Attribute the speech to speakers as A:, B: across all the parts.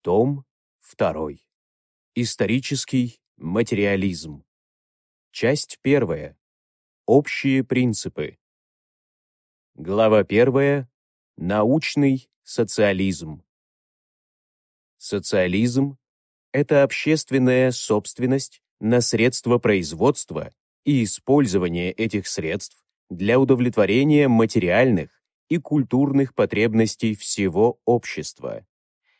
A: Том 2. Исторический материализм. Часть 1. Общие принципы. Глава 1. Научный социализм. Социализм – это общественная собственность на средства производства и использование этих средств для удовлетворения материальных и культурных потребностей всего общества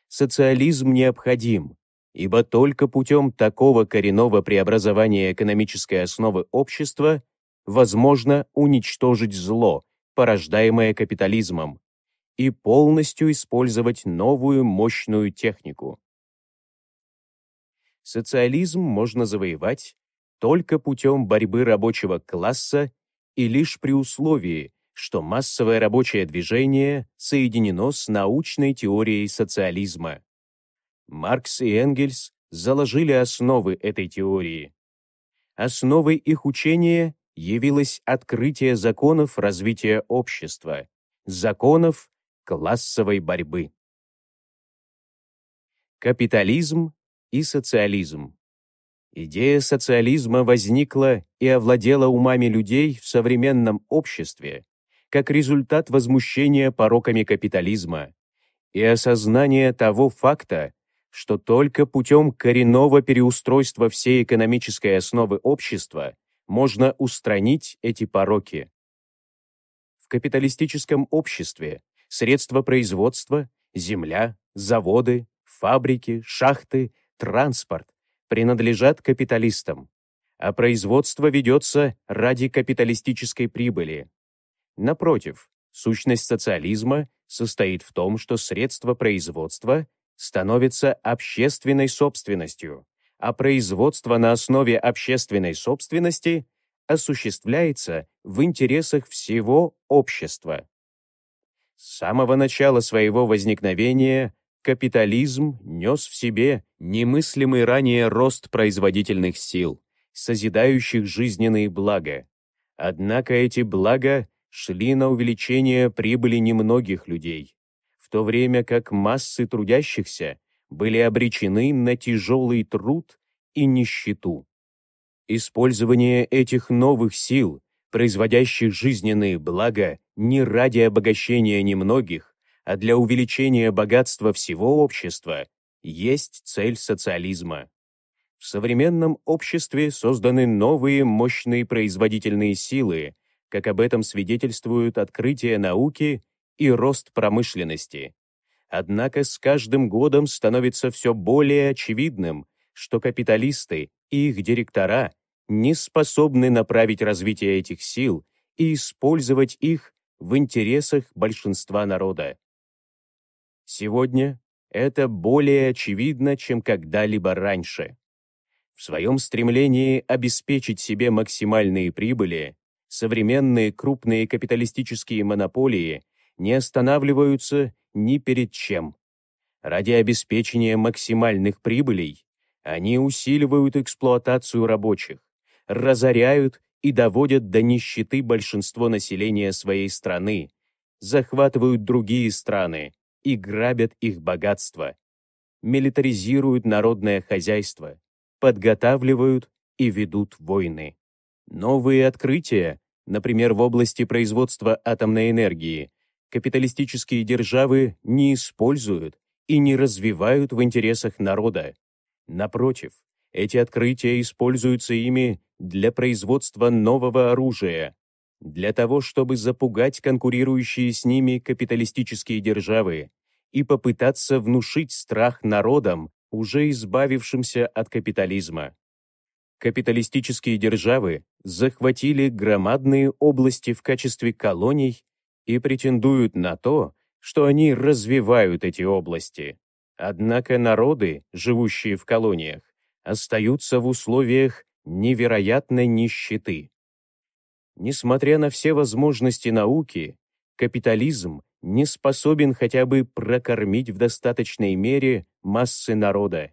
A: социализм необходим, ибо только путем такого коренного преобразования экономической основы общества возможно уничтожить зло, порождаемое капитализмом, и полностью использовать новую мощную технику. Социализм можно завоевать только путем борьбы рабочего класса и лишь при условии, что массовое рабочее движение соединено с научной теорией социализма. Маркс и Энгельс заложили основы этой теории. Основой их учения явилось открытие законов развития общества, законов классовой борьбы. Капитализм и социализм Идея социализма возникла и овладела умами людей в современном обществе как результат возмущения пороками капитализма и осознания того факта, что только путем коренного переустройства всей экономической основы общества можно устранить эти пороки. В капиталистическом обществе средства производства, земля, заводы, фабрики, шахты, транспорт принадлежат капиталистам, а производство ведется ради капиталистической прибыли, Напротив, сущность социализма состоит в том, что средства производства становятся общественной собственностью, а производство на основе общественной собственности осуществляется в интересах всего общества. С самого начала своего возникновения капитализм нес в себе немыслимый ранее рост производительных сил, созидающих жизненные блага. Однако эти блага шли на увеличение прибыли немногих людей, в то время как массы трудящихся были обречены на тяжелый труд и нищету. Использование этих новых сил, производящих жизненные блага не ради обогащения немногих, а для увеличения богатства всего общества, есть цель социализма. В современном обществе созданы новые мощные производительные силы, как об этом свидетельствуют открытия науки и рост промышленности. Однако с каждым годом становится все более очевидным, что капиталисты и их директора не способны направить развитие этих сил и использовать их в интересах большинства народа. Сегодня это более очевидно, чем когда-либо раньше. В своем стремлении обеспечить себе максимальные прибыли современные крупные капиталистические монополии не останавливаются ни перед чем. Ради обеспечения максимальных прибылей они усиливают эксплуатацию рабочих, разоряют и доводят до нищеты большинство населения своей страны, захватывают другие страны и грабят их богатство, милитаризируют народное хозяйство, подготавливают и ведут войны. Новые открытия, например, в области производства атомной энергии, капиталистические державы не используют и не развивают в интересах народа. Напротив, эти открытия используются ими для производства нового оружия, для того, чтобы запугать конкурирующие с ними капиталистические державы и попытаться внушить страх народам, уже избавившимся от капитализма. Капиталистические державы захватили громадные области в качестве колоний и претендуют на то, что они развивают эти области. Однако народы, живущие в колониях, остаются в условиях невероятной нищеты. Несмотря на все возможности науки, капитализм не способен хотя бы прокормить в достаточной мере массы народа.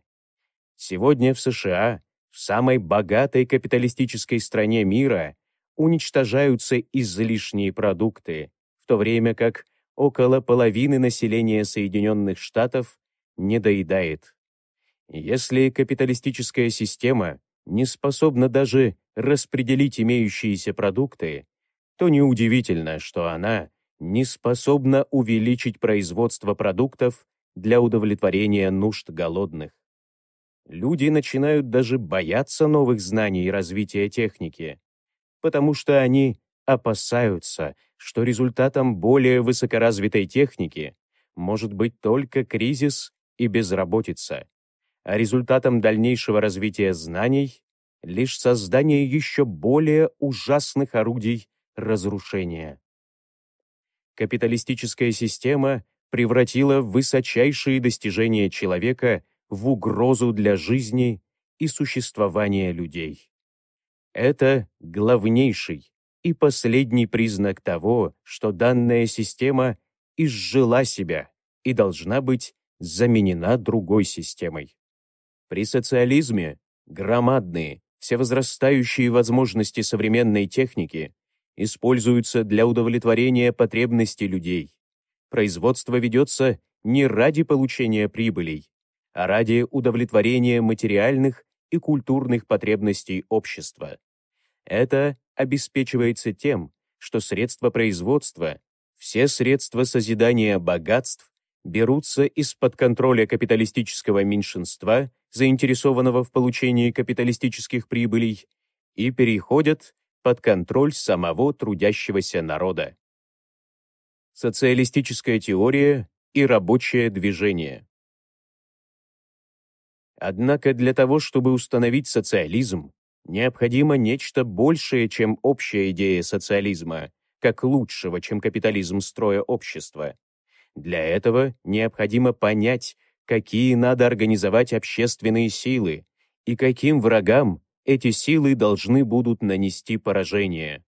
A: Сегодня в США в самой богатой капиталистической стране мира уничтожаются излишние продукты, в то время как около половины населения Соединенных Штатов недоедает. Если капиталистическая система не способна даже распределить имеющиеся продукты, то неудивительно, что она не способна увеличить производство продуктов для удовлетворения нужд голодных люди начинают даже бояться новых знаний и развития техники, потому что они опасаются, что результатом более высокоразвитой техники может быть только кризис и безработица, а результатом дальнейшего развития знаний — лишь создание еще более ужасных орудий разрушения. Капиталистическая система превратила высочайшие достижения человека — в угрозу для жизни и существования людей. Это главнейший и последний признак того, что данная система изжила себя и должна быть заменена другой системой. При социализме громадные, всевозрастающие возможности современной техники используются для удовлетворения потребностей людей. Производство ведется не ради получения прибылей, а ради удовлетворения материальных и культурных потребностей общества. Это обеспечивается тем, что средства производства, все средства созидания богатств берутся из-под контроля капиталистического меньшинства, заинтересованного в получении капиталистических прибылей, и переходят под контроль самого трудящегося народа. Социалистическая теория и рабочее движение Однако для того, чтобы установить социализм, необходимо нечто большее, чем общая идея социализма, как лучшего, чем капитализм строя общества. Для этого необходимо понять, какие надо организовать общественные силы и каким врагам эти силы должны будут нанести поражение.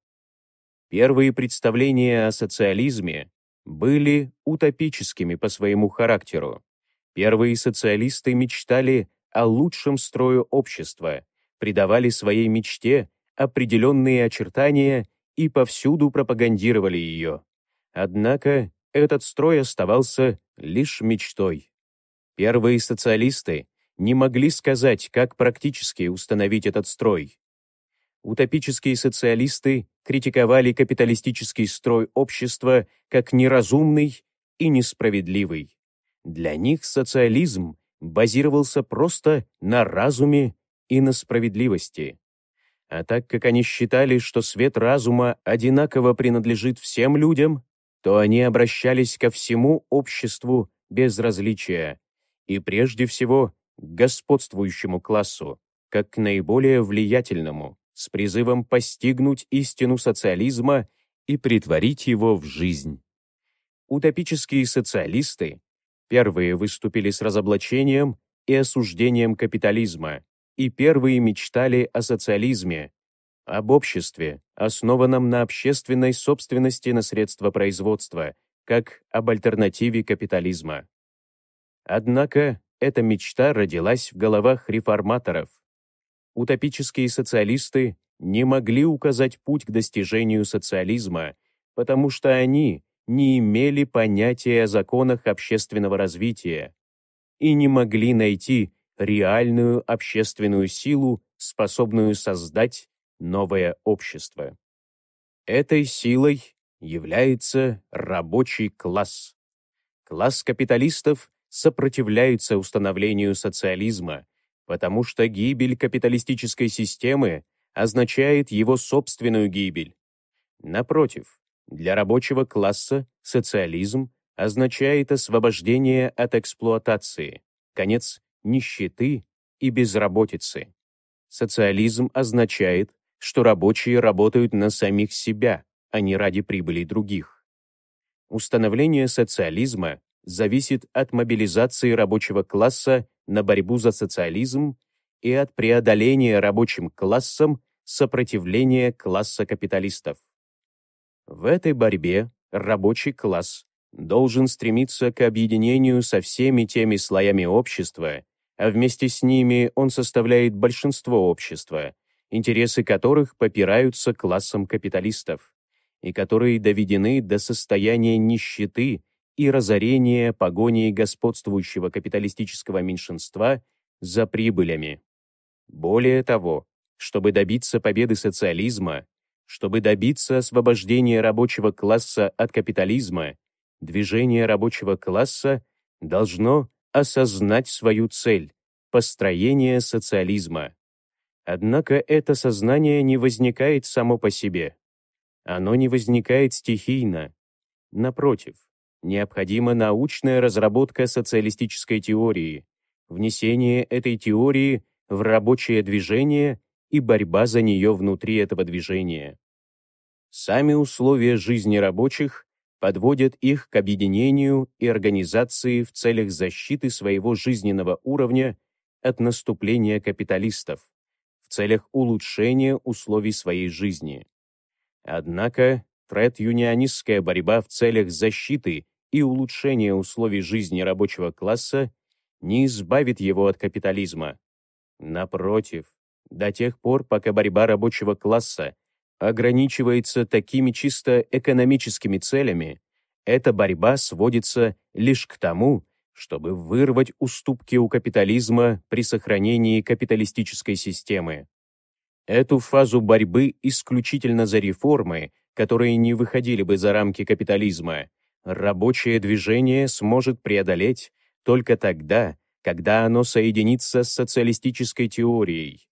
A: Первые представления о социализме были утопическими по своему характеру. Первые социалисты мечтали о лучшем строю общества, придавали своей мечте определенные очертания и повсюду пропагандировали ее. Однако этот строй оставался лишь мечтой. Первые социалисты не могли сказать, как практически установить этот строй. Утопические социалисты критиковали капиталистический строй общества как неразумный и несправедливый. Для них социализм базировался просто на разуме и на справедливости. А так как они считали, что свет разума одинаково принадлежит всем людям, то они обращались ко всему обществу без различия и прежде всего к господствующему классу, как к наиболее влиятельному, с призывом постигнуть истину социализма и притворить его в жизнь. Утопические социалисты Первые выступили с разоблачением и осуждением капитализма, и первые мечтали о социализме, об обществе, основанном на общественной собственности на средства производства, как об альтернативе капитализма. Однако эта мечта родилась в головах реформаторов. Утопические социалисты не могли указать путь к достижению социализма, потому что они не имели понятия о законах общественного развития и не могли найти реальную общественную силу, способную создать новое общество. Этой силой является рабочий класс. Класс капиталистов сопротивляется установлению социализма, потому что гибель капиталистической системы означает его собственную гибель. Напротив, для рабочего класса социализм означает освобождение от эксплуатации, конец нищеты и безработицы. Социализм означает, что рабочие работают на самих себя, а не ради прибыли других. Установление социализма зависит от мобилизации рабочего класса на борьбу за социализм и от преодоления рабочим классом сопротивления класса капиталистов. В этой борьбе рабочий класс должен стремиться к объединению со всеми теми слоями общества, а вместе с ними он составляет большинство общества, интересы которых попираются классом капиталистов, и которые доведены до состояния нищеты и разорения погоней господствующего капиталистического меньшинства за прибылями. Более того, чтобы добиться победы социализма, чтобы добиться освобождения рабочего класса от капитализма, движение рабочего класса должно осознать свою цель — построение социализма. Однако это сознание не возникает само по себе. Оно не возникает стихийно. Напротив, необходима научная разработка социалистической теории, внесение этой теории в рабочее движение и борьба за нее внутри этого движения. Сами условия жизни рабочих подводят их к объединению и организации в целях защиты своего жизненного уровня от наступления капиталистов, в целях улучшения условий своей жизни. Однако тред-юнионистская борьба в целях защиты и улучшения условий жизни рабочего класса не избавит его от капитализма. Напротив, до тех пор, пока борьба рабочего класса ограничивается такими чисто экономическими целями, эта борьба сводится лишь к тому, чтобы вырвать уступки у капитализма при сохранении капиталистической системы. Эту фазу борьбы исключительно за реформы, которые не выходили бы за рамки капитализма, рабочее движение сможет преодолеть только тогда, когда оно соединится с социалистической теорией,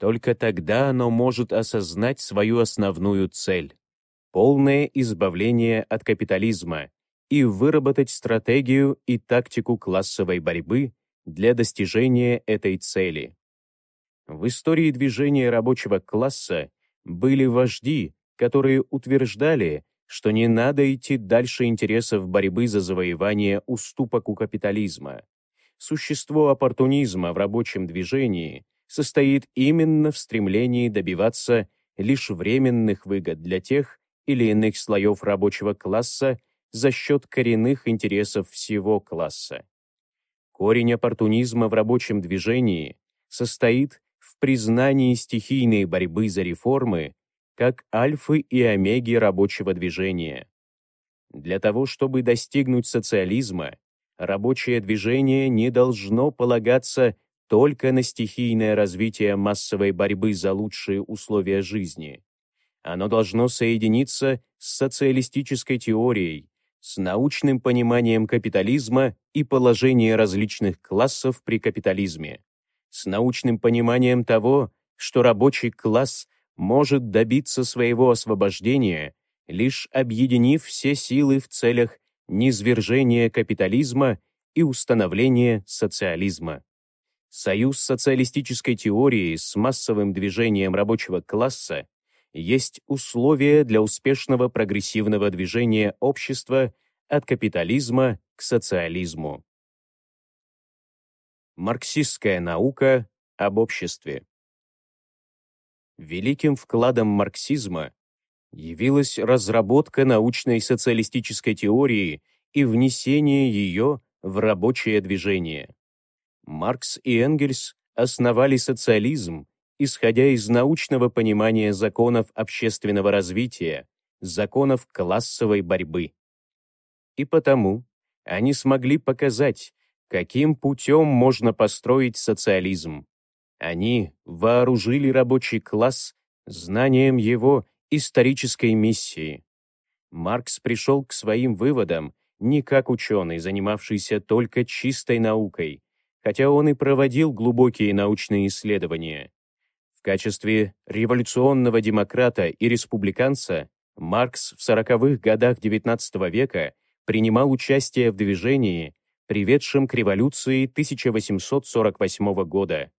A: только тогда оно может осознать свою основную цель — полное избавление от капитализма и выработать стратегию и тактику классовой борьбы для достижения этой цели. В истории движения рабочего класса были вожди, которые утверждали, что не надо идти дальше интересов борьбы за завоевание уступок у капитализма. Существо оппортунизма в рабочем движении — состоит именно в стремлении добиваться лишь временных выгод для тех или иных слоев рабочего класса за счет коренных интересов всего класса. Корень оппортунизма в рабочем движении состоит в признании стихийной борьбы за реформы как альфы и омеги рабочего движения. Для того, чтобы достигнуть социализма, рабочее движение не должно полагаться только на стихийное развитие массовой борьбы за лучшие условия жизни. Оно должно соединиться с социалистической теорией, с научным пониманием капитализма и положения различных классов при капитализме, с научным пониманием того, что рабочий класс может добиться своего освобождения, лишь объединив все силы в целях низвержения капитализма и установления социализма. Союз социалистической теории с массовым движением рабочего класса есть условие для успешного прогрессивного движения общества от капитализма к социализму. Марксистская наука об обществе Великим вкладом марксизма явилась разработка научной социалистической теории и внесение ее в рабочее движение. Маркс и Энгельс основали социализм, исходя из научного понимания законов общественного развития, законов классовой борьбы. И потому они смогли показать, каким путем можно построить социализм. Они вооружили рабочий класс знанием его исторической миссии. Маркс пришел к своим выводам не как ученый, занимавшийся только чистой наукой, хотя он и проводил глубокие научные исследования. В качестве революционного демократа и республиканца Маркс в 40-х годах XIX века принимал участие в движении, приведшем к революции 1848 года.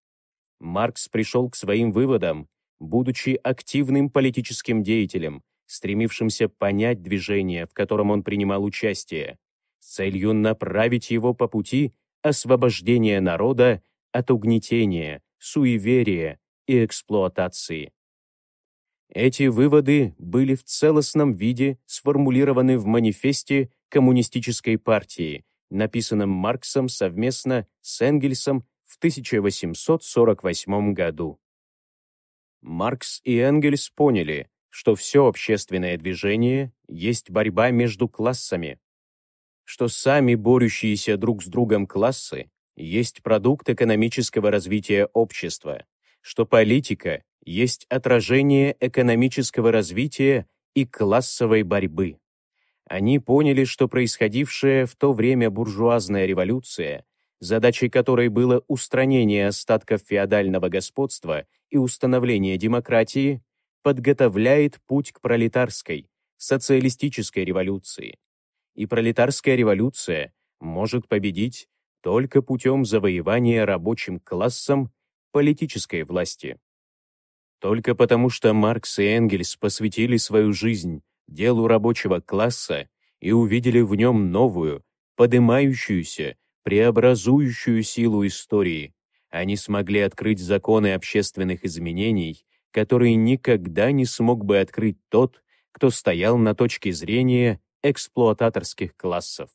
A: Маркс пришел к своим выводам, будучи активным политическим деятелем, стремившимся понять движение, в котором он принимал участие, с целью направить его по пути, освобождение народа от угнетения, суеверия и эксплуатации. Эти выводы были в целостном виде сформулированы в манифесте Коммунистической партии, написанном Марксом совместно с Энгельсом в 1848 году. Маркс и Энгельс поняли, что все общественное движение есть борьба между классами, что сами борющиеся друг с другом классы есть продукт экономического развития общества, что политика есть отражение экономического развития и классовой борьбы. Они поняли, что происходившая в то время буржуазная революция, задачей которой было устранение остатков феодального господства и установление демократии, подготовляет путь к пролетарской, социалистической революции, и пролетарская революция может победить только путем завоевания рабочим классом политической власти. Только потому, что Маркс и Энгельс посвятили свою жизнь делу рабочего класса и увидели в нем новую, поднимающуюся, преобразующую силу истории, они смогли открыть законы общественных изменений, которые никогда не смог бы открыть тот, кто стоял на точке зрения эксплуататорских классов.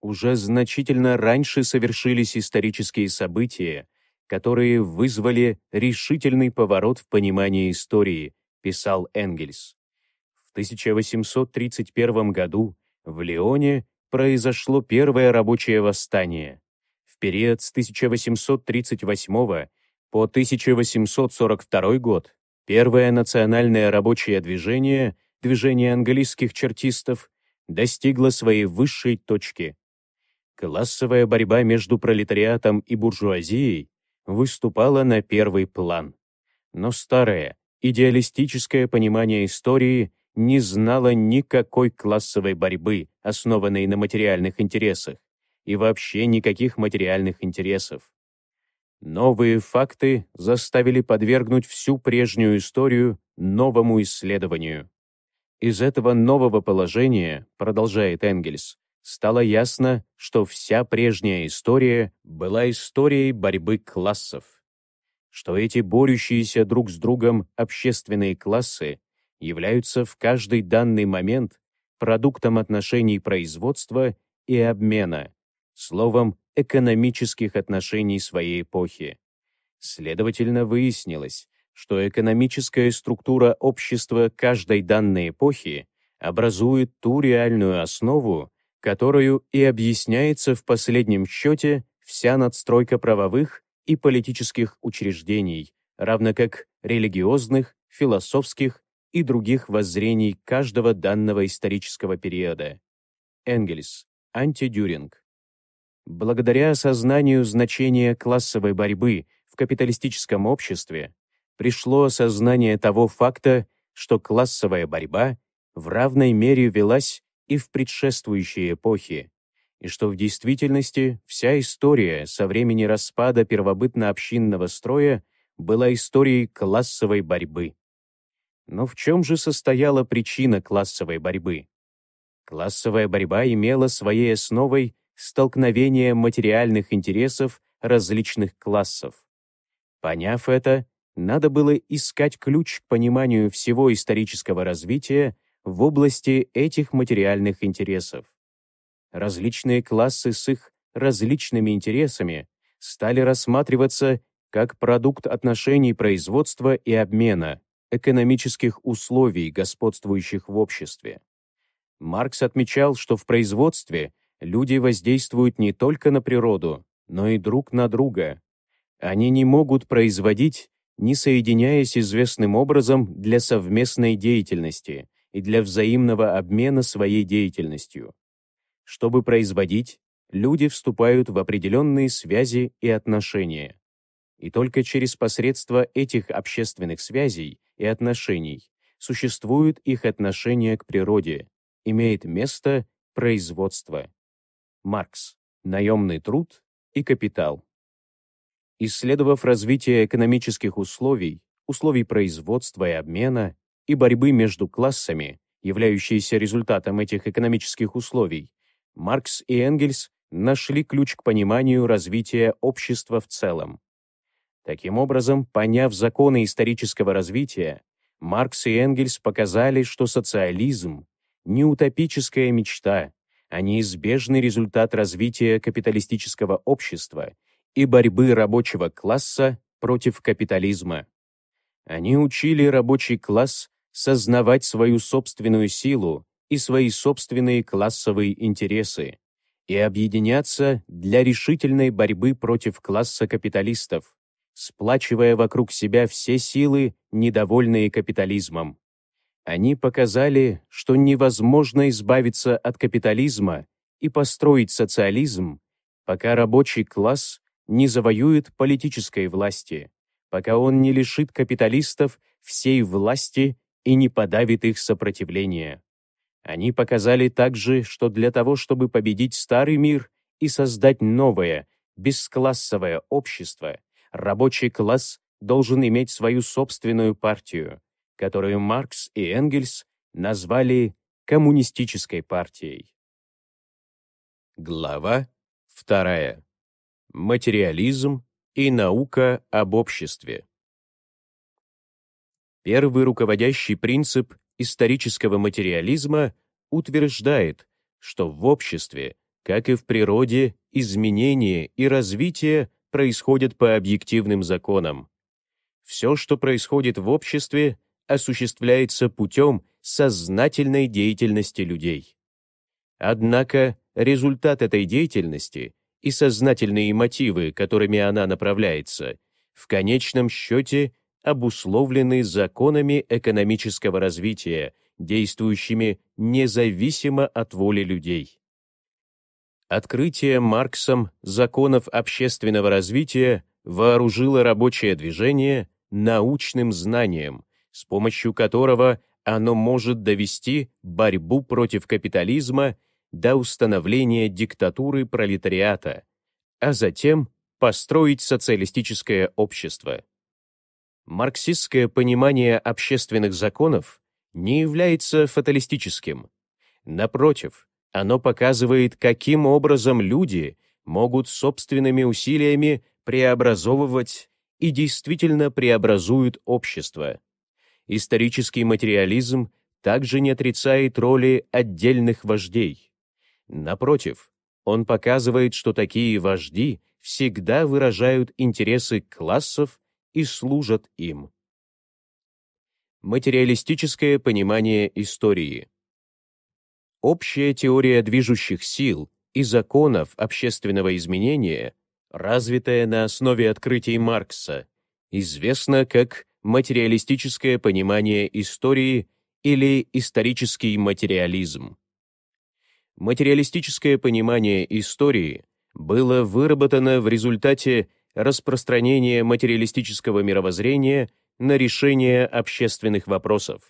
A: Уже значительно раньше совершились исторические события, которые вызвали решительный поворот в понимании истории, писал Энгельс. В 1831 году в Лионе произошло первое рабочее восстание. В период с 1838 по 1842 год первое национальное рабочее движение, движение английских чертистов, достигла своей высшей точки. Классовая борьба между пролетариатом и буржуазией выступала на первый план. Но старое, идеалистическое понимание истории не знало никакой классовой борьбы, основанной на материальных интересах, и вообще никаких материальных интересов. Новые факты заставили подвергнуть всю прежнюю историю новому исследованию. Из этого нового положения, продолжает Энгельс, стало ясно, что вся прежняя история была историей борьбы классов, что эти борющиеся друг с другом общественные классы являются в каждый данный момент продуктом отношений производства и обмена, словом, экономических отношений своей эпохи. Следовательно, выяснилось, что экономическая структура общества каждой данной эпохи образует ту реальную основу, которую и объясняется в последнем счете вся надстройка правовых и политических учреждений, равно как религиозных, философских и других воззрений каждого данного исторического периода. Энгельс, антидюринг. Благодаря осознанию значения классовой борьбы в капиталистическом обществе, пришло осознание того факта, что классовая борьба в равной мере велась и в предшествующие эпохи, и что в действительности вся история со времени распада первобытно-общинного строя была историей классовой борьбы. Но в чем же состояла причина классовой борьбы? Классовая борьба имела своей основой столкновение материальных интересов различных классов. Поняв это, надо было искать ключ к пониманию всего исторического развития в области этих материальных интересов. Различные классы с их различными интересами стали рассматриваться как продукт отношений производства и обмена, экономических условий, господствующих в обществе. Маркс отмечал, что в производстве люди воздействуют не только на природу, но и друг на друга. Они не могут производить, не соединяясь известным образом для совместной деятельности и для взаимного обмена своей деятельностью. Чтобы производить, люди вступают в определенные связи и отношения. И только через посредство этих общественных связей и отношений существует их отношение к природе, имеет место производство. Маркс. Наемный труд и капитал исследовав развитие экономических условий, условий производства и обмена и борьбы между классами, являющиеся результатом этих экономических условий, Маркс и Энгельс нашли ключ к пониманию развития общества в целом. Таким образом, поняв законы исторического развития, Маркс и Энгельс показали, что социализм — не утопическая мечта, а неизбежный результат развития капиталистического общества — и борьбы рабочего класса против капитализма. Они учили рабочий класс сознавать свою собственную силу и свои собственные классовые интересы и объединяться для решительной борьбы против класса капиталистов, сплачивая вокруг себя все силы, недовольные капитализмом. Они показали, что невозможно избавиться от капитализма и построить социализм, пока рабочий класс не завоюет политической власти, пока он не лишит капиталистов всей власти и не подавит их сопротивление. Они показали также, что для того, чтобы победить старый мир и создать новое, бесклассовое общество, рабочий класс должен иметь свою собственную партию, которую Маркс и Энгельс назвали коммунистической партией. Глава вторая материализм и наука об обществе. Первый руководящий принцип исторического материализма утверждает, что в обществе, как и в природе, изменения и развитие происходят по объективным законам. Все, что происходит в обществе, осуществляется путем сознательной деятельности людей. Однако результат этой деятельности – и сознательные мотивы, которыми она направляется, в конечном счете обусловлены законами экономического развития, действующими независимо от воли людей. Открытие Марксом законов общественного развития вооружило рабочее движение научным знанием, с помощью которого оно может довести борьбу против капитализма – до установления диктатуры пролетариата, а затем построить социалистическое общество. Марксистское понимание общественных законов не является фаталистическим. Напротив, оно показывает, каким образом люди могут собственными усилиями преобразовывать и действительно преобразуют общество. Исторический материализм также не отрицает роли отдельных вождей. Напротив, он показывает, что такие вожди всегда выражают интересы классов и служат им. Материалистическое понимание истории. Общая теория движущих сил и законов общественного изменения, развитая на основе открытий Маркса, известна как материалистическое понимание истории или исторический материализм материалистическое понимание истории было выработано в результате распространения материалистического мировоззрения на решение общественных вопросов.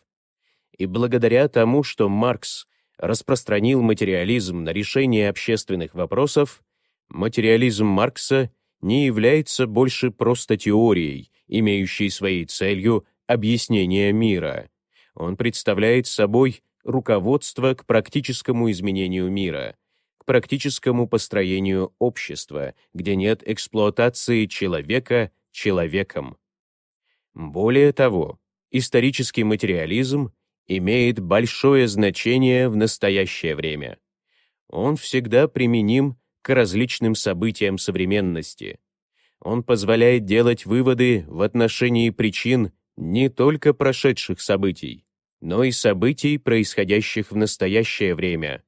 A: И благодаря тому, что Маркс распространил материализм на решение общественных вопросов, материализм Маркса не является больше просто теорией, имеющей своей целью объяснение мира. Он представляет собой руководство к практическому изменению мира, к практическому построению общества, где нет эксплуатации человека человеком. Более того, исторический материализм имеет большое значение в настоящее время. Он всегда применим к различным событиям современности. Он позволяет делать выводы в отношении причин не только прошедших событий, но и событий, происходящих в настоящее время,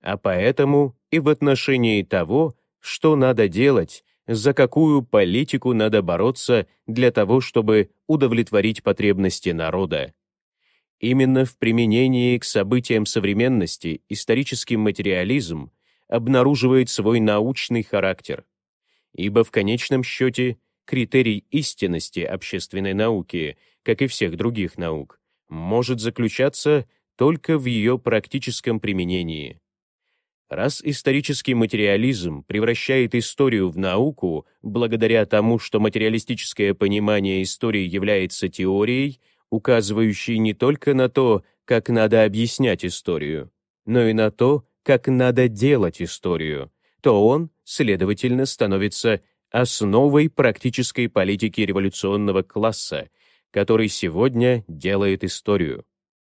A: а поэтому и в отношении того, что надо делать, за какую политику надо бороться для того, чтобы удовлетворить потребности народа. Именно в применении к событиям современности исторический материализм обнаруживает свой научный характер, ибо в конечном счете критерий истинности общественной науки, как и всех других наук, может заключаться только в ее практическом применении. Раз исторический материализм превращает историю в науку благодаря тому, что материалистическое понимание истории является теорией, указывающей не только на то, как надо объяснять историю, но и на то, как надо делать историю, то он, следовательно, становится основой практической политики революционного класса – который сегодня делает историю.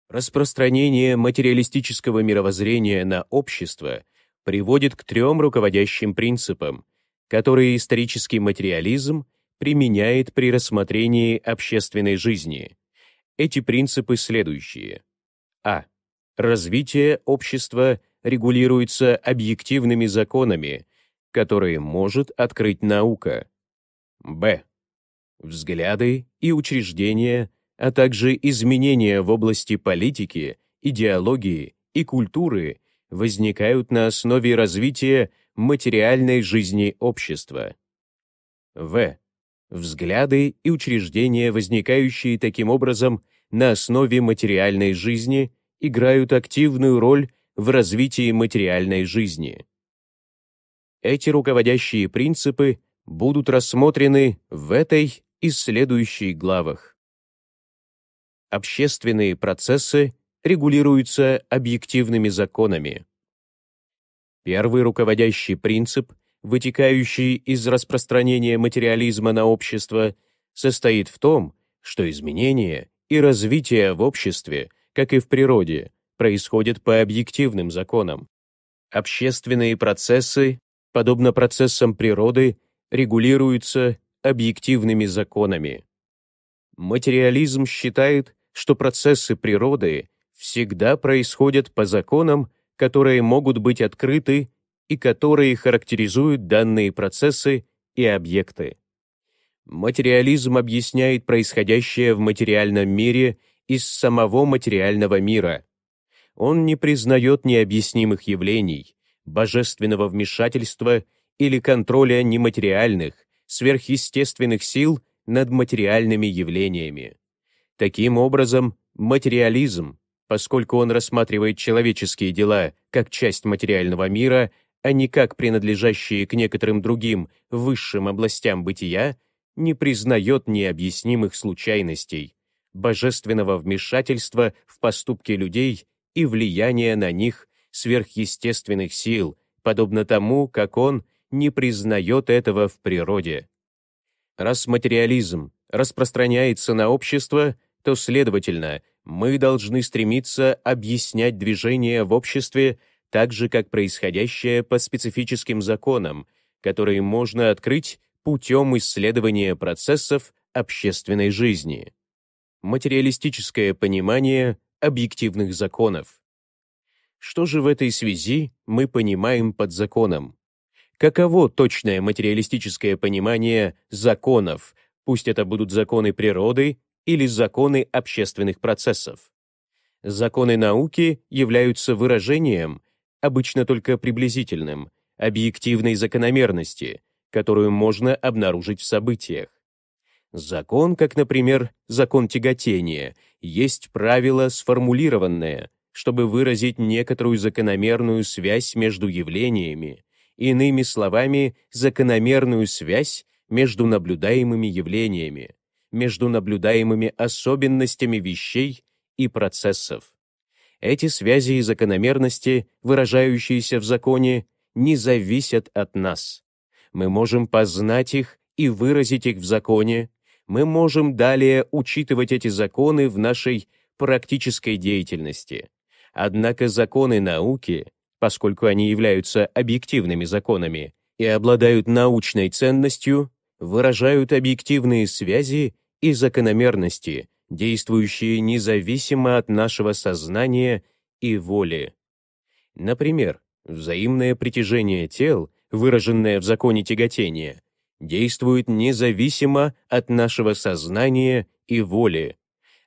A: Распространение материалистического мировоззрения на общество приводит к трем руководящим принципам, которые исторический материализм применяет при рассмотрении общественной жизни. Эти принципы следующие. А. Развитие общества регулируется объективными законами, которые может открыть наука. Б взгляды и учреждения, а также изменения в области политики, идеологии и культуры возникают на основе развития материальной жизни общества. В. Взгляды и учреждения, возникающие таким образом на основе материальной жизни, играют активную роль в развитии материальной жизни. Эти руководящие принципы будут рассмотрены в этой из следующих главах. Общественные процессы регулируются объективными законами. Первый руководящий принцип, вытекающий из распространения материализма на общество, состоит в том, что изменения и развитие в обществе, как и в природе, происходят по объективным законам. Общественные процессы, подобно процессам природы, регулируются объективными законами. Материализм считает, что процессы природы всегда происходят по законам, которые могут быть открыты и которые характеризуют данные процессы и объекты. Материализм объясняет происходящее в материальном мире из самого материального мира. Он не признает необъяснимых явлений, божественного вмешательства или контроля нематериальных, сверхъестественных сил над материальными явлениями. Таким образом, материализм, поскольку он рассматривает человеческие дела как часть материального мира, а не как принадлежащие к некоторым другим высшим областям бытия, не признает необъяснимых случайностей, божественного вмешательства в поступки людей и влияния на них сверхъестественных сил, подобно тому, как он не признает этого в природе. Раз материализм распространяется на общество, то, следовательно, мы должны стремиться объяснять движение в обществе так же, как происходящее по специфическим законам, которые можно открыть путем исследования процессов общественной жизни. Материалистическое понимание объективных законов. Что же в этой связи мы понимаем под законом? каково точное материалистическое понимание законов, пусть это будут законы природы или законы общественных процессов. Законы науки являются выражением, обычно только приблизительным, объективной закономерности, которую можно обнаружить в событиях. Закон, как, например, закон тяготения, есть правило сформулированное, чтобы выразить некоторую закономерную связь между явлениями, иными словами, закономерную связь между наблюдаемыми явлениями, между наблюдаемыми особенностями вещей и процессов. Эти связи и закономерности, выражающиеся в законе, не зависят от нас. Мы можем познать их и выразить их в законе, мы можем далее учитывать эти законы в нашей практической деятельности. Однако законы науки поскольку они являются объективными законами и обладают научной ценностью, выражают объективные связи и закономерности, действующие независимо от нашего сознания и воли. Например, взаимное притяжение тел, выраженное в законе тяготения, действует независимо от нашего сознания и воли,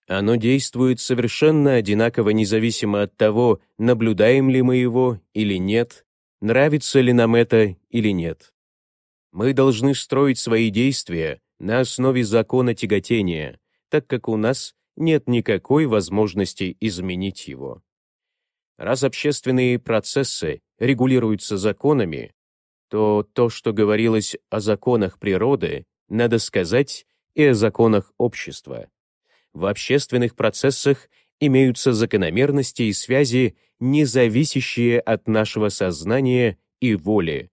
A: оно действует совершенно одинаково независимо от того, наблюдаем ли мы его или нет, нравится ли нам это или нет. Мы должны строить свои действия на основе закона тяготения, так как у нас нет никакой возможности изменить его. Раз общественные процессы регулируются законами, то то, что говорилось о законах природы, надо сказать и о законах общества в общественных процессах имеются закономерности и связи, не зависящие от нашего сознания и воли.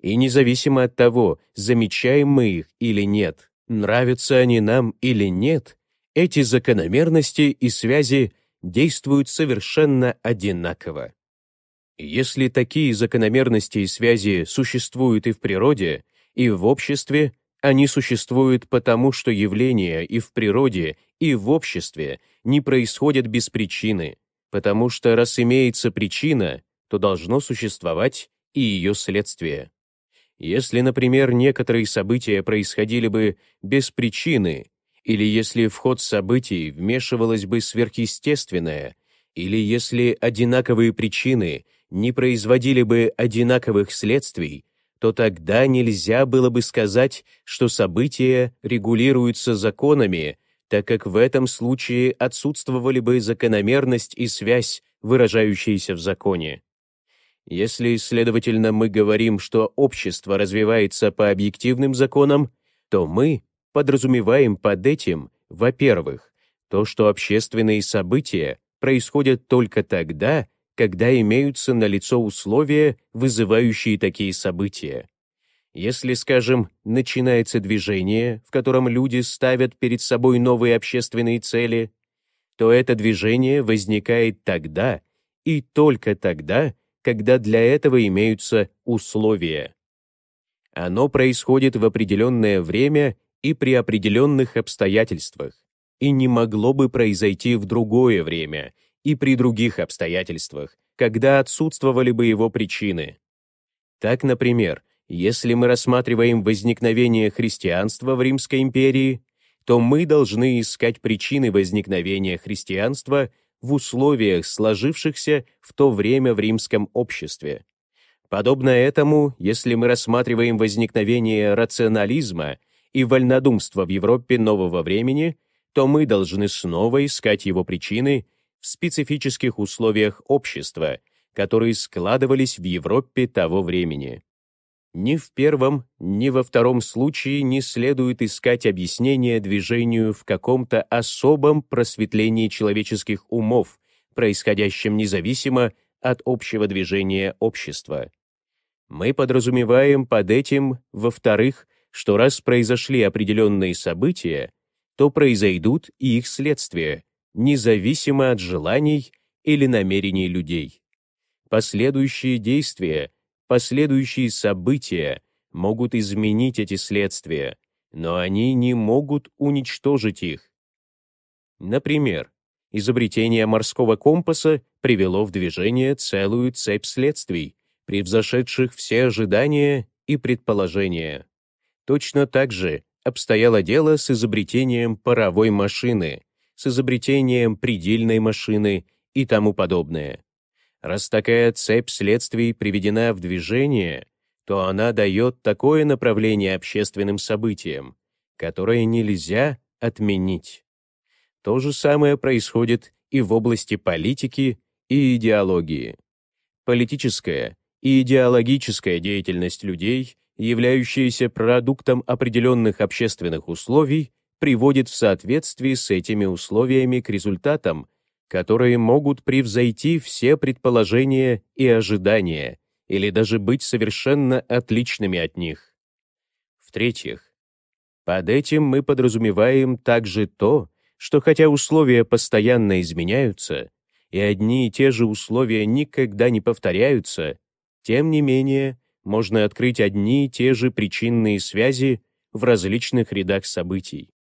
A: И независимо от того, замечаем мы их или нет, нравятся они нам или нет, эти закономерности и связи действуют совершенно одинаково. Если такие закономерности и связи существуют и в природе, и в обществе, они существуют потому, что явления и в природе, и в обществе не происходят без причины, потому что раз имеется причина, то должно существовать и ее следствие. Если, например, некоторые события происходили бы без причины, или если в ход событий вмешивалось бы сверхъестественное, или если одинаковые причины не производили бы одинаковых следствий, то тогда нельзя было бы сказать, что события регулируются законами, так как в этом случае отсутствовали бы закономерность и связь, выражающиеся в законе. Если, следовательно, мы говорим, что общество развивается по объективным законам, то мы подразумеваем под этим, во-первых, то, что общественные события происходят только тогда, когда имеются налицо условия, вызывающие такие события. Если, скажем, начинается движение, в котором люди ставят перед собой новые общественные цели, то это движение возникает тогда и только тогда, когда для этого имеются условия. Оно происходит в определенное время и при определенных обстоятельствах, и не могло бы произойти в другое время и при других обстоятельствах, когда отсутствовали бы его причины. Так, например, если мы рассматриваем возникновение христианства в Римской империи, то мы должны искать причины возникновения христианства в условиях, сложившихся в то время в римском обществе. Подобно этому, если мы рассматриваем возникновение рационализма и вольнодумства в Европе нового времени, то мы должны снова искать его причины в специфических условиях общества, которые складывались в Европе того времени. Ни в первом, ни во втором случае не следует искать объяснение движению в каком-то особом просветлении человеческих умов, происходящем независимо от общего движения общества. Мы подразумеваем под этим, во-вторых, что раз произошли определенные события, то произойдут и их следствия, независимо от желаний или намерений людей. Последующие действия Последующие события могут изменить эти следствия, но они не могут уничтожить их. Например, изобретение морского компаса привело в движение целую цепь следствий, превзошедших все ожидания и предположения. Точно так же обстояло дело с изобретением паровой машины, с изобретением предельной машины и тому подобное. Раз такая цепь следствий приведена в движение, то она дает такое направление общественным событиям, которое нельзя отменить. То же самое происходит и в области политики и идеологии. Политическая и идеологическая деятельность людей, являющаяся продуктом определенных общественных условий, приводит в соответствии с этими условиями к результатам, которые могут превзойти все предположения и ожидания или даже быть совершенно отличными от них. В-третьих, под этим мы подразумеваем также то, что хотя условия постоянно изменяются, и одни и те же условия никогда не повторяются, тем не менее можно открыть одни и те же причинные связи в различных рядах событий.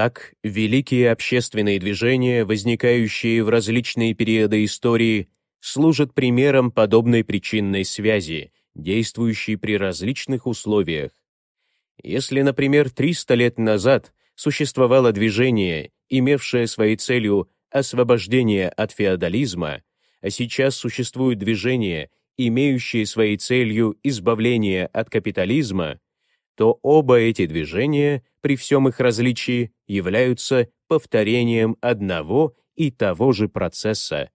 A: Так, великие общественные движения, возникающие в различные периоды истории, служат примером подобной причинной связи, действующей при различных условиях. Если, например, 300 лет назад существовало движение, имевшее своей целью освобождение от феодализма, а сейчас существует движение, имеющее своей целью избавление от капитализма, то оба эти движения, при всем их различии, являются повторением одного и того же процесса.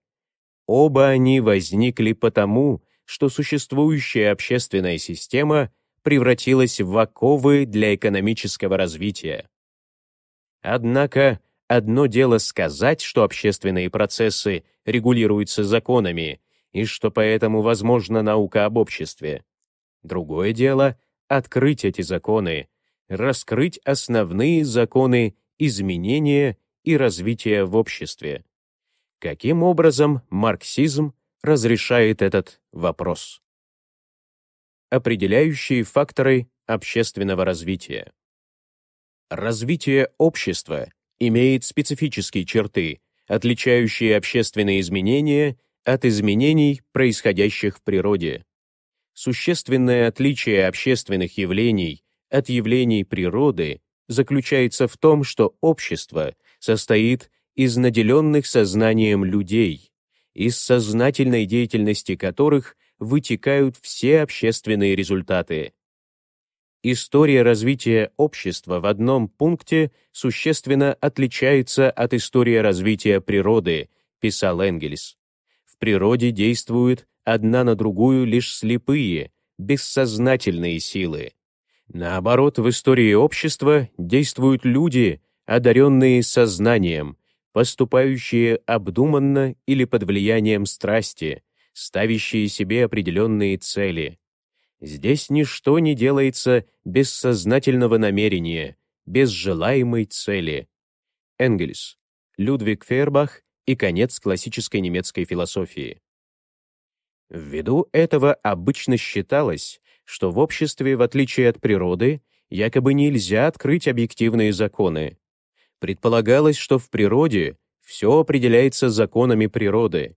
A: Оба они возникли потому, что существующая общественная система превратилась в оковы для экономического развития. Однако, одно дело сказать, что общественные процессы регулируются законами и что поэтому возможна наука об обществе. Другое дело — открыть эти законы, раскрыть основные законы изменения и развития в обществе. Каким образом марксизм разрешает этот вопрос? Определяющие факторы общественного развития. Развитие общества имеет специфические черты, отличающие общественные изменения от изменений, происходящих в природе. Существенное отличие общественных явлений от явлений природы заключается в том, что общество состоит из наделенных сознанием людей, из сознательной деятельности которых вытекают все общественные результаты. История развития общества в одном пункте существенно отличается от истории развития природы, писал Энгельс. В природе действует одна на другую лишь слепые, бессознательные силы. Наоборот, в истории общества действуют люди, одаренные сознанием, поступающие обдуманно или под влиянием страсти, ставящие себе определенные цели. Здесь ничто не делается без сознательного намерения, без желаемой цели. Энгельс, Людвиг Фейербах и конец классической немецкой философии. Ввиду этого обычно считалось, что в обществе, в отличие от природы, якобы нельзя открыть объективные законы. Предполагалось, что в природе все определяется законами природы.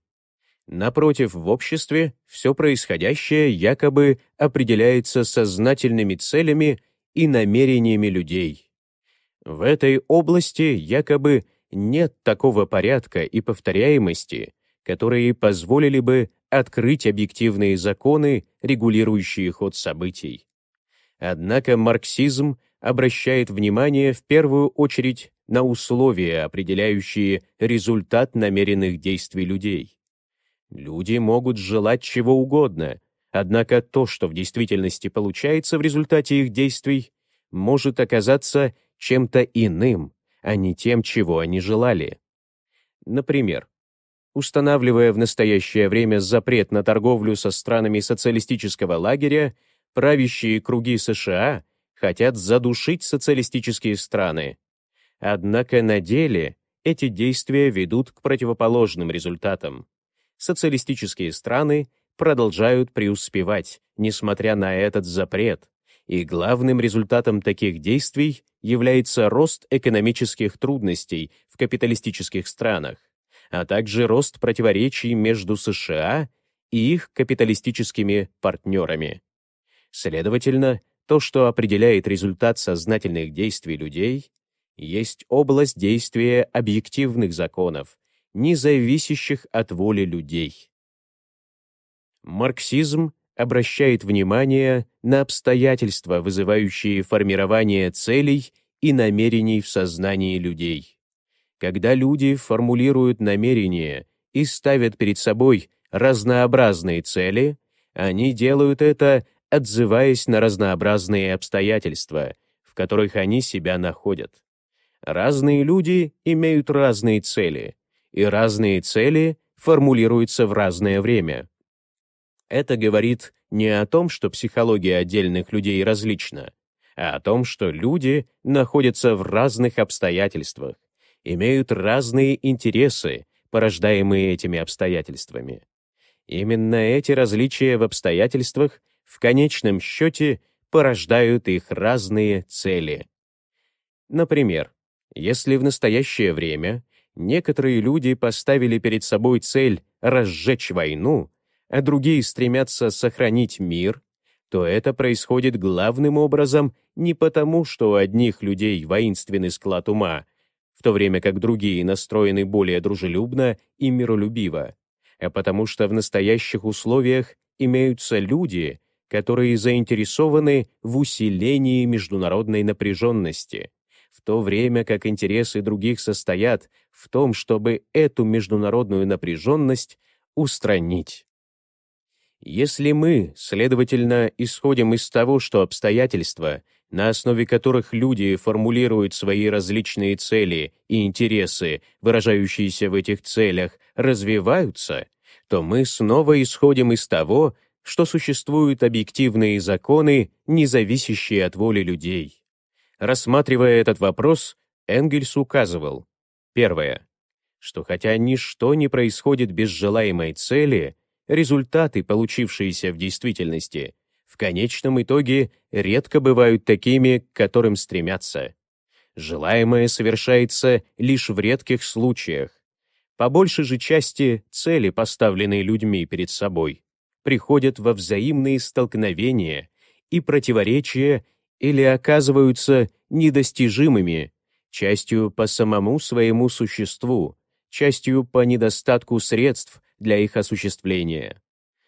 A: Напротив, в обществе все происходящее якобы определяется сознательными целями и намерениями людей. В этой области якобы нет такого порядка и повторяемости, которые позволили бы открыть объективные законы, регулирующие ход событий. Однако марксизм обращает внимание в первую очередь на условия, определяющие результат намеренных действий людей. Люди могут желать чего угодно, однако то, что в действительности получается в результате их действий, может оказаться чем-то иным, а не тем, чего они желали. Например, устанавливая в настоящее время запрет на торговлю со странами социалистического лагеря, правящие круги США хотят задушить социалистические страны. Однако на деле эти действия ведут к противоположным результатам. Социалистические страны продолжают преуспевать, несмотря на этот запрет, и главным результатом таких действий является рост экономических трудностей в капиталистических странах а также рост противоречий между США и их капиталистическими партнерами. Следовательно, то, что определяет результат сознательных действий людей, есть область действия объективных законов, не зависящих от воли людей. Марксизм обращает внимание на обстоятельства, вызывающие формирование целей и намерений в сознании людей когда люди формулируют намерения и ставят перед собой разнообразные цели, они делают это, отзываясь на разнообразные обстоятельства, в которых они себя находят. Разные люди имеют разные цели, и разные цели формулируются в разное время. Это говорит не о том, что психология отдельных людей различна, а о том, что люди находятся в разных обстоятельствах, имеют разные интересы, порождаемые этими обстоятельствами. Именно эти различия в обстоятельствах в конечном счете порождают их разные цели. Например, если в настоящее время некоторые люди поставили перед собой цель разжечь войну, а другие стремятся сохранить мир, то это происходит главным образом не потому, что у одних людей воинственный склад ума — в то время как другие настроены более дружелюбно и миролюбиво, а потому что в настоящих условиях имеются люди, которые заинтересованы в усилении международной напряженности, в то время как интересы других состоят в том, чтобы эту международную напряженность устранить. Если мы, следовательно, исходим из того, что обстоятельства — на основе которых люди формулируют свои различные цели и интересы, выражающиеся в этих целях, развиваются, то мы снова исходим из того, что существуют объективные законы, не зависящие от воли людей. Рассматривая этот вопрос, Энгельс указывал, первое, что хотя ничто не происходит без желаемой цели, результаты, получившиеся в действительности, в конечном итоге редко бывают такими, к которым стремятся. Желаемое совершается лишь в редких случаях. По большей же части цели, поставленные людьми перед собой, приходят во взаимные столкновения и противоречия или оказываются недостижимыми, частью по самому своему существу, частью по недостатку средств для их осуществления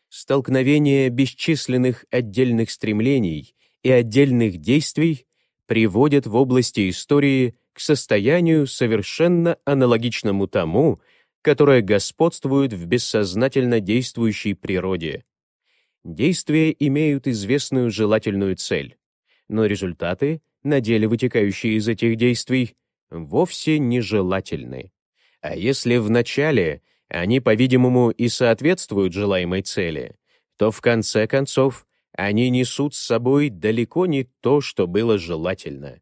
A: столкновение бесчисленных отдельных стремлений и отдельных действий приводит в области истории к состоянию, совершенно аналогичному тому, которое господствует в бессознательно действующей природе. Действия имеют известную желательную цель, но результаты, на деле вытекающие из этих действий, вовсе нежелательны. А если в начале они, по-видимому, и соответствуют желаемой цели, то в конце концов они несут с собой далеко не то, что было желательно.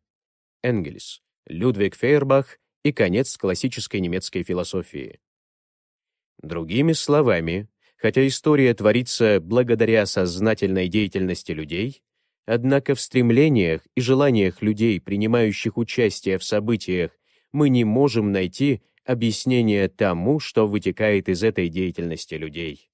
A: Энгельс, Людвиг Фейербах и конец классической немецкой философии. Другими словами, хотя история творится благодаря сознательной деятельности людей, однако в стремлениях и желаниях людей, принимающих участие в событиях, мы не можем найти объяснение тому, что вытекает из этой деятельности людей.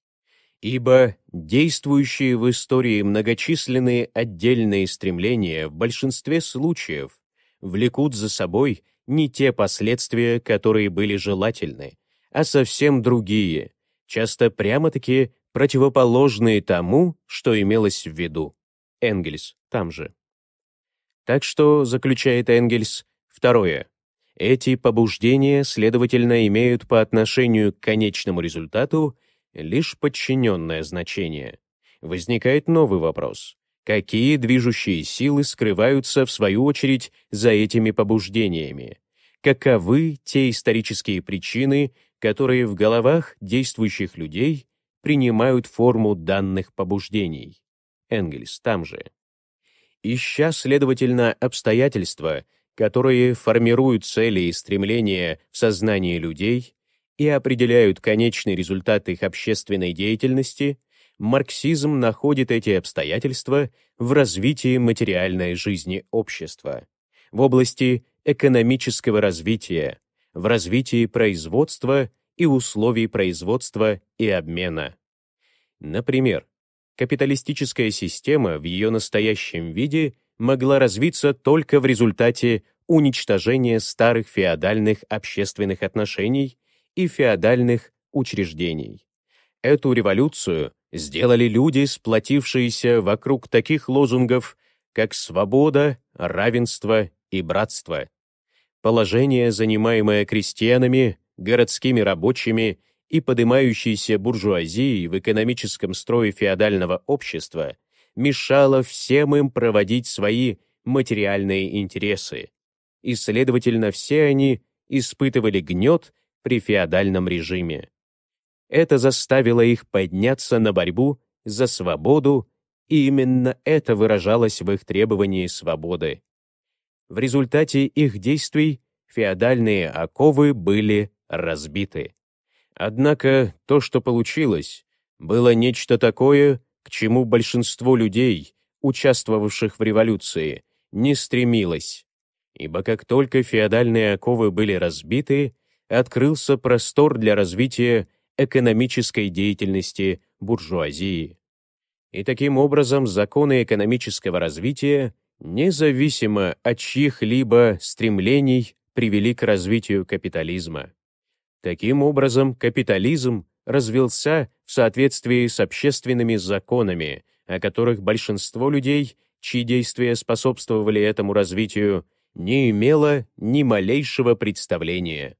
A: Ибо действующие в истории многочисленные отдельные стремления в большинстве случаев влекут за собой не те последствия, которые были желательны, а совсем другие, часто прямо-таки противоположные тому, что имелось в виду. Энгельс там же. Так что, заключает Энгельс, второе, эти побуждения, следовательно, имеют по отношению к конечному результату лишь подчиненное значение. Возникает новый вопрос. Какие движущие силы скрываются, в свою очередь, за этими побуждениями? Каковы те исторические причины, которые в головах действующих людей принимают форму данных побуждений? Энгельс там же. Ища, следовательно, обстоятельства, которые формируют цели и стремления в сознании людей и определяют конечный результат их общественной деятельности, марксизм находит эти обстоятельства в развитии материальной жизни общества, в области экономического развития, в развитии производства и условий производства и обмена. Например, капиталистическая система в ее настоящем виде – могла развиться только в результате уничтожения старых феодальных общественных отношений и феодальных учреждений. Эту революцию сделали люди, сплотившиеся вокруг таких лозунгов, как «свобода», «равенство» и «братство». Положение, занимаемое крестьянами, городскими рабочими и поднимающейся буржуазией в экономическом строе феодального общества, мешало всем им проводить свои материальные интересы. И, следовательно, все они испытывали гнет при феодальном режиме. Это заставило их подняться на борьбу за свободу, и именно это выражалось в их требовании свободы. В результате их действий феодальные оковы были разбиты. Однако то, что получилось, было нечто такое, к чему большинство людей, участвовавших в революции, не стремилось, ибо как только феодальные оковы были разбиты, открылся простор для развития экономической деятельности буржуазии. И таким образом законы экономического развития, независимо от чьих-либо стремлений, привели к развитию капитализма. Таким образом, капитализм развелся в соответствии с общественными законами, о которых большинство людей, чьи действия способствовали этому развитию, не имело ни малейшего представления.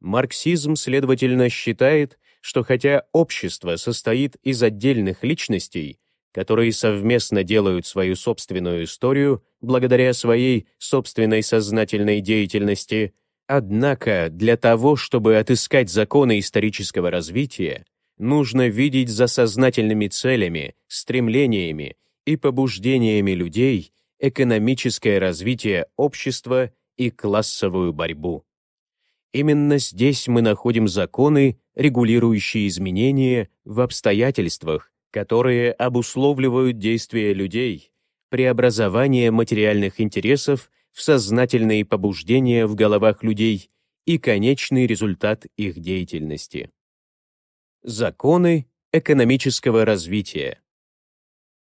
A: Марксизм, следовательно, считает, что хотя общество состоит из отдельных личностей, которые совместно делают свою собственную историю благодаря своей собственной сознательной деятельности, Однако для того, чтобы отыскать законы исторического развития, нужно видеть за сознательными целями, стремлениями и побуждениями людей экономическое развитие общества и классовую борьбу. Именно здесь мы находим законы, регулирующие изменения в обстоятельствах, которые обусловливают действия людей, преобразование материальных интересов в сознательные побуждения в головах людей и конечный результат их деятельности. Законы экономического развития.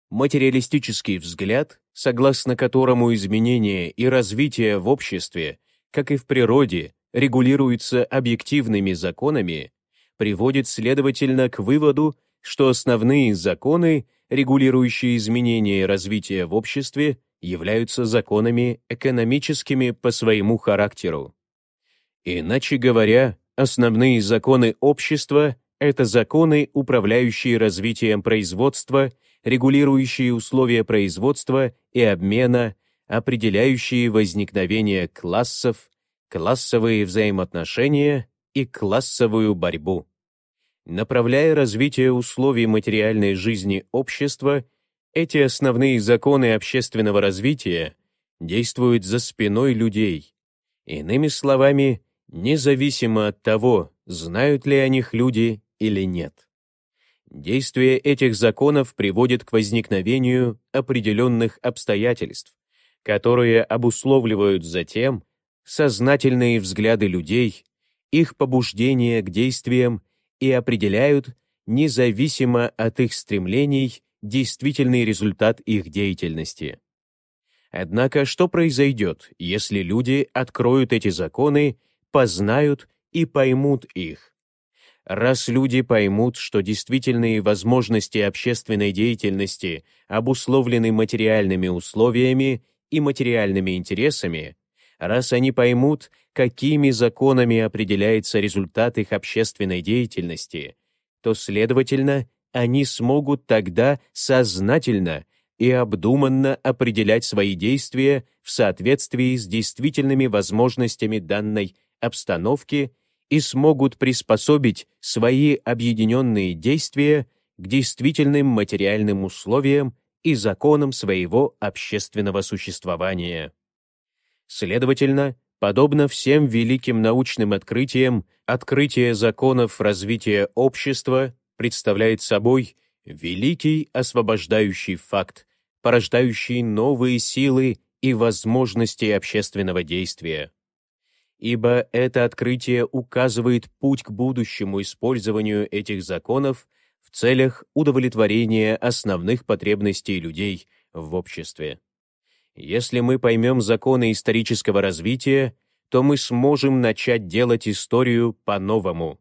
A: Материалистический взгляд, согласно которому изменения и развитие в обществе, как и в природе, регулируются объективными законами, приводит, следовательно, к выводу, что основные законы, регулирующие изменения и развитие в обществе, являются законами экономическими по своему характеру. Иначе говоря, основные законы общества — это законы, управляющие развитием производства, регулирующие условия производства и обмена, определяющие возникновение классов, классовые взаимоотношения и классовую борьбу. Направляя развитие условий материальной жизни общества эти основные законы общественного развития действуют за спиной людей. Иными словами, независимо от того, знают ли о них люди или нет. Действие этих законов приводит к возникновению определенных обстоятельств, которые обусловливают затем сознательные взгляды людей, их побуждение к действиям и определяют, независимо от их стремлений, действительный результат их деятельности. Однако что произойдет, если люди откроют эти законы, познают и поймут их? Раз люди поймут, что действительные возможности общественной деятельности обусловлены материальными условиями и материальными интересами, раз они поймут, какими законами определяется результат их общественной деятельности, то, следовательно, они смогут тогда сознательно и обдуманно определять свои действия в соответствии с действительными возможностями данной обстановки и смогут приспособить свои объединенные действия к действительным материальным условиям и законам своего общественного существования. Следовательно, подобно всем великим научным открытиям, открытие законов развития общества представляет собой великий освобождающий факт, порождающий новые силы и возможности общественного действия. Ибо это открытие указывает путь к будущему использованию этих законов в целях удовлетворения основных потребностей людей в обществе. Если мы поймем законы исторического развития, то мы сможем начать делать историю по-новому.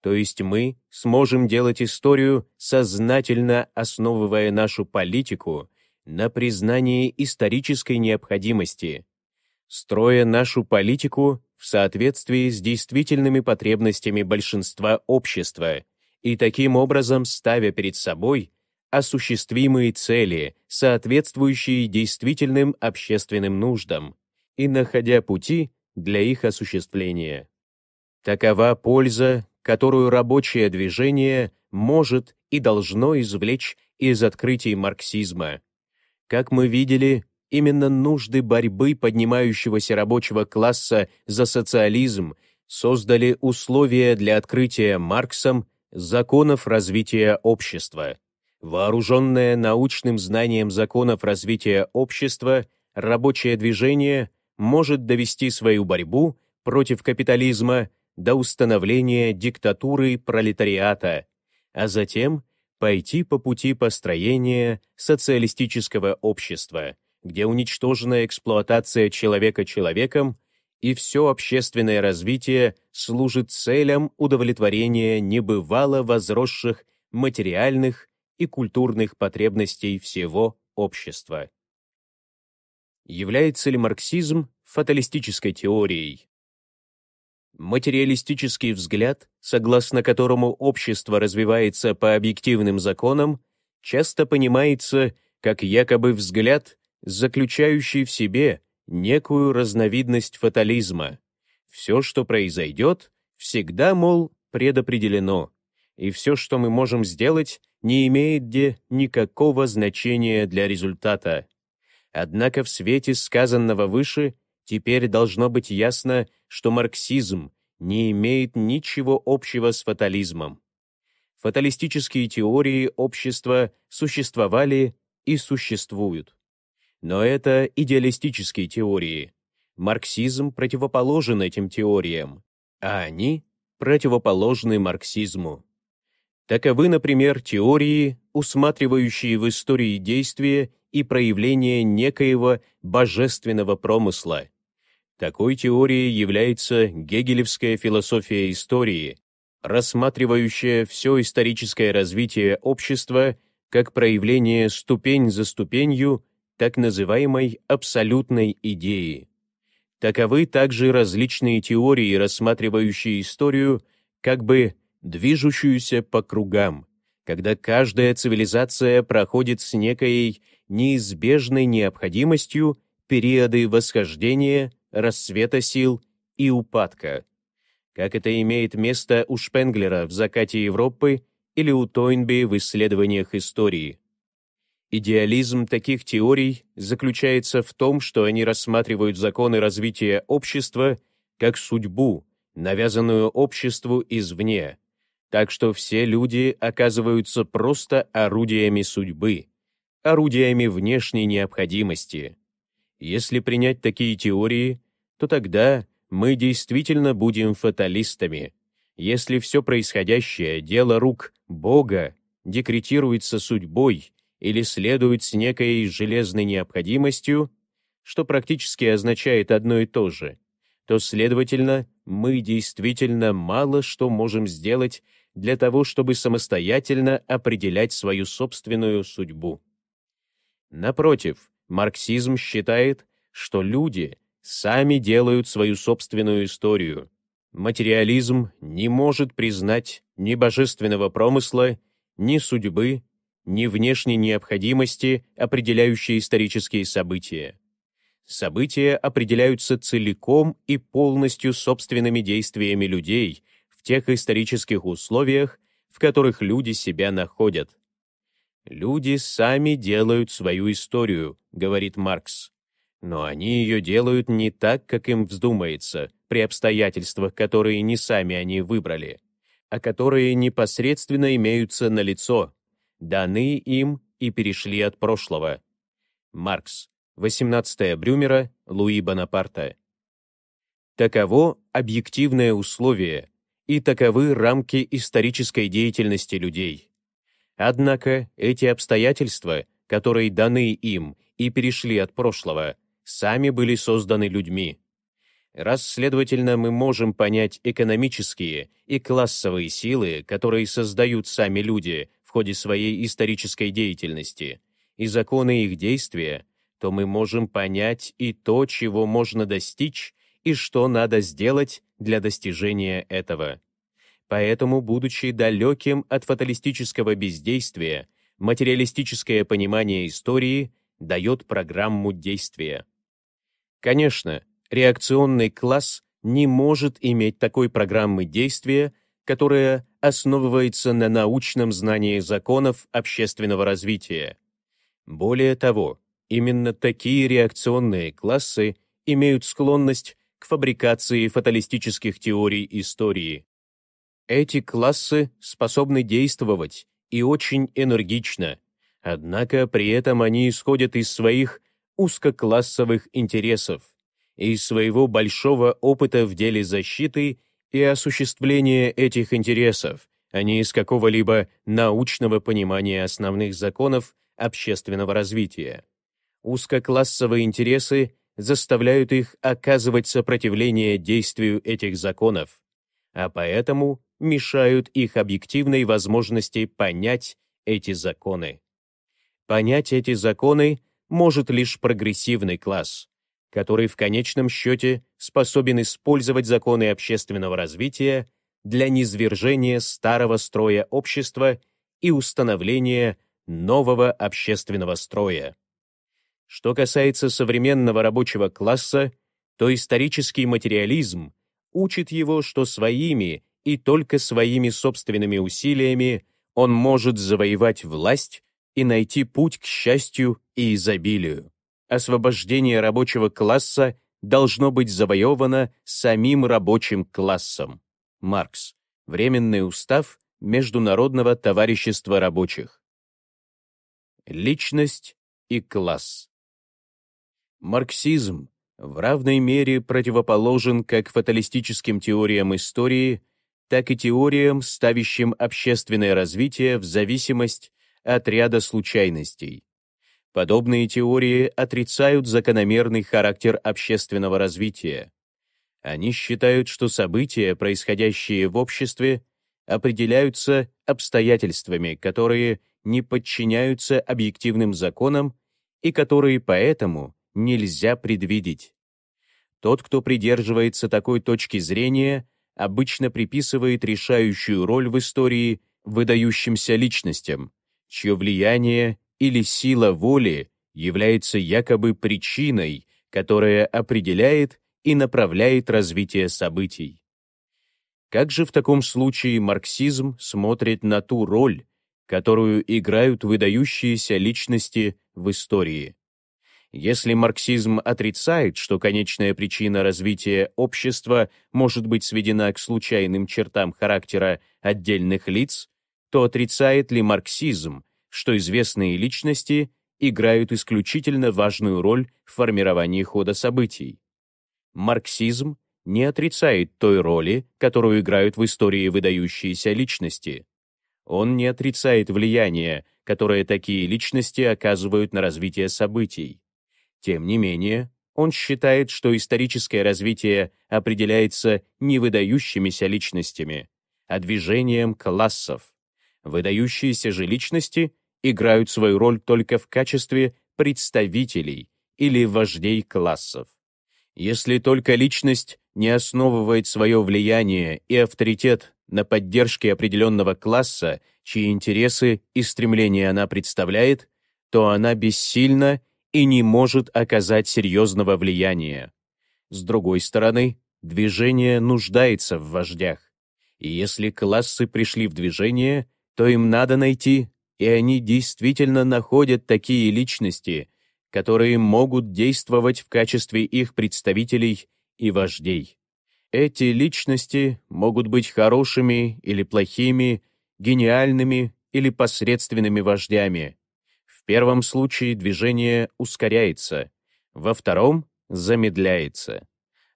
A: То есть мы сможем делать историю, сознательно основывая нашу политику на признании исторической необходимости, строя нашу политику в соответствии с действительными потребностями большинства общества и таким образом ставя перед собой осуществимые цели, соответствующие действительным общественным нуждам, и находя пути для их осуществления. Такова польза, которую рабочее движение может и должно извлечь из открытий марксизма. Как мы видели, именно нужды борьбы поднимающегося рабочего класса за социализм создали условия для открытия Марксом законов развития общества. Вооруженное научным знанием законов развития общества, рабочее движение может довести свою борьбу против капитализма до установления диктатуры пролетариата, а затем пойти по пути построения социалистического общества, где уничтожена эксплуатация человека человеком и все общественное развитие служит целям удовлетворения небывало возросших материальных и культурных потребностей всего общества. Является ли марксизм фаталистической теорией? материалистический взгляд, согласно которому общество развивается по объективным законам, часто понимается как якобы взгляд, заключающий в себе некую разновидность фатализма. Все, что произойдет, всегда, мол, предопределено, и все, что мы можем сделать, не имеет где никакого значения для результата. Однако в свете сказанного выше теперь должно быть ясно, что марксизм не имеет ничего общего с фатализмом. Фаталистические теории общества существовали и существуют. Но это идеалистические теории. Марксизм противоположен этим теориям, а они противоположны марксизму. Таковы, например, теории, усматривающие в истории действия и проявление некоего божественного промысла – такой теорией является гегелевская философия истории, рассматривающая все историческое развитие общества как проявление ступень за ступенью так называемой абсолютной идеи. Таковы также различные теории, рассматривающие историю как бы движущуюся по кругам, когда каждая цивилизация проходит с некой неизбежной необходимостью периоды восхождения – рассвета сил и упадка, как это имеет место у Шпенглера в «Закате Европы» или у Тойнби в исследованиях истории. Идеализм таких теорий заключается в том, что они рассматривают законы развития общества как судьбу, навязанную обществу извне, так что все люди оказываются просто орудиями судьбы, орудиями внешней необходимости. Если принять такие теории, то тогда мы действительно будем фаталистами. Если все происходящее — дело рук Бога, декретируется судьбой или следует с некой железной необходимостью, что практически означает одно и то же, то, следовательно, мы действительно мало что можем сделать для того, чтобы самостоятельно определять свою собственную судьбу. Напротив, Марксизм считает, что люди сами делают свою собственную историю. Материализм не может признать ни божественного промысла, ни судьбы, ни внешней необходимости, определяющей исторические события. События определяются целиком и полностью собственными действиями людей в тех исторических условиях, в которых люди себя находят. «Люди сами делают свою историю», — говорит Маркс. «Но они ее делают не так, как им вздумается, при обстоятельствах, которые не сами они выбрали, а которые непосредственно имеются на лицо, даны им и перешли от прошлого». Маркс. 18 Брюмера, Луи Бонапарта. Таково объективное условие, и таковы рамки исторической деятельности людей. Однако эти обстоятельства, которые даны им и перешли от прошлого, сами были созданы людьми. Раз, следовательно, мы можем понять экономические и классовые силы, которые создают сами люди в ходе своей исторической деятельности, и законы их действия, то мы можем понять и то, чего можно достичь, и что надо сделать для достижения этого. Поэтому, будучи далеким от фаталистического бездействия, материалистическое понимание истории дает программу действия. Конечно, реакционный класс не может иметь такой программы действия, которая основывается на научном знании законов общественного развития. Более того, именно такие реакционные классы имеют склонность к фабрикации фаталистических теорий истории. Эти классы способны действовать и очень энергично, однако при этом они исходят из своих узкоклассовых интересов, из своего большого опыта в деле защиты и осуществления этих интересов, а не из какого-либо научного понимания основных законов общественного развития. Узкоклассовые интересы заставляют их оказывать сопротивление действию этих законов, а поэтому мешают их объективной возможности понять эти законы. Понять эти законы может лишь прогрессивный класс, который в конечном счете способен использовать законы общественного развития для низвержения старого строя общества и установления нового общественного строя. Что касается современного рабочего класса, то исторический материализм учит его, что своими и только своими собственными усилиями он может завоевать власть и найти путь к счастью и изобилию. Освобождение рабочего класса должно быть завоевано самим рабочим классом. Маркс. Временный устав Международного товарищества рабочих. Личность и класс. Марксизм в равной мере противоположен как фаталистическим теориям истории, так и теориям, ставящим общественное развитие в зависимость от ряда случайностей. Подобные теории отрицают закономерный характер общественного развития. Они считают, что события, происходящие в обществе, определяются обстоятельствами, которые не подчиняются объективным законам и которые поэтому нельзя предвидеть. Тот, кто придерживается такой точки зрения, обычно приписывает решающую роль в истории выдающимся личностям, чье влияние или сила воли является якобы причиной, которая определяет и направляет развитие событий. Как же в таком случае марксизм смотрит на ту роль, которую играют выдающиеся личности в истории? Если марксизм отрицает, что конечная причина развития общества может быть сведена к случайным чертам характера отдельных лиц, то отрицает ли марксизм, что известные личности играют исключительно важную роль в формировании хода событий? Марксизм не отрицает той роли, которую играют в истории выдающиеся личности. Он не отрицает влияние, которое такие личности оказывают на развитие событий. Тем не менее, он считает, что историческое развитие определяется не выдающимися личностями, а движением классов. Выдающиеся же личности играют свою роль только в качестве представителей или вождей классов. Если только личность не основывает свое влияние и авторитет на поддержке определенного класса, чьи интересы и стремления она представляет, то она бессильна и не может оказать серьезного влияния. С другой стороны, движение нуждается в вождях. И если классы пришли в движение, то им надо найти, и они действительно находят такие личности, которые могут действовать в качестве их представителей и вождей. Эти личности могут быть хорошими или плохими, гениальными или посредственными вождями, первом случае движение ускоряется, во втором — замедляется.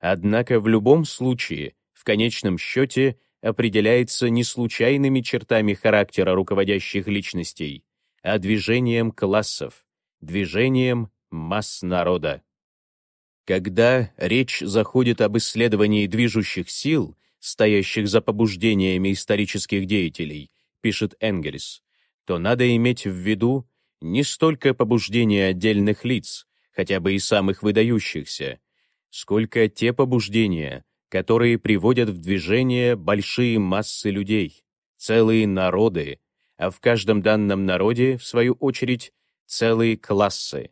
A: Однако в любом случае, в конечном счете, определяется не случайными чертами характера руководящих личностей, а движением классов, движением масс народа. Когда речь заходит об исследовании движущих сил, стоящих за побуждениями исторических деятелей, пишет Энгельс, то надо иметь в виду не столько побуждения отдельных лиц, хотя бы и самых выдающихся, сколько те побуждения, которые приводят в движение большие массы людей, целые народы, а в каждом данном народе, в свою очередь, целые классы.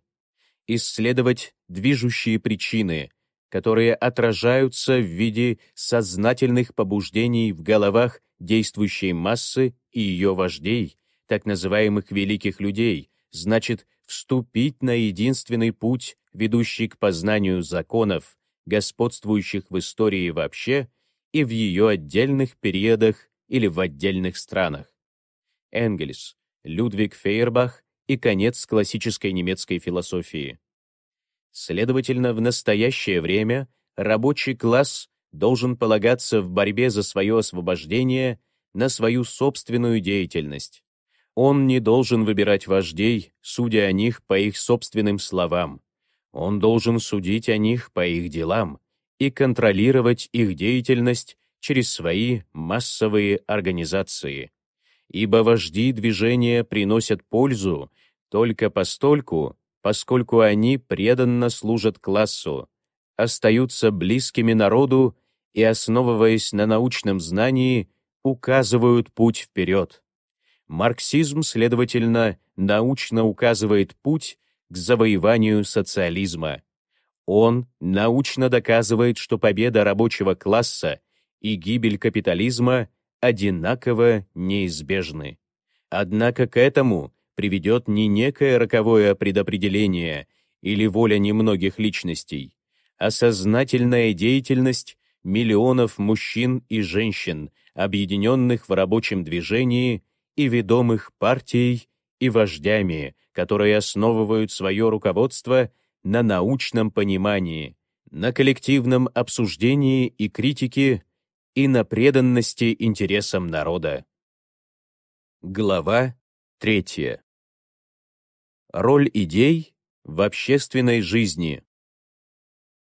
A: Исследовать движущие причины, которые отражаются в виде сознательных побуждений в головах действующей массы и ее вождей, так называемых великих людей, значит вступить на единственный путь, ведущий к познанию законов, господствующих в истории вообще и в ее отдельных периодах или в отдельных странах. Энгельс, Людвиг Фейербах и конец классической немецкой философии. Следовательно, в настоящее время рабочий класс должен полагаться в борьбе за свое освобождение на свою собственную деятельность, он не должен выбирать вождей, судя о них по их собственным словам. Он должен судить о них по их делам и контролировать их деятельность через свои массовые организации. Ибо вожди движения приносят пользу только постольку, поскольку они преданно служат классу, остаются близкими народу и, основываясь на научном знании, указывают путь вперед. Марксизм, следовательно, научно указывает путь к завоеванию социализма. Он научно доказывает, что победа рабочего класса и гибель капитализма одинаково неизбежны. Однако к этому приведет не некое роковое предопределение или воля немногих личностей, а сознательная деятельность миллионов мужчин и женщин, объединенных в рабочем движении – и ведомых партией и вождями, которые основывают свое руководство на научном понимании, на коллективном обсуждении и критике и на преданности интересам народа. Глава 3. Роль идей в общественной жизни.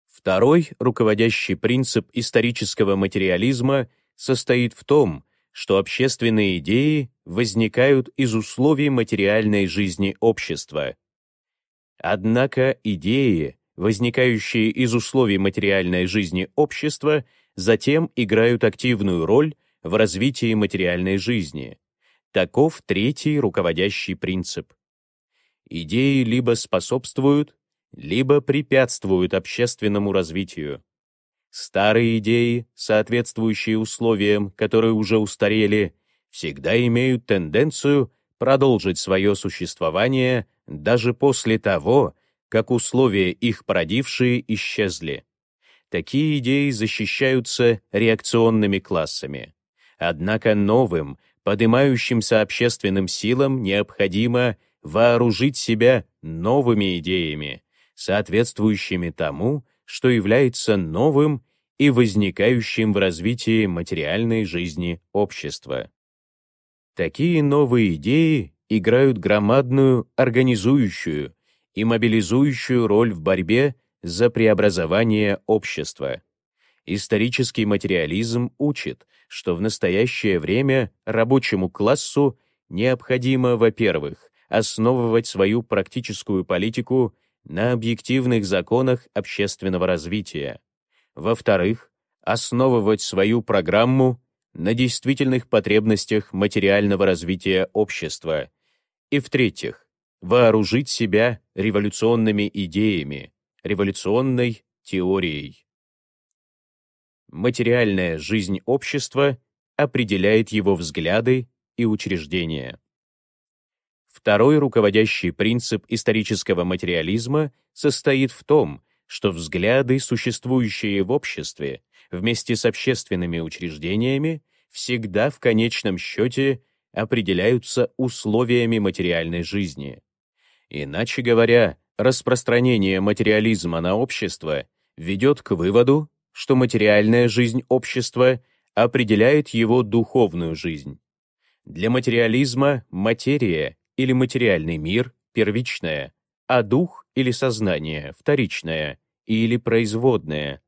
A: Второй руководящий принцип исторического материализма состоит в том, что общественные идеи возникают из условий материальной жизни общества. Однако идеи, возникающие из условий материальной жизни общества, затем играют активную роль в развитии материальной жизни. Таков третий руководящий принцип. Идеи либо способствуют, либо препятствуют общественному развитию. Старые идеи, соответствующие условиям, которые уже устарели, всегда имеют тенденцию продолжить свое существование даже после того, как условия их породившие исчезли. Такие идеи защищаются реакционными классами. Однако новым, поднимающимся общественным силам необходимо вооружить себя новыми идеями, соответствующими тому, что является новым и возникающим в развитии материальной жизни общества. Такие новые идеи играют громадную организующую и мобилизующую роль в борьбе за преобразование общества. Исторический материализм учит, что в настоящее время рабочему классу необходимо, во-первых, основывать свою практическую политику на объективных законах общественного развития. Во-вторых, основывать свою программу на действительных потребностях материального развития общества. И в-третьих, вооружить себя революционными идеями, революционной теорией. Материальная жизнь общества определяет его взгляды и учреждения. Второй руководящий принцип исторического материализма состоит в том, что взгляды, существующие в обществе, вместе с общественными учреждениями, всегда в конечном счете определяются условиями материальной жизни. Иначе говоря, распространение материализма на общество ведет к выводу, что материальная жизнь общества определяет его духовную жизнь. Для материализма материя — или материальный мир — первичное, а дух или сознание — вторичное или производное.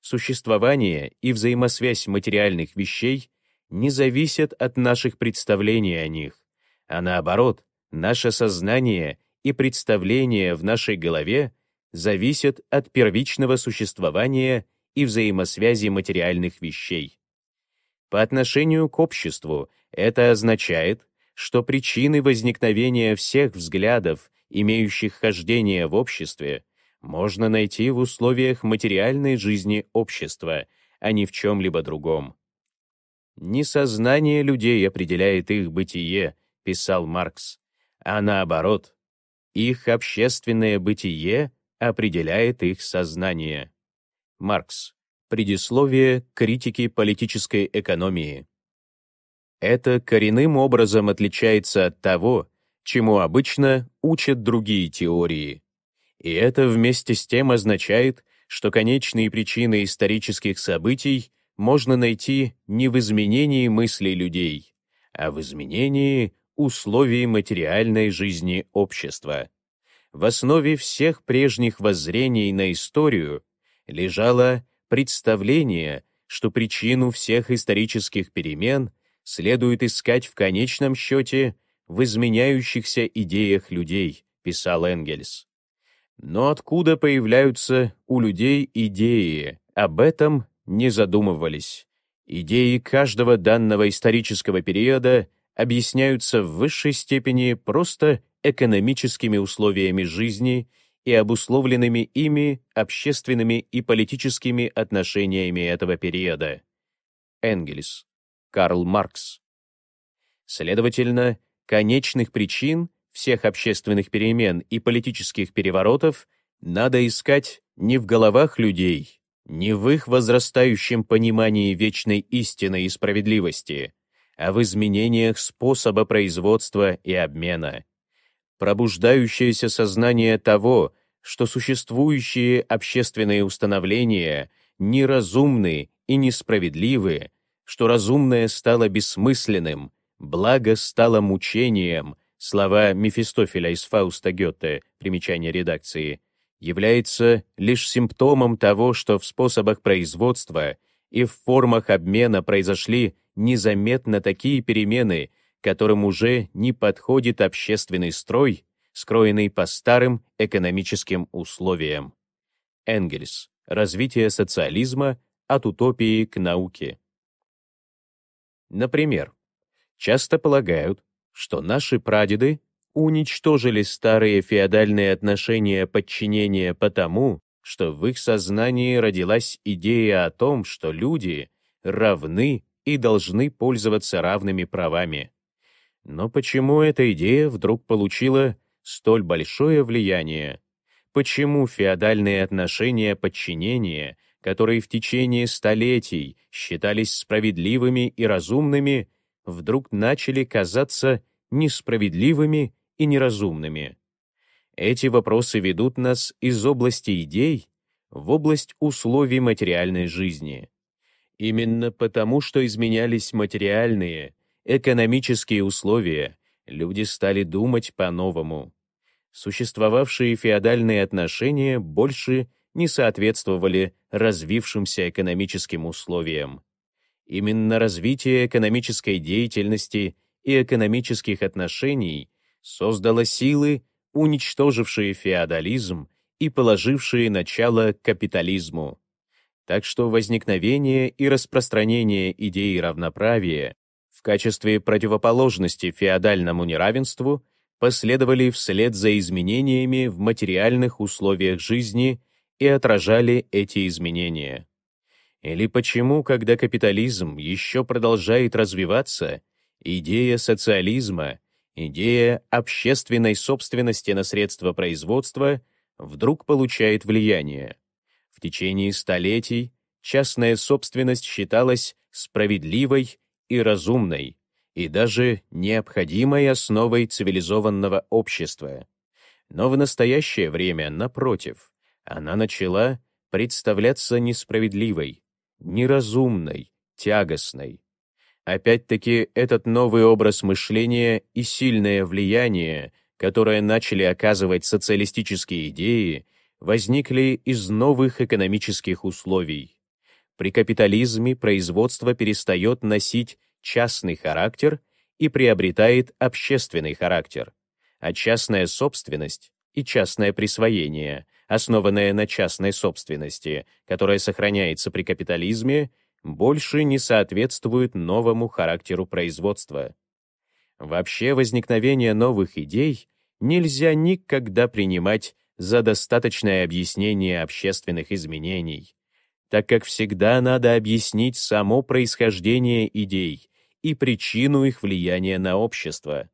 A: Существование и взаимосвязь материальных вещей не зависят от наших представлений о них, а наоборот, наше сознание и представление в нашей голове зависят от первичного существования и взаимосвязи материальных вещей. По отношению к обществу это означает, что причины возникновения всех взглядов, имеющих хождение в обществе, можно найти в условиях материальной жизни общества, а не в чем-либо другом. «Не сознание людей определяет их бытие», — писал Маркс, «а наоборот, их общественное бытие определяет их сознание». Маркс. Предисловие к Критике политической экономии. Это коренным образом отличается от того, чему обычно учат другие теории. И это вместе с тем означает, что конечные причины исторических событий можно найти не в изменении мыслей людей, а в изменении условий материальной жизни общества. В основе всех прежних воззрений на историю лежало представление, что причину всех исторических перемен — следует искать в конечном счете в изменяющихся идеях людей, писал Энгельс. Но откуда появляются у людей идеи, об этом не задумывались. Идеи каждого данного исторического периода объясняются в высшей степени просто экономическими условиями жизни и обусловленными ими общественными и политическими отношениями этого периода. Энгельс. Карл Маркс. Следовательно, конечных причин всех общественных перемен и политических переворотов надо искать не в головах людей, не в их возрастающем понимании вечной истины и справедливости, а в изменениях способа производства и обмена. Пробуждающееся сознание того, что существующие общественные установления неразумны и несправедливы, что разумное стало бессмысленным, благо стало мучением, слова Мефистофеля из Фауста Гёте, примечание редакции, является лишь симптомом того, что в способах производства и в формах обмена произошли незаметно такие перемены, которым уже не подходит общественный строй, скроенный по старым экономическим условиям. Энгельс. Развитие социализма от утопии к науке. Например, часто полагают, что наши прадеды уничтожили старые феодальные отношения подчинения потому, что в их сознании родилась идея о том, что люди равны и должны пользоваться равными правами. Но почему эта идея вдруг получила столь большое влияние? Почему феодальные отношения подчинения которые в течение столетий считались справедливыми и разумными, вдруг начали казаться несправедливыми и неразумными. Эти вопросы ведут нас из области идей в область условий материальной жизни. Именно потому, что изменялись материальные, экономические условия, люди стали думать по-новому. Существовавшие феодальные отношения больше не соответствовали развившимся экономическим условиям. Именно развитие экономической деятельности и экономических отношений создало силы, уничтожившие феодализм и положившие начало капитализму. Так что возникновение и распространение идеи равноправия в качестве противоположности феодальному неравенству последовали вслед за изменениями в материальных условиях жизни – и отражали эти изменения. Или почему, когда капитализм еще продолжает развиваться, идея социализма, идея общественной собственности на средства производства вдруг получает влияние? В течение столетий частная собственность считалась справедливой и разумной, и даже необходимой основой цивилизованного общества. Но в настоящее время, напротив, она начала представляться несправедливой, неразумной, тягостной. Опять-таки, этот новый образ мышления и сильное влияние, которое начали оказывать социалистические идеи, возникли из новых экономических условий. При капитализме производство перестает носить частный характер и приобретает общественный характер, а частная собственность и частное присвоение, основанное на частной собственности, которая сохраняется при капитализме, больше не соответствует новому характеру производства. Вообще возникновение новых идей нельзя никогда принимать за достаточное объяснение общественных изменений, так как всегда надо объяснить само происхождение идей и причину их влияния на общество.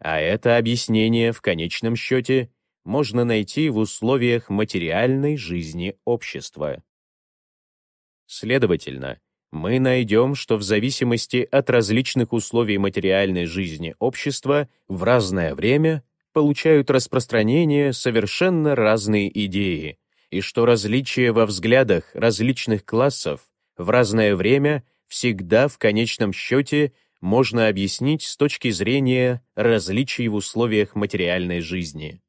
A: А это объяснение в конечном счете можно найти в условиях материальной жизни общества. Следовательно, мы найдем, что в зависимости от различных условий материальной жизни общества в разное время получают распространение совершенно разные идеи, и что различия во взглядах различных классов в разное время всегда в конечном счете можно объяснить с точки зрения различий в условиях материальной жизни.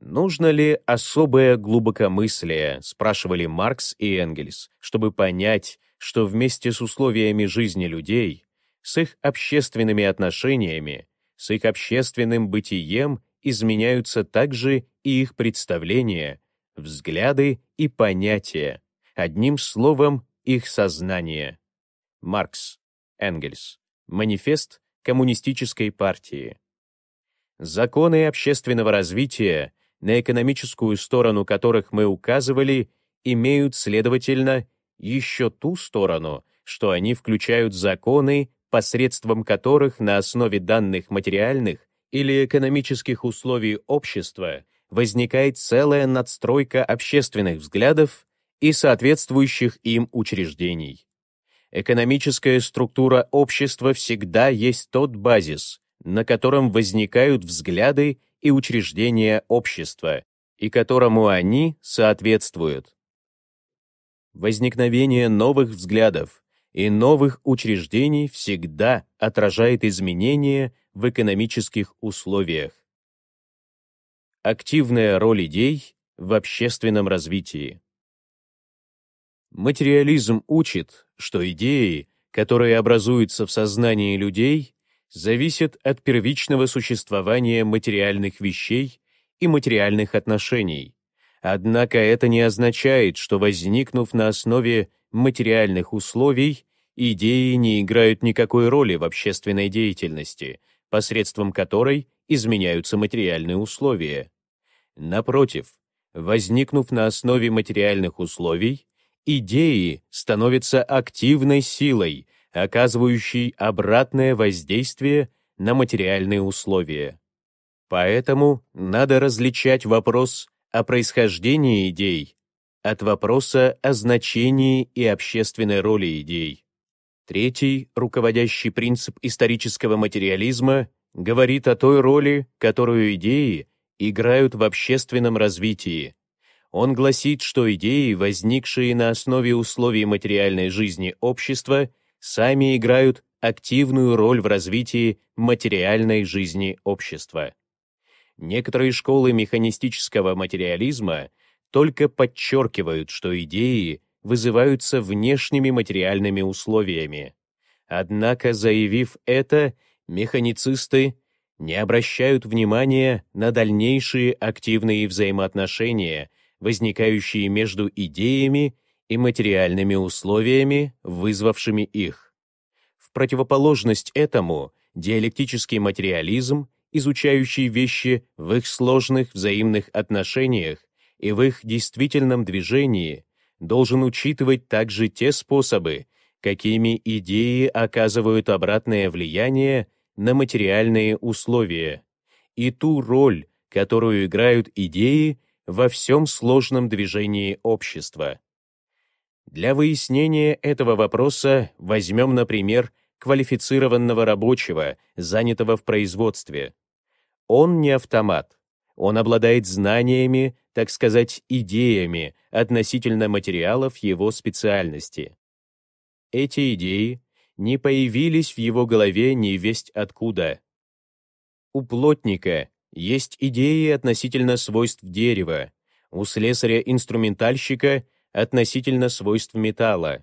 A: Нужно ли особое глубокомыслие, спрашивали Маркс и Энгельс, чтобы понять, что вместе с условиями жизни людей, с их общественными отношениями, с их общественным бытием изменяются также и их представления, взгляды и понятия, одним словом, их сознание. Маркс, Энгельс, манифест Коммунистической партии. Законы общественного развития на экономическую сторону которых мы указывали, имеют, следовательно, еще ту сторону, что они включают законы, посредством которых на основе данных материальных или экономических условий общества возникает целая надстройка общественных взглядов и соответствующих им учреждений. Экономическая структура общества всегда есть тот базис, на котором возникают взгляды и учреждения общества, и которому они соответствуют. Возникновение новых взглядов и новых учреждений всегда отражает изменения в экономических условиях. Активная роль идей в общественном развитии. Материализм учит, что идеи, которые образуются в сознании людей, зависит от первичного существования материальных вещей и материальных отношений. Однако это не означает, что, возникнув на основе материальных условий, идеи не играют никакой роли в общественной деятельности, посредством которой изменяются материальные условия. Напротив, возникнув на основе материальных условий, идеи становятся активной силой, оказывающий обратное воздействие на материальные условия. Поэтому надо различать вопрос о происхождении идей от вопроса о значении и общественной роли идей. Третий руководящий принцип исторического материализма говорит о той роли, которую идеи играют в общественном развитии. Он гласит, что идеи, возникшие на основе условий материальной жизни общества – сами играют активную роль в развитии материальной жизни общества. Некоторые школы механистического материализма только подчеркивают, что идеи вызываются внешними материальными условиями. Однако, заявив это, механицисты не обращают внимания на дальнейшие активные взаимоотношения, возникающие между идеями и материальными условиями, вызвавшими их. В противоположность этому диалектический материализм, изучающий вещи в их сложных взаимных отношениях и в их действительном движении, должен учитывать также те способы, какими идеи оказывают обратное влияние на материальные условия, и ту роль, которую играют идеи во всем сложном движении общества. Для выяснения этого вопроса возьмем, например, квалифицированного рабочего, занятого в производстве. Он не автомат. Он обладает знаниями, так сказать, идеями относительно материалов его специальности. Эти идеи не появились в его голове ни весть откуда. У плотника есть идеи относительно свойств дерева, у слесаря-инструментальщика относительно свойств металла.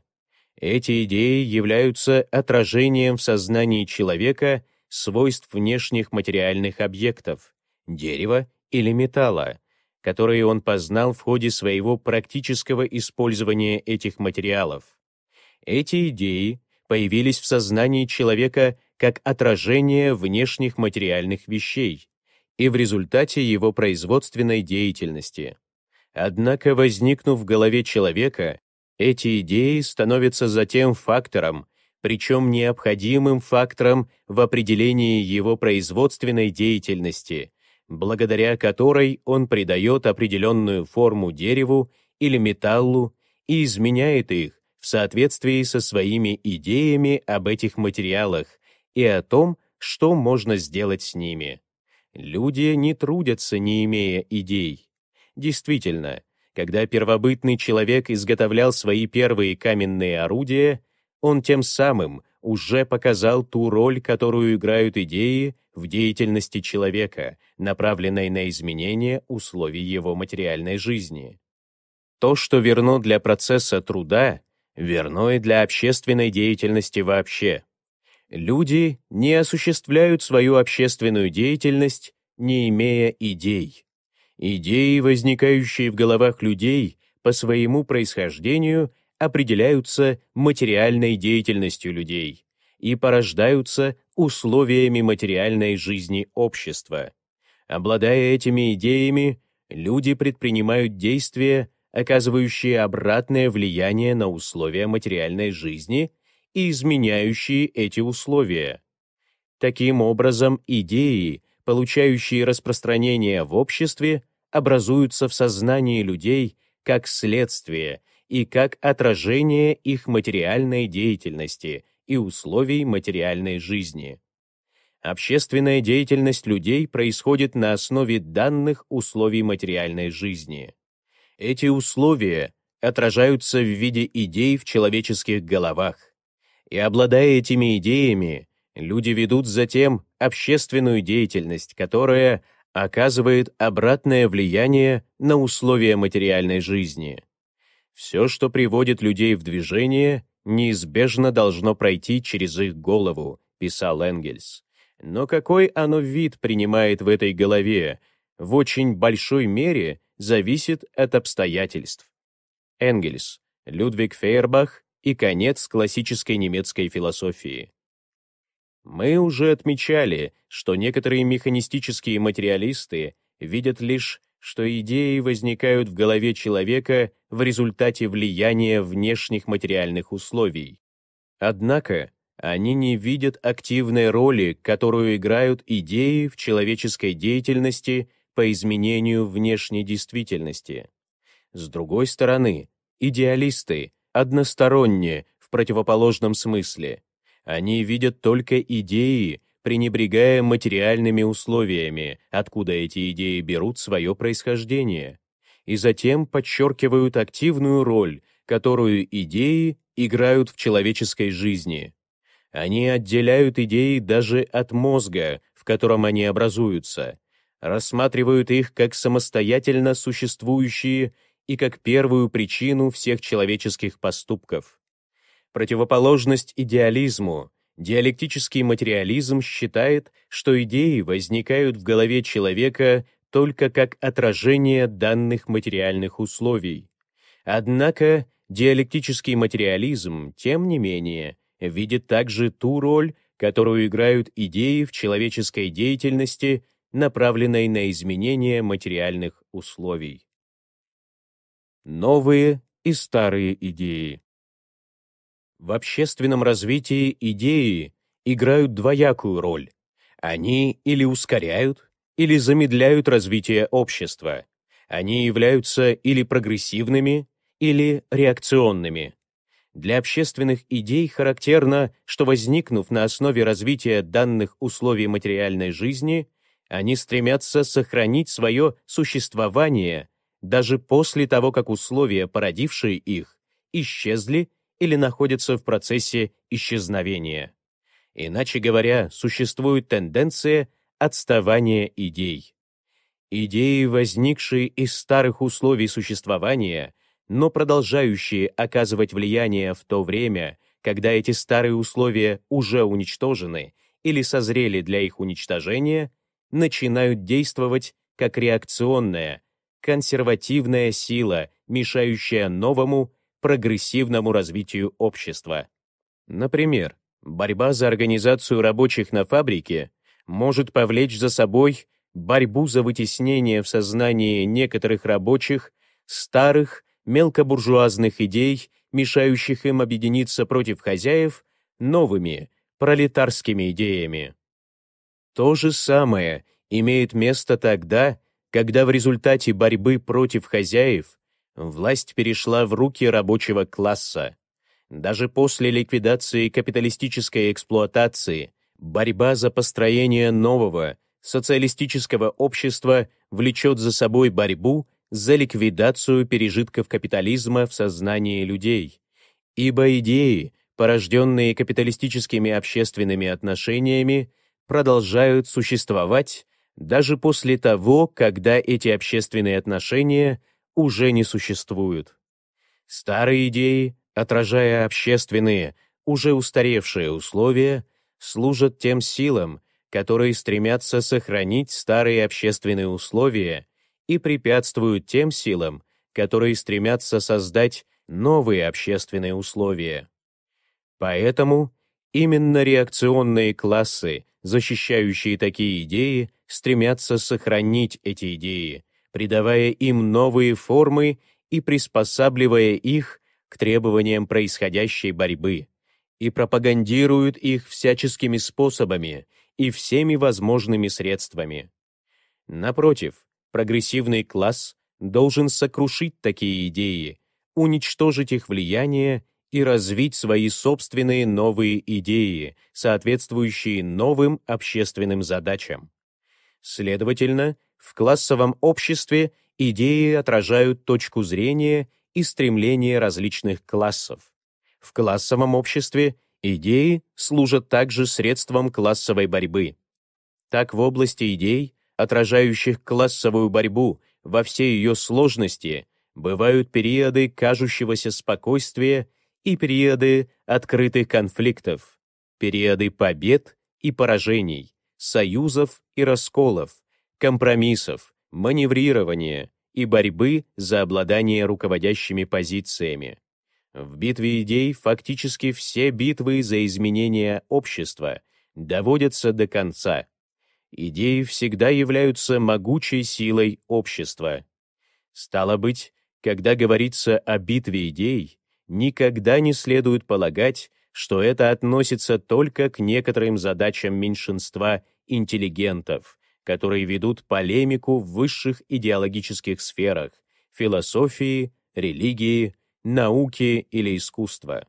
A: Эти идеи являются отражением в сознании человека свойств внешних материальных объектов — дерева или металла, которые он познал в ходе своего практического использования этих материалов. Эти идеи появились в сознании человека как отражение внешних материальных вещей и в результате его производственной деятельности. Однако, возникнув в голове человека, эти идеи становятся затем фактором, причем необходимым фактором в определении его производственной деятельности, благодаря которой он придает определенную форму дереву или металлу и изменяет их в соответствии со своими идеями об этих материалах и о том, что можно сделать с ними. Люди не трудятся, не имея идей. Действительно, когда первобытный человек изготовлял свои первые каменные орудия, он тем самым уже показал ту роль, которую играют идеи в деятельности человека, направленной на изменение условий его материальной жизни. То, что верно для процесса труда, верно и для общественной деятельности вообще. Люди не осуществляют свою общественную деятельность, не имея идей. Идеи, возникающие в головах людей по своему происхождению, определяются материальной деятельностью людей и порождаются условиями материальной жизни общества. Обладая этими идеями, люди предпринимают действия, оказывающие обратное влияние на условия материальной жизни и изменяющие эти условия. Таким образом, идеи получающие распространение в обществе, образуются в сознании людей как следствие и как отражение их материальной деятельности и условий материальной жизни. Общественная деятельность людей происходит на основе данных условий материальной жизни. Эти условия отражаются в виде идей в человеческих головах. И обладая этими идеями, люди ведут затем общественную деятельность, которая оказывает обратное влияние на условия материальной жизни. Все, что приводит людей в движение, неизбежно должно пройти через их голову, писал Энгельс. Но какой оно вид принимает в этой голове, в очень большой мере зависит от обстоятельств. Энгельс, Людвиг Фейербах и конец классической немецкой философии. Мы уже отмечали, что некоторые механистические материалисты видят лишь, что идеи возникают в голове человека в результате влияния внешних материальных условий. Однако они не видят активной роли, которую играют идеи в человеческой деятельности по изменению внешней действительности. С другой стороны, идеалисты односторонние в противоположном смысле – они видят только идеи, пренебрегая материальными условиями, откуда эти идеи берут свое происхождение, и затем подчеркивают активную роль, которую идеи играют в человеческой жизни. Они отделяют идеи даже от мозга, в котором они образуются, рассматривают их как самостоятельно существующие и как первую причину всех человеческих поступков. Противоположность идеализму, диалектический материализм считает, что идеи возникают в голове человека только как отражение данных материальных условий. Однако диалектический материализм, тем не менее, видит также ту роль, которую играют идеи в человеческой деятельности, направленной на изменение материальных условий. Новые и старые идеи в общественном развитии идеи играют двоякую роль. Они или ускоряют, или замедляют развитие общества. Они являются или прогрессивными, или реакционными. Для общественных идей характерно, что возникнув на основе развития данных условий материальной жизни, они стремятся сохранить свое существование даже после того, как условия, породившие их, исчезли или находятся в процессе исчезновения. Иначе говоря, существует тенденция отставания идей. Идеи, возникшие из старых условий существования, но продолжающие оказывать влияние в то время, когда эти старые условия уже уничтожены или созрели для их уничтожения, начинают действовать как реакционная, консервативная сила, мешающая новому прогрессивному развитию общества. Например, борьба за организацию рабочих на фабрике может повлечь за собой борьбу за вытеснение в сознании некоторых рабочих старых мелкобуржуазных идей, мешающих им объединиться против хозяев, новыми пролетарскими идеями. То же самое имеет место тогда, когда в результате борьбы против хозяев власть перешла в руки рабочего класса. Даже после ликвидации капиталистической эксплуатации борьба за построение нового социалистического общества влечет за собой борьбу за ликвидацию пережитков капитализма в сознании людей, ибо идеи, порожденные капиталистическими общественными отношениями, продолжают существовать даже после того, когда эти общественные отношения – уже не существуют. Старые идеи, отражая общественные, уже устаревшие условия, служат тем силам, которые стремятся сохранить старые общественные условия и препятствуют тем силам, которые стремятся создать новые общественные условия. Поэтому именно реакционные классы, защищающие такие идеи, стремятся сохранить эти идеи, придавая им новые формы и приспосабливая их к требованиям происходящей борьбы, и пропагандируют их всяческими способами и всеми возможными средствами. Напротив, прогрессивный класс должен сокрушить такие идеи, уничтожить их влияние и развить свои собственные новые идеи, соответствующие новым общественным задачам. Следовательно, в классовом обществе идеи отражают точку зрения и стремления различных классов. В классовом обществе идеи служат также средством классовой борьбы. Так в области идей, отражающих классовую борьбу во всей ее сложности, бывают периоды кажущегося спокойствия и периоды открытых конфликтов, периоды побед и поражений, союзов и расколов, компромиссов, маневрирования и борьбы за обладание руководящими позициями. В битве идей фактически все битвы за изменение общества доводятся до конца. Идеи всегда являются могучей силой общества. Стало быть, когда говорится о битве идей, никогда не следует полагать, что это относится только к некоторым задачам меньшинства интеллигентов которые ведут полемику в высших идеологических сферах — философии, религии, науки или искусства.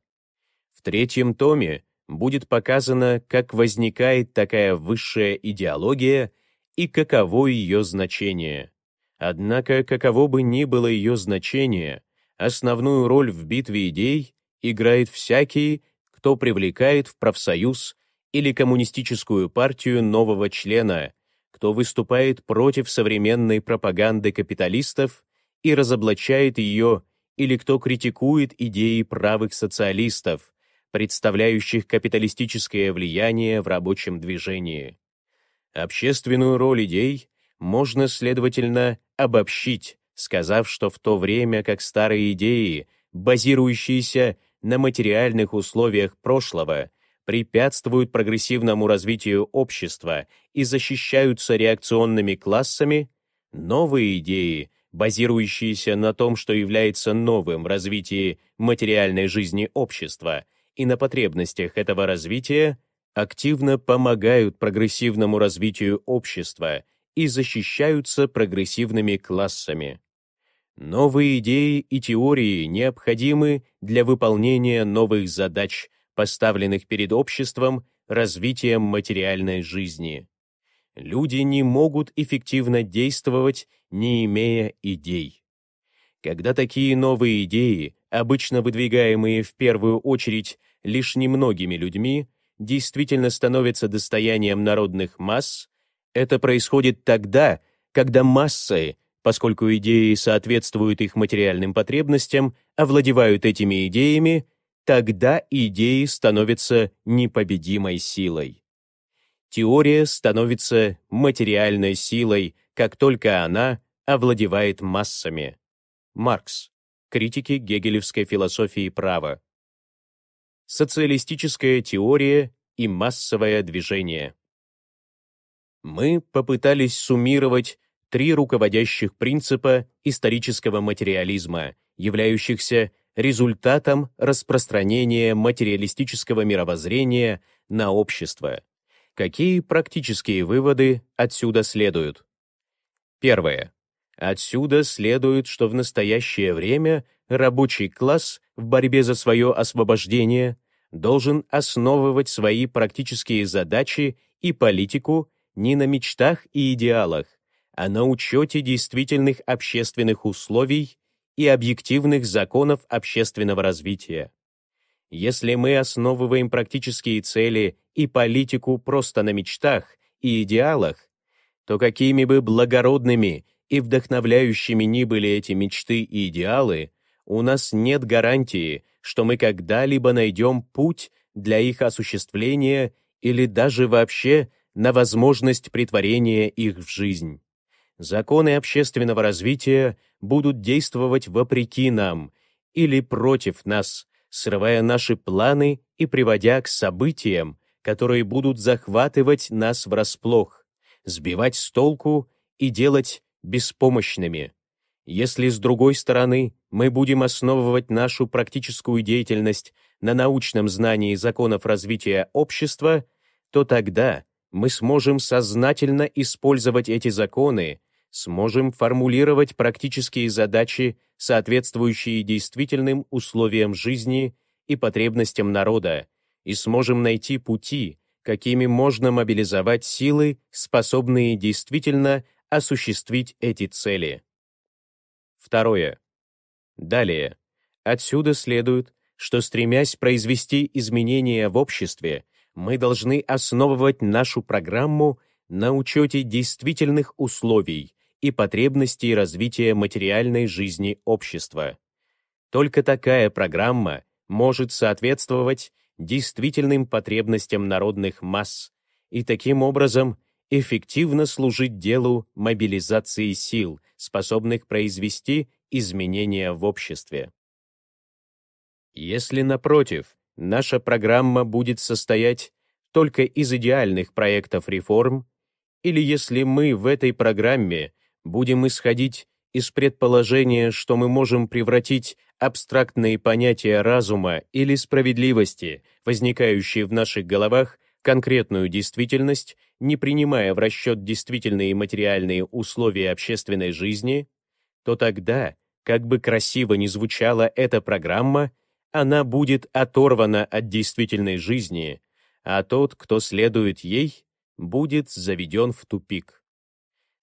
A: В третьем томе будет показано, как возникает такая высшая идеология и каково ее значение. Однако, каково бы ни было ее значение, основную роль в битве идей играет всякий, кто привлекает в профсоюз или коммунистическую партию нового члена — кто выступает против современной пропаганды капиталистов и разоблачает ее, или кто критикует идеи правых социалистов, представляющих капиталистическое влияние в рабочем движении. Общественную роль идей можно, следовательно, обобщить, сказав, что в то время как старые идеи, базирующиеся на материальных условиях прошлого, препятствуют прогрессивному развитию общества и защищаются реакционными классами, новые идеи, базирующиеся на том, что является новым в развитии материальной жизни общества и на потребностях этого развития, активно помогают прогрессивному развитию общества и защищаются прогрессивными классами. Новые идеи и теории необходимы для выполнения новых задач поставленных перед обществом развитием материальной жизни. Люди не могут эффективно действовать, не имея идей. Когда такие новые идеи, обычно выдвигаемые в первую очередь лишь немногими людьми, действительно становятся достоянием народных масс, это происходит тогда, когда массы, поскольку идеи соответствуют их материальным потребностям, овладевают этими идеями – тогда идеи становятся непобедимой силой. Теория становится материальной силой, как только она овладевает массами. Маркс. Критики гегелевской философии права. Социалистическая теория и массовое движение. Мы попытались суммировать три руководящих принципа исторического материализма, являющихся результатом распространения материалистического мировоззрения на общество. Какие практические выводы отсюда следуют? Первое. Отсюда следует, что в настоящее время рабочий класс в борьбе за свое освобождение должен основывать свои практические задачи и политику не на мечтах и идеалах, а на учете действительных общественных условий и объективных законов общественного развития. Если мы основываем практические цели и политику просто на мечтах и идеалах, то какими бы благородными и вдохновляющими ни были эти мечты и идеалы, у нас нет гарантии, что мы когда-либо найдем путь для их осуществления или даже вообще на возможность притворения их в жизнь законы общественного развития будут действовать вопреки нам или против нас, срывая наши планы и приводя к событиям, которые будут захватывать нас врасплох, сбивать с толку и делать беспомощными. Если, с другой стороны, мы будем основывать нашу практическую деятельность на научном знании законов развития общества, то тогда мы сможем сознательно использовать эти законы сможем формулировать практические задачи, соответствующие действительным условиям жизни и потребностям народа, и сможем найти пути, какими можно мобилизовать силы, способные действительно осуществить эти цели. Второе. Далее. Отсюда следует, что стремясь произвести изменения в обществе, мы должны основывать нашу программу на учете действительных условий, и потребностей развития материальной жизни общества. Только такая программа может соответствовать действительным потребностям народных масс и таким образом эффективно служить делу мобилизации сил, способных произвести изменения в обществе. Если, напротив, наша программа будет состоять только из идеальных проектов реформ, или если мы в этой программе – будем исходить из предположения, что мы можем превратить абстрактные понятия разума или справедливости, возникающие в наших головах, конкретную действительность, не принимая в расчет действительные материальные условия общественной жизни, то тогда, как бы красиво ни звучала эта программа, она будет оторвана от действительной жизни, а тот, кто следует ей, будет заведен в тупик.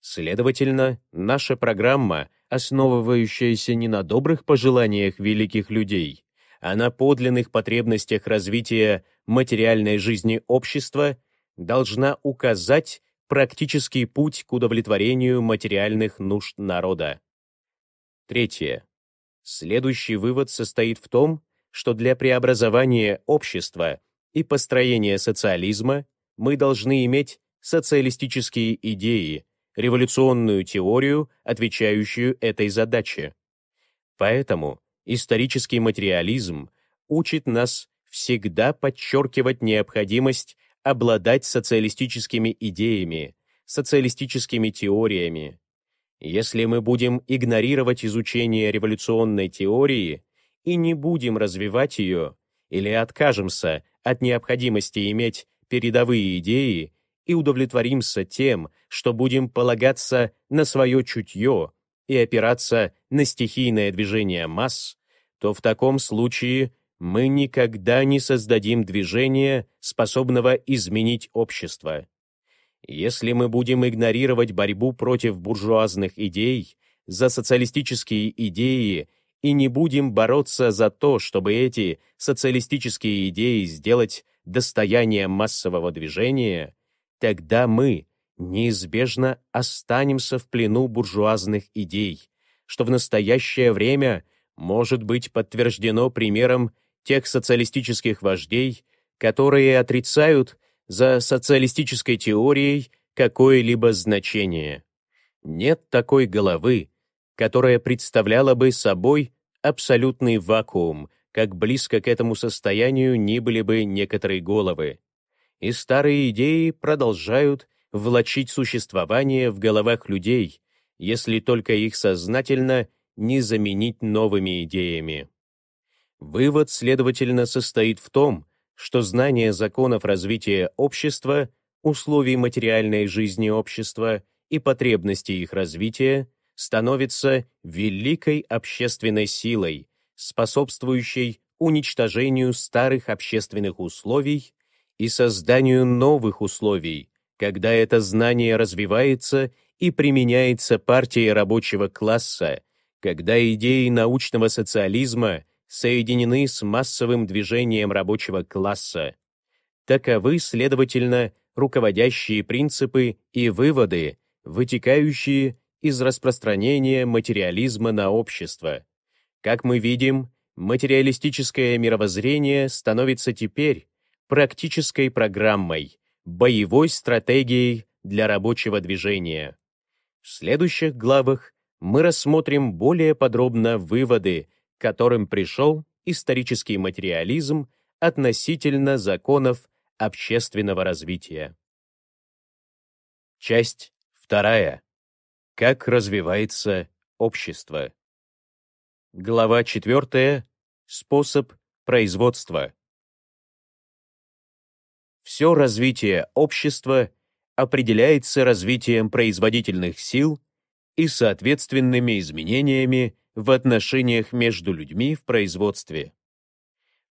A: Следовательно, наша программа, основывающаяся не на добрых пожеланиях великих людей, а на подлинных потребностях развития материальной жизни общества, должна указать практический путь к удовлетворению материальных нужд народа. Третье. Следующий вывод состоит в том, что для преобразования общества и построения социализма мы должны иметь социалистические идеи – революционную теорию, отвечающую этой задаче. Поэтому исторический материализм учит нас всегда подчеркивать необходимость обладать социалистическими идеями, социалистическими теориями. Если мы будем игнорировать изучение революционной теории и не будем развивать ее, или откажемся от необходимости иметь передовые идеи и удовлетворимся тем, что будем полагаться на свое чутье и опираться на стихийное движение масс, то в таком случае мы никогда не создадим движения, способного изменить общество. Если мы будем игнорировать борьбу против буржуазных идей, за социалистические идеи и не будем бороться за то, чтобы эти социалистические идеи сделать достоянием массового движения, тогда мы неизбежно останемся в плену буржуазных идей, что в настоящее время может быть подтверждено примером тех социалистических вождей, которые отрицают за социалистической теорией какое-либо значение. Нет такой головы, которая представляла бы собой абсолютный вакуум, как близко к этому состоянию ни были бы некоторые головы и старые идеи продолжают влачить существование в головах людей, если только их сознательно не заменить новыми идеями. Вывод, следовательно, состоит в том, что знание законов развития общества, условий материальной жизни общества и потребностей их развития становится великой общественной силой, способствующей уничтожению старых общественных условий и созданию новых условий, когда это знание развивается и применяется партией рабочего класса, когда идеи научного социализма соединены с массовым движением рабочего класса. Таковы, следовательно, руководящие принципы и выводы, вытекающие из распространения материализма на общество. Как мы видим, материалистическое мировоззрение становится теперь практической программой, боевой стратегией для рабочего движения. В следующих главах мы рассмотрим более подробно выводы, к которым пришел исторический материализм относительно законов общественного развития. Часть вторая. Как развивается общество. Глава четвертая. Способ производства. Все развитие общества определяется развитием производительных сил и соответственными изменениями в отношениях между людьми в производстве.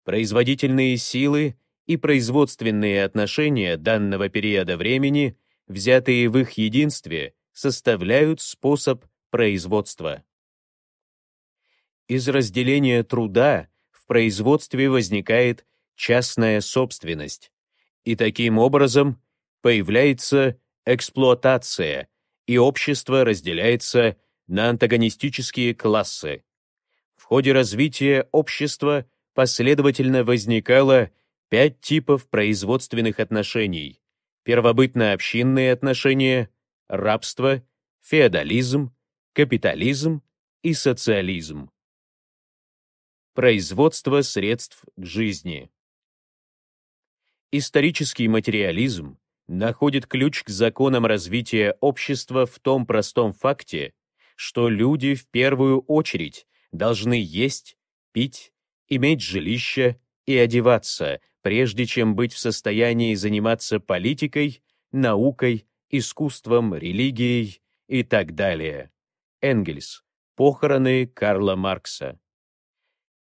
A: Производительные силы и производственные отношения данного периода времени, взятые в их единстве, составляют способ производства. Из разделения труда в производстве возникает частная собственность, и таким образом появляется эксплуатация, и общество разделяется на антагонистические классы. В ходе развития общества последовательно возникало пять типов производственных отношений – первобытно-общинные отношения, рабство, феодализм, капитализм и социализм. Производство средств к жизни. Исторический материализм находит ключ к законам развития общества в том простом факте, что люди в первую очередь должны есть, пить, иметь жилище и одеваться, прежде чем быть в состоянии заниматься политикой, наукой, искусством, религией и так далее. Энгельс. Похороны Карла Маркса.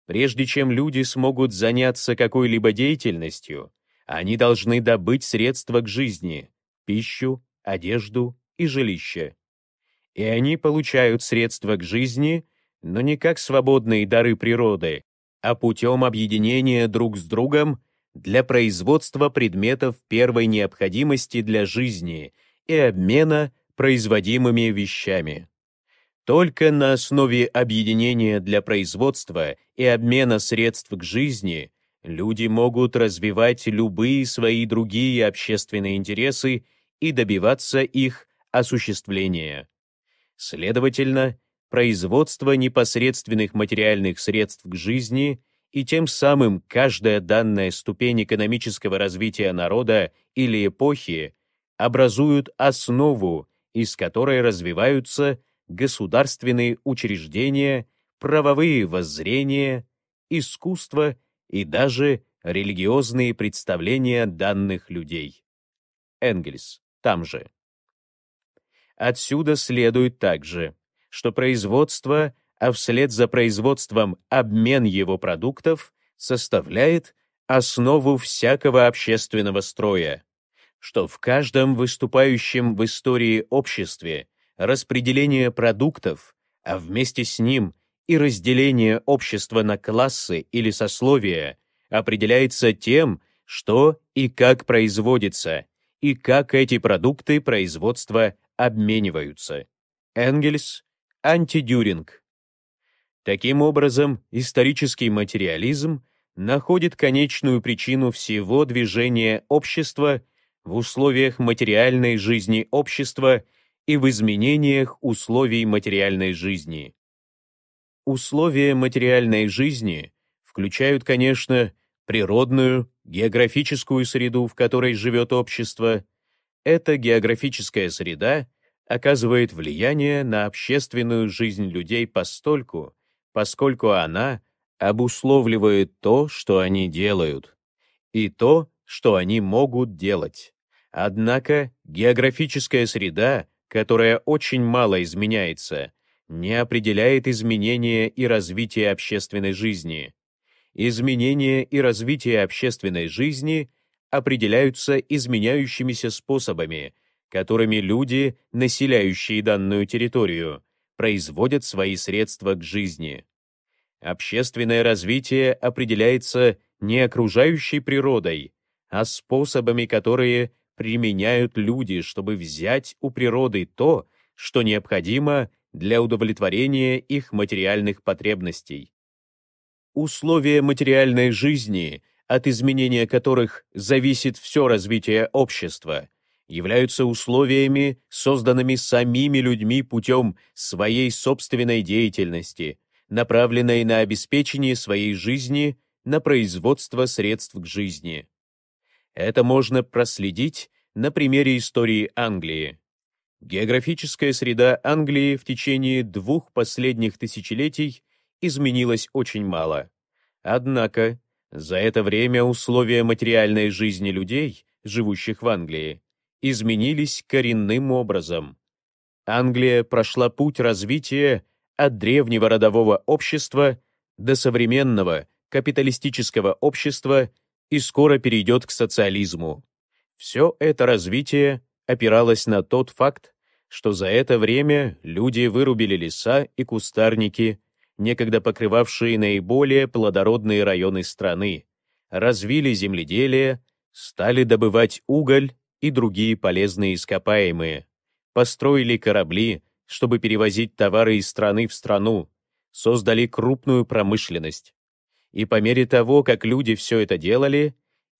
A: Прежде чем люди смогут заняться какой-либо деятельностью, они должны добыть средства к жизни, пищу, одежду и жилище. И они получают средства к жизни, но не как свободные дары природы, а путем объединения друг с другом для производства предметов первой необходимости для жизни и обмена производимыми вещами. Только на основе объединения для производства и обмена средств к жизни люди могут развивать любые свои другие общественные интересы и добиваться их осуществления. Следовательно, производство непосредственных материальных средств к жизни и тем самым каждая данная ступень экономического развития народа или эпохи образуют основу, из которой развиваются государственные учреждения, правовые воззрения, искусство – и даже религиозные представления данных людей. Энгельс, там же. Отсюда следует также, что производство, а вслед за производством обмен его продуктов составляет основу всякого общественного строя, что в каждом выступающем в истории обществе распределение продуктов, а вместе с ним и разделение общества на классы или сословия определяется тем, что и как производится, и как эти продукты производства обмениваются. Энгельс, антидюринг. Таким образом, исторический материализм находит конечную причину всего движения общества в условиях материальной жизни общества и в изменениях условий материальной жизни. Условия материальной жизни включают, конечно, природную, географическую среду, в которой живет общество. Эта географическая среда оказывает влияние на общественную жизнь людей постольку, поскольку она обусловливает то, что они делают, и то, что они могут делать. Однако географическая среда, которая очень мало изменяется, не определяет изменения и развитие общественной жизни. Изменения и развитие общественной жизни определяются изменяющимися способами, которыми люди, населяющие данную территорию, производят свои средства к жизни. Общественное развитие определяется не окружающей природой, а способами, которые применяют люди, чтобы взять у природы то, что необходимо для удовлетворения их материальных потребностей. Условия материальной жизни, от изменения которых зависит все развитие общества, являются условиями, созданными самими людьми путем своей собственной деятельности, направленной на обеспечение своей жизни, на производство средств к жизни. Это можно проследить на примере истории Англии. Географическая среда Англии в течение двух последних тысячелетий изменилась очень мало. Однако за это время условия материальной жизни людей, живущих в Англии, изменились коренным образом. Англия прошла путь развития от древнего родового общества до современного капиталистического общества и скоро перейдет к социализму. Все это развитие опиралась на тот факт, что за это время люди вырубили леса и кустарники, некогда покрывавшие наиболее плодородные районы страны, развили земледелие, стали добывать уголь и другие полезные ископаемые, построили корабли, чтобы перевозить товары из страны в страну, создали крупную промышленность. И по мере того, как люди все это делали,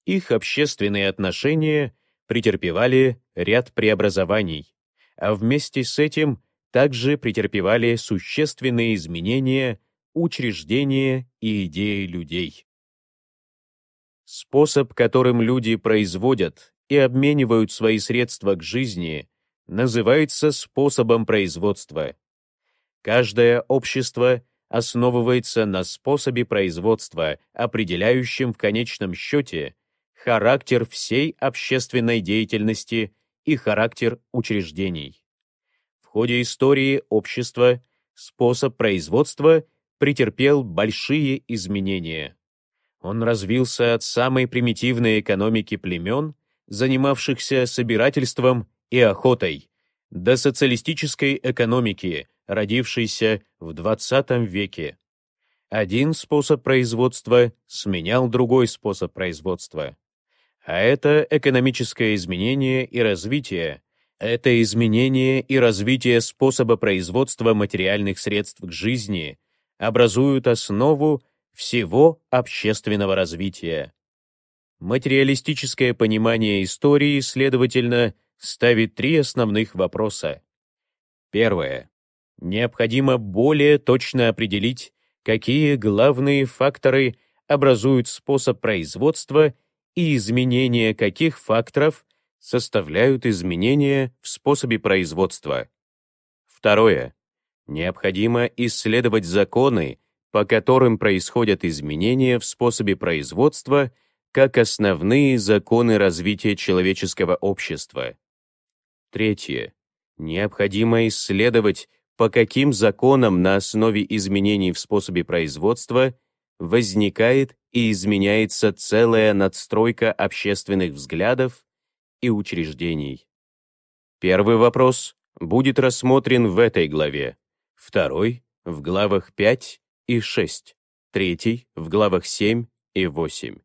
A: их общественные отношения претерпевали ряд преобразований, а вместе с этим также претерпевали существенные изменения учреждения и идеи людей. Способ, которым люди производят и обменивают свои средства к жизни, называется способом производства. Каждое общество основывается на способе производства, определяющем в конечном счете характер всей общественной деятельности и характер учреждений. В ходе истории общества способ производства претерпел большие изменения. Он развился от самой примитивной экономики племен, занимавшихся собирательством и охотой, до социалистической экономики, родившейся в XX веке. Один способ производства сменял другой способ производства. А это экономическое изменение и развитие, это изменение и развитие способа производства материальных средств к жизни образуют основу всего общественного развития. Материалистическое понимание истории, следовательно, ставит три основных вопроса. Первое. Необходимо более точно определить, какие главные факторы образуют способ производства и и изменения каких факторов составляют изменения в способе производства. Второе. Необходимо исследовать законы, по которым происходят изменения в способе производства как основные законы развития человеческого общества. Третье. Необходимо исследовать, по каким законам на основе изменений в способе производства – возникает и изменяется целая надстройка общественных взглядов и учреждений. Первый вопрос будет рассмотрен в этой главе, второй — в главах 5 и 6, третий — в главах 7 и 8.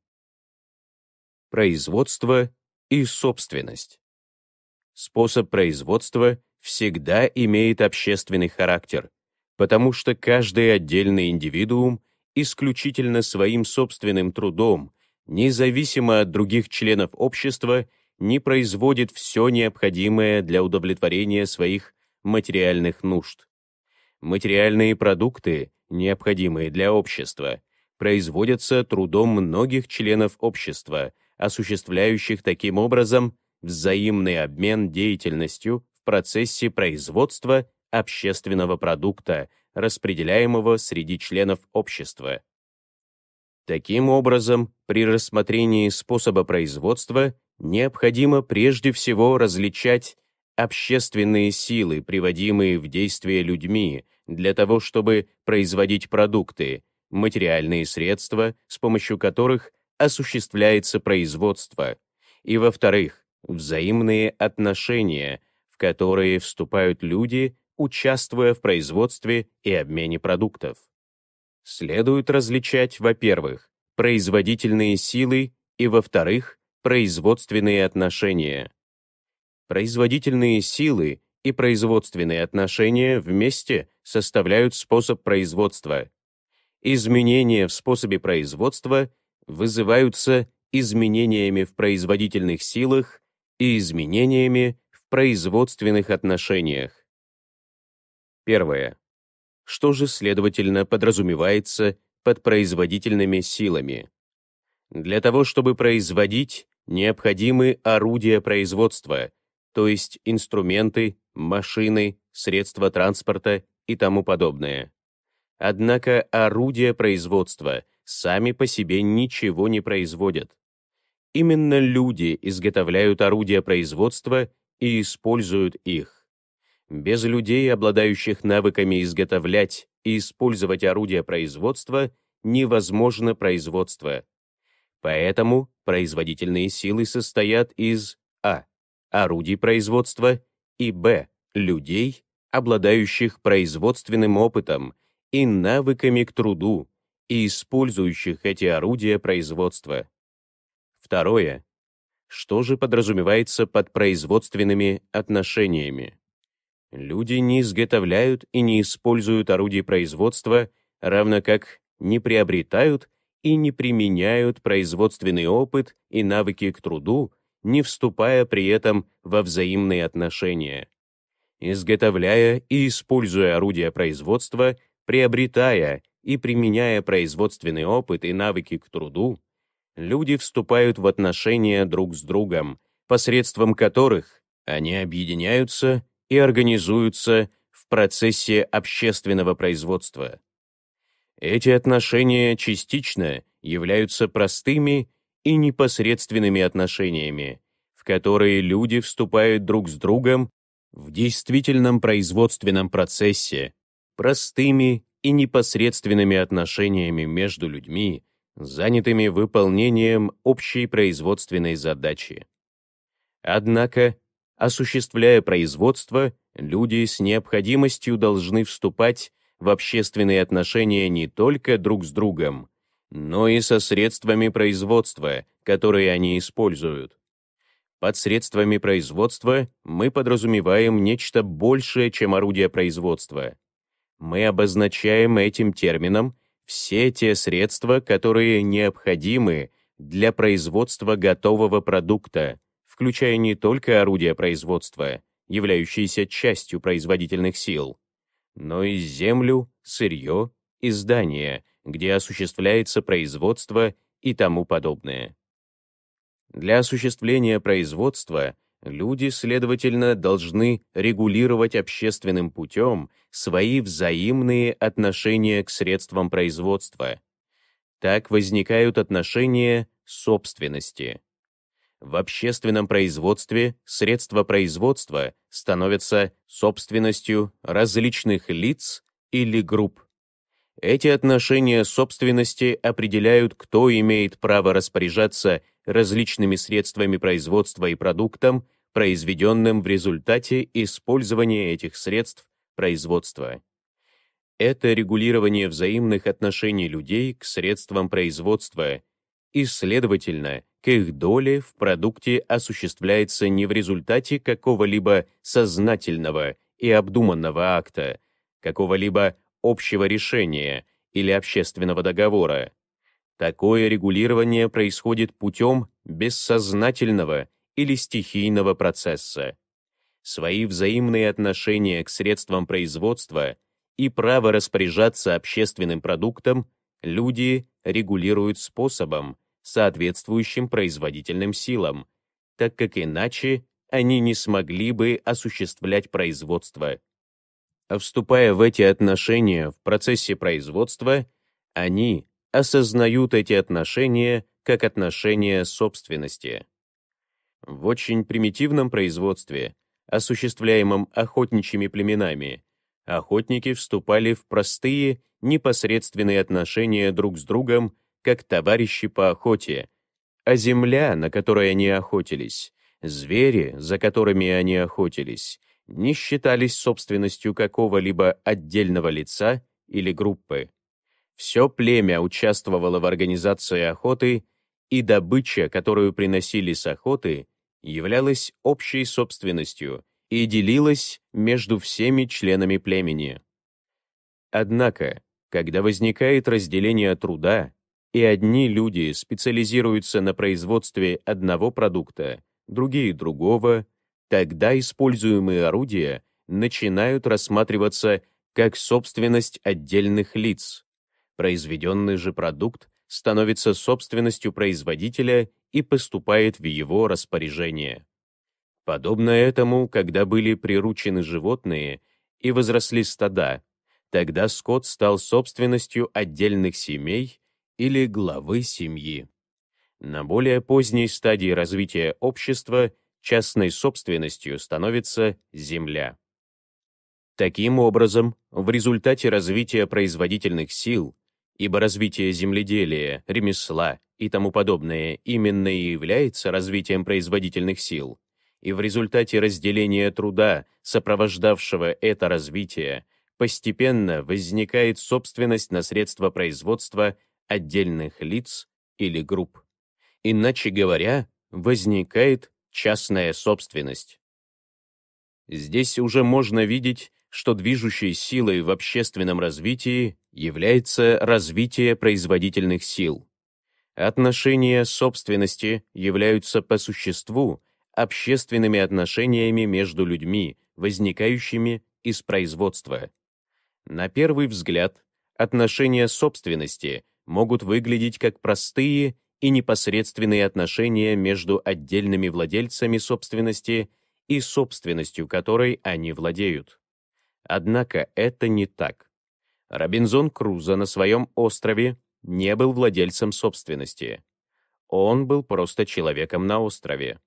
A: Производство и собственность. Способ производства всегда имеет общественный характер, потому что каждый отдельный индивидуум — исключительно своим собственным трудом, независимо от других членов общества, не производит все необходимое для удовлетворения своих материальных нужд. Материальные продукты, необходимые для общества, производятся трудом многих членов общества, осуществляющих таким образом взаимный обмен деятельностью в процессе производства общественного продукта, распределяемого среди членов общества. Таким образом, при рассмотрении способа производства необходимо прежде всего различать общественные силы, приводимые в действие людьми, для того, чтобы производить продукты, материальные средства, с помощью которых осуществляется производство, и, во-вторых, взаимные отношения, в которые вступают люди участвуя в производстве и обмене продуктов. Следует различать, во-первых, производительные силы и, во-вторых, производственные отношения. Производительные силы и производственные отношения вместе составляют способ производства. Изменения в способе производства вызываются изменениями в производительных силах и изменениями в производственных отношениях. Первое. Что же, следовательно, подразумевается под производительными силами? Для того, чтобы производить, необходимы орудия производства, то есть инструменты, машины, средства транспорта и тому подобное. Однако орудия производства сами по себе ничего не производят. Именно люди изготовляют орудия производства и используют их. Без людей, обладающих навыками изготовлять и использовать орудия производства, невозможно производство. Поэтому производительные силы состоят из а. орудий производства и б. людей, обладающих производственным опытом и навыками к труду и использующих эти орудия производства. Второе. Что же подразумевается под производственными отношениями? люди не изготовляют и не используют орудий производства, равно как не приобретают и не применяют производственный опыт и навыки к труду, не вступая при этом во взаимные отношения. Изготовляя и используя орудия производства, приобретая и применяя производственный опыт и навыки к труду, люди вступают в отношения друг с другом, посредством которых они объединяются и организуются в процессе общественного производства. Эти отношения частично являются простыми и непосредственными отношениями, в которые люди вступают друг с другом в действительном производственном процессе, простыми и непосредственными отношениями между людьми, занятыми выполнением общей производственной задачи. Однако Осуществляя производство, люди с необходимостью должны вступать в общественные отношения не только друг с другом, но и со средствами производства, которые они используют. Под средствами производства мы подразумеваем нечто большее, чем орудие производства. Мы обозначаем этим термином все те средства, которые необходимы для производства готового продукта включая не только орудия производства, являющиеся частью производительных сил, но и землю, сырье и здания, где осуществляется производство и тому подобное. Для осуществления производства люди, следовательно, должны регулировать общественным путем свои взаимные отношения к средствам производства. Так возникают отношения собственности. В общественном производстве средства производства становятся собственностью различных лиц или групп. Эти отношения собственности определяют, кто имеет право распоряжаться различными средствами производства и продуктом, произведенным в результате использования этих средств производства. Это регулирование взаимных отношений людей к средствам производства и, следовательно, к их доле в продукте осуществляется не в результате какого-либо сознательного и обдуманного акта, какого-либо общего решения или общественного договора. Такое регулирование происходит путем бессознательного или стихийного процесса. Свои взаимные отношения к средствам производства и право распоряжаться общественным продуктом люди регулируют способом, соответствующим производительным силам, так как иначе они не смогли бы осуществлять производство. А вступая в эти отношения в процессе производства, они осознают эти отношения как отношения собственности. В очень примитивном производстве, осуществляемом охотничьими племенами, охотники вступали в простые, непосредственные отношения друг с другом как товарищи по охоте, а земля, на которой они охотились, звери, за которыми они охотились, не считались собственностью какого-либо отдельного лица или группы. Все племя участвовало в организации охоты, и добыча, которую приносили с охоты, являлась общей собственностью и делилась между всеми членами племени. Однако, когда возникает разделение труда, и одни люди специализируются на производстве одного продукта, другие — другого, тогда используемые орудия начинают рассматриваться как собственность отдельных лиц. Произведенный же продукт становится собственностью производителя и поступает в его распоряжение. Подобно этому, когда были приручены животные и возросли стада, тогда скот стал собственностью отдельных семей или главы семьи. На более поздней стадии развития общества частной собственностью становится земля. Таким образом, в результате развития производительных сил, ибо развитие земледелия, ремесла и тому подобное именно и является развитием производительных сил, и в результате разделения труда, сопровождавшего это развитие, постепенно возникает собственность на средства производства отдельных лиц или групп. Иначе говоря, возникает частная собственность. Здесь уже можно видеть, что движущей силой в общественном развитии является развитие производительных сил. Отношения собственности являются по существу общественными отношениями между людьми, возникающими из производства. На первый взгляд, отношения собственности могут выглядеть как простые и непосредственные отношения между отдельными владельцами собственности и собственностью которой они владеют. Однако это не так. Робинзон Крузо на своем острове не был владельцем собственности. Он был просто человеком на острове.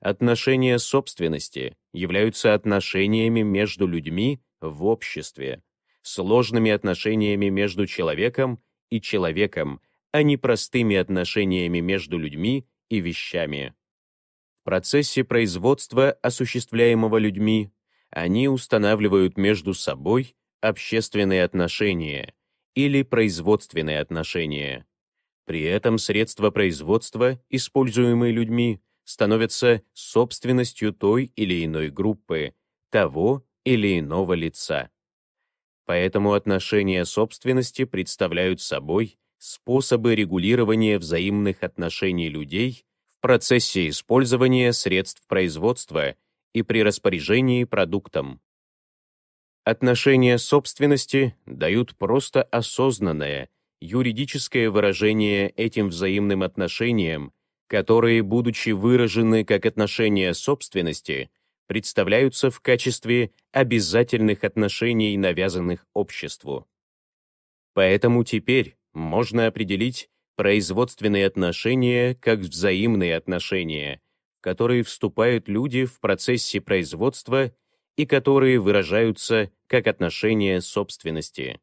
A: Отношения собственности являются отношениями между людьми в обществе, сложными отношениями между человеком и человеком, а не простыми отношениями между людьми и вещами. В процессе производства, осуществляемого людьми, они устанавливают между собой общественные отношения или производственные отношения. При этом средства производства, используемые людьми, становятся собственностью той или иной группы, того или иного лица. Поэтому отношения собственности представляют собой способы регулирования взаимных отношений людей в процессе использования средств производства и при распоряжении продуктом. Отношения собственности дают просто осознанное, юридическое выражение этим взаимным отношениям, которые, будучи выражены как отношения собственности, представляются в качестве обязательных отношений, навязанных обществу. Поэтому теперь можно определить производственные отношения как взаимные отношения, в которые вступают люди в процессе производства и которые выражаются как отношения собственности.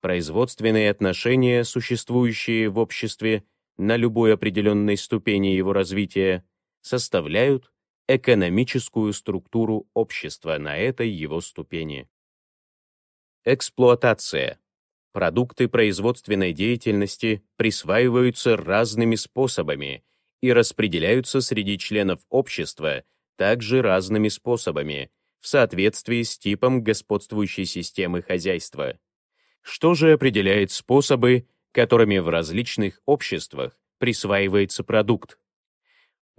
A: Производственные отношения, существующие в обществе на любой определенной ступени его развития, составляют экономическую структуру общества на этой его ступени. Эксплуатация. Продукты производственной деятельности присваиваются разными способами и распределяются среди членов общества также разными способами в соответствии с типом господствующей системы хозяйства. Что же определяет способы, которыми в различных обществах присваивается продукт?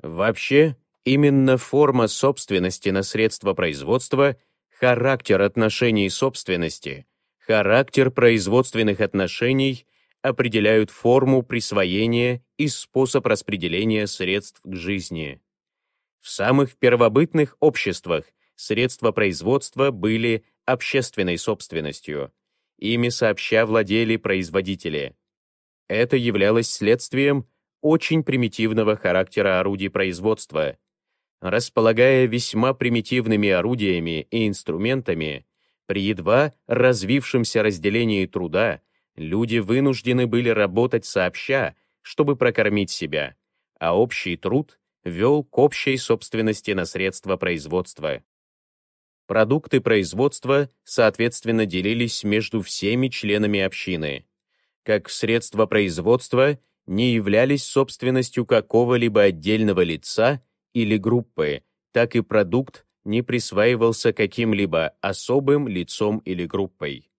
A: Вообще, Именно форма собственности на средства производства, характер отношений собственности, характер производственных отношений определяют форму присвоения и способ распределения средств к жизни. В самых первобытных обществах средства производства были общественной собственностью. Ими сообща владели производители. Это являлось следствием очень примитивного характера орудий производства – располагая весьма примитивными орудиями и инструментами, при едва развившемся разделении труда люди вынуждены были работать сообща, чтобы прокормить себя, а общий труд вел к общей собственности на средства производства. Продукты производства, соответственно, делились между всеми членами общины. Как средства производства не являлись собственностью какого-либо отдельного лица – или группы, так и продукт не присваивался каким-либо особым лицом или группой.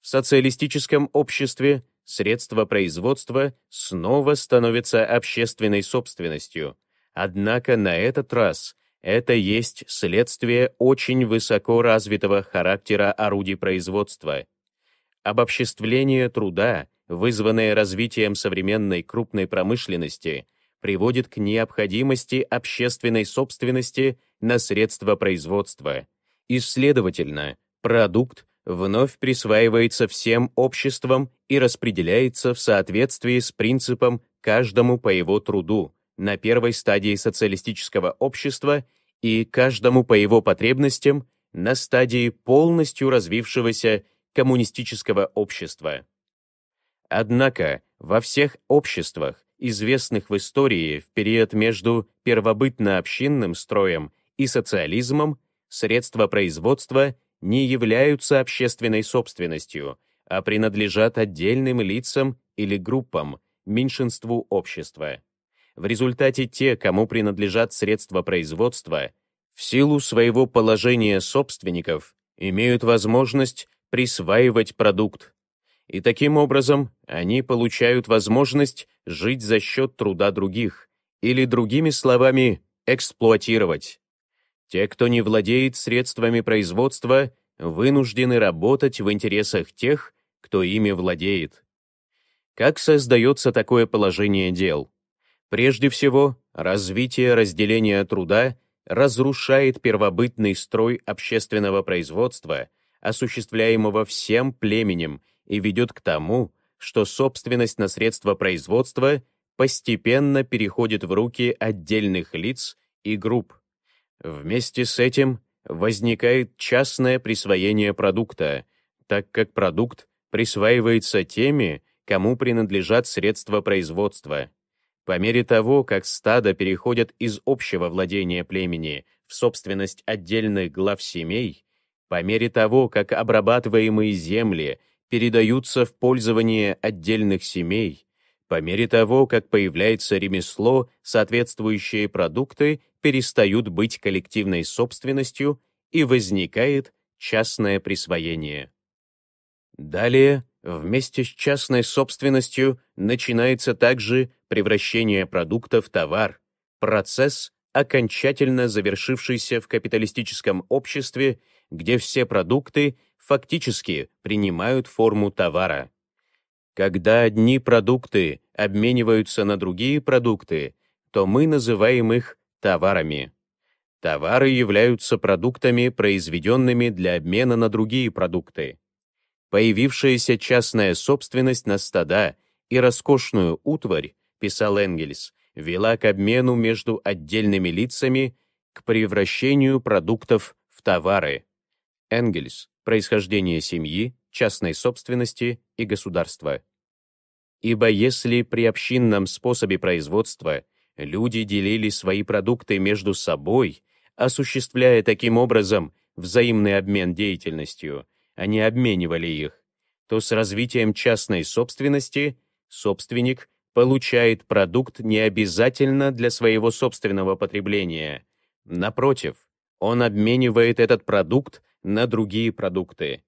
A: В социалистическом обществе средства производства снова становятся общественной собственностью, однако на этот раз это есть следствие очень высоко развитого характера орудий производства. Обобществление труда, вызванное развитием современной крупной промышленности – приводит к необходимости общественной собственности на средства производства, и, следовательно, продукт вновь присваивается всем обществом и распределяется в соответствии с принципом каждому по его труду на первой стадии социалистического общества и каждому по его потребностям на стадии полностью развившегося коммунистического общества. Однако во всех обществах известных в истории в период между первобытно-общинным строем и социализмом, средства производства не являются общественной собственностью, а принадлежат отдельным лицам или группам, меньшинству общества. В результате те, кому принадлежат средства производства, в силу своего положения собственников имеют возможность присваивать продукт, и таким образом они получают возможность жить за счет труда других, или, другими словами, эксплуатировать. Те, кто не владеет средствами производства, вынуждены работать в интересах тех, кто ими владеет. Как создается такое положение дел? Прежде всего, развитие разделения труда разрушает первобытный строй общественного производства, осуществляемого всем племенем – и ведет к тому, что собственность на средства производства постепенно переходит в руки отдельных лиц и групп. Вместе с этим возникает частное присвоение продукта, так как продукт присваивается теми, кому принадлежат средства производства. По мере того, как стадо переходят из общего владения племени в собственность отдельных глав семей, по мере того, как обрабатываемые земли – передаются в пользование отдельных семей по мере того, как появляется ремесло, соответствующие продукты перестают быть коллективной собственностью и возникает частное присвоение. Далее, вместе с частной собственностью начинается также превращение продукта в товар, процесс, окончательно завершившийся в капиталистическом обществе, где все продукты фактически принимают форму товара. Когда одни продукты обмениваются на другие продукты, то мы называем их товарами. Товары являются продуктами, произведенными для обмена на другие продукты. Появившаяся частная собственность на стада и роскошную утварь, писал Энгельс, вела к обмену между отдельными лицами, к превращению продуктов в товары. Энгельс, происхождение семьи, частной собственности и государства. Ибо если при общинном способе производства люди делили свои продукты между собой, осуществляя таким образом взаимный обмен деятельностью, они а обменивали их, то с развитием частной собственности собственник получает продукт не обязательно для своего собственного потребления. Напротив, он обменивает этот продукт на другие продукты.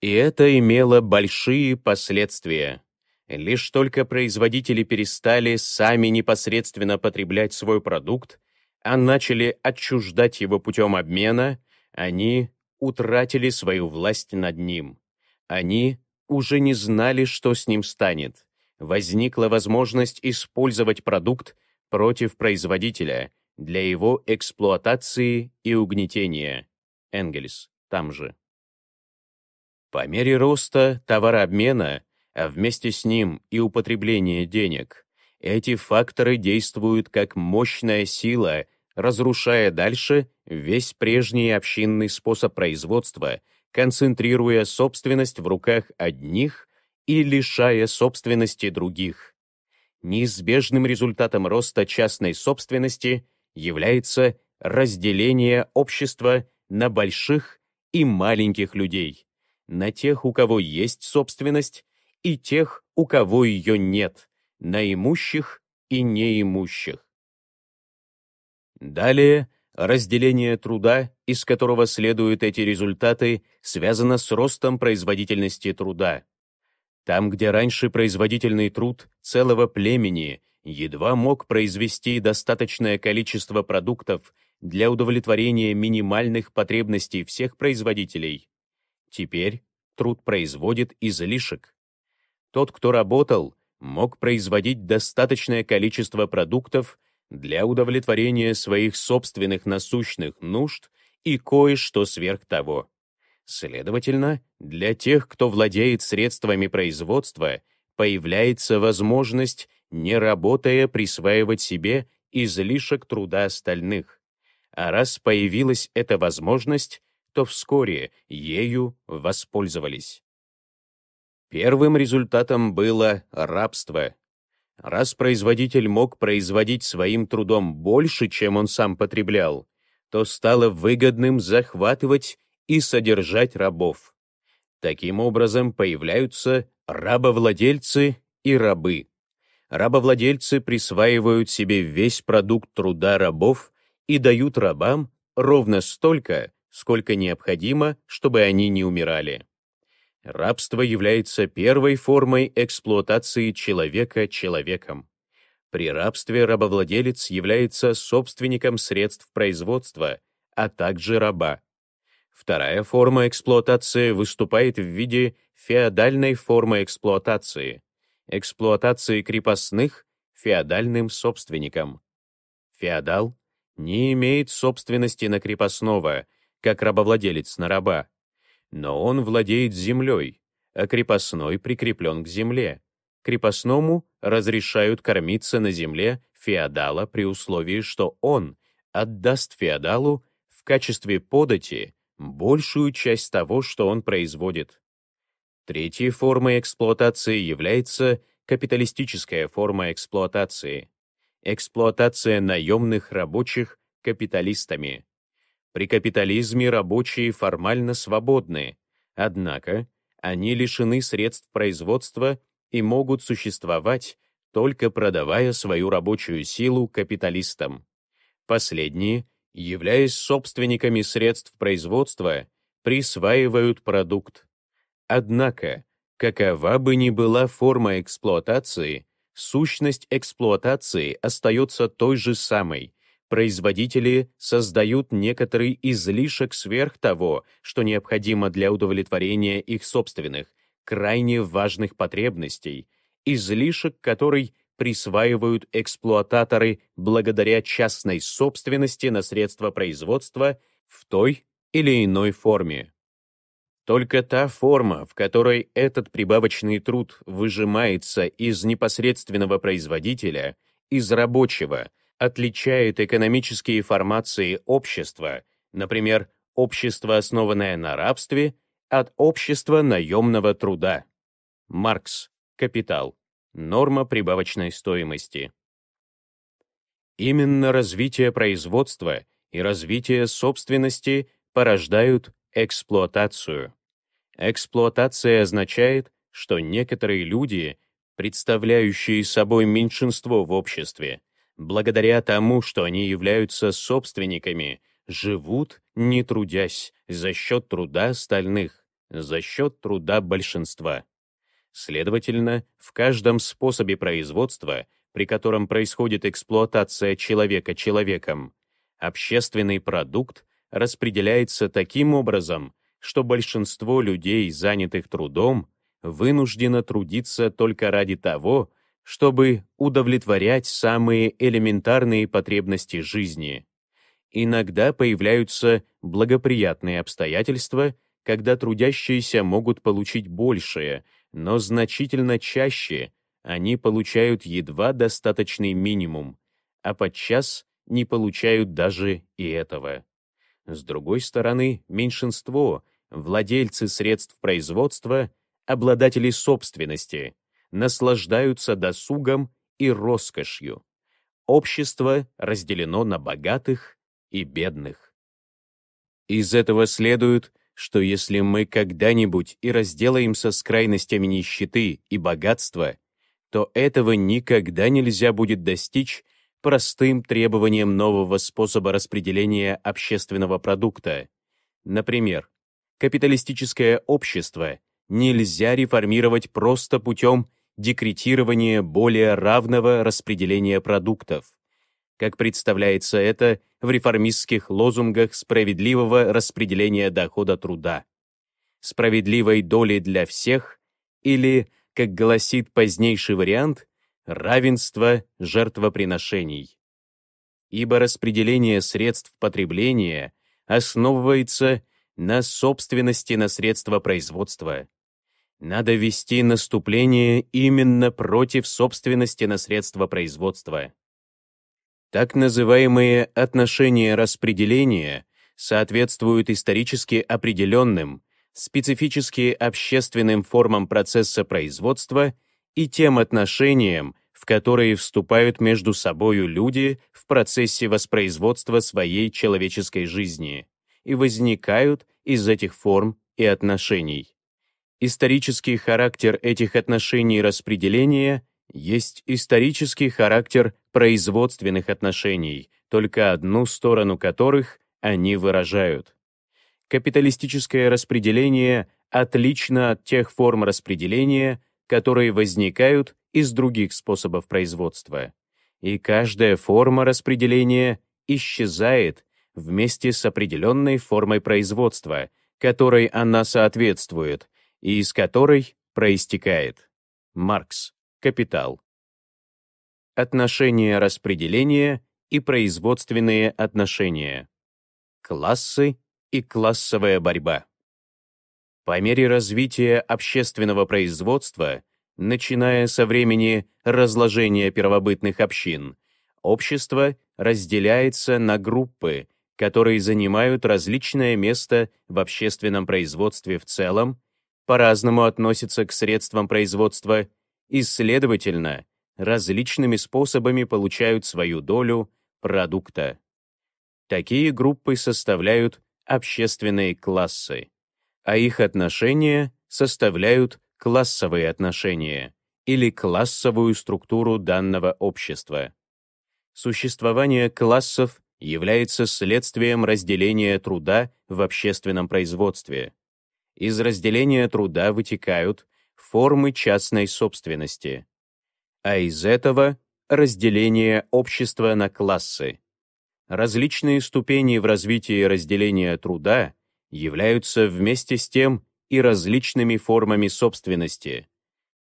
A: И это имело большие последствия. Лишь только производители перестали сами непосредственно потреблять свой продукт, а начали отчуждать его путем обмена, они утратили свою власть над ним. Они уже не знали, что с ним станет. Возникла возможность использовать продукт против производителя для его эксплуатации и угнетения. Энгельс, там же. По мере роста товарообмена, а вместе с ним и употребления денег, эти факторы действуют как мощная сила, разрушая дальше весь прежний общинный способ производства, концентрируя собственность в руках одних и лишая собственности других. Неизбежным результатом роста частной собственности является разделение общества на больших и маленьких людей, на тех, у кого есть собственность, и тех, у кого ее нет, на имущих и неимущих. Далее, разделение труда, из которого следуют эти результаты, связано с ростом производительности труда. Там, где раньше производительный труд целого племени едва мог произвести достаточное количество продуктов для удовлетворения минимальных потребностей всех производителей. Теперь труд производит излишек. Тот, кто работал, мог производить достаточное количество продуктов для удовлетворения своих собственных насущных нужд и кое-что сверх того. Следовательно, для тех, кто владеет средствами производства, появляется возможность, не работая, присваивать себе излишек труда остальных. А раз появилась эта возможность, то вскоре ею воспользовались. Первым результатом было рабство. Раз производитель мог производить своим трудом больше, чем он сам потреблял, то стало выгодным захватывать и содержать рабов. Таким образом появляются рабовладельцы и рабы. Рабовладельцы присваивают себе весь продукт труда рабов и дают рабам ровно столько, сколько необходимо, чтобы они не умирали. Рабство является первой формой эксплуатации человека человеком. При рабстве рабовладелец является собственником средств производства, а также раба. Вторая форма эксплуатации выступает в виде феодальной формы эксплуатации, эксплуатации крепостных феодальным собственником. Феодал не имеет собственности на крепостного, как рабовладелец на раба, но он владеет землей, а крепостной прикреплен к земле. Крепостному разрешают кормиться на земле феодала при условии, что он отдаст феодалу в качестве подати большую часть того, что он производит. Третьей формой эксплуатации является капиталистическая форма эксплуатации эксплуатация наемных рабочих капиталистами. При капитализме рабочие формально свободны, однако они лишены средств производства и могут существовать, только продавая свою рабочую силу капиталистам. Последние, являясь собственниками средств производства, присваивают продукт. Однако, какова бы ни была форма эксплуатации, сущность эксплуатации остается той же самой. Производители создают некоторый излишек сверх того, что необходимо для удовлетворения их собственных, крайне важных потребностей, излишек который присваивают эксплуататоры благодаря частной собственности на средства производства в той или иной форме. Только та форма, в которой этот прибавочный труд выжимается из непосредственного производителя, из рабочего, отличает экономические формации общества, например, общество, основанное на рабстве, от общества наемного труда. Маркс. Капитал. Норма прибавочной стоимости. Именно развитие производства и развитие собственности порождают эксплуатацию. Эксплуатация означает, что некоторые люди, представляющие собой меньшинство в обществе, благодаря тому, что они являются собственниками, живут, не трудясь, за счет труда остальных, за счет труда большинства. Следовательно, в каждом способе производства, при котором происходит эксплуатация человека человеком, общественный продукт распределяется таким образом, что большинство людей, занятых трудом, вынуждено трудиться только ради того, чтобы удовлетворять самые элементарные потребности жизни. Иногда появляются благоприятные обстоятельства, когда трудящиеся могут получить большее, но значительно чаще они получают едва достаточный минимум, а подчас не получают даже и этого. С другой стороны, меньшинство, владельцы средств производства, обладатели собственности, наслаждаются досугом и роскошью. Общество разделено на богатых и бедных. Из этого следует, что если мы когда-нибудь и разделаемся с крайностями нищеты и богатства, то этого никогда нельзя будет достичь простым требованиям нового способа распределения общественного продукта. Например, капиталистическое общество нельзя реформировать просто путем декретирования более равного распределения продуктов, как представляется это в реформистских лозунгах справедливого распределения дохода труда, справедливой доли для всех или, как гласит позднейший вариант, равенство жертвоприношений. Ибо распределение средств потребления основывается на собственности на средства производства. Надо вести наступление именно против собственности на средства производства. Так называемые отношения распределения соответствуют исторически определенным, специфически общественным формам процесса производства – и тем отношениям, в которые вступают между собою люди в процессе воспроизводства своей человеческой жизни и возникают из этих форм и отношений. Исторический характер этих отношений распределения есть исторический характер производственных отношений, только одну сторону которых они выражают. Капиталистическое распределение отлично от тех форм распределения, которые возникают из других способов производства. И каждая форма распределения исчезает вместе с определенной формой производства, которой она соответствует и из которой проистекает. Маркс. Капитал. Отношения распределения и производственные отношения. Классы и классовая борьба. По мере развития общественного производства, начиная со времени разложения первобытных общин, общество разделяется на группы, которые занимают различное место в общественном производстве в целом, по-разному относятся к средствам производства и, следовательно, различными способами получают свою долю продукта. Такие группы составляют общественные классы а их отношения составляют классовые отношения или классовую структуру данного общества. Существование классов является следствием разделения труда в общественном производстве. Из разделения труда вытекают формы частной собственности, а из этого — разделение общества на классы. Различные ступени в развитии разделения труда — являются вместе с тем и различными формами собственности.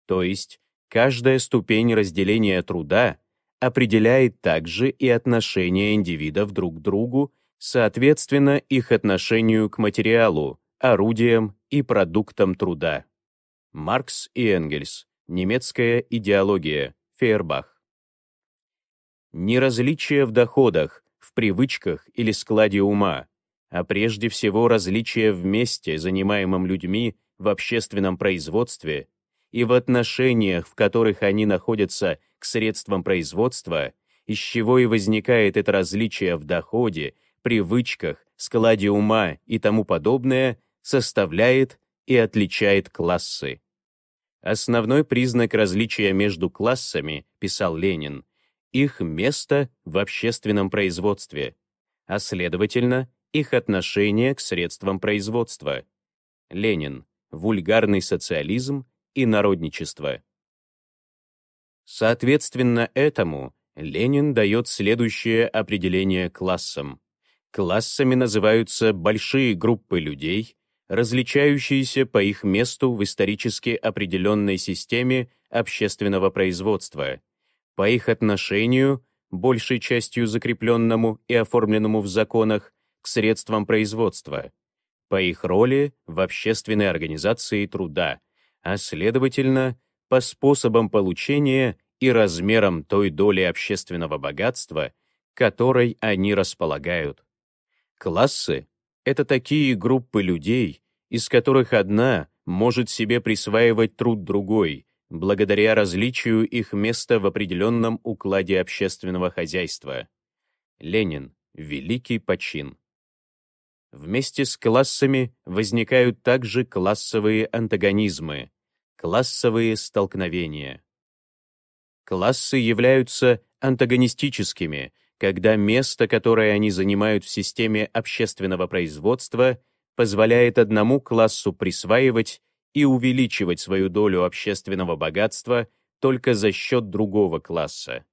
A: То есть каждая ступень разделения труда определяет также и отношение индивидов друг к другу, соответственно их отношению к материалу, орудиям и продуктам труда. Маркс и Энгельс. Немецкая идеология. Фейербах. Неразличие в доходах, в привычках или складе ума, а прежде всего различия в месте, занимаемом людьми в общественном производстве и в отношениях, в которых они находятся к средствам производства, из чего и возникает это различие в доходе, привычках, складе ума и тому подобное, составляет и отличает классы. Основной признак различия между классами, писал Ленин, их место в общественном производстве, а следовательно, их отношение к средствам производства. Ленин. Вульгарный социализм и народничество. Соответственно этому Ленин дает следующее определение классам. Классами называются большие группы людей, различающиеся по их месту в исторически определенной системе общественного производства, по их отношению, большей частью закрепленному и оформленному в законах, к средствам производства, по их роли в общественной организации труда, а следовательно, по способам получения и размерам той доли общественного богатства, которой они располагают. Классы — это такие группы людей, из которых одна может себе присваивать труд другой, благодаря различию их места в определенном укладе общественного хозяйства. Ленин — великий почин. Вместе с классами возникают также классовые антагонизмы, классовые столкновения. Классы являются антагонистическими, когда место, которое они занимают в системе общественного производства, позволяет одному классу присваивать и увеличивать свою долю общественного богатства только за счет другого класса.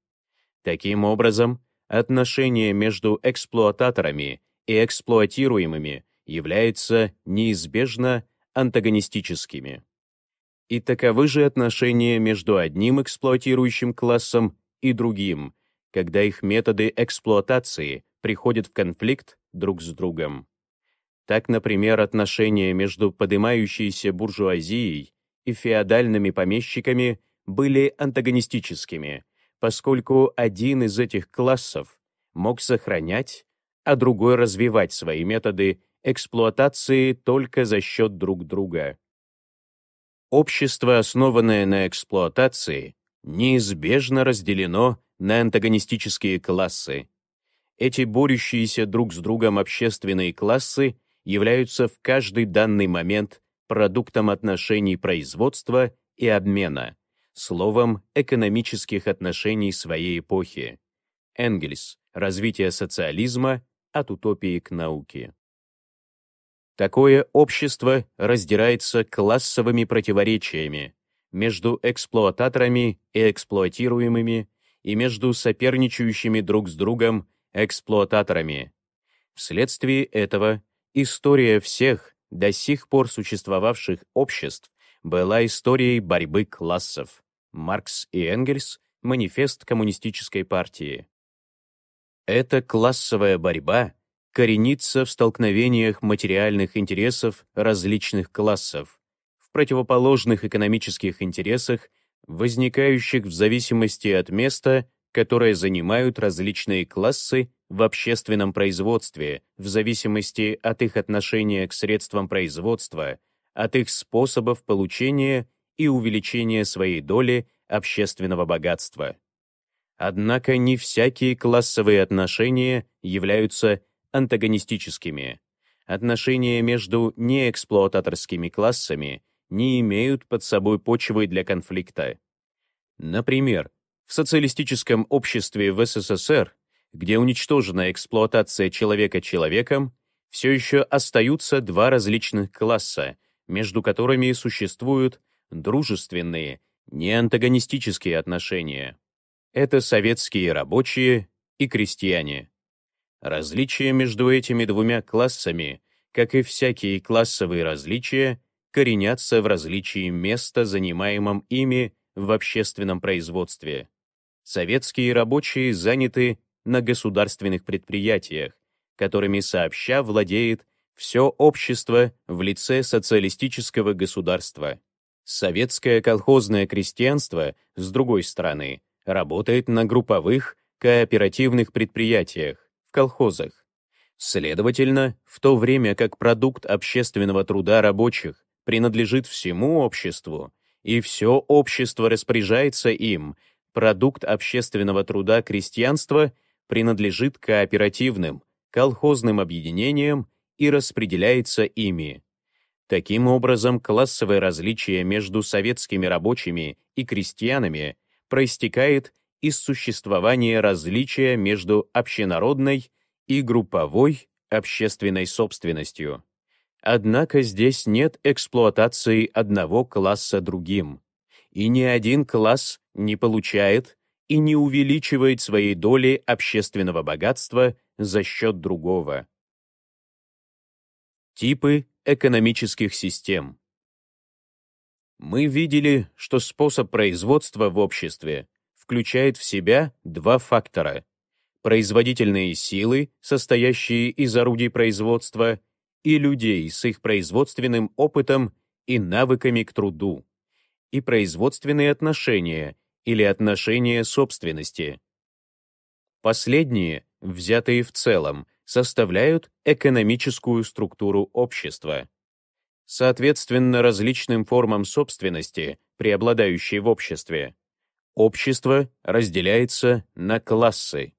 A: Таким образом, отношения между эксплуататорами и эксплуатируемыми являются неизбежно антагонистическими. И таковы же отношения между одним эксплуатирующим классом и другим, когда их методы эксплуатации приходят в конфликт друг с другом. Так, например, отношения между поднимающейся буржуазией и феодальными помещиками были антагонистическими, поскольку один из этих классов мог сохранять а другой развивать свои методы эксплуатации только за счет друг друга. Общество, основанное на эксплуатации, неизбежно разделено на антагонистические классы. Эти борющиеся друг с другом общественные классы являются в каждый данный момент продуктом отношений производства и обмена, словом, экономических отношений своей эпохи. Энгельс «Развитие социализма», от утопии к науке. Такое общество раздирается классовыми противоречиями между эксплуататорами и эксплуатируемыми и между соперничающими друг с другом эксплуататорами. Вследствие этого история всех до сих пор существовавших обществ была историей борьбы классов. Маркс и Энгельс, манифест коммунистической партии. Эта классовая борьба коренится в столкновениях материальных интересов различных классов, в противоположных экономических интересах, возникающих в зависимости от места, которое занимают различные классы в общественном производстве, в зависимости от их отношения к средствам производства, от их способов получения и увеличения своей доли общественного богатства. Однако не всякие классовые отношения являются антагонистическими. Отношения между неэксплуататорскими классами не имеют под собой почвы для конфликта. Например, в социалистическом обществе в СССР, где уничтожена эксплуатация человека человеком, все еще остаются два различных класса, между которыми существуют дружественные, неантагонистические отношения это советские рабочие и крестьяне. Различие между этими двумя классами, как и всякие классовые различия, коренятся в различии места, занимаемом ими в общественном производстве. Советские рабочие заняты на государственных предприятиях, которыми сообща владеет все общество в лице социалистического государства. Советское колхозное крестьянство, с другой стороны, работает на групповых, кооперативных предприятиях, в колхозах. Следовательно, в то время как продукт общественного труда рабочих принадлежит всему обществу, и все общество распоряжается им, продукт общественного труда крестьянства принадлежит кооперативным, колхозным объединениям и распределяется ими. Таким образом, классовое различие между советскими рабочими и крестьянами проистекает из существования различия между общенародной и групповой общественной собственностью. Однако здесь нет эксплуатации одного класса другим, и ни один класс не получает и не увеличивает своей доли общественного богатства за счет другого. Типы экономических систем мы видели, что способ производства в обществе включает в себя два фактора — производительные силы, состоящие из орудий производства, и людей с их производственным опытом и навыками к труду, и производственные отношения или отношения собственности. Последние, взятые в целом, составляют экономическую структуру общества соответственно различным формам собственности, преобладающей в обществе. Общество разделяется на классы.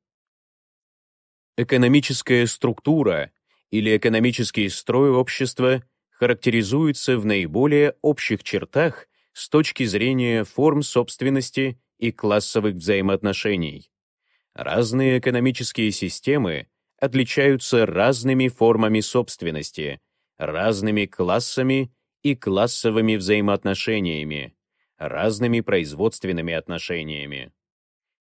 A: Экономическая структура или экономический строй общества характеризуется в наиболее общих чертах с точки зрения форм собственности и классовых взаимоотношений. Разные экономические системы отличаются разными формами собственности — разными классами и классовыми взаимоотношениями, разными производственными отношениями.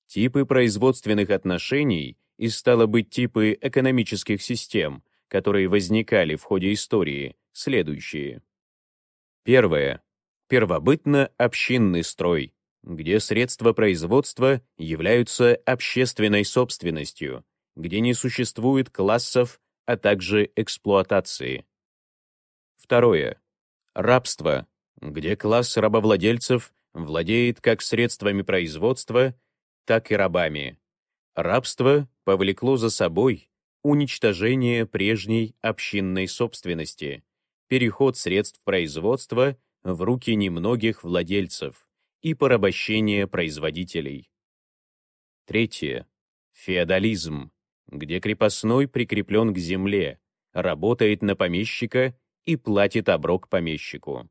A: Типы производственных отношений и стало быть типы экономических систем, которые возникали в ходе истории, следующие. Первое. Первобытно-общинный строй, где средства производства являются общественной собственностью, где не существует классов, а также эксплуатации. Второе. Рабство, где класс рабовладельцев владеет как средствами производства, так и рабами. Рабство повлекло за собой уничтожение прежней общинной собственности, переход средств производства в руки немногих владельцев и порабощение производителей. Третье. Феодализм, где крепостной прикреплен к земле, работает на помещика и платит оброк помещику.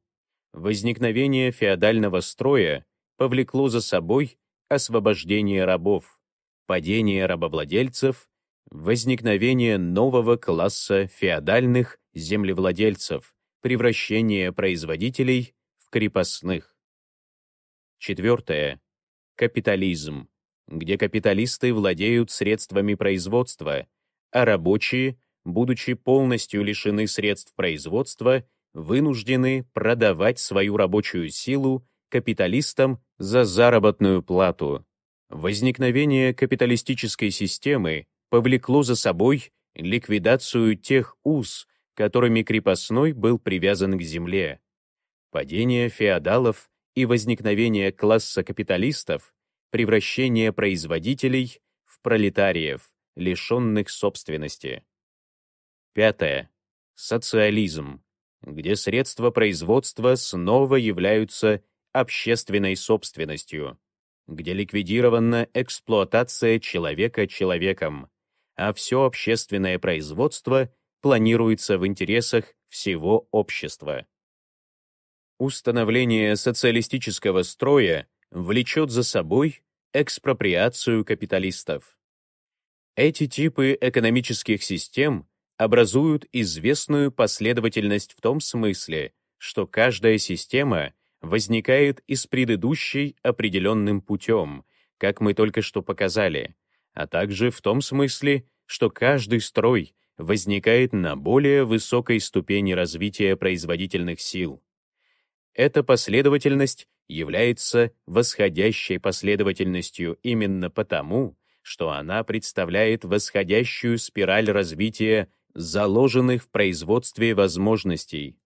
A: Возникновение феодального строя повлекло за собой освобождение рабов, падение рабовладельцев, возникновение нового класса феодальных землевладельцев, превращение производителей в крепостных. Четвертое. Капитализм, где капиталисты владеют средствами производства, а рабочие будучи полностью лишены средств производства, вынуждены продавать свою рабочую силу капиталистам за заработную плату. Возникновение капиталистической системы повлекло за собой ликвидацию тех уз, которыми крепостной был привязан к земле. Падение феодалов и возникновение класса капиталистов, превращение производителей в пролетариев, лишенных собственности. Пятое. Социализм, где средства производства снова являются общественной собственностью, где ликвидирована эксплуатация человека человеком, а все общественное производство планируется в интересах всего общества. Установление социалистического строя влечет за собой экспроприацию капиталистов. Эти типы экономических систем образуют известную последовательность в том смысле, что каждая система возникает из предыдущей определенным путем, как мы только что показали, а также в том смысле, что каждый строй возникает на более высокой ступени развития производительных сил. Эта последовательность является восходящей последовательностью именно потому, что она представляет восходящую спираль развития заложенных в производстве возможностей.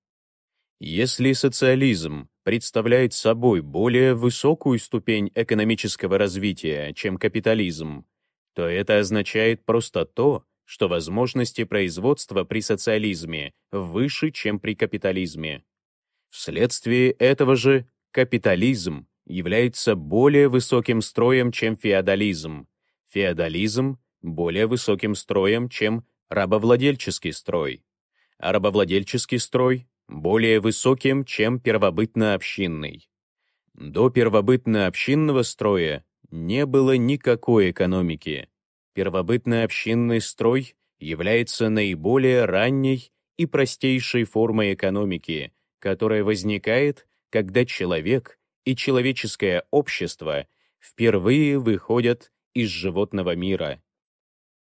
A: Если социализм представляет собой более высокую ступень экономического развития, чем капитализм, то это означает просто то, что возможности производства при социализме выше, чем при капитализме. Вследствие этого же капитализм является более высоким строем, чем феодализм. Феодализм — более высоким строем, чем рабовладельческий строй, а рабовладельческий строй более высоким, чем первобытно-общинный. До первобытно-общинного строя не было никакой экономики. Первобытно-общинный строй является наиболее ранней и простейшей формой экономики, которая возникает, когда человек и человеческое общество впервые выходят из животного мира.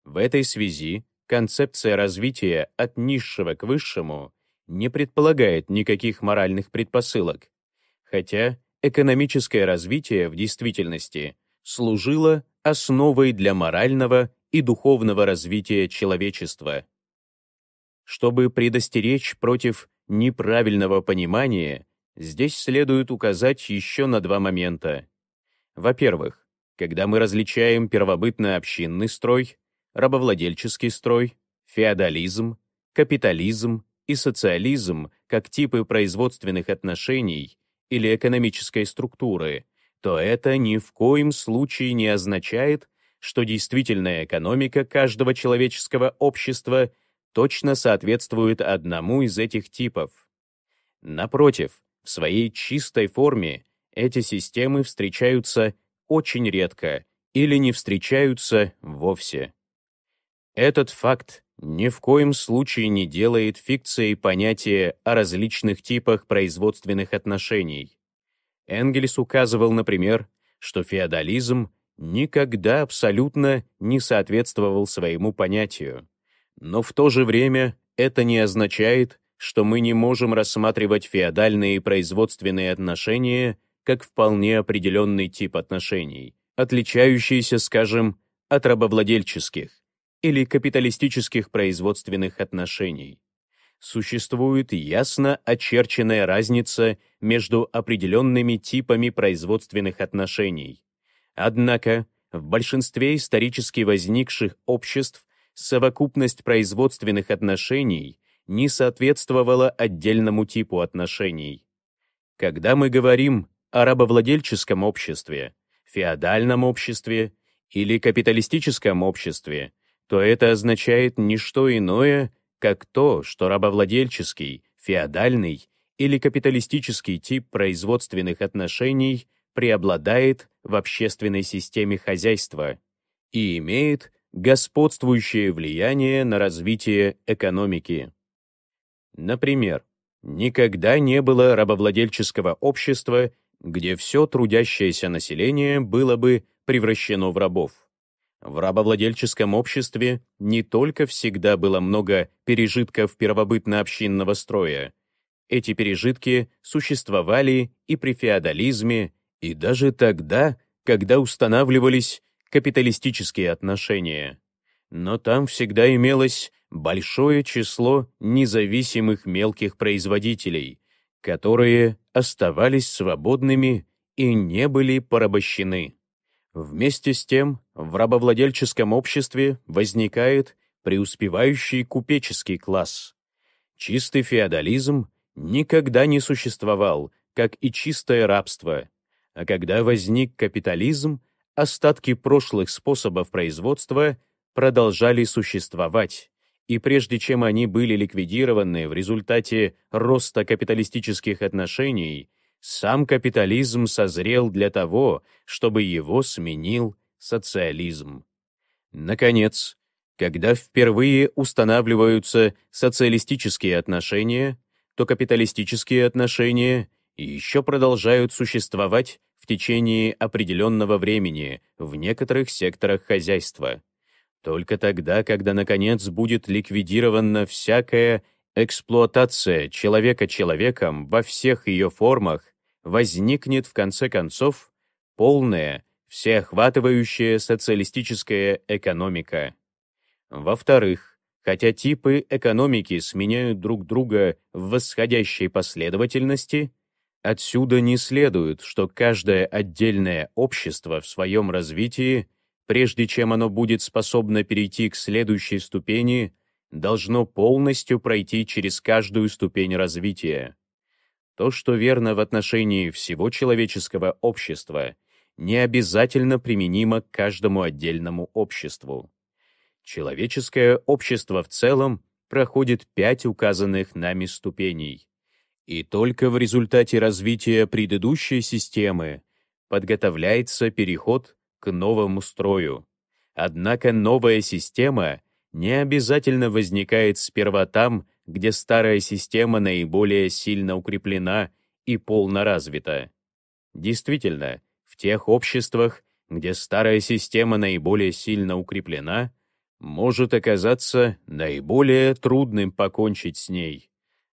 A: В этой связи концепция развития от низшего к высшему не предполагает никаких моральных предпосылок, хотя экономическое развитие в действительности служило основой для морального и духовного развития человечества. Чтобы предостеречь против неправильного понимания, здесь следует указать еще на два момента. Во-первых, когда мы различаем первобытно-общинный строй рабовладельческий строй, феодализм, капитализм и социализм как типы производственных отношений или экономической структуры, то это ни в коем случае не означает, что действительная экономика каждого человеческого общества точно соответствует одному из этих типов. Напротив, в своей чистой форме эти системы встречаются очень редко или не встречаются вовсе. Этот факт ни в коем случае не делает фикцией понятие о различных типах производственных отношений. Энгельс указывал, например, что феодализм никогда абсолютно не соответствовал своему понятию. Но в то же время это не означает, что мы не можем рассматривать феодальные производственные отношения как вполне определенный тип отношений, отличающийся, скажем, от рабовладельческих или капиталистических производственных отношений. Существует ясно очерченная разница между определенными типами производственных отношений. Однако, в большинстве исторически возникших обществ совокупность производственных отношений не соответствовала отдельному типу отношений. Когда мы говорим о рабовладельческом обществе, феодальном обществе или капиталистическом обществе, то это означает не что иное, как то, что рабовладельческий, феодальный или капиталистический тип производственных отношений преобладает в общественной системе хозяйства и имеет господствующее влияние на развитие экономики. Например, никогда не было рабовладельческого общества, где все трудящееся население было бы превращено в рабов. В рабовладельческом обществе не только всегда было много пережитков первобытно-общинного строя. Эти пережитки существовали и при феодализме, и даже тогда, когда устанавливались капиталистические отношения. Но там всегда имелось большое число независимых мелких производителей, которые оставались свободными и не были порабощены. Вместе с тем в рабовладельческом обществе возникает преуспевающий купеческий класс. Чистый феодализм никогда не существовал, как и чистое рабство, а когда возник капитализм, остатки прошлых способов производства продолжали существовать, и прежде чем они были ликвидированы в результате роста капиталистических отношений, сам капитализм созрел для того, чтобы его сменил социализм. Наконец, когда впервые устанавливаются социалистические отношения, то капиталистические отношения еще продолжают существовать в течение определенного времени в некоторых секторах хозяйства. Только тогда, когда, наконец, будет ликвидирована всякая эксплуатация человека человеком во всех ее формах возникнет в конце концов полная, всеохватывающая социалистическая экономика. Во-вторых, хотя типы экономики сменяют друг друга в восходящей последовательности, отсюда не следует, что каждое отдельное общество в своем развитии, прежде чем оно будет способно перейти к следующей ступени – должно полностью пройти через каждую ступень развития. То, что верно в отношении всего человеческого общества, не обязательно применимо к каждому отдельному обществу. Человеческое общество в целом проходит пять указанных нами ступеней. И только в результате развития предыдущей системы подготовляется переход к новому строю. Однако новая система — не обязательно возникает сперва там, где старая система наиболее сильно укреплена и полно развита. Действительно, в тех обществах, где старая система наиболее сильно укреплена, может оказаться наиболее трудным покончить с ней.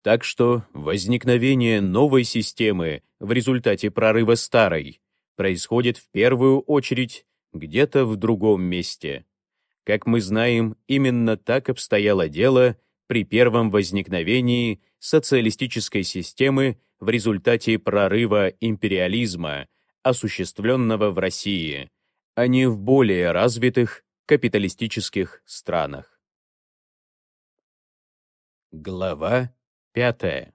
A: Так что возникновение новой системы в результате прорыва старой происходит в первую очередь где-то в другом месте. Как мы знаем, именно так обстояло дело при первом возникновении социалистической системы в результате прорыва империализма, осуществленного в России, а не в более развитых капиталистических странах. Глава 5.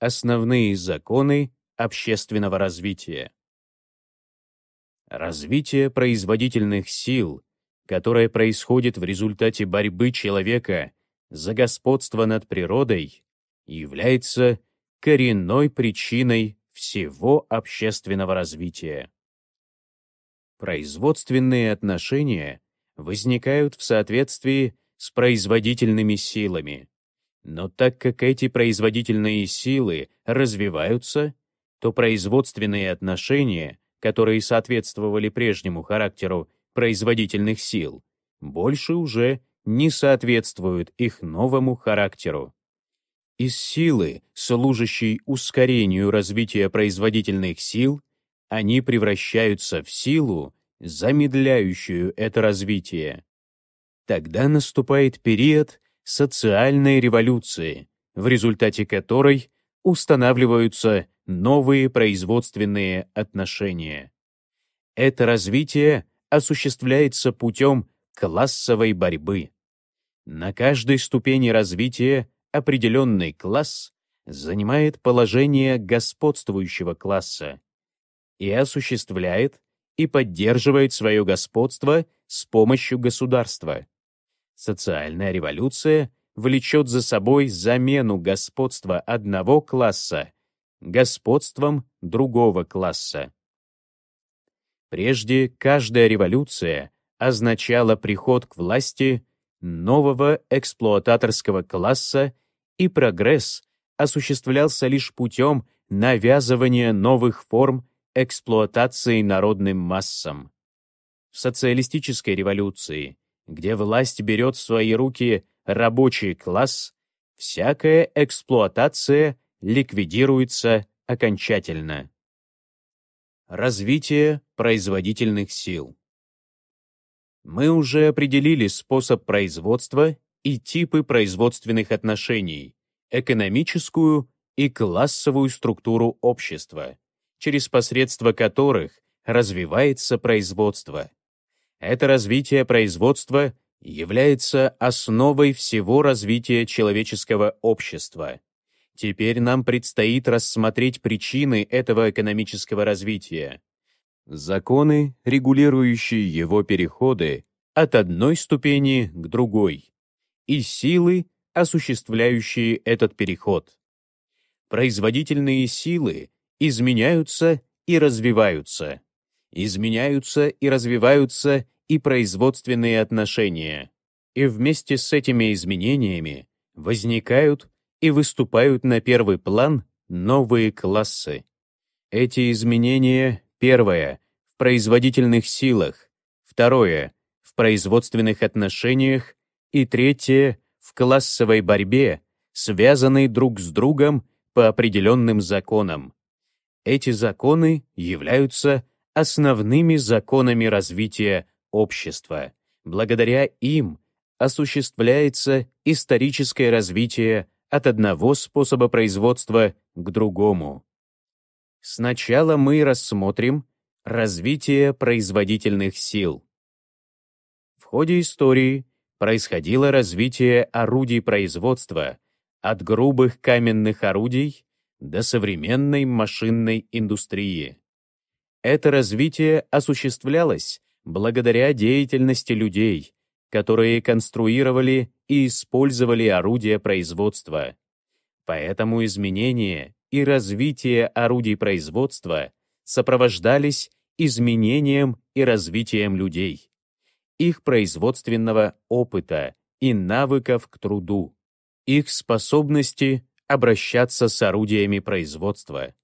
A: Основные законы общественного развития развитие производительных сил, которое происходит в результате борьбы человека за господство над природой, является коренной причиной всего общественного развития. Производственные отношения возникают в соответствии с производительными силами. Но так как эти производительные силы развиваются, то производственные отношения которые соответствовали прежнему характеру производительных сил, больше уже не соответствуют их новому характеру. Из силы, служащей ускорению развития производительных сил, они превращаются в силу, замедляющую это развитие. Тогда наступает период социальной революции, в результате которой устанавливаются новые производственные отношения. Это развитие осуществляется путем классовой борьбы. На каждой ступени развития определенный класс занимает положение господствующего класса и осуществляет и поддерживает свое господство с помощью государства. Социальная революция влечет за собой замену господства одного класса господством другого класса. Прежде каждая революция означала приход к власти нового эксплуататорского класса, и прогресс осуществлялся лишь путем навязывания новых форм эксплуатации народным массам. В социалистической революции, где власть берет в свои руки рабочий класс, всякая эксплуатация – ликвидируется окончательно. Развитие производительных сил. Мы уже определили способ производства и типы производственных отношений, экономическую и классовую структуру общества, через посредство которых развивается производство. Это развитие производства является основой всего развития человеческого общества. Теперь нам предстоит рассмотреть причины этого экономического развития. Законы, регулирующие его переходы от одной ступени к другой, и силы, осуществляющие этот переход. Производительные силы изменяются и развиваются. Изменяются и развиваются и производственные отношения. И вместе с этими изменениями возникают и выступают на первый план новые классы. Эти изменения, первое, в производительных силах, второе, в производственных отношениях и третье, в классовой борьбе, связаны друг с другом по определенным законам. Эти законы являются основными законами развития общества. Благодаря им осуществляется историческое развитие от одного способа производства к другому. Сначала мы рассмотрим развитие производительных сил. В ходе истории происходило развитие орудий производства от грубых каменных орудий до современной машинной индустрии. Это развитие осуществлялось благодаря деятельности людей, которые конструировали и использовали орудия производства. Поэтому изменения и развитие орудий производства сопровождались изменением и развитием людей, их производственного опыта и навыков к труду, их способности обращаться с орудиями производства.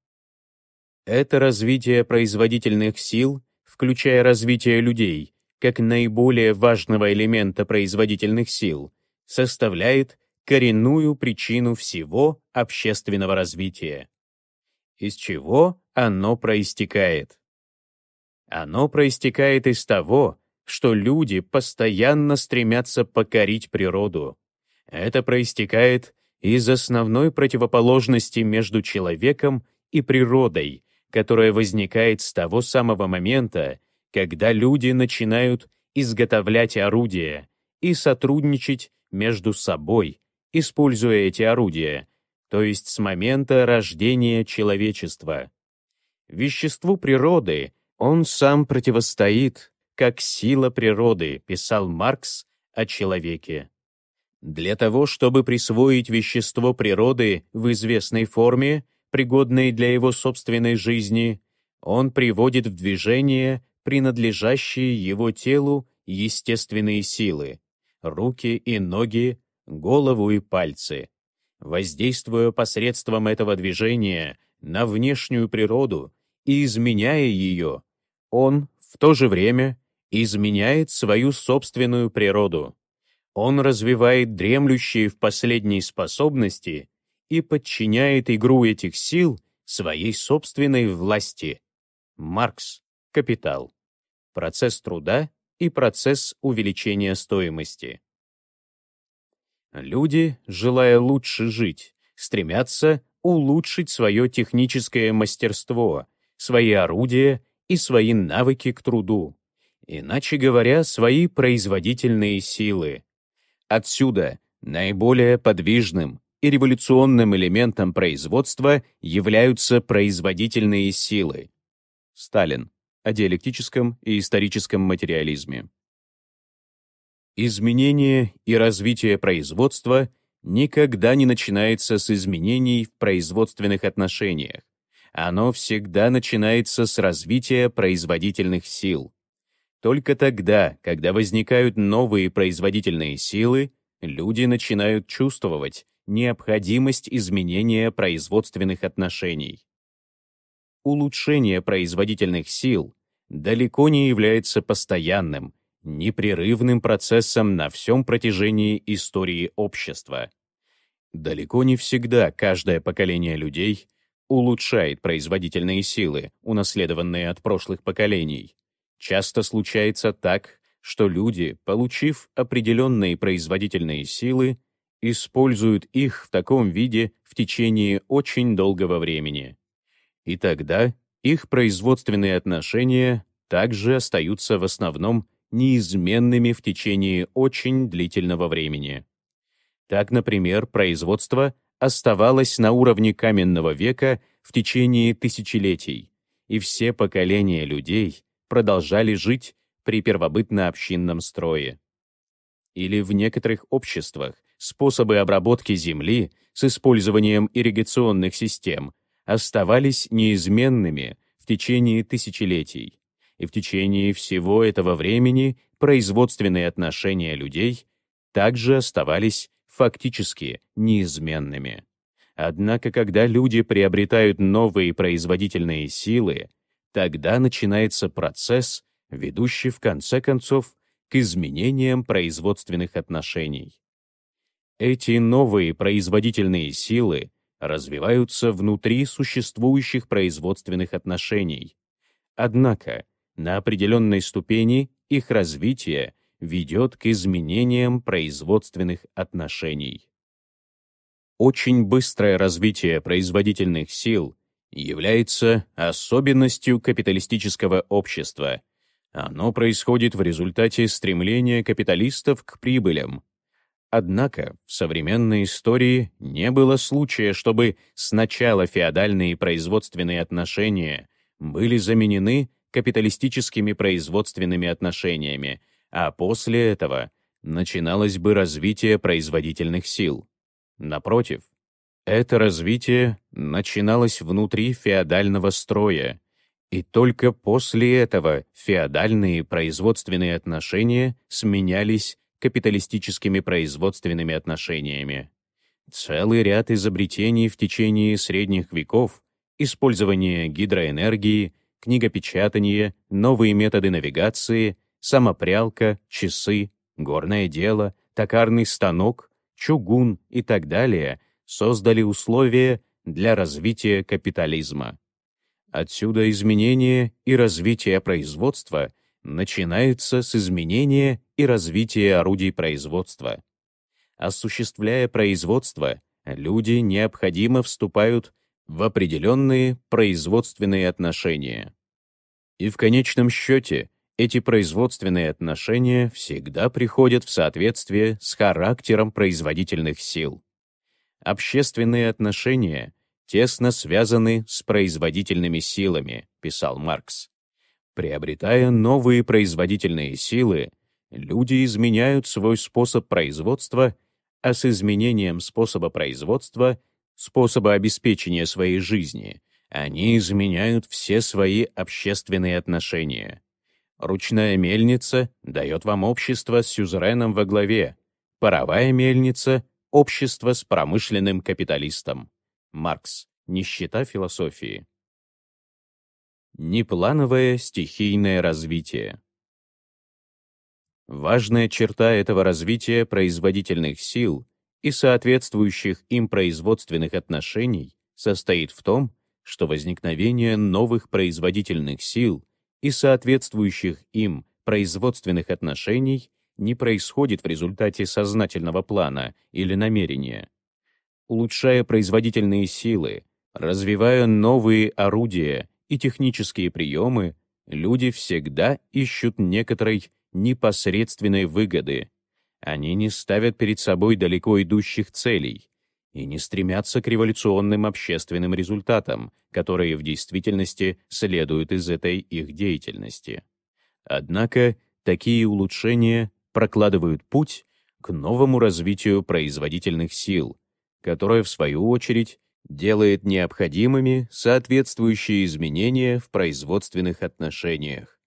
A: Это развитие производительных сил, включая развитие людей, как наиболее важного элемента производительных сил, составляет коренную причину всего общественного развития. Из чего оно проистекает? Оно проистекает из того, что люди постоянно стремятся покорить природу. Это проистекает из основной противоположности между человеком и природой, которая возникает с того самого момента, когда люди начинают изготовлять орудия и сотрудничать между собой, используя эти орудия, то есть с момента рождения человечества. Веществу природы он сам противостоит, как сила природы, писал Маркс о человеке. Для того, чтобы присвоить вещество природы в известной форме, пригодной для его собственной жизни, он приводит в движение принадлежащие его телу естественные силы руки и ноги, голову и пальцы. Воздействуя посредством этого движения на внешнюю природу и изменяя ее, он в то же время изменяет свою собственную природу. Он развивает дремлющие в последней способности и подчиняет игру этих сил своей собственной власти. Маркс. Капитал. Процесс труда и процесс увеличения стоимости. Люди, желая лучше жить, стремятся улучшить свое техническое мастерство, свои орудия и свои навыки к труду, иначе говоря, свои производительные силы. Отсюда наиболее подвижным и революционным элементом производства являются производительные силы. Сталин о диалектическом и историческом материализме. Изменение и развитие производства никогда не начинается с изменений в производственных отношениях. Оно всегда начинается с развития производительных сил. Только тогда, когда возникают новые производительные силы, люди начинают чувствовать необходимость изменения производственных отношений улучшение производительных сил далеко не является постоянным, непрерывным процессом на всем протяжении истории общества. Далеко не всегда каждое поколение людей улучшает производительные силы, унаследованные от прошлых поколений. Часто случается так, что люди, получив определенные производительные силы, используют их в таком виде в течение очень долгого времени и тогда их производственные отношения также остаются в основном неизменными в течение очень длительного времени. Так, например, производство оставалось на уровне каменного века в течение тысячелетий, и все поколения людей продолжали жить при первобытно-общинном строе. Или в некоторых обществах способы обработки земли с использованием ирригационных систем оставались неизменными в течение тысячелетий, и в течение всего этого времени производственные отношения людей также оставались фактически неизменными. Однако, когда люди приобретают новые производительные силы, тогда начинается процесс, ведущий в конце концов к изменениям производственных отношений. Эти новые производительные силы развиваются внутри существующих производственных отношений. Однако на определенной ступени их развитие ведет к изменениям производственных отношений. Очень быстрое развитие производительных сил является особенностью капиталистического общества. Оно происходит в результате стремления капиталистов к прибылям, Однако в современной истории не было случая, чтобы сначала феодальные производственные отношения были заменены капиталистическими производственными отношениями, а после этого начиналось бы развитие производительных сил. Напротив, это развитие начиналось внутри феодального строя, и только после этого феодальные производственные отношения сменялись капиталистическими производственными отношениями. Целый ряд изобретений в течение средних веков, использование гидроэнергии, книгопечатание, новые методы навигации, самопрялка, часы, горное дело, токарный станок, чугун и так далее создали условия для развития капитализма. Отсюда изменение и развитие производства — начинается с изменения и развития орудий производства. Осуществляя производство, люди необходимо вступают в определенные производственные отношения. И в конечном счете эти производственные отношения всегда приходят в соответствие с характером производительных сил. Общественные отношения тесно связаны с производительными силами, писал Маркс. Приобретая новые производительные силы, люди изменяют свой способ производства, а с изменением способа производства, способа обеспечения своей жизни, они изменяют все свои общественные отношения. Ручная мельница дает вам общество с сюзереном во главе, паровая мельница — общество с промышленным капиталистом. Маркс. Нищета философии. Неплановое стихийное развитие. Важная черта этого развития производительных сил и соответствующих им производственных отношений состоит в том, что возникновение новых производительных сил и соответствующих им производственных отношений не происходит в результате сознательного плана или намерения. Улучшая производительные силы, развивая новые орудия и технические приемы, люди всегда ищут некоторой непосредственной выгоды. Они не ставят перед собой далеко идущих целей и не стремятся к революционным общественным результатам, которые в действительности следуют из этой их деятельности. Однако такие улучшения прокладывают путь к новому развитию производительных сил, которое, в свою очередь, делает необходимыми соответствующие изменения в производственных отношениях.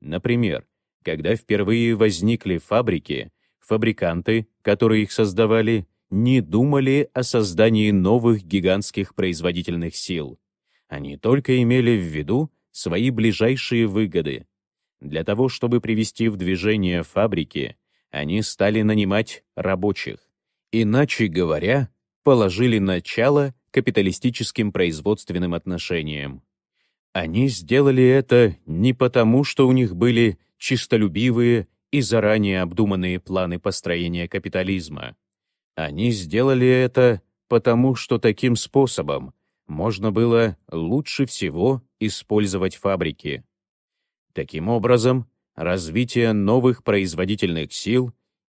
A: Например, когда впервые возникли фабрики, фабриканты, которые их создавали, не думали о создании новых гигантских производительных сил. Они только имели в виду свои ближайшие выгоды. Для того, чтобы привести в движение фабрики, они стали нанимать рабочих. Иначе говоря, положили начало капиталистическим производственным отношениям. Они сделали это не потому, что у них были чистолюбивые и заранее обдуманные планы построения капитализма. Они сделали это потому, что таким способом можно было лучше всего использовать фабрики. Таким образом, развитие новых производительных сил,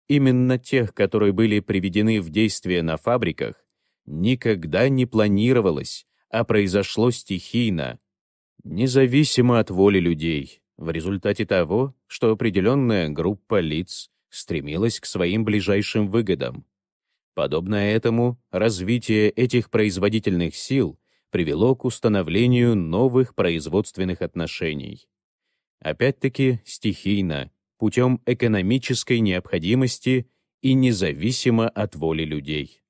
A: именно тех, которые были приведены в действие на фабриках, никогда не планировалось, а произошло стихийно, независимо от воли людей, в результате того, что определенная группа лиц стремилась к своим ближайшим выгодам. Подобно этому, развитие этих производительных сил привело к установлению новых производственных отношений. Опять-таки стихийно, путем экономической необходимости и независимо от воли людей.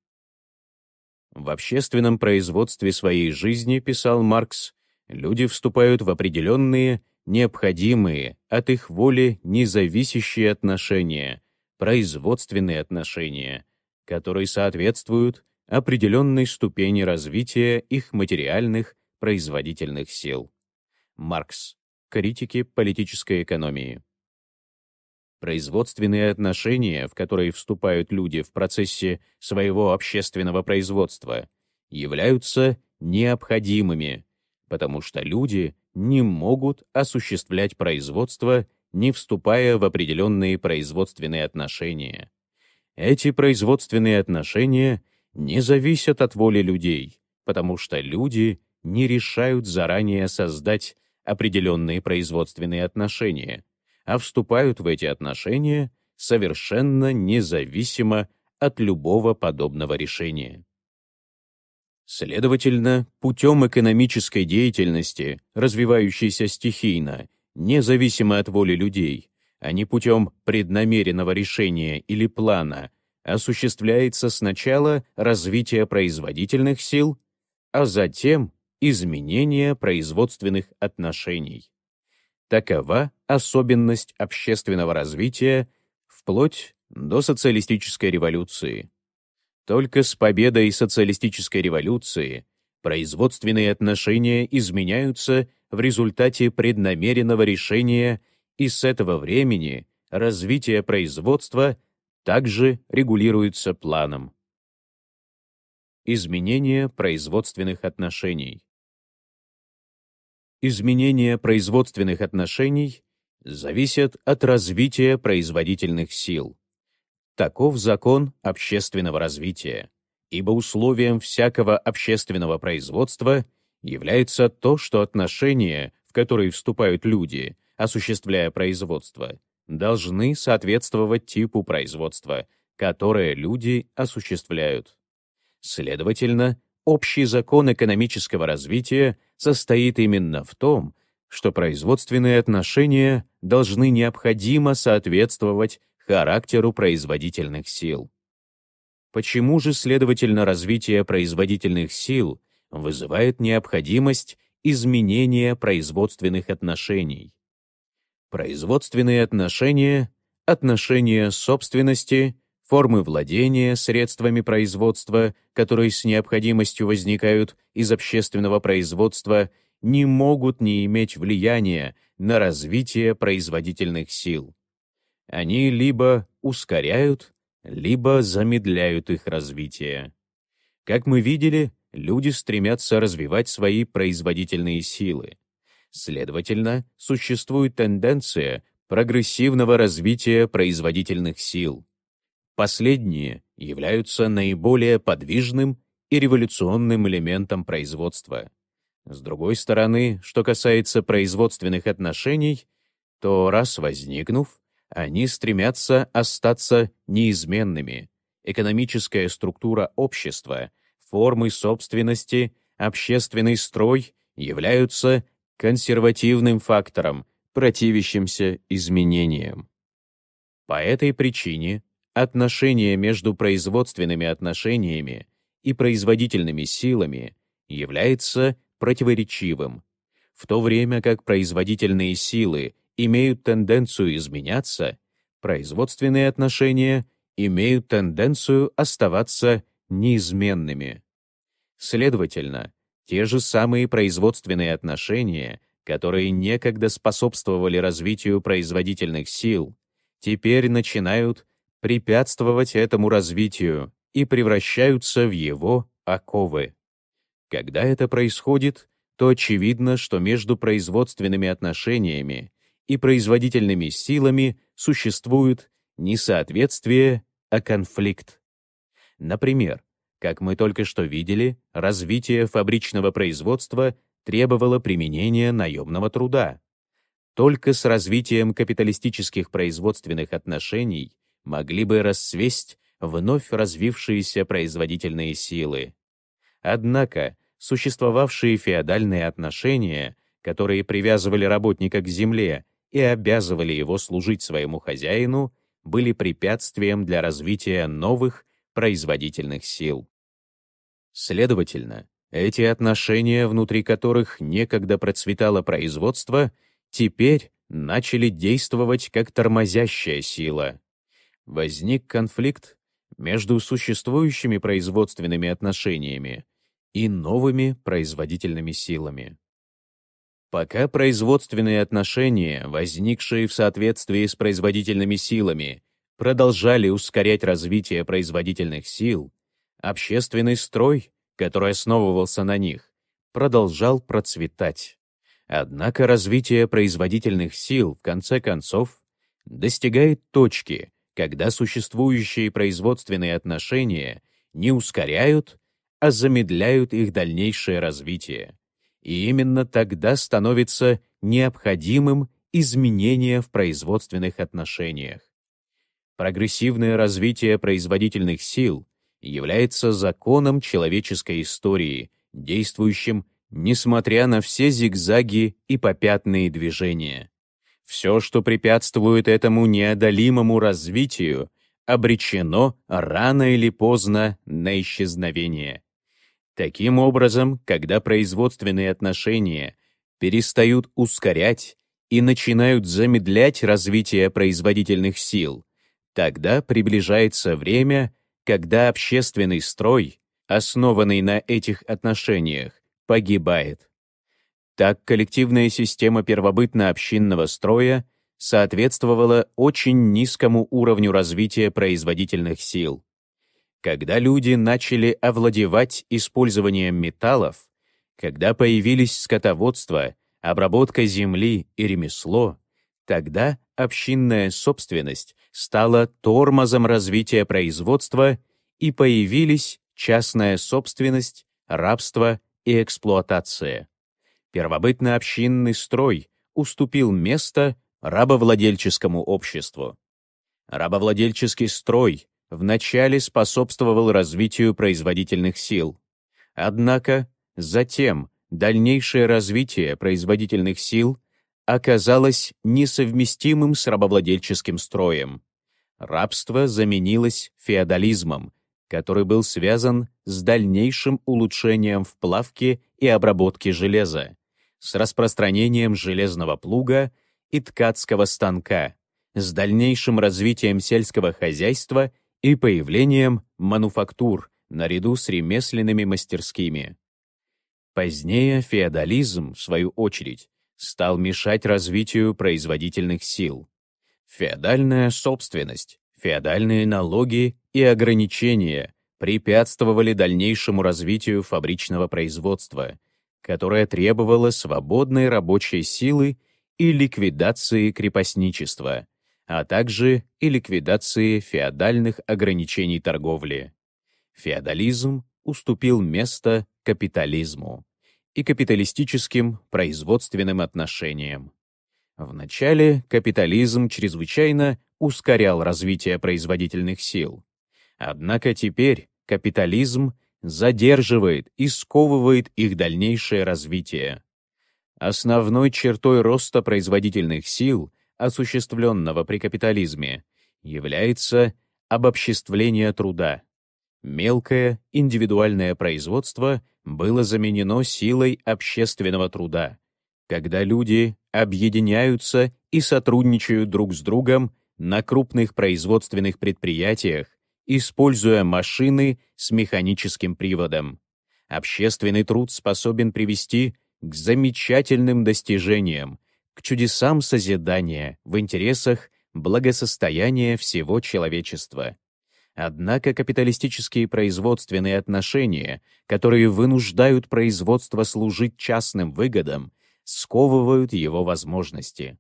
A: В общественном производстве своей жизни, писал Маркс, люди вступают в определенные, необходимые, от их воли независящие отношения, производственные отношения, которые соответствуют определенной ступени развития их материальных производительных сил. Маркс. Критики политической экономии. Производственные отношения, в которые вступают люди в процессе своего общественного производства, являются необходимыми, потому что люди не могут осуществлять производство, не вступая в определенные производственные отношения. Эти производственные отношения не зависят от воли людей, потому что люди не решают заранее создать определенные производственные отношения — а вступают в эти отношения совершенно независимо от любого подобного решения. Следовательно, путем экономической деятельности, развивающейся стихийно, независимо от воли людей, а не путем преднамеренного решения или плана, осуществляется сначала развитие производительных сил, а затем изменение производственных отношений. Такова особенность общественного развития вплоть до социалистической революции. Только с победой социалистической революции производственные отношения изменяются в результате преднамеренного решения, и с этого времени развитие производства также регулируется планом. Изменение производственных отношений изменения производственных отношений зависят от развития производительных сил. Таков закон общественного развития, ибо условием всякого общественного производства является то, что отношения, в которые вступают люди, осуществляя производство, должны соответствовать типу производства, которое люди осуществляют. Следовательно, Общий закон экономического развития состоит именно в том, что производственные отношения должны необходимо соответствовать характеру производительных сил. Почему же, следовательно, развитие производительных сил вызывает необходимость изменения производственных отношений? Производственные отношения, отношения собственности — формы владения средствами производства, которые с необходимостью возникают из общественного производства, не могут не иметь влияния на развитие производительных сил. Они либо ускоряют, либо замедляют их развитие. Как мы видели, люди стремятся развивать свои производительные силы. Следовательно, существует тенденция прогрессивного развития производительных сил. Последние являются наиболее подвижным и революционным элементом производства. С другой стороны, что касается производственных отношений, то раз возникнув, они стремятся остаться неизменными. Экономическая структура общества, формы собственности, общественный строй являются консервативным фактором, противящимся изменениям. По этой причине Отношение между производственными отношениями и производительными силами является противоречивым, в то время как производительные силы имеют тенденцию изменяться, производственные отношения имеют тенденцию оставаться неизменными. Следовательно, те же самые производственные отношения, которые некогда способствовали развитию производительных сил, теперь начинают препятствовать этому развитию и превращаются в его оковы. Когда это происходит, то очевидно, что между производственными отношениями и производительными силами существует не соответствие, а конфликт. Например, как мы только что видели, развитие фабричного производства требовало применения наемного труда. Только с развитием капиталистических производственных отношений могли бы рассвесть вновь развившиеся производительные силы. Однако существовавшие феодальные отношения, которые привязывали работника к земле и обязывали его служить своему хозяину, были препятствием для развития новых производительных сил. Следовательно, эти отношения, внутри которых некогда процветало производство, теперь начали действовать как тормозящая сила возник конфликт между существующими производственными отношениями и новыми производительными силами. Пока производственные отношения, возникшие в соответствии с производительными силами, продолжали ускорять развитие производительных сил, общественный строй, который основывался на них, продолжал процветать. Однако развитие производительных сил, в конце концов, достигает точки, когда существующие производственные отношения не ускоряют, а замедляют их дальнейшее развитие. И именно тогда становится необходимым изменение в производственных отношениях. Прогрессивное развитие производительных сил является законом человеческой истории, действующим несмотря на все зигзаги и попятные движения. Все, что препятствует этому неодолимому развитию, обречено рано или поздно на исчезновение. Таким образом, когда производственные отношения перестают ускорять и начинают замедлять развитие производительных сил, тогда приближается время, когда общественный строй, основанный на этих отношениях, погибает. Так коллективная система первобытно-общинного строя соответствовала очень низкому уровню развития производительных сил. Когда люди начали овладевать использованием металлов, когда появились скотоводство, обработка земли и ремесло, тогда общинная собственность стала тормозом развития производства и появились частная собственность, рабство и эксплуатация. Первобытный общинный строй уступил место рабовладельческому обществу. Рабовладельческий строй вначале способствовал развитию производительных сил. Однако затем дальнейшее развитие производительных сил оказалось несовместимым с рабовладельческим строем. Рабство заменилось феодализмом, который был связан с дальнейшим улучшением вплавки и обработки железа, с распространением железного плуга и ткацкого станка, с дальнейшим развитием сельского хозяйства и появлением мануфактур наряду с ремесленными мастерскими. Позднее феодализм, в свою очередь, стал мешать развитию производительных сил. Феодальная собственность феодальные налоги и ограничения препятствовали дальнейшему развитию фабричного производства, которое требовало свободной рабочей силы и ликвидации крепостничества, а также и ликвидации феодальных ограничений торговли. Феодализм уступил место капитализму и капиталистическим производственным отношениям. Вначале капитализм чрезвычайно ускорял развитие производительных сил. Однако теперь капитализм задерживает и сковывает их дальнейшее развитие. Основной чертой роста производительных сил, осуществленного при капитализме, является обобществление труда. Мелкое индивидуальное производство было заменено силой общественного труда, когда люди объединяются и сотрудничают друг с другом на крупных производственных предприятиях, используя машины с механическим приводом. Общественный труд способен привести к замечательным достижениям, к чудесам созидания в интересах благосостояния всего человечества. Однако капиталистические производственные отношения, которые вынуждают производство служить частным выгодам, сковывают его возможности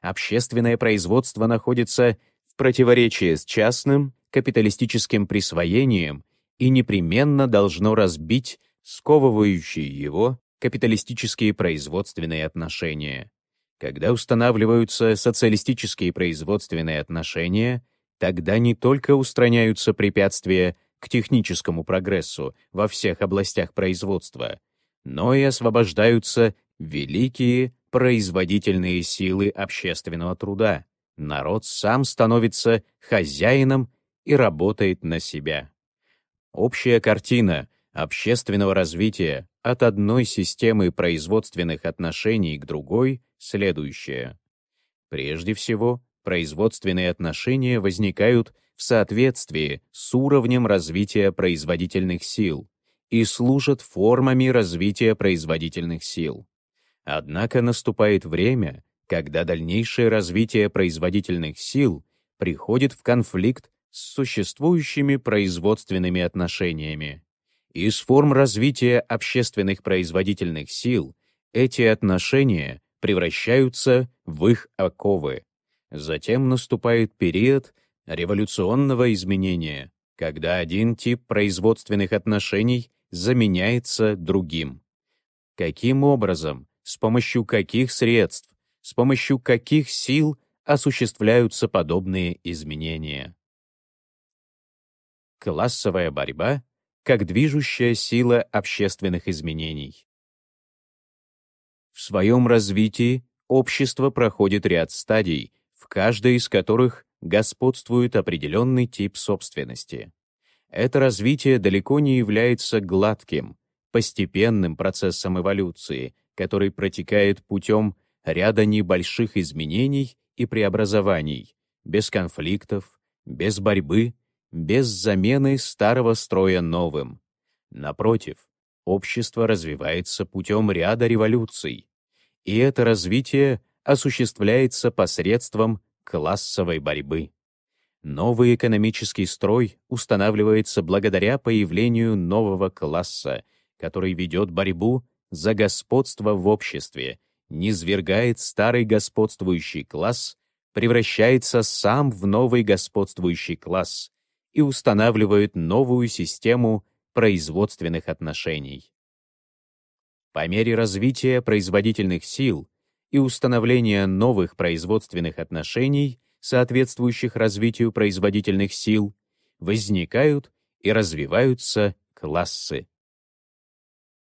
A: общественное производство находится в противоречии с частным капиталистическим присвоением и непременно должно разбить сковывающие его капиталистические производственные отношения. Когда устанавливаются социалистические производственные отношения, тогда не только устраняются препятствия к техническому прогрессу во всех областях производства, но и освобождаются великие производительные силы общественного труда. Народ сам становится хозяином и работает на себя. Общая картина общественного развития от одной системы производственных отношений к другой следующая. Прежде всего, производственные отношения возникают в соответствии с уровнем развития производительных сил и служат формами развития производительных сил. Однако наступает время, когда дальнейшее развитие производительных сил приходит в конфликт с существующими производственными отношениями. Из форм развития общественных производительных сил эти отношения превращаются в их оковы. Затем наступает период революционного изменения, когда один тип производственных отношений заменяется другим. Каким образом с помощью каких средств, с помощью каких сил осуществляются подобные изменения. Классовая борьба как движущая сила общественных изменений. В своем развитии общество проходит ряд стадий, в каждой из которых господствует определенный тип собственности. Это развитие далеко не является гладким, постепенным процессом эволюции, который протекает путем ряда небольших изменений и преобразований, без конфликтов, без борьбы, без замены старого строя новым. Напротив, общество развивается путем ряда революций, и это развитие осуществляется посредством классовой борьбы. Новый экономический строй устанавливается благодаря появлению нового класса, который ведет борьбу за господство в обществе, низвергает старый господствующий класс, превращается сам в новый господствующий класс и устанавливает новую систему производственных отношений. По мере развития производительных сил и установления новых производственных отношений, соответствующих развитию производительных сил, возникают и развиваются классы.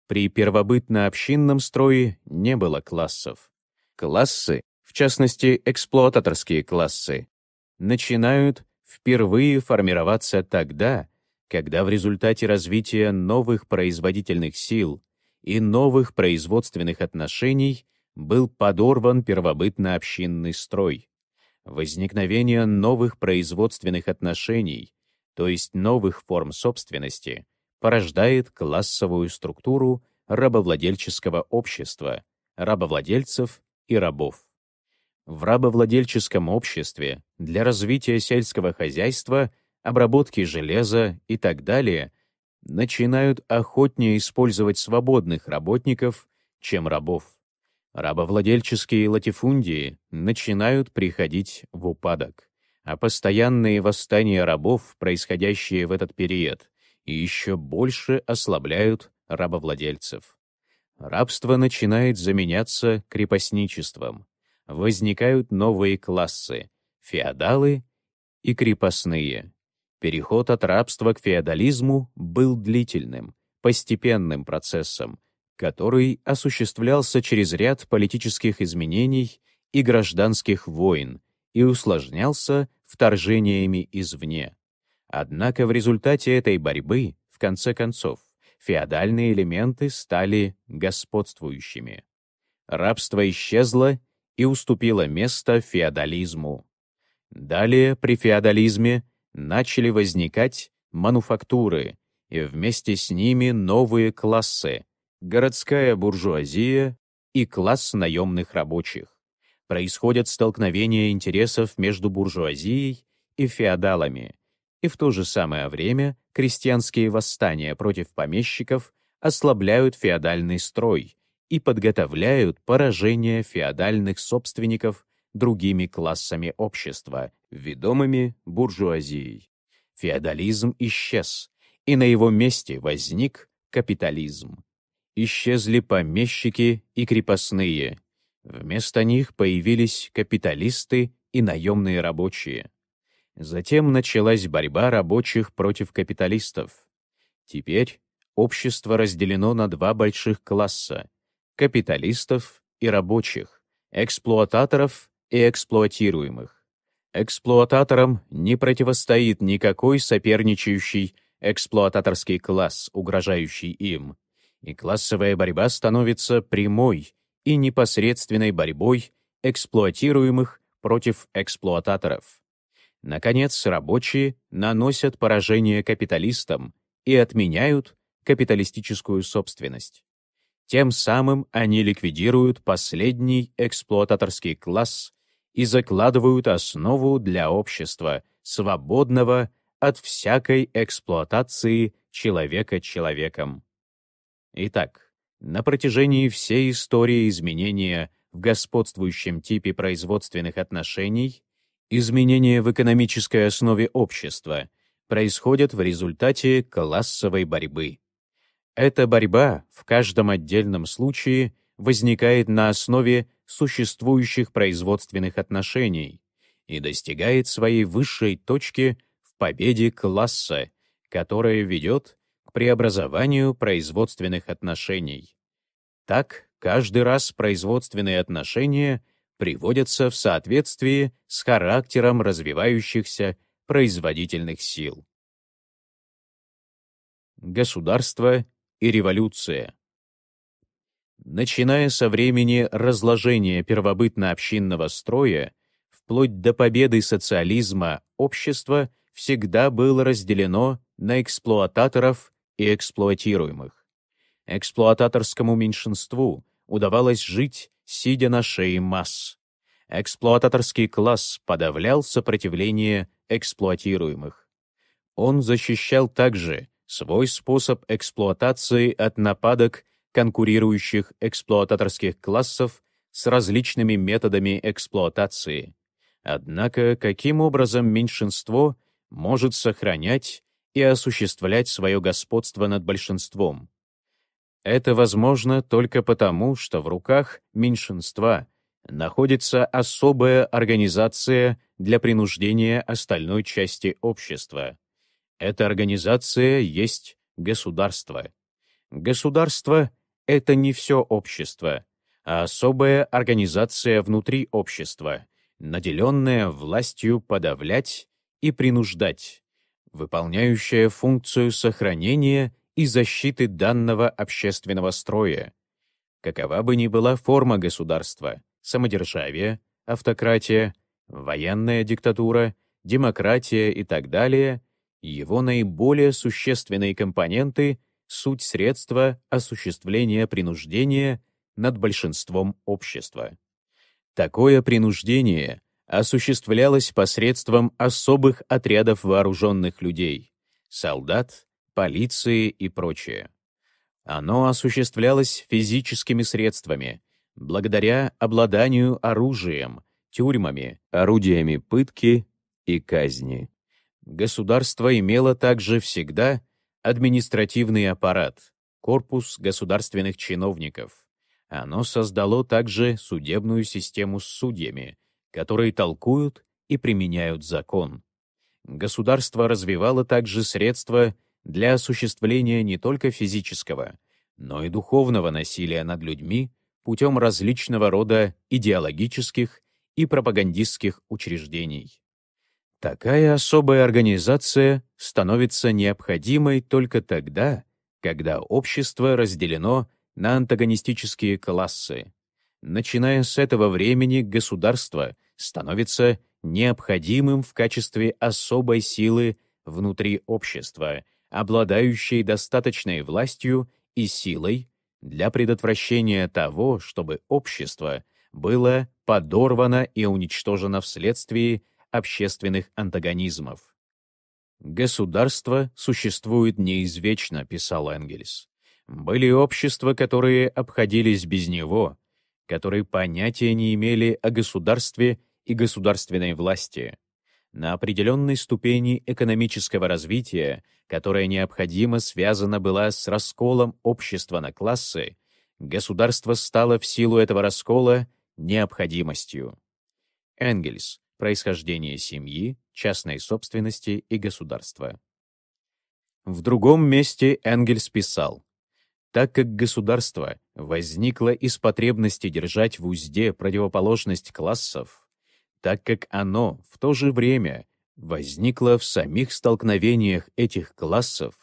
A: При первобытно-общинном строе не было классов. Классы, в частности, эксплуататорские классы, начинают впервые формироваться тогда, когда в результате развития новых производительных сил и новых производственных отношений был подорван первобытно-общинный строй. Возникновение новых производственных отношений, то есть новых форм собственности — порождает классовую структуру рабовладельческого общества, рабовладельцев и рабов. В рабовладельческом обществе для развития сельского хозяйства, обработки железа и так далее начинают охотнее использовать свободных работников, чем рабов. Рабовладельческие латифундии начинают приходить в упадок, а постоянные восстания рабов, происходящие в этот период, и еще больше ослабляют рабовладельцев. Рабство начинает заменяться крепостничеством. Возникают новые классы — феодалы и крепостные. Переход от рабства к феодализму был длительным, постепенным процессом, который осуществлялся через ряд политических изменений и гражданских войн и усложнялся вторжениями извне. Однако в результате этой борьбы, в конце концов, феодальные элементы стали господствующими. Рабство исчезло и уступило место феодализму. Далее при феодализме начали возникать мануфактуры и вместе с ними новые классы — городская буржуазия и класс наемных рабочих. Происходят столкновения интересов между буржуазией и феодалами и в то же самое время крестьянские восстания против помещиков ослабляют феодальный строй и подготовляют поражение феодальных собственников другими классами общества, ведомыми буржуазией. Феодализм исчез, и на его месте возник капитализм. Исчезли помещики и крепостные. Вместо них появились капиталисты и наемные рабочие. Затем началась борьба рабочих против капиталистов. Теперь общество разделено на два больших класса — капиталистов и рабочих, эксплуататоров и эксплуатируемых. Эксплуататорам не противостоит никакой соперничающий эксплуататорский класс, угрожающий им, и классовая борьба становится прямой и непосредственной борьбой эксплуатируемых против эксплуататоров. Наконец, рабочие наносят поражение капиталистам и отменяют капиталистическую собственность. Тем самым они ликвидируют последний эксплуататорский класс и закладывают основу для общества, свободного от всякой эксплуатации человека человеком. Итак, на протяжении всей истории изменения в господствующем типе производственных отношений Изменения в экономической основе общества происходят в результате классовой борьбы. Эта борьба в каждом отдельном случае возникает на основе существующих производственных отношений и достигает своей высшей точки в победе класса, которая ведет к преобразованию производственных отношений. Так, каждый раз производственные отношения — приводятся в соответствии с характером развивающихся производительных сил. Государство и революция Начиная со времени разложения первобытно-общинного строя, вплоть до победы социализма, общество всегда было разделено на эксплуататоров и эксплуатируемых. Эксплуататорскому меньшинству удавалось жить сидя на шее масс. Эксплуататорский класс подавлял сопротивление эксплуатируемых. Он защищал также свой способ эксплуатации от нападок конкурирующих эксплуататорских классов с различными методами эксплуатации. Однако, каким образом меньшинство может сохранять и осуществлять свое господство над большинством, это возможно только потому, что в руках меньшинства находится особая организация для принуждения остальной части общества. Эта организация есть государство. Государство — это не все общество, а особая организация внутри общества, наделенная властью подавлять и принуждать, выполняющая функцию сохранения и защиты данного общественного строя, какова бы ни была форма государства, самодержавие, автократия, военная диктатура, демократия и так далее, его наиболее существенные компоненты — суть средства осуществления принуждения над большинством общества. Такое принуждение осуществлялось посредством особых отрядов вооруженных людей — солдат, полиции и прочее. Оно осуществлялось физическими средствами, благодаря обладанию оружием, тюрьмами, орудиями пытки и казни. Государство имело также всегда административный аппарат, корпус государственных чиновников. Оно создало также судебную систему с судьями, которые толкуют и применяют закон. Государство развивало также средства для осуществления не только физического, но и духовного насилия над людьми путем различного рода идеологических и пропагандистских учреждений. Такая особая организация становится необходимой только тогда, когда общество разделено на антагонистические классы. Начиная с этого времени государство становится необходимым в качестве особой силы внутри общества — обладающей достаточной властью и силой для предотвращения того, чтобы общество было подорвано и уничтожено вследствие общественных антагонизмов. «Государство существует неизвечно, писал Энгельс. «Были общества, которые обходились без него, которые понятия не имели о государстве и государственной власти на определенной ступени экономического развития, которая необходимо связана была с расколом общества на классы, государство стало в силу этого раскола необходимостью. Энгельс. Происхождение семьи, частной собственности и государства. В другом месте Энгельс писал, «Так как государство возникло из потребности держать в узде противоположность классов, так как оно в то же время возникло в самих столкновениях этих классов,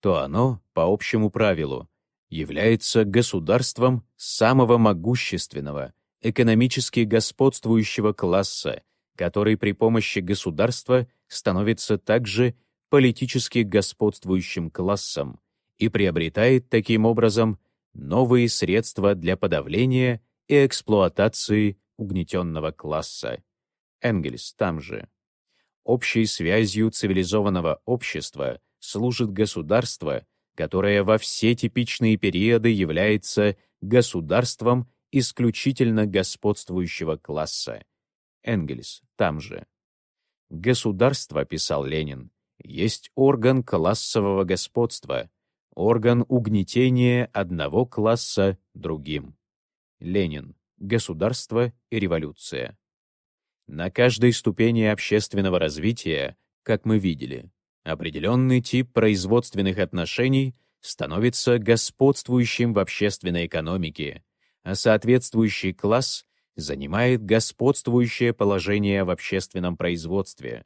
A: то оно, по общему правилу, является государством самого могущественного, экономически господствующего класса, который при помощи государства становится также политически господствующим классом и приобретает таким образом новые средства для подавления и эксплуатации угнетенного класса. Энгельс там же. Общей связью цивилизованного общества служит государство, которое во все типичные периоды является государством исключительно господствующего класса. Энгельс там же. «Государство», — писал Ленин, — «есть орган классового господства, орган угнетения одного класса другим». Ленин. Государство и революция. На каждой ступени общественного развития, как мы видели, определенный тип производственных отношений становится господствующим в общественной экономике, а соответствующий класс занимает господствующее положение в общественном производстве.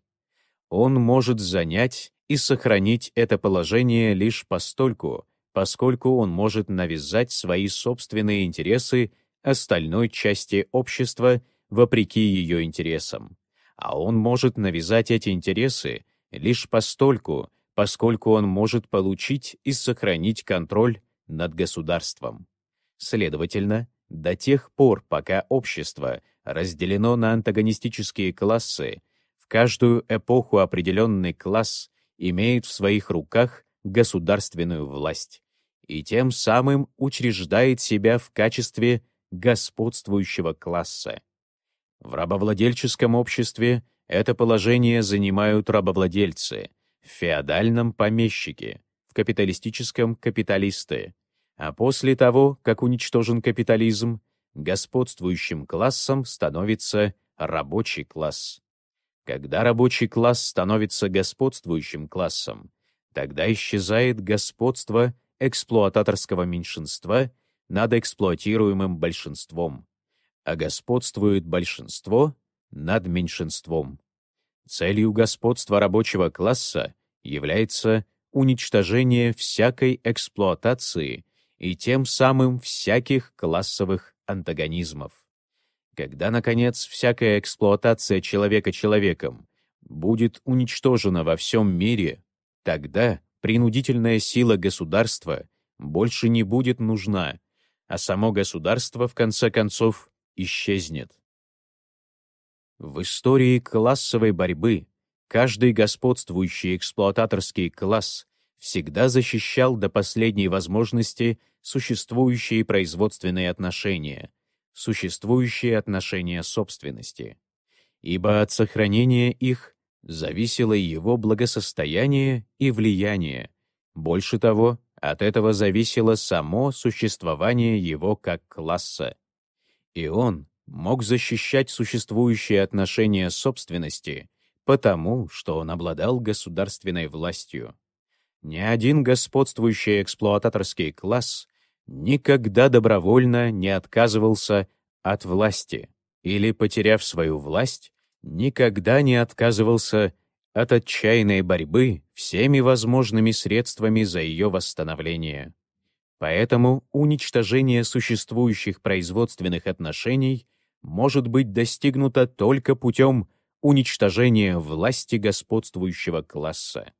A: Он может занять и сохранить это положение лишь постольку, поскольку он может навязать свои собственные интересы остальной части общества вопреки ее интересам. А он может навязать эти интересы лишь постольку, поскольку он может получить и сохранить контроль над государством. Следовательно, до тех пор, пока общество разделено на антагонистические классы, в каждую эпоху определенный класс имеет в своих руках государственную власть и тем самым учреждает себя в качестве господствующего класса. В рабовладельческом обществе это положение занимают рабовладельцы, в феодальном — помещики, в капиталистическом — капиталисты. А после того, как уничтожен капитализм, господствующим классом становится рабочий класс. Когда рабочий класс становится господствующим классом, тогда исчезает господство эксплуататорского меньшинства над эксплуатируемым большинством а господствует большинство над меньшинством. Целью господства рабочего класса является уничтожение всякой эксплуатации и тем самым всяких классовых антагонизмов. Когда, наконец, всякая эксплуатация человека человеком будет уничтожена во всем мире, тогда принудительная сила государства больше не будет нужна, а само государство, в конце концов, исчезнет. В истории классовой борьбы каждый господствующий эксплуататорский класс всегда защищал до последней возможности существующие производственные отношения, существующие отношения собственности, ибо от сохранения их зависело его благосостояние и влияние, больше того, от этого зависело само существование его как класса. И он мог защищать существующие отношения собственности, потому что он обладал государственной властью. Ни один господствующий эксплуататорский класс никогда добровольно не отказывался от власти или, потеряв свою власть, никогда не отказывался от отчаянной борьбы всеми возможными средствами за ее восстановление. Поэтому уничтожение существующих производственных отношений может быть достигнуто только путем уничтожения власти господствующего класса.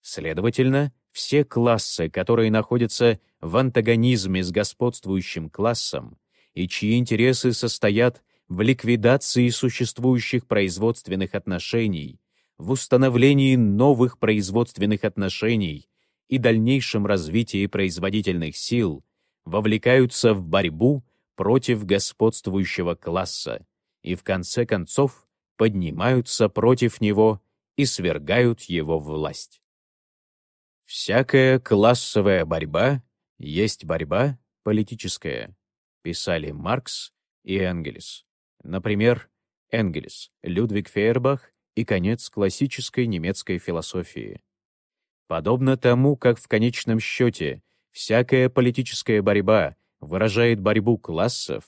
A: Следовательно, все классы, которые находятся в антагонизме с господствующим классом и чьи интересы состоят в ликвидации существующих производственных отношений, в установлении новых производственных отношений и дальнейшем развитии производительных сил вовлекаются в борьбу против господствующего класса и в конце концов поднимаются против него и свергают его власть. «Всякая классовая борьба есть борьба политическая», писали Маркс и Энгельс. Например, Энгельс, Людвиг Фейербах и конец классической немецкой философии. Подобно тому, как в конечном счете всякая политическая борьба выражает борьбу классов,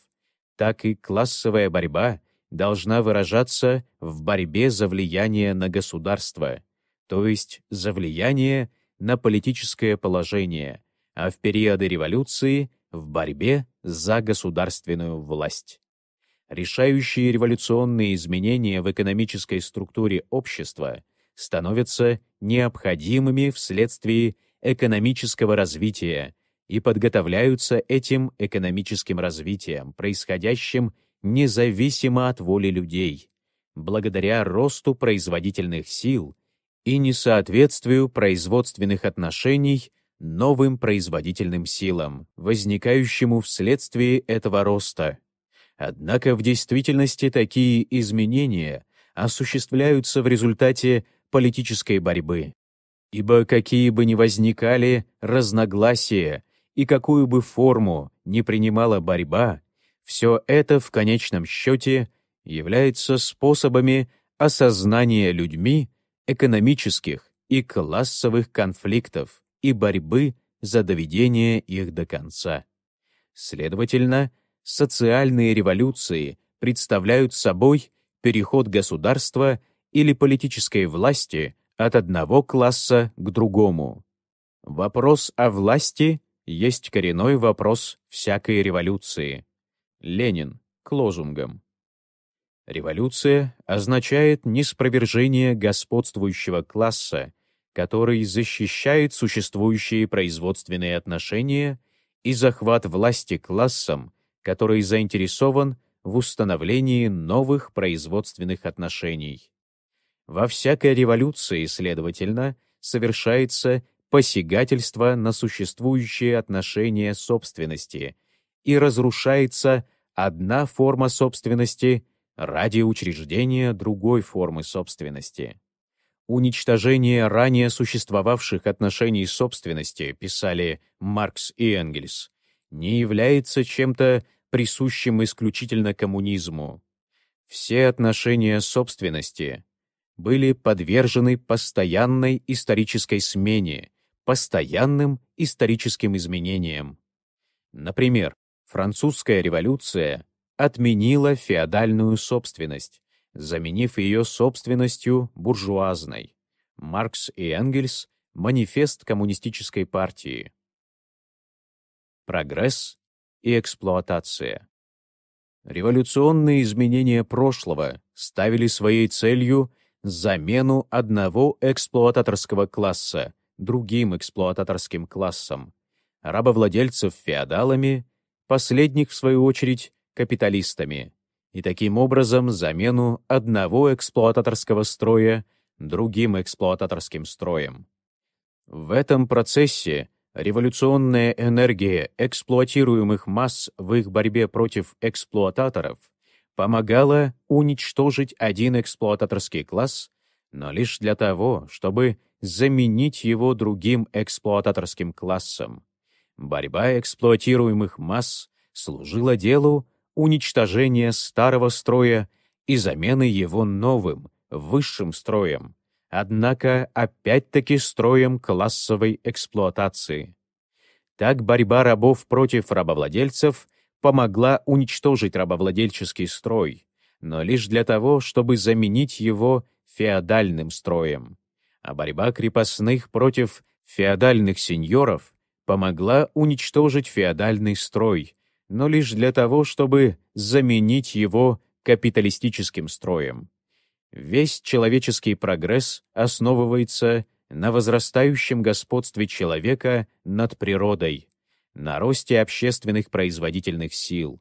A: так и классовая борьба должна выражаться в борьбе за влияние на государство, то есть за влияние на политическое положение, а в периоды революции — в борьбе за государственную власть. Решающие революционные изменения в экономической структуре общества — становятся необходимыми вследствие экономического развития и подготовляются этим экономическим развитием, происходящим независимо от воли людей, благодаря росту производительных сил и несоответствию производственных отношений новым производительным силам, возникающему вследствие этого роста. Однако в действительности такие изменения осуществляются в результате политической борьбы. Ибо какие бы ни возникали разногласия и какую бы форму ни принимала борьба, все это в конечном счете является способами осознания людьми экономических и классовых конфликтов и борьбы за доведение их до конца. Следовательно, социальные революции представляют собой переход государства или политической власти от одного класса к другому. Вопрос о власти есть коренной вопрос всякой революции. Ленин к лозунгам. Революция означает неспровержение господствующего класса, который защищает существующие производственные отношения и захват власти классом, который заинтересован в установлении новых производственных отношений. Во всякой революции, следовательно, совершается посягательство на существующие отношения собственности и разрушается одна форма собственности ради учреждения другой формы собственности. «Уничтожение ранее существовавших отношений собственности», писали Маркс и Энгельс, не является чем-то присущим исключительно коммунизму. Все отношения собственности были подвержены постоянной исторической смене, постоянным историческим изменениям. Например, французская революция отменила феодальную собственность, заменив ее собственностью буржуазной. Маркс и Энгельс — манифест коммунистической партии. Прогресс и эксплуатация. Революционные изменения прошлого ставили своей целью замену одного эксплуататорского класса другим эксплуататорским классом, рабовладельцев феодалами, последних, в свою очередь, капиталистами, и таким образом замену одного эксплуататорского строя другим эксплуататорским строем. В этом процессе революционная энергия эксплуатируемых масс в их борьбе против эксплуататоров – помогала уничтожить один эксплуататорский класс, но лишь для того, чтобы заменить его другим эксплуататорским классом. Борьба эксплуатируемых масс служила делу уничтожения старого строя и замены его новым, высшим строем, однако опять-таки строем классовой эксплуатации. Так борьба рабов против рабовладельцев помогла уничтожить рабовладельческий строй, но лишь для того, чтобы заменить его феодальным строем. А борьба крепостных против феодальных сеньоров помогла уничтожить феодальный строй, но лишь для того, чтобы заменить его капиталистическим строем. Весь человеческий прогресс основывается на возрастающем господстве человека над природой, на росте общественных производительных сил.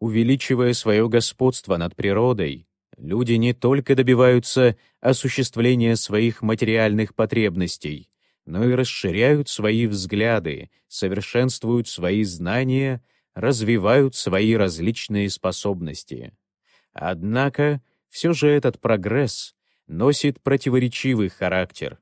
A: Увеличивая свое господство над природой, люди не только добиваются осуществления своих материальных потребностей, но и расширяют свои взгляды, совершенствуют свои знания, развивают свои различные способности. Однако, все же этот прогресс носит противоречивый характер.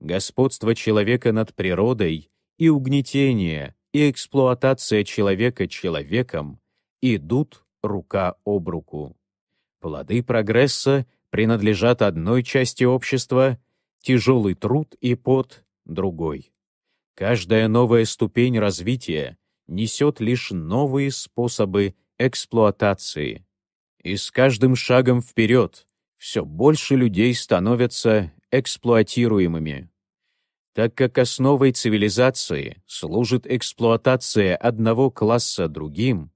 A: Господство человека над природой и угнетение, и эксплуатация человека человеком идут рука об руку. Плоды прогресса принадлежат одной части общества, тяжелый труд и пот — другой. Каждая новая ступень развития несет лишь новые способы эксплуатации. И с каждым шагом вперед все больше людей становятся эксплуатируемыми так как основой цивилизации служит эксплуатация одного класса другим,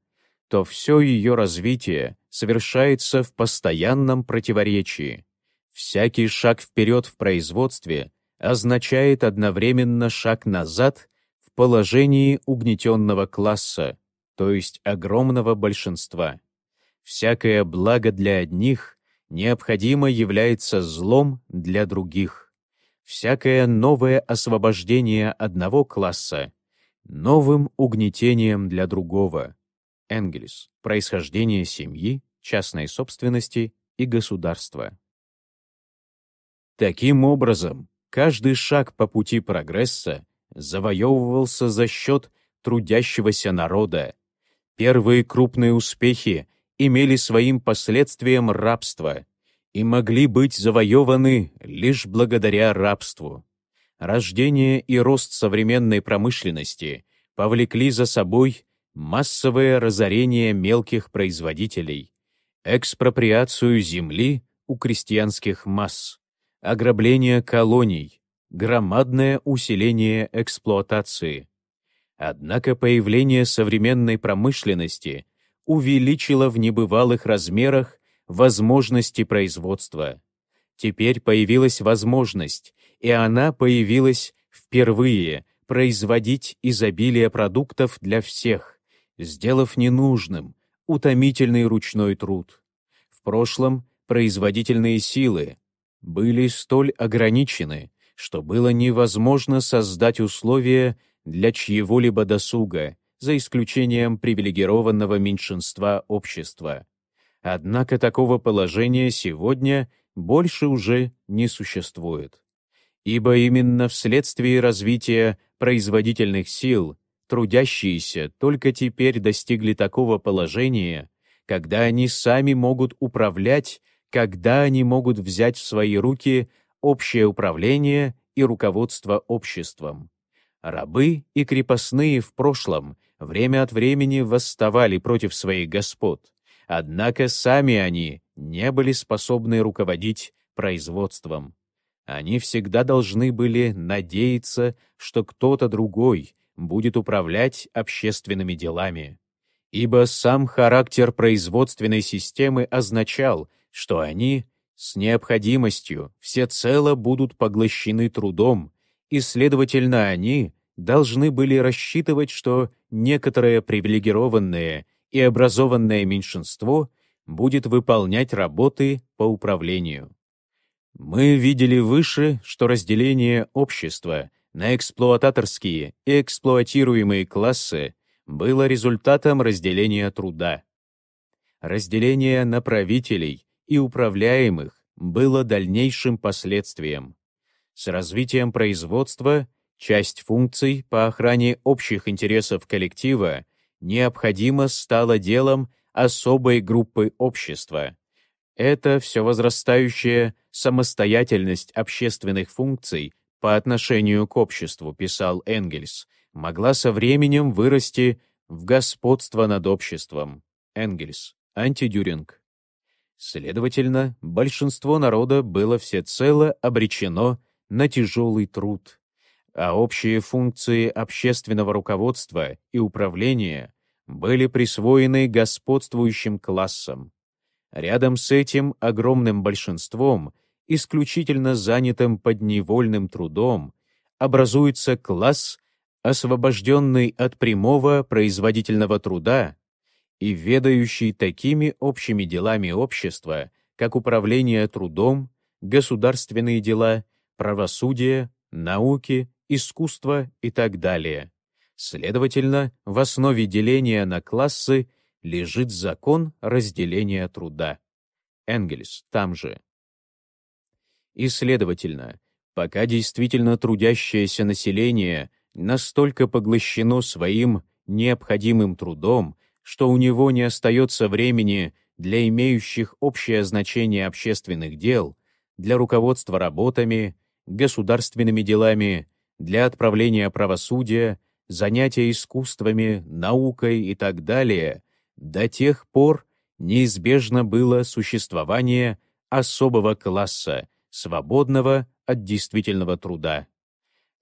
A: то все ее развитие совершается в постоянном противоречии. Всякий шаг вперед в производстве означает одновременно шаг назад в положении угнетенного класса, то есть огромного большинства. Всякое благо для одних необходимо является злом для других. Всякое новое освобождение одного класса новым угнетением для другого. Энгельс. Происхождение семьи, частной собственности и государства. Таким образом, каждый шаг по пути прогресса завоевывался за счет трудящегося народа. Первые крупные успехи имели своим последствием рабство, и могли быть завоеваны лишь благодаря рабству. Рождение и рост современной промышленности повлекли за собой массовое разорение мелких производителей, экспроприацию земли у крестьянских масс, ограбление колоний, громадное усиление эксплуатации. Однако появление современной промышленности увеличило в небывалых размерах возможности производства. Теперь появилась возможность, и она появилась впервые производить изобилие продуктов для всех, сделав ненужным утомительный ручной труд. В прошлом производительные силы были столь ограничены, что было невозможно создать условия для чьего-либо досуга, за исключением привилегированного меньшинства общества, Однако такого положения сегодня больше уже не существует. Ибо именно вследствие развития производительных сил трудящиеся только теперь достигли такого положения, когда они сами могут управлять, когда они могут взять в свои руки общее управление и руководство обществом. Рабы и крепостные в прошлом время от времени восставали против своих господ, Однако сами они не были способны руководить производством. Они всегда должны были надеяться, что кто-то другой будет управлять общественными делами. Ибо сам характер производственной системы означал, что они с необходимостью всецело будут поглощены трудом, и, следовательно, они должны были рассчитывать, что некоторые привилегированные – и образованное меньшинство будет выполнять работы по управлению. Мы видели выше, что разделение общества на эксплуататорские и эксплуатируемые классы было результатом разделения труда. Разделение на правителей и управляемых было дальнейшим последствием. С развитием производства часть функций по охране общих интересов коллектива необходимо стало делом особой группы общества. Это все возрастающая самостоятельность общественных функций по отношению к обществу, писал Энгельс, могла со временем вырасти в господство над обществом. Энгельс, антидюринг. Следовательно, большинство народа было всецело обречено на тяжелый труд а общие функции общественного руководства и управления были присвоены господствующим классам. Рядом с этим огромным большинством, исключительно занятым подневольным трудом, образуется класс, освобожденный от прямого производительного труда и ведающий такими общими делами общества, как управление трудом, государственные дела, правосудие, науки искусство и так далее. Следовательно, в основе деления на классы лежит закон разделения труда. Энгельс там же. И, следовательно, пока действительно трудящееся население настолько поглощено своим необходимым трудом, что у него не остается времени для имеющих общее значение общественных дел, для руководства работами, государственными делами для отправления правосудия, занятия искусствами, наукой и так далее, до тех пор неизбежно было существование особого класса, свободного от действительного труда.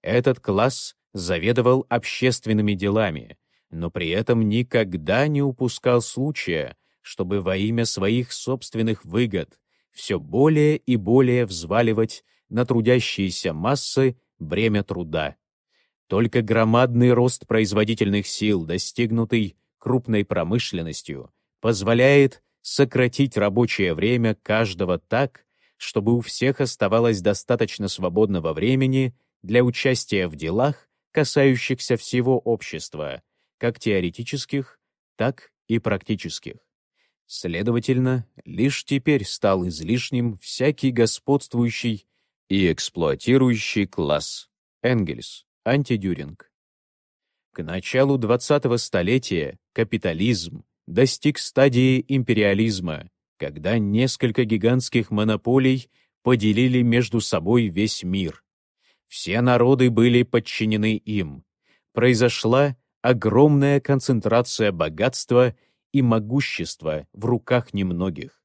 A: Этот класс заведовал общественными делами, но при этом никогда не упускал случая, чтобы во имя своих собственных выгод все более и более взваливать на трудящиеся массы бремя труда. Только громадный рост производительных сил, достигнутый крупной промышленностью, позволяет сократить рабочее время каждого так, чтобы у всех оставалось достаточно свободного времени для участия в делах, касающихся всего общества, как теоретических, так и практических. Следовательно, лишь теперь стал излишним всякий господствующий и эксплуатирующий класс. Энгельс. Антидюринг. К началу 20-го столетия капитализм достиг стадии империализма, когда несколько гигантских монополий поделили между собой весь мир. Все народы были подчинены им. Произошла огромная концентрация богатства и могущества в руках немногих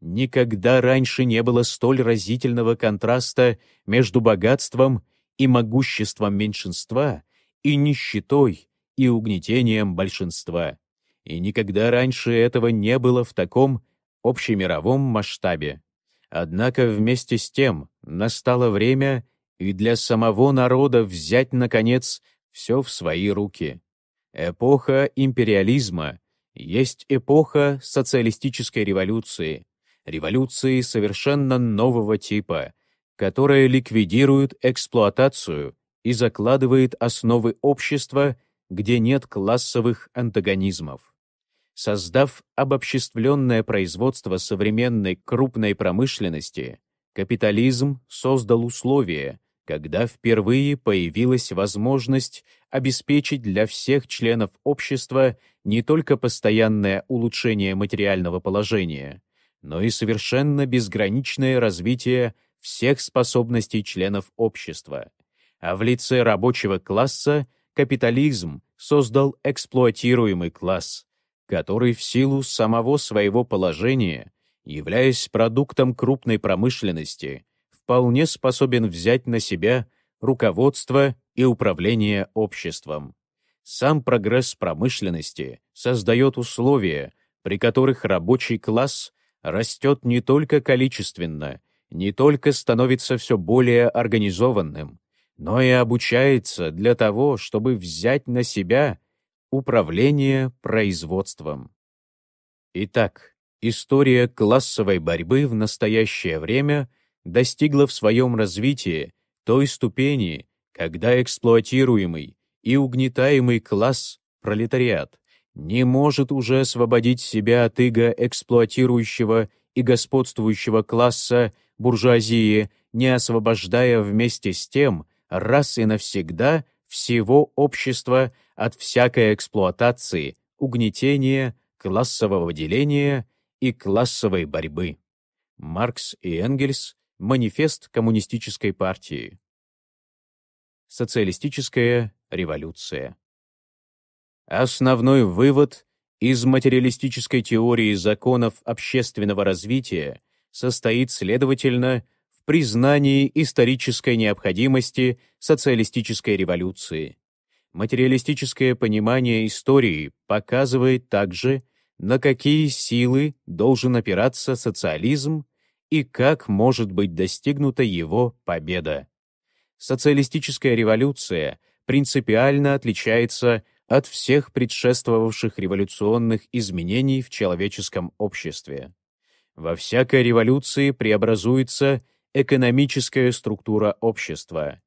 A: никогда раньше не было столь разительного контраста между богатством и могуществом меньшинства и нищетой и угнетением большинства. И никогда раньше этого не было в таком общемировом масштабе. Однако вместе с тем настало время и для самого народа взять, наконец, все в свои руки. Эпоха империализма есть эпоха социалистической революции, революции совершенно нового типа, которая ликвидирует эксплуатацию и закладывает основы общества, где нет классовых антагонизмов. Создав обобществленное производство современной крупной промышленности, капитализм создал условия, когда впервые появилась возможность обеспечить для всех членов общества не только постоянное улучшение материального положения, но и совершенно безграничное развитие всех способностей членов общества. А в лице рабочего класса капитализм создал эксплуатируемый класс, который в силу самого своего положения, являясь продуктом крупной промышленности, вполне способен взять на себя руководство и управление обществом. Сам прогресс промышленности создает условия, при которых рабочий класс растет не только количественно, не только становится все более организованным, но и обучается для того, чтобы взять на себя управление производством. Итак, история классовой борьбы в настоящее время достигла в своем развитии той ступени, когда эксплуатируемый и угнетаемый класс пролетариат не может уже освободить себя от иго эксплуатирующего и господствующего класса буржуазии, не освобождая вместе с тем раз и навсегда всего общества от всякой эксплуатации, угнетения, классового деления и классовой борьбы. Маркс и Энгельс. Манифест Коммунистической партии. Социалистическая революция. Основной вывод из материалистической теории законов общественного развития состоит, следовательно, в признании исторической необходимости социалистической революции. Материалистическое понимание истории показывает также, на какие силы должен опираться социализм и как может быть достигнута его победа. Социалистическая революция принципиально отличается от от всех предшествовавших революционных изменений в человеческом обществе. Во всякой революции преобразуется экономическая структура общества.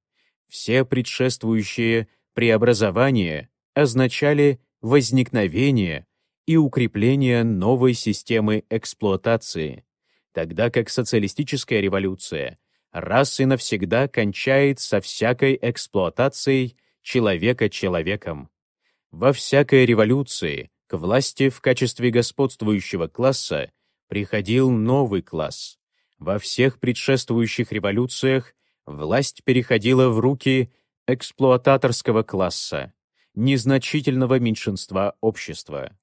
A: Все предшествующие преобразования означали возникновение и укрепление новой системы эксплуатации, тогда как социалистическая революция раз и навсегда кончает со всякой эксплуатацией человека человеком. Во всякой революции к власти в качестве господствующего класса приходил новый класс. Во всех предшествующих революциях власть переходила в руки эксплуататорского класса, незначительного меньшинства общества.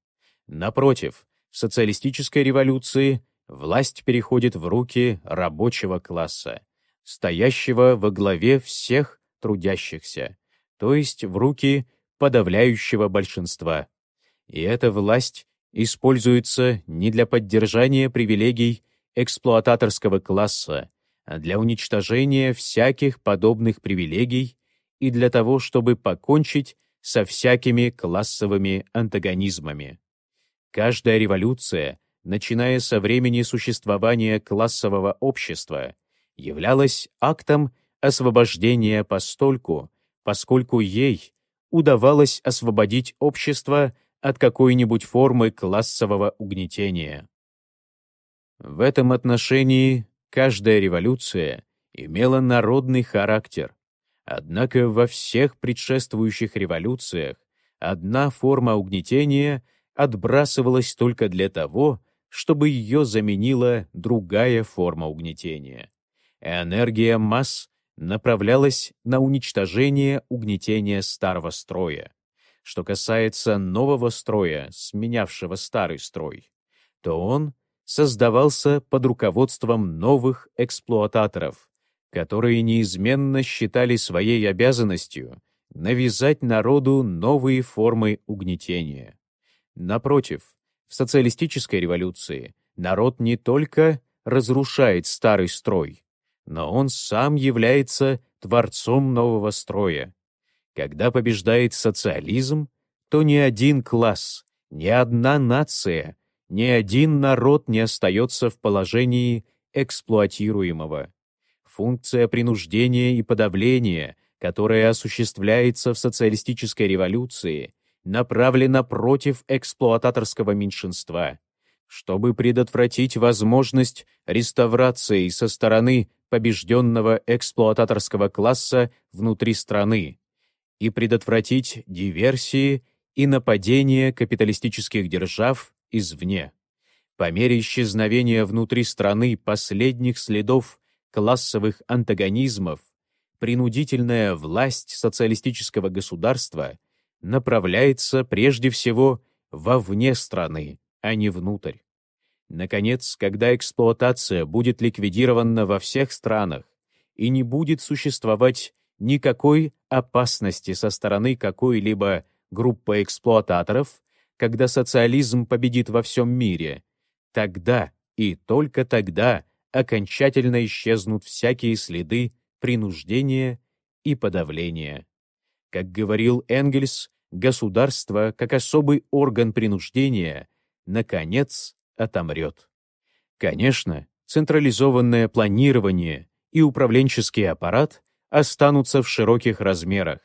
A: Напротив, в социалистической революции власть переходит в руки рабочего класса, стоящего во главе всех трудящихся, то есть в руки подавляющего большинства. И эта власть используется не для поддержания привилегий эксплуататорского класса, а для уничтожения всяких подобных привилегий и для того, чтобы покончить со всякими классовыми антагонизмами. Каждая революция, начиная со времени существования классового общества, являлась актом освобождения постольку, поскольку ей удавалось освободить общество от какой-нибудь формы классового угнетения. В этом отношении каждая революция имела народный характер, однако во всех предшествующих революциях одна форма угнетения отбрасывалась только для того, чтобы ее заменила другая форма угнетения. Энергия масс направлялась на уничтожение угнетения старого строя. Что касается нового строя, сменявшего старый строй, то он создавался под руководством новых эксплуататоров, которые неизменно считали своей обязанностью навязать народу новые формы угнетения. Напротив, в социалистической революции народ не только разрушает старый строй, но он сам является творцом нового строя. Когда побеждает социализм, то ни один класс, ни одна нация, ни один народ не остается в положении эксплуатируемого. Функция принуждения и подавления, которая осуществляется в социалистической революции, направлена против эксплуататорского меньшинства. Чтобы предотвратить возможность реставрации со стороны побежденного эксплуататорского класса внутри страны и предотвратить диверсии и нападения капиталистических держав извне. По мере исчезновения внутри страны последних следов классовых антагонизмов, принудительная власть социалистического государства направляется прежде всего вовне страны, а не внутрь. Наконец, когда эксплуатация будет ликвидирована во всех странах и не будет существовать никакой опасности со стороны какой-либо группы эксплуататоров, когда социализм победит во всем мире, тогда и только тогда окончательно исчезнут всякие следы принуждения и подавления. Как говорил Энгельс, государство, как особый орган принуждения, наконец отомрет. Конечно, централизованное планирование и управленческий аппарат останутся в широких размерах.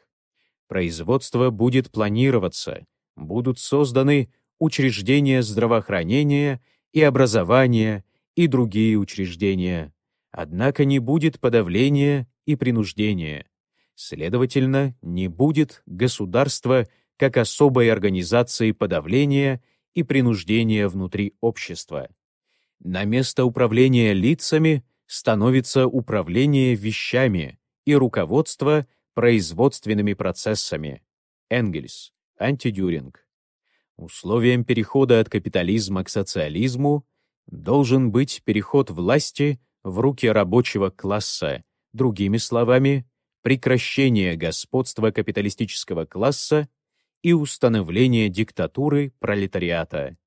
A: Производство будет планироваться, будут созданы учреждения здравоохранения и образования и другие учреждения. Однако не будет подавления и принуждения. Следовательно, не будет государства как особой организации подавления и принуждения внутри общества. На место управления лицами становится управление вещами и руководство производственными процессами. Энгельс, антидюринг. Условием перехода от капитализма к социализму должен быть переход власти в руки рабочего класса, другими словами, прекращение господства капиталистического класса и установления диктатуры пролетариата.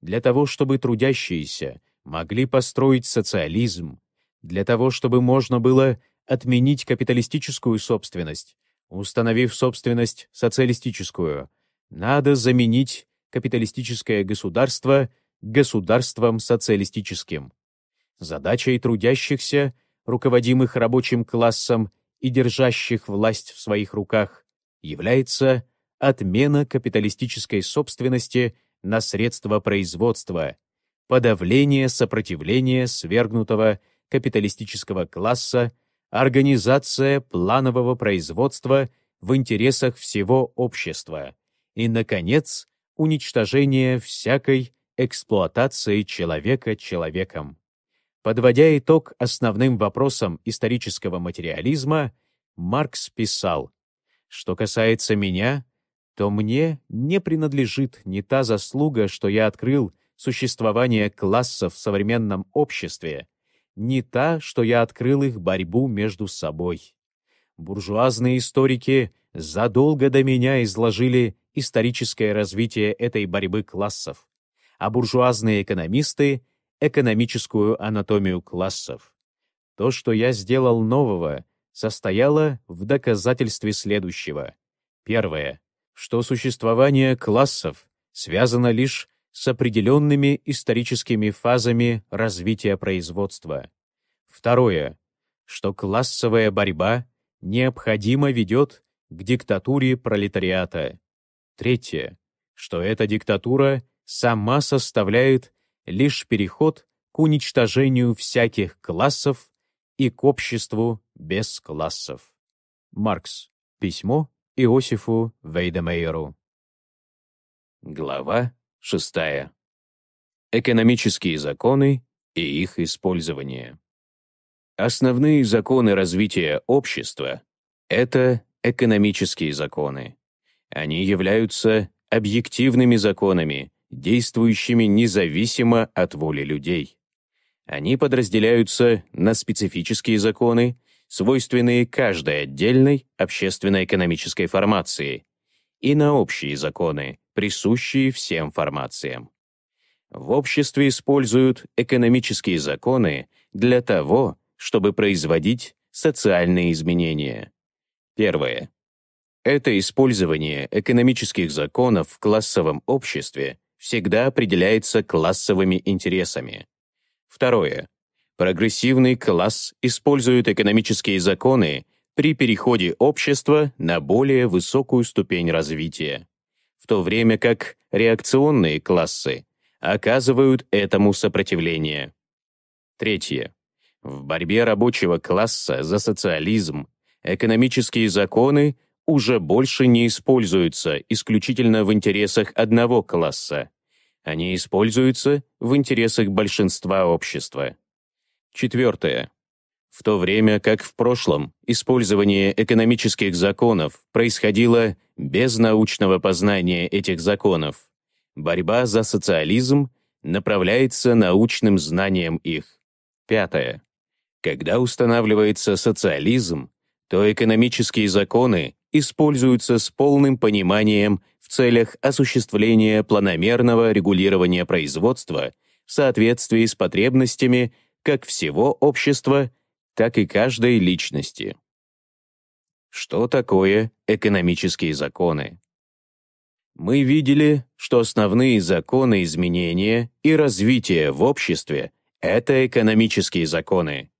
A: Для того, чтобы трудящиеся могли построить социализм, для того, чтобы можно было отменить капиталистическую собственность, установив собственность социалистическую, надо заменить капиталистическое государство государством социалистическим. Задачей трудящихся, руководимых рабочим классом и держащих власть в своих руках, является отмена капиталистической собственности на средства производства, подавление сопротивления свергнутого капиталистического класса, организация планового производства в интересах всего общества и, наконец, уничтожение всякой эксплуатации человека человеком. Подводя итог основным вопросам исторического материализма, Маркс писал, «Что касается меня, то мне не принадлежит не та заслуга, что я открыл существование классов в современном обществе, не та, что я открыл их борьбу между собой. Буржуазные историки задолго до меня изложили историческое развитие этой борьбы классов, а буржуазные экономисты — экономическую анатомию классов. То, что я сделал нового, состояло в доказательстве следующего. Первое что существование классов связано лишь с определенными историческими фазами развития производства. Второе, что классовая борьба необходимо ведет к диктатуре пролетариата. Третье, что эта диктатура сама составляет лишь переход к уничтожению всяких классов и к обществу без классов. Маркс. Письмо Иосифу Вейдемейеру. Глава 6. Экономические законы и их использование. Основные законы развития общества — это экономические законы. Они являются объективными законами, действующими независимо от воли людей. Они подразделяются на специфические законы — свойственные каждой отдельной общественно-экономической формации, и на общие законы, присущие всем формациям. В обществе используют экономические законы для того, чтобы производить социальные изменения. Первое. Это использование экономических законов в классовом обществе всегда определяется классовыми интересами. Второе прогрессивный класс использует экономические законы при переходе общества на более высокую ступень развития, в то время как реакционные классы оказывают этому сопротивление. Третье. В борьбе рабочего класса за социализм экономические законы уже больше не используются исключительно в интересах одного класса. Они используются в интересах большинства общества. Четвертое. В то время как в прошлом использование экономических законов происходило без научного познания этих законов, борьба за социализм направляется научным знанием их. Пятое. Когда устанавливается социализм, то экономические законы используются с полным пониманием в целях осуществления планомерного регулирования производства в соответствии с потребностями как всего общества, так и каждой личности. Что такое экономические законы? Мы видели, что основные законы изменения и развития в обществе — это экономические законы.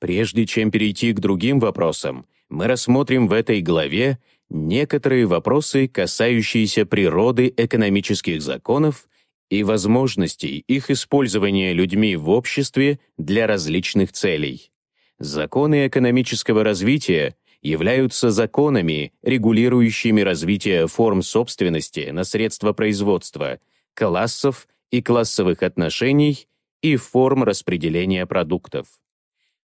A: Прежде чем перейти к другим вопросам, мы рассмотрим в этой главе некоторые вопросы, касающиеся природы экономических законов и возможностей их использования людьми в обществе для различных целей. Законы экономического развития являются законами, регулирующими развитие форм собственности на средства производства, классов и классовых отношений и форм распределения продуктов.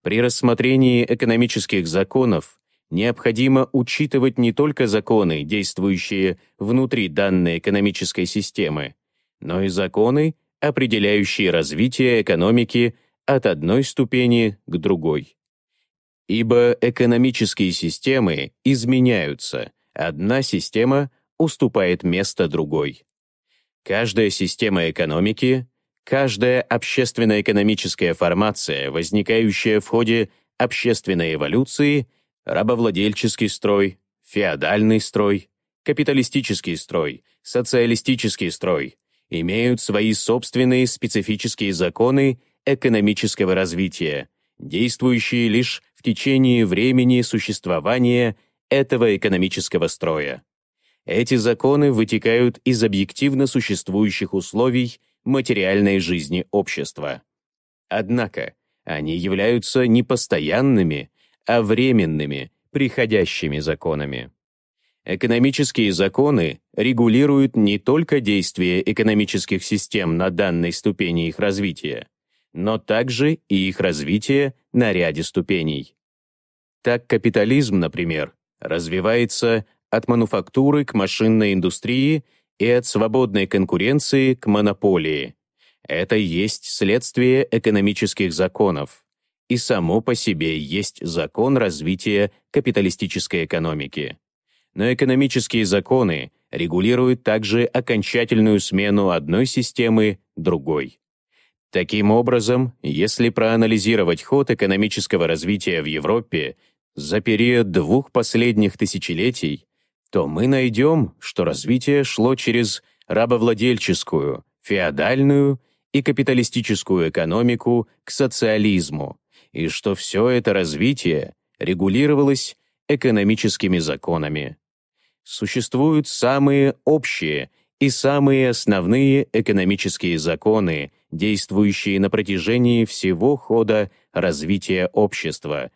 A: При рассмотрении экономических законов необходимо учитывать не только законы, действующие внутри данной экономической системы, но и законы, определяющие развитие экономики от одной ступени к другой. Ибо экономические системы изменяются, одна система уступает место другой. Каждая система экономики, каждая общественно-экономическая формация, возникающая в ходе общественной эволюции, рабовладельческий строй, феодальный строй, капиталистический строй, социалистический строй, имеют свои собственные специфические законы экономического развития, действующие лишь в течение времени существования этого экономического строя. Эти законы вытекают из объективно существующих условий материальной жизни общества. Однако они являются не постоянными, а временными, приходящими законами. Экономические законы регулируют не только действие экономических систем на данной ступени их развития, но также и их развитие на ряде ступеней. Так капитализм, например, развивается от мануфактуры к машинной индустрии и от свободной конкуренции к монополии. Это есть следствие экономических законов, и само по себе есть закон развития капиталистической экономики но экономические законы регулируют также окончательную смену одной системы другой. Таким образом, если проанализировать ход экономического развития в Европе за период двух последних тысячелетий, то мы найдем, что развитие шло через рабовладельческую, феодальную и капиталистическую экономику к социализму, и что все это развитие регулировалось экономическими законами существуют самые общие и самые основные экономические законы, действующие на протяжении всего хода развития общества,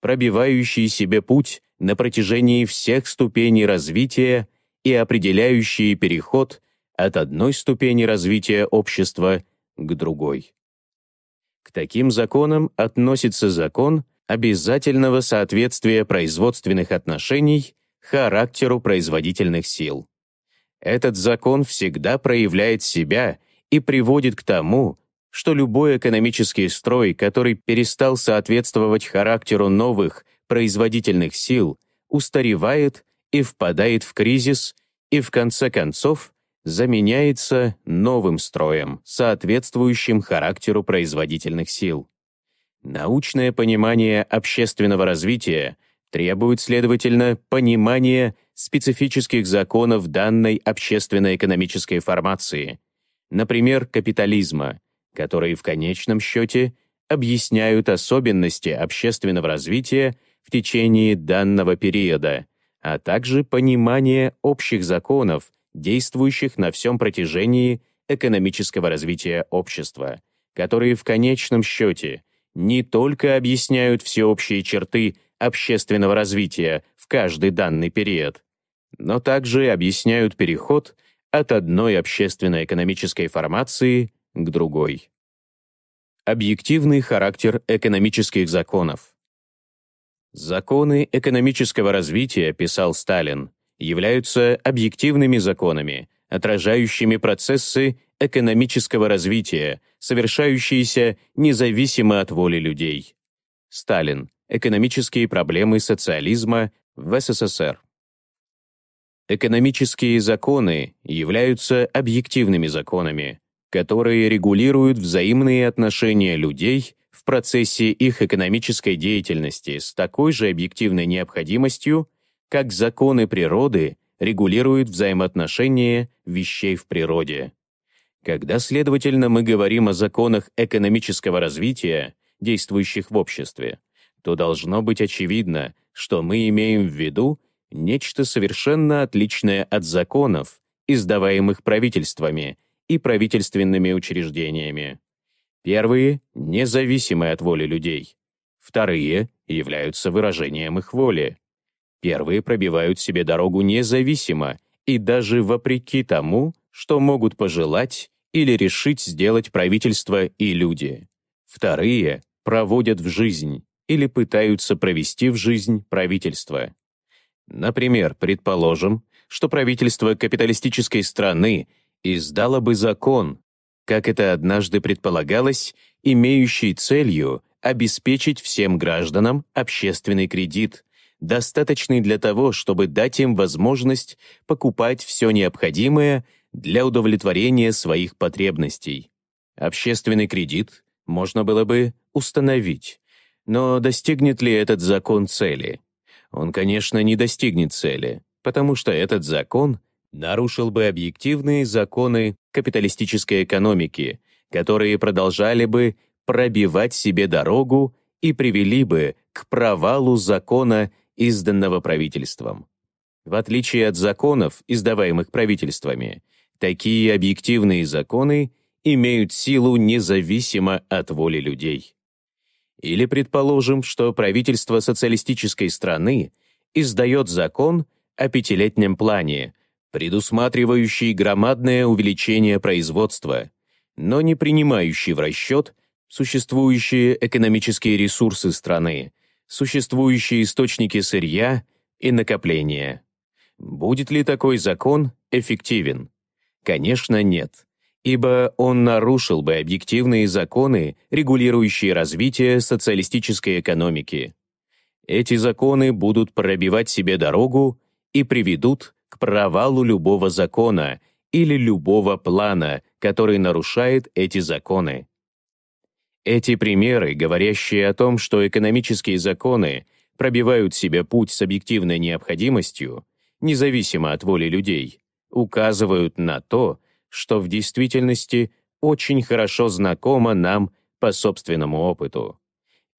A: пробивающие себе путь на протяжении всех ступеней развития и определяющие переход от одной ступени развития общества к другой. К таким законам относится закон обязательного соответствия производственных отношений характеру производительных сил. Этот закон всегда проявляет себя и приводит к тому, что любой экономический строй, который перестал соответствовать характеру новых производительных сил, устаревает и впадает в кризис и, в конце концов, заменяется новым строем, соответствующим характеру производительных сил. Научное понимание общественного развития — требует, следовательно, понимания специфических законов данной общественно-экономической формации, например, капитализма, которые в конечном счете объясняют особенности общественного развития в течение данного периода, а также понимание общих законов, действующих на всем протяжении экономического развития общества, которые в конечном счете не только объясняют всеобщие черты общественного развития в каждый данный период, но также объясняют переход от одной общественно-экономической формации к другой. Объективный характер экономических законов. Законы экономического развития, писал Сталин, являются объективными законами, отражающими процессы экономического развития, совершающиеся независимо от воли людей. Сталин. Экономические проблемы социализма в СССР. Экономические законы являются объективными законами, которые регулируют взаимные отношения людей в процессе их экономической деятельности с такой же объективной необходимостью, как законы природы регулируют взаимоотношения вещей в природе. Когда, следовательно, мы говорим о законах экономического развития, действующих в обществе, то должно быть очевидно, что мы имеем в виду нечто совершенно отличное от законов, издаваемых правительствами и правительственными учреждениями. Первые — независимы от воли людей. Вторые являются выражением их воли. Первые пробивают себе дорогу независимо и даже вопреки тому, что могут пожелать или решить сделать правительство и люди. Вторые проводят в жизнь или пытаются провести в жизнь правительство. Например, предположим, что правительство капиталистической страны издало бы закон, как это однажды предполагалось, имеющий целью обеспечить всем гражданам общественный кредит, достаточный для того, чтобы дать им возможность покупать все необходимое для удовлетворения своих потребностей. Общественный кредит можно было бы установить, но достигнет ли этот закон цели? Он, конечно, не достигнет цели, потому что этот закон нарушил бы объективные законы капиталистической экономики, которые продолжали бы пробивать себе дорогу и привели бы к провалу закона, изданного правительством. В отличие от законов, издаваемых правительствами, такие объективные законы имеют силу независимо от воли людей. Или предположим, что правительство социалистической страны издает закон о пятилетнем плане, предусматривающий громадное увеличение производства, но не принимающий в расчет существующие экономические ресурсы страны, существующие источники сырья и накопления. Будет ли такой закон эффективен? Конечно, нет ибо он нарушил бы объективные законы, регулирующие развитие социалистической экономики. Эти законы будут пробивать себе дорогу и приведут к провалу любого закона или любого плана, который нарушает эти законы. Эти примеры, говорящие о том, что экономические законы пробивают себе путь с объективной необходимостью, независимо от воли людей, указывают на то, что в действительности очень хорошо знакомо нам по собственному опыту.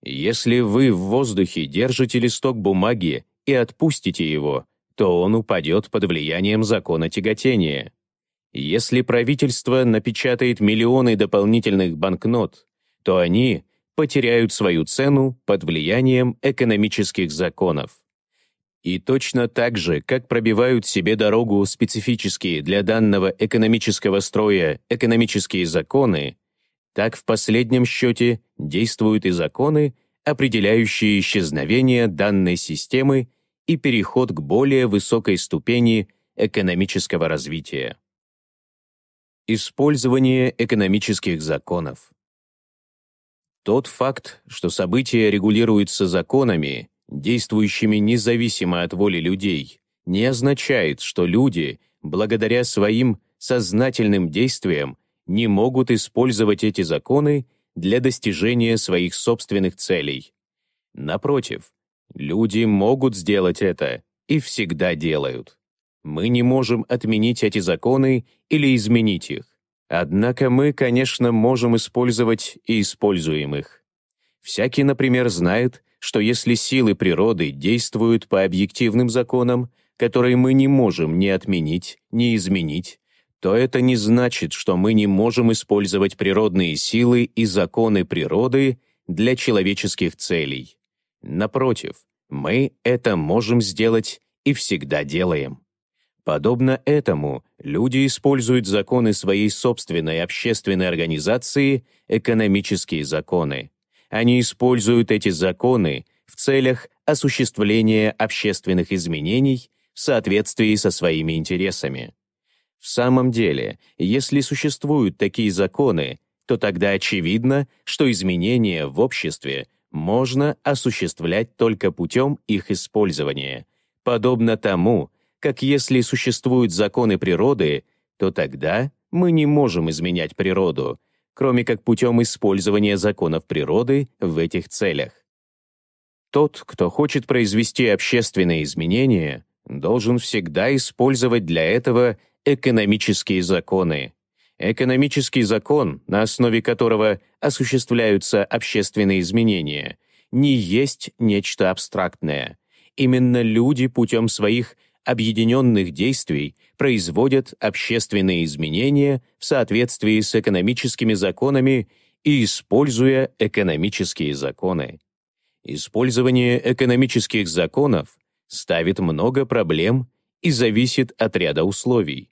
A: Если вы в воздухе держите листок бумаги и отпустите его, то он упадет под влиянием закона тяготения. Если правительство напечатает миллионы дополнительных банкнот, то они потеряют свою цену под влиянием экономических законов. И точно так же, как пробивают себе дорогу специфические для данного экономического строя экономические законы, так в последнем счете действуют и законы, определяющие исчезновение данной системы и переход к более высокой ступени экономического развития. Использование экономических законов. Тот факт, что события регулируются законами, действующими независимо от воли людей, не означает, что люди, благодаря своим сознательным действиям, не могут использовать эти законы для достижения своих собственных целей. Напротив, люди могут сделать это и всегда делают. Мы не можем отменить эти законы или изменить их. Однако мы, конечно, можем использовать и используем их. Всякий, например, знает, что если силы природы действуют по объективным законам, которые мы не можем ни отменить, ни изменить, то это не значит, что мы не можем использовать природные силы и законы природы для человеческих целей. Напротив, мы это можем сделать и всегда делаем. Подобно этому, люди используют законы своей собственной общественной организации, экономические законы. Они используют эти законы в целях осуществления общественных изменений в соответствии со своими интересами. В самом деле, если существуют такие законы, то тогда очевидно, что изменения в обществе можно осуществлять только путем их использования, подобно тому, как если существуют законы природы, то тогда мы не можем изменять природу, кроме как путем использования законов природы в этих целях. Тот, кто хочет произвести общественные изменения, должен всегда использовать для этого экономические законы. Экономический закон, на основе которого осуществляются общественные изменения, не есть нечто абстрактное. Именно люди путем своих объединенных действий – производят общественные изменения в соответствии с экономическими законами и используя экономические законы. Использование экономических законов ставит много проблем и зависит от ряда условий.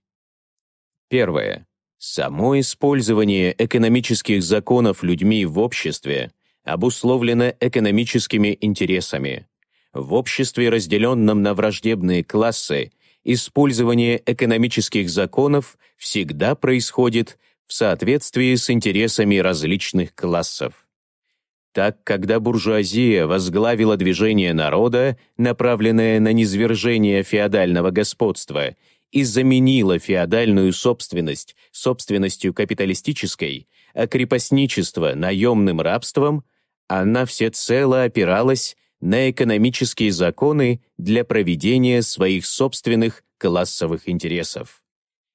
A: Первое. Само использование экономических законов людьми в обществе обусловлено экономическими интересами. В обществе, разделенном на враждебные классы использование экономических законов всегда происходит в соответствии с интересами различных классов. Так, когда буржуазия возглавила движение народа, направленное на низвержение феодального господства, и заменила феодальную собственность собственностью капиталистической, а крепостничество — наемным рабством, она всецело опиралась на экономические законы для проведения своих собственных классовых интересов.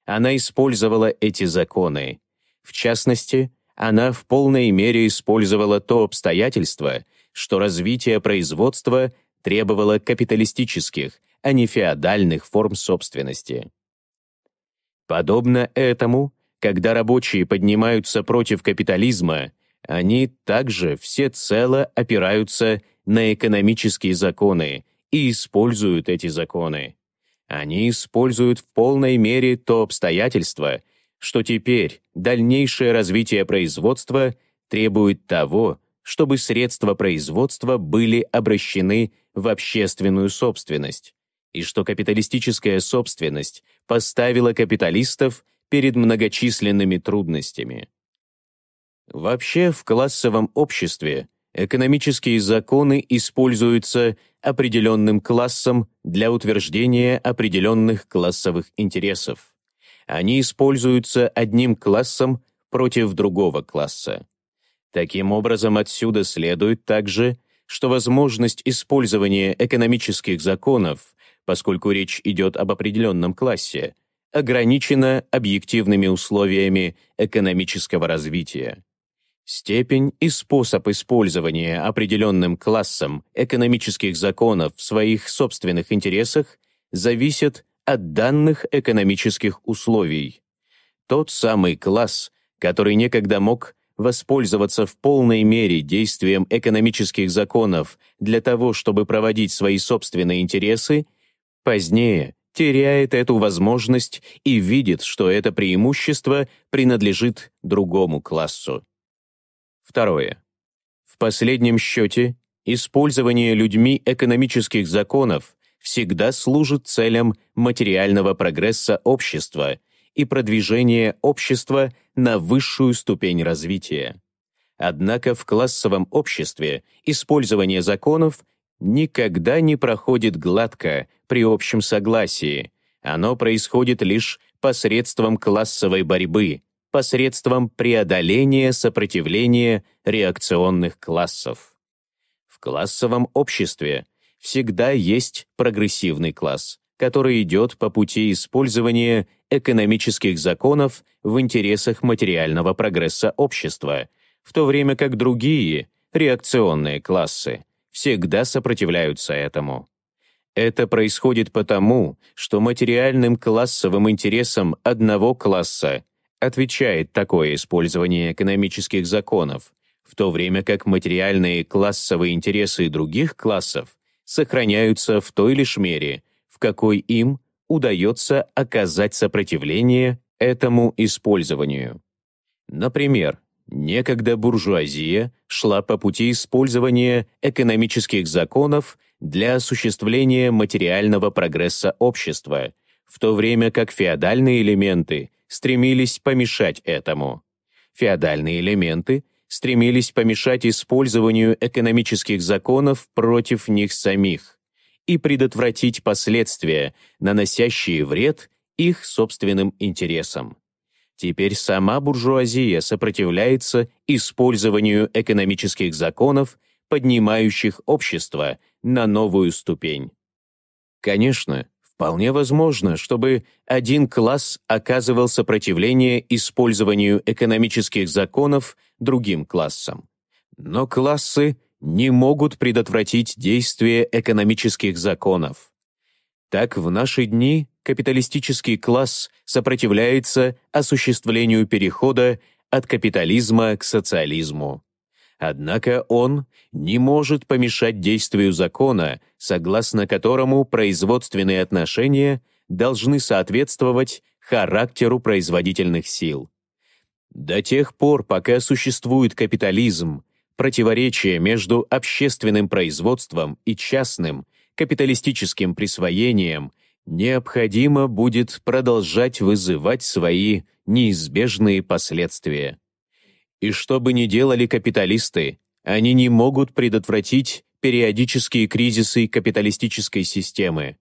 A: Она использовала эти законы. В частности, она в полной мере использовала то обстоятельство, что развитие производства требовало капиталистических, а не феодальных форм собственности. Подобно этому, когда рабочие поднимаются против капитализма, они также всецело опираются на экономические законы и используют эти законы. Они используют в полной мере то обстоятельство, что теперь дальнейшее развитие производства требует того, чтобы средства производства были обращены в общественную собственность, и что капиталистическая собственность поставила капиталистов перед многочисленными трудностями. Вообще, в классовом обществе экономические законы используются определенным классом для утверждения определенных классовых интересов. Они используются одним классом против другого класса. Таким образом, отсюда следует также, что возможность использования экономических законов, поскольку речь идет об определенном классе, ограничена объективными условиями экономического развития. Степень и способ использования определенным классом экономических законов в своих собственных интересах зависят от данных экономических условий. Тот самый класс, который некогда мог воспользоваться в полной мере действием экономических законов для того, чтобы проводить свои собственные интересы, позднее теряет эту возможность и видит, что это преимущество принадлежит другому классу. Второе. В последнем счете, использование людьми экономических законов всегда служит целям материального прогресса общества и продвижения общества на высшую ступень развития. Однако в классовом обществе использование законов никогда не проходит гладко при общем согласии, оно происходит лишь посредством классовой борьбы, посредством преодоления сопротивления реакционных классов. В классовом обществе всегда есть прогрессивный класс, который идет по пути использования экономических законов в интересах материального прогресса общества, в то время как другие, реакционные классы, всегда сопротивляются этому. Это происходит потому, что материальным классовым интересам одного класса отвечает такое использование экономических законов, в то время как материальные классовые интересы других классов сохраняются в той лишь мере, в какой им удается оказать сопротивление этому использованию. Например, некогда буржуазия шла по пути использования экономических законов для осуществления материального прогресса общества, в то время как феодальные элементы – стремились помешать этому. Феодальные элементы стремились помешать использованию экономических законов против них самих и предотвратить последствия, наносящие вред их собственным интересам. Теперь сама буржуазия сопротивляется использованию экономических законов, поднимающих общество на новую ступень. Конечно, Вполне возможно, чтобы один класс оказывал сопротивление использованию экономических законов другим классам. Но классы не могут предотвратить действие экономических законов. Так в наши дни капиталистический класс сопротивляется осуществлению перехода от капитализма к социализму. Однако он не может помешать действию закона, согласно которому производственные отношения должны соответствовать характеру производительных сил. До тех пор, пока существует капитализм, противоречие между общественным производством и частным, капиталистическим присвоением необходимо будет продолжать вызывать свои неизбежные последствия. И что бы ни делали капиталисты, они не могут предотвратить периодические кризисы капиталистической системы.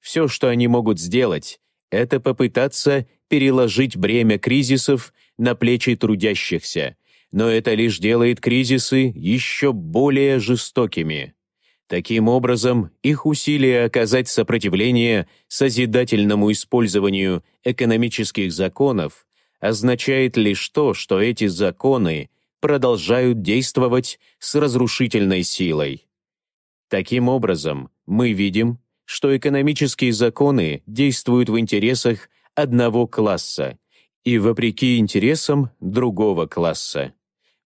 A: Все, что они могут сделать, это попытаться переложить бремя кризисов на плечи трудящихся, но это лишь делает кризисы еще более жестокими. Таким образом, их усилия оказать сопротивление созидательному использованию экономических законов означает лишь то, что эти законы продолжают действовать с разрушительной силой. Таким образом, мы видим, что экономические законы действуют в интересах одного класса и вопреки интересам другого класса.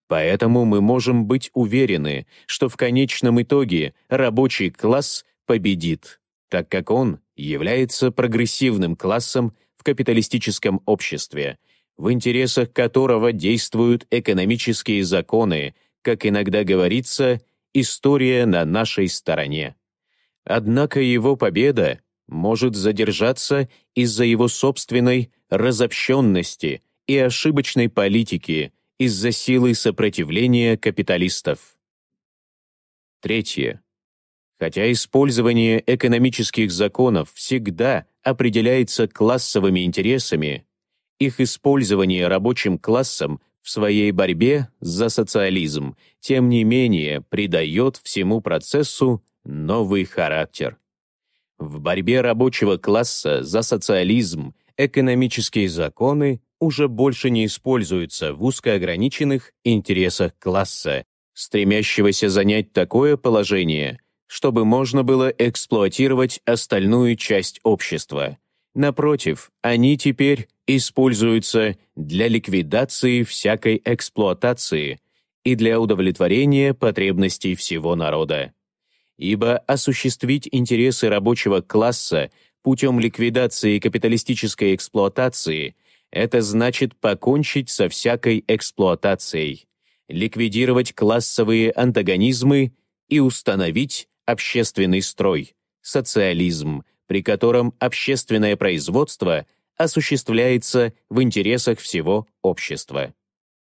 A: Поэтому мы можем быть уверены, что в конечном итоге рабочий класс победит, так как он является прогрессивным классом в капиталистическом обществе – в интересах которого действуют экономические законы, как иногда говорится, история на нашей стороне. Однако его победа может задержаться из-за его собственной разобщенности и ошибочной политики из-за силы сопротивления капиталистов. Третье. Хотя использование экономических законов всегда определяется классовыми интересами, их использование рабочим классом в своей борьбе за социализм, тем не менее придает всему процессу новый характер. В борьбе рабочего класса за социализм экономические законы уже больше не используются в узкоограниченных интересах класса, стремящегося занять такое положение, чтобы можно было эксплуатировать остальную часть общества – Напротив, они теперь используются для ликвидации всякой эксплуатации и для удовлетворения потребностей всего народа. Ибо осуществить интересы рабочего класса путем ликвидации капиталистической эксплуатации – это значит покончить со всякой эксплуатацией, ликвидировать классовые антагонизмы и установить общественный строй, социализм, при котором общественное производство осуществляется в интересах всего общества.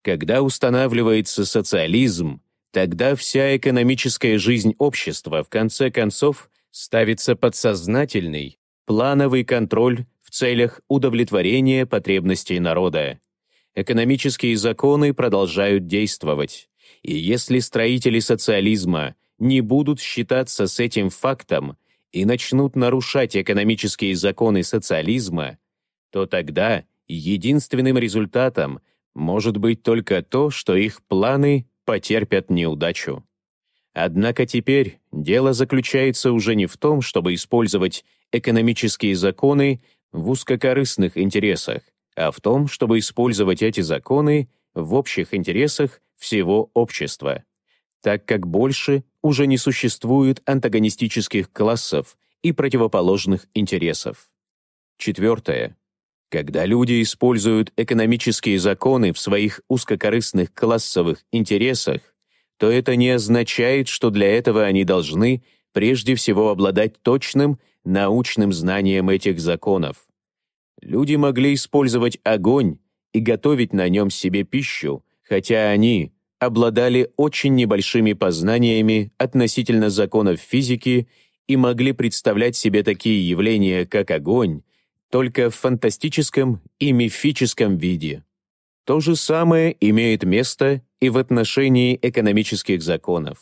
A: Когда устанавливается социализм, тогда вся экономическая жизнь общества в конце концов ставится под сознательный плановый контроль в целях удовлетворения потребностей народа. Экономические законы продолжают действовать. И если строители социализма не будут считаться с этим фактом, и начнут нарушать экономические законы социализма, то тогда единственным результатом может быть только то, что их планы потерпят неудачу. Однако теперь дело заключается уже не в том, чтобы использовать экономические законы в узкокорыстных интересах, а в том, чтобы использовать эти законы в общих интересах всего общества так как больше уже не существует антагонистических классов и противоположных интересов. Четвертое. Когда люди используют экономические законы в своих узкокорыстных классовых интересах, то это не означает, что для этого они должны прежде всего обладать точным научным знанием этих законов. Люди могли использовать огонь и готовить на нем себе пищу, хотя они, обладали очень небольшими познаниями относительно законов физики и могли представлять себе такие явления, как огонь, только в фантастическом и мифическом виде. То же самое имеет место и в отношении экономических законов.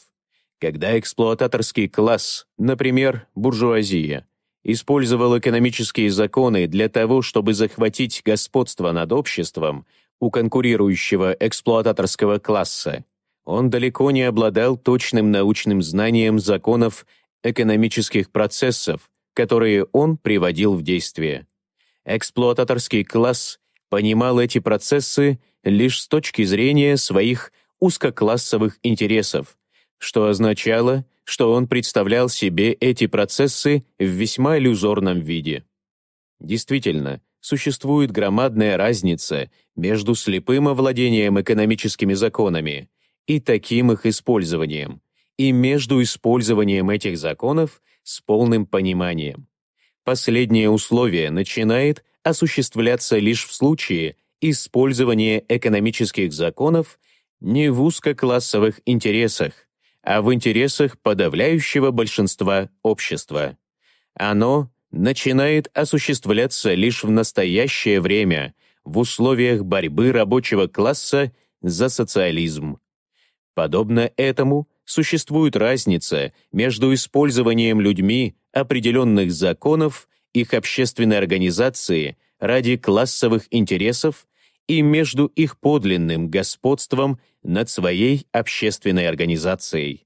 A: Когда эксплуататорский класс, например, буржуазия, использовал экономические законы для того, чтобы захватить господство над обществом — у конкурирующего эксплуататорского класса, он далеко не обладал точным научным знанием законов экономических процессов, которые он приводил в действие. Эксплуататорский класс понимал эти процессы лишь с точки зрения своих узкоклассовых интересов, что означало, что он представлял себе эти процессы в весьма иллюзорном виде. Действительно, существует громадная разница между слепым овладением экономическими законами и таким их использованием, и между использованием этих законов с полным пониманием. Последнее условие начинает осуществляться лишь в случае использования экономических законов не в узкоклассовых интересах, а в интересах подавляющего большинства общества. Оно начинает осуществляться лишь в настоящее время в условиях борьбы рабочего класса за социализм. Подобно этому, существует разница между использованием людьми определенных законов, их общественной организации ради классовых интересов и между их подлинным господством над своей общественной организацией.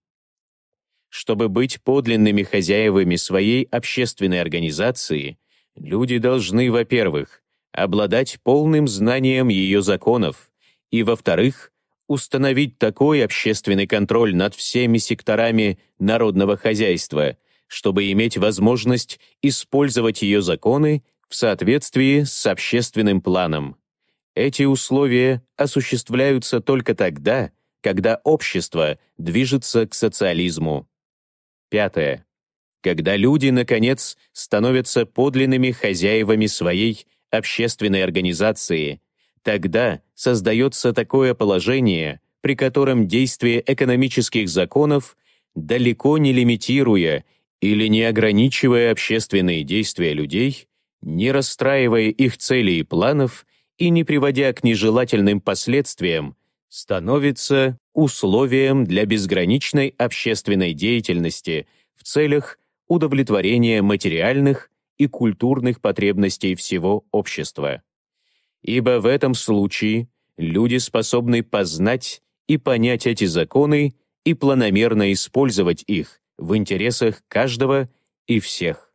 A: Чтобы быть подлинными хозяевами своей общественной организации, люди должны, во-первых, обладать полным знанием ее законов, и, во-вторых, установить такой общественный контроль над всеми секторами народного хозяйства, чтобы иметь возможность использовать ее законы в соответствии с общественным планом. Эти условия осуществляются только тогда, когда общество движется к социализму. Пятое. Когда люди, наконец, становятся подлинными хозяевами своей общественной организации, тогда создается такое положение, при котором действие экономических законов, далеко не лимитируя или не ограничивая общественные действия людей, не расстраивая их целей и планов и не приводя к нежелательным последствиям, становится условием для безграничной общественной деятельности в целях удовлетворения материальных и культурных потребностей всего общества. Ибо в этом случае люди способны познать и понять эти законы и планомерно использовать их в интересах каждого и всех.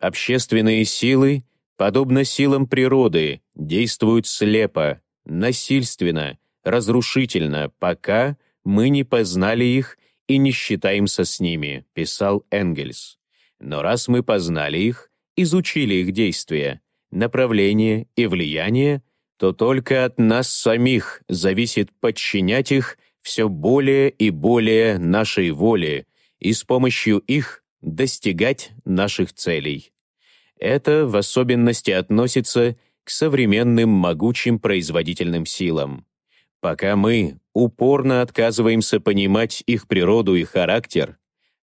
A: Общественные силы, подобно силам природы, действуют слепо, насильственно, разрушительно, пока мы не познали их и не считаемся с ними, писал Энгельс. Но раз мы познали их, изучили их действия, направление и влияние, то только от нас самих зависит подчинять их все более и более нашей воле и с помощью их достигать наших целей. Это в особенности относится к современным могучим производительным силам. Пока мы упорно отказываемся понимать их природу и характер,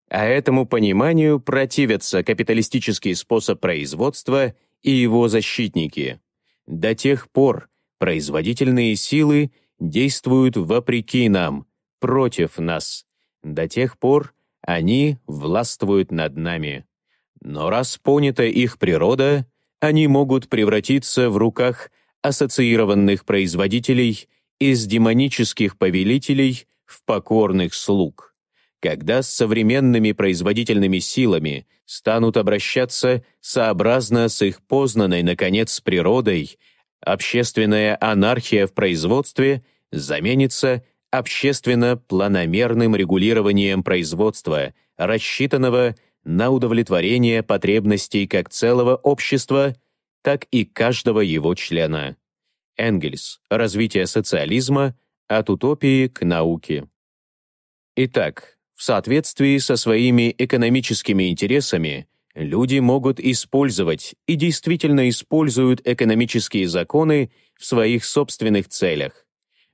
A: а этому пониманию противятся капиталистический способ производства и его защитники. До тех пор производительные силы действуют вопреки нам, против нас. До тех пор они властвуют над нами. Но раз понята их природа, они могут превратиться в руках ассоциированных производителей из демонических повелителей в покорных слуг когда с современными производительными силами станут обращаться сообразно с их познанной, наконец, с природой, общественная анархия в производстве заменится общественно-планомерным регулированием производства, рассчитанного на удовлетворение потребностей как целого общества, так и каждого его члена. Энгельс. Развитие социализма от утопии к науке. Итак, в соответствии со своими экономическими интересами люди могут использовать и действительно используют экономические законы в своих собственных целях.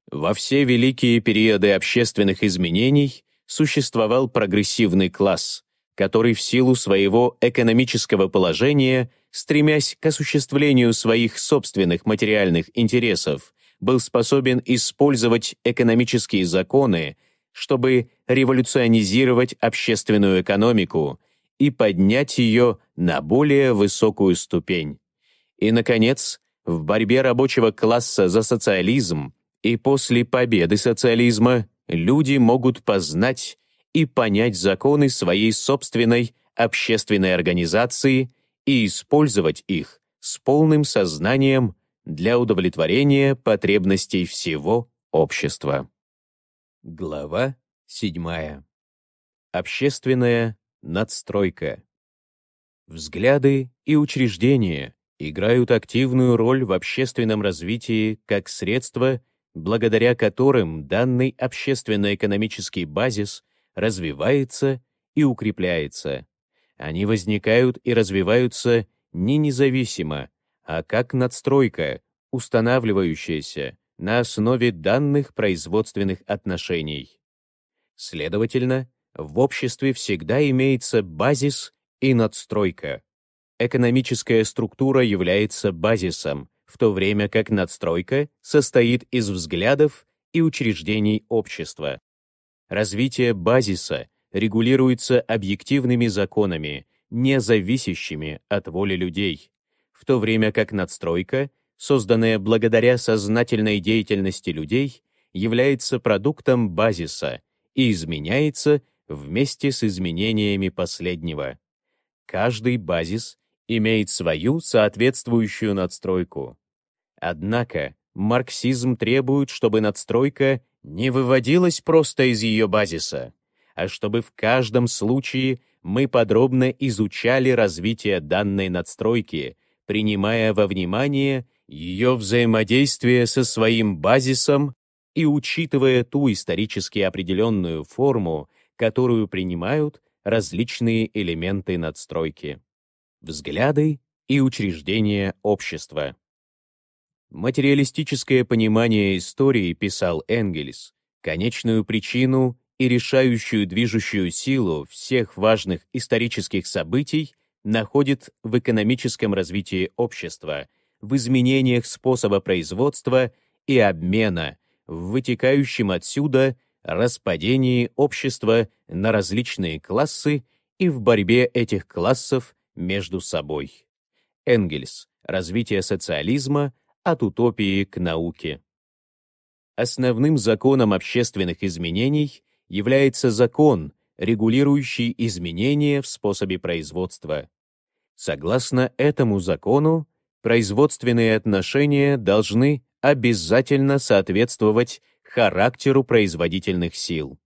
A: Во все великие периоды общественных изменений существовал прогрессивный класс, который в силу своего экономического положения, стремясь к осуществлению своих собственных материальных интересов, был способен использовать экономические законы, чтобы революционизировать общественную экономику и поднять ее на более высокую ступень. И, наконец, в борьбе рабочего класса за социализм и после победы социализма люди могут познать и понять законы своей собственной общественной организации и использовать их с полным сознанием для удовлетворения потребностей всего общества. Глава Седьмая. Общественная надстройка. Взгляды и учреждения играют активную роль в общественном развитии как средство, благодаря которым данный общественно-экономический базис развивается и укрепляется. Они возникают и развиваются не независимо, а как надстройка, устанавливающаяся на основе данных производственных отношений. Следовательно, в обществе всегда имеется базис и надстройка. Экономическая структура является базисом, в то время как надстройка состоит из взглядов и учреждений общества. Развитие базиса регулируется объективными законами, не зависящими от воли людей, в то время как надстройка, созданная благодаря сознательной деятельности людей, является продуктом базиса — и изменяется вместе с изменениями последнего. Каждый базис имеет свою соответствующую надстройку. Однако марксизм требует, чтобы надстройка не выводилась просто из ее базиса, а чтобы в каждом случае мы подробно изучали развитие данной надстройки, принимая во внимание ее взаимодействие со своим базисом и учитывая ту исторически определенную форму, которую принимают различные элементы надстройки, взгляды и учреждения общества. Материалистическое понимание истории, писал Энгельс, конечную причину и решающую движущую силу всех важных исторических событий находит в экономическом развитии общества, в изменениях способа производства и обмена, в вытекающем отсюда распадении общества на различные классы и в борьбе этих классов между собой. Энгельс. Развитие социализма от утопии к науке. Основным законом общественных изменений является закон, регулирующий изменения в способе производства. Согласно этому закону, производственные отношения должны обязательно соответствовать характеру производительных сил.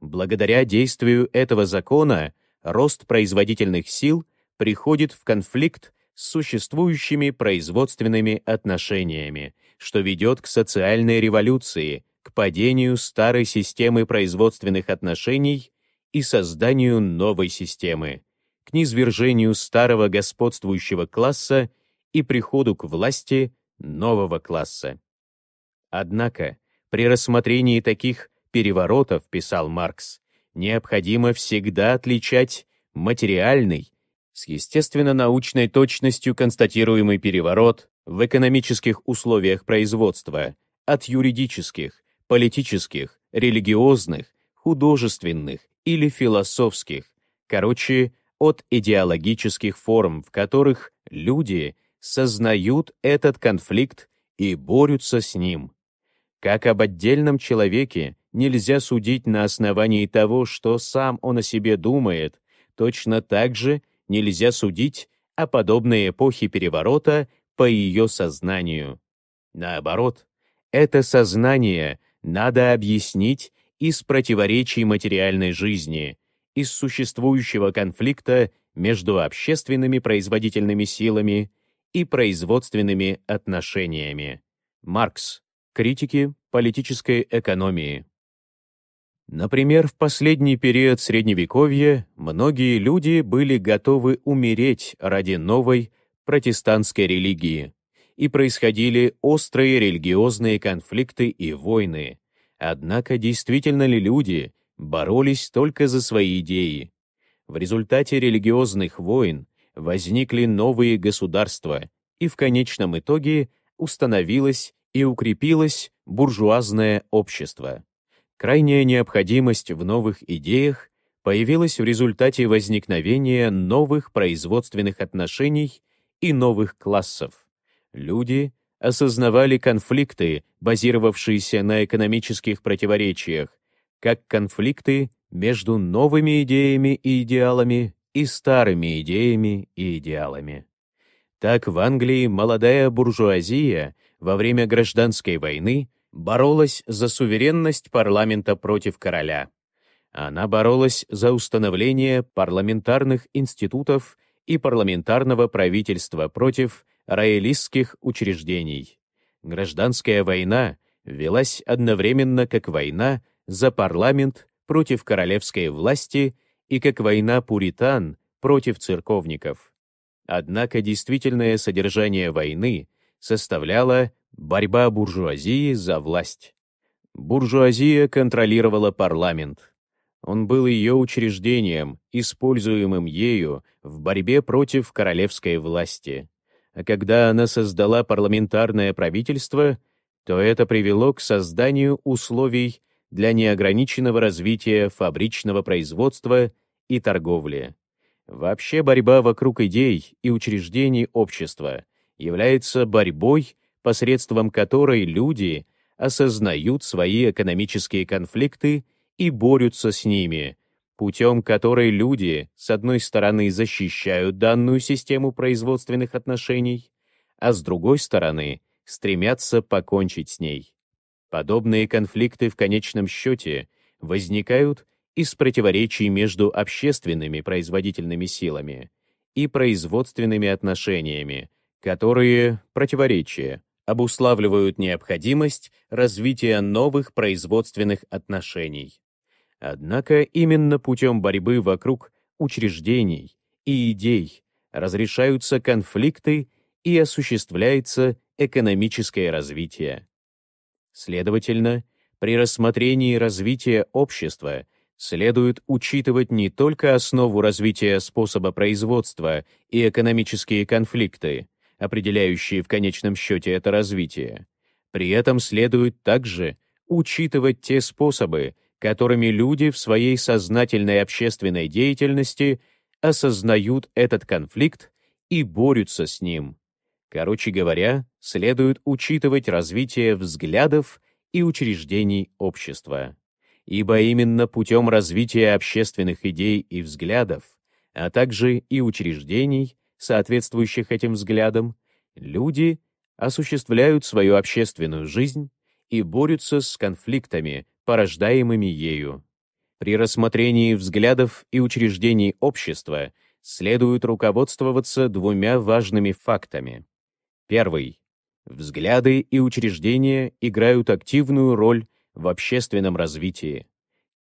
A: Благодаря действию этого закона рост производительных сил приходит в конфликт с существующими производственными отношениями, что ведет к социальной революции, к падению старой системы производственных отношений и созданию новой системы, к низвержению старого господствующего класса и приходу к власти нового класса. Однако, при рассмотрении таких переворотов, писал Маркс, необходимо всегда отличать материальный, с естественно-научной точностью констатируемый переворот в экономических условиях производства от юридических, политических, религиозных, художественных или философских, короче, от идеологических форм, в которых люди — сознают этот конфликт и борются с ним. Как об отдельном человеке нельзя судить на основании того, что сам он о себе думает, точно так же нельзя судить о подобной эпохе переворота по ее сознанию. Наоборот, это сознание надо объяснить из противоречий материальной жизни, из существующего конфликта между общественными производительными силами и производственными отношениями. Маркс. Критики политической экономии. Например, в последний период Средневековья многие люди были готовы умереть ради новой протестантской религии, и происходили острые религиозные конфликты и войны. Однако действительно ли люди боролись только за свои идеи? В результате религиозных войн возникли новые государства, и в конечном итоге установилось и укрепилось буржуазное общество. Крайняя необходимость в новых идеях появилась в результате возникновения новых производственных отношений и новых классов. Люди осознавали конфликты, базировавшиеся на экономических противоречиях, как конфликты между новыми идеями и идеалами и старыми идеями и идеалами. Так в Англии молодая буржуазия во время гражданской войны боролась за суверенность парламента против короля. Она боролась за установление парламентарных институтов и парламентарного правительства против роялистских учреждений. Гражданская война велась одновременно как война за парламент против королевской власти – и как война пуритан против церковников. Однако действительное содержание войны составляла борьба буржуазии за власть. Буржуазия контролировала парламент. Он был ее учреждением, используемым ею в борьбе против королевской власти. А когда она создала парламентарное правительство, то это привело к созданию условий для неограниченного развития фабричного производства и торговли. Вообще борьба вокруг идей и учреждений общества является борьбой, посредством которой люди осознают свои экономические конфликты и борются с ними, путем которой люди, с одной стороны, защищают данную систему производственных отношений, а с другой стороны, стремятся покончить с ней. Подобные конфликты в конечном счете возникают из противоречий между общественными производительными силами и производственными отношениями, которые, противоречия, обуславливают необходимость развития новых производственных отношений. Однако именно путем борьбы вокруг учреждений и идей разрешаются конфликты и осуществляется экономическое развитие. Следовательно, при рассмотрении развития общества следует учитывать не только основу развития способа производства и экономические конфликты, определяющие в конечном счете это развитие. При этом следует также учитывать те способы, которыми люди в своей сознательной общественной деятельности осознают этот конфликт и борются с ним. Короче говоря, следует учитывать развитие взглядов и учреждений общества. Ибо именно путем развития общественных идей и взглядов, а также и учреждений, соответствующих этим взглядам, люди осуществляют свою общественную жизнь и борются с конфликтами, порождаемыми ею. При рассмотрении взглядов и учреждений общества следует руководствоваться двумя важными фактами. Первый Взгляды и учреждения играют активную роль в общественном развитии.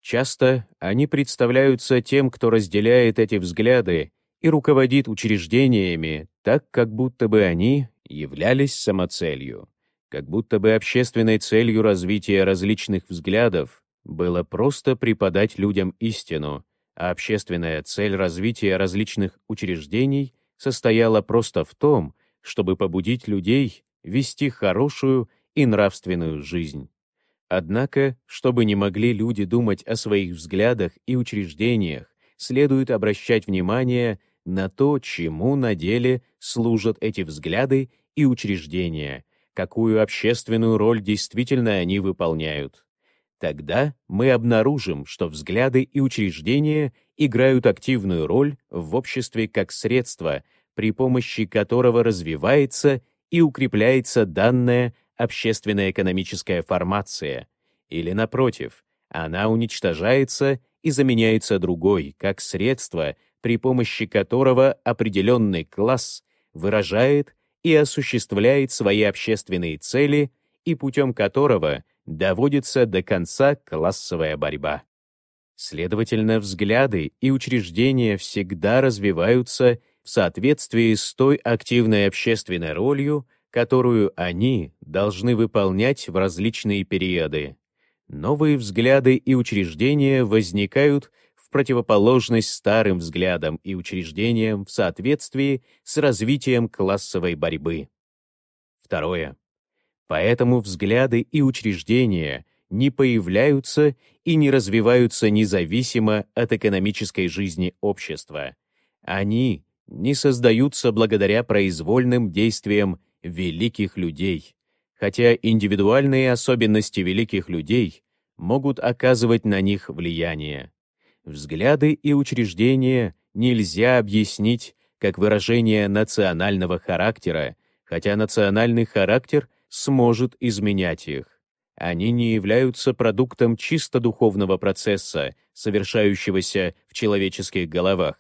A: Часто они представляются тем, кто разделяет эти взгляды и руководит учреждениями так, как будто бы они являлись самоцелью, как будто бы общественной целью развития различных взглядов было просто преподать людям истину, а общественная цель развития различных учреждений состояла просто в том, чтобы побудить людей вести хорошую и нравственную жизнь. Однако, чтобы не могли люди думать о своих взглядах и учреждениях, следует обращать внимание на то, чему на деле служат эти взгляды и учреждения, какую общественную роль действительно они выполняют. Тогда мы обнаружим, что взгляды и учреждения играют активную роль в обществе как средство, при помощи которого развивается и укрепляется данная общественно-экономическая формация, или, напротив, она уничтожается и заменяется другой, как средство, при помощи которого определенный класс выражает и осуществляет свои общественные цели и путем которого доводится до конца классовая борьба. Следовательно, взгляды и учреждения всегда развиваются в соответствии с той активной общественной ролью, которую они должны выполнять в различные периоды. Новые взгляды и учреждения возникают в противоположность старым взглядам и учреждениям в соответствии с развитием классовой борьбы. Второе. Поэтому взгляды и учреждения не появляются и не развиваются независимо от экономической жизни общества. Они не создаются благодаря произвольным действиям великих людей, хотя индивидуальные особенности великих людей могут оказывать на них влияние. Взгляды и учреждения нельзя объяснить как выражение национального характера, хотя национальный характер сможет изменять их. Они не являются продуктом чисто духовного процесса, совершающегося в человеческих головах.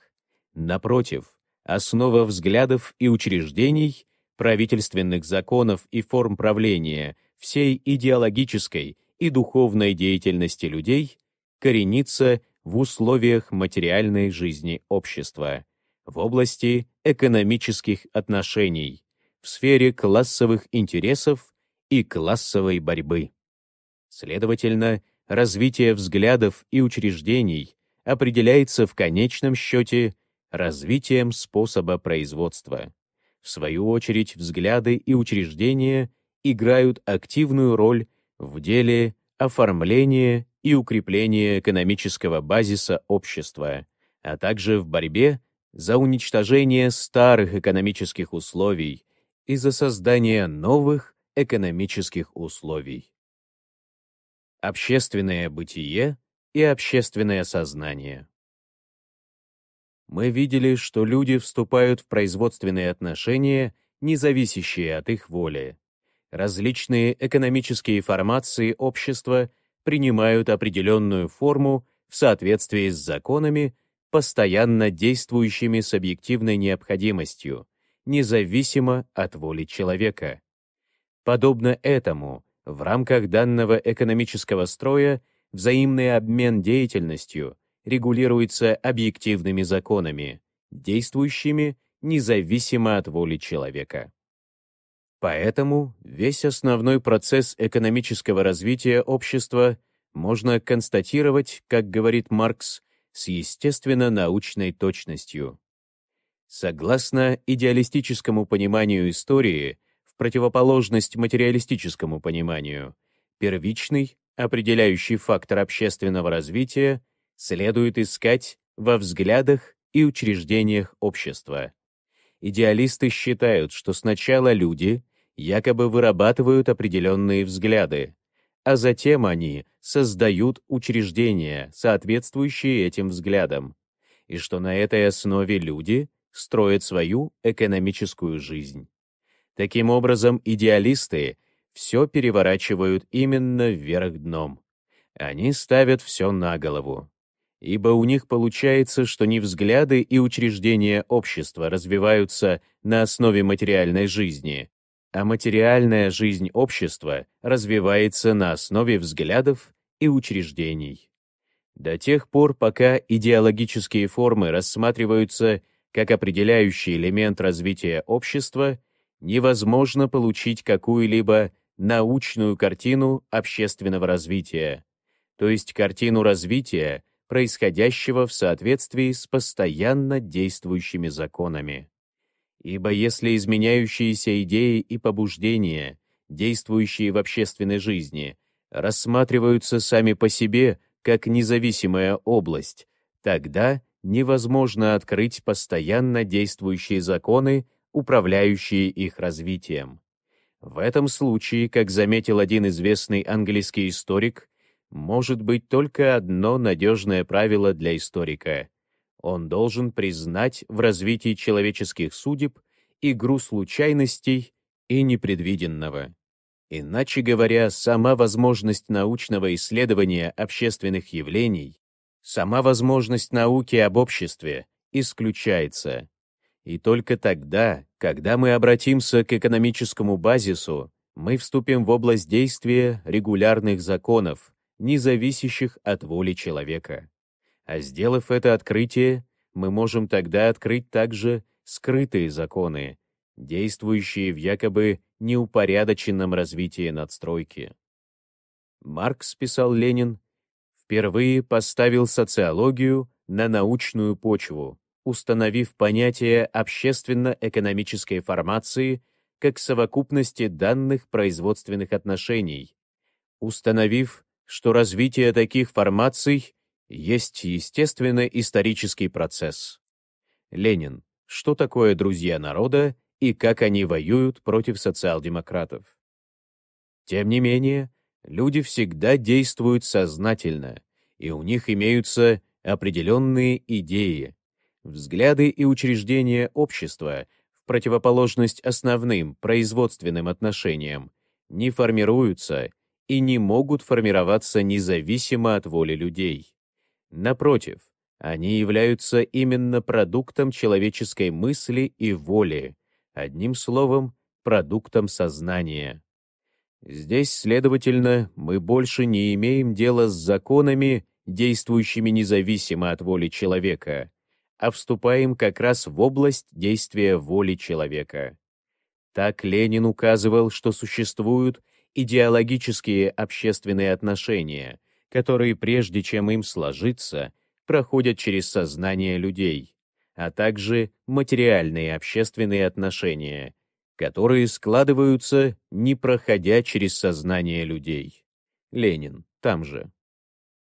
A: Напротив, основа взглядов и учреждений, правительственных законов и форм правления, всей идеологической и духовной деятельности людей, коренится в условиях материальной жизни общества, в области экономических отношений, в сфере классовых интересов и классовой борьбы. Следовательно, развитие взглядов и учреждений определяется в конечном счете – развитием способа производства. В свою очередь, взгляды и учреждения играют активную роль в деле оформления и укрепления экономического базиса общества, а также в борьбе за уничтожение старых экономических условий и за создание новых экономических условий. Общественное бытие и общественное сознание мы видели, что люди вступают в производственные отношения, не зависящие от их воли. Различные экономические формации общества принимают определенную форму в соответствии с законами, постоянно действующими с объективной необходимостью, независимо от воли человека. Подобно этому, в рамках данного экономического строя взаимный обмен деятельностью – регулируется объективными законами, действующими независимо от воли человека. Поэтому весь основной процесс экономического развития общества можно констатировать, как говорит Маркс, с естественно-научной точностью. Согласно идеалистическому пониманию истории, в противоположность материалистическому пониманию, первичный, определяющий фактор общественного развития, следует искать во взглядах и учреждениях общества. Идеалисты считают, что сначала люди якобы вырабатывают определенные взгляды, а затем они создают учреждения, соответствующие этим взглядам, и что на этой основе люди строят свою экономическую жизнь. Таким образом, идеалисты все переворачивают именно вверх дном. Они ставят все на голову ибо у них получается, что не взгляды и учреждения общества развиваются на основе материальной жизни, а материальная жизнь общества развивается на основе взглядов и учреждений. До тех пор, пока идеологические формы рассматриваются как определяющий элемент развития общества, невозможно получить какую-либо научную картину общественного развития, то есть картину развития, происходящего в соответствии с постоянно действующими законами. Ибо если изменяющиеся идеи и побуждения, действующие в общественной жизни, рассматриваются сами по себе как независимая область, тогда невозможно открыть постоянно действующие законы, управляющие их развитием. В этом случае, как заметил один известный английский историк, может быть только одно надежное правило для историка. Он должен признать в развитии человеческих судеб игру случайностей и непредвиденного. Иначе говоря, сама возможность научного исследования общественных явлений, сама возможность науки об обществе исключается. И только тогда, когда мы обратимся к экономическому базису, мы вступим в область действия регулярных законов, не зависящих от воли человека. А сделав это открытие, мы можем тогда открыть также скрытые законы, действующие в якобы неупорядоченном развитии надстройки. Маркс, писал Ленин, впервые поставил социологию на научную почву, установив понятие общественно-экономической формации как совокупности данных производственных отношений, установив что развитие таких формаций есть естественный исторический процесс. Ленин. Что такое друзья народа и как они воюют против социал-демократов? Тем не менее, люди всегда действуют сознательно, и у них имеются определенные идеи, взгляды и учреждения общества в противоположность основным производственным отношениям не формируются и не могут формироваться независимо от воли людей. Напротив, они являются именно продуктом человеческой мысли и воли, одним словом, продуктом сознания. Здесь, следовательно, мы больше не имеем дела с законами, действующими независимо от воли человека, а вступаем как раз в область действия воли человека. Так Ленин указывал, что существуют идеологические общественные отношения, которые, прежде чем им сложиться, проходят через сознание людей, а также материальные общественные отношения, которые складываются, не проходя через сознание людей. Ленин, там же.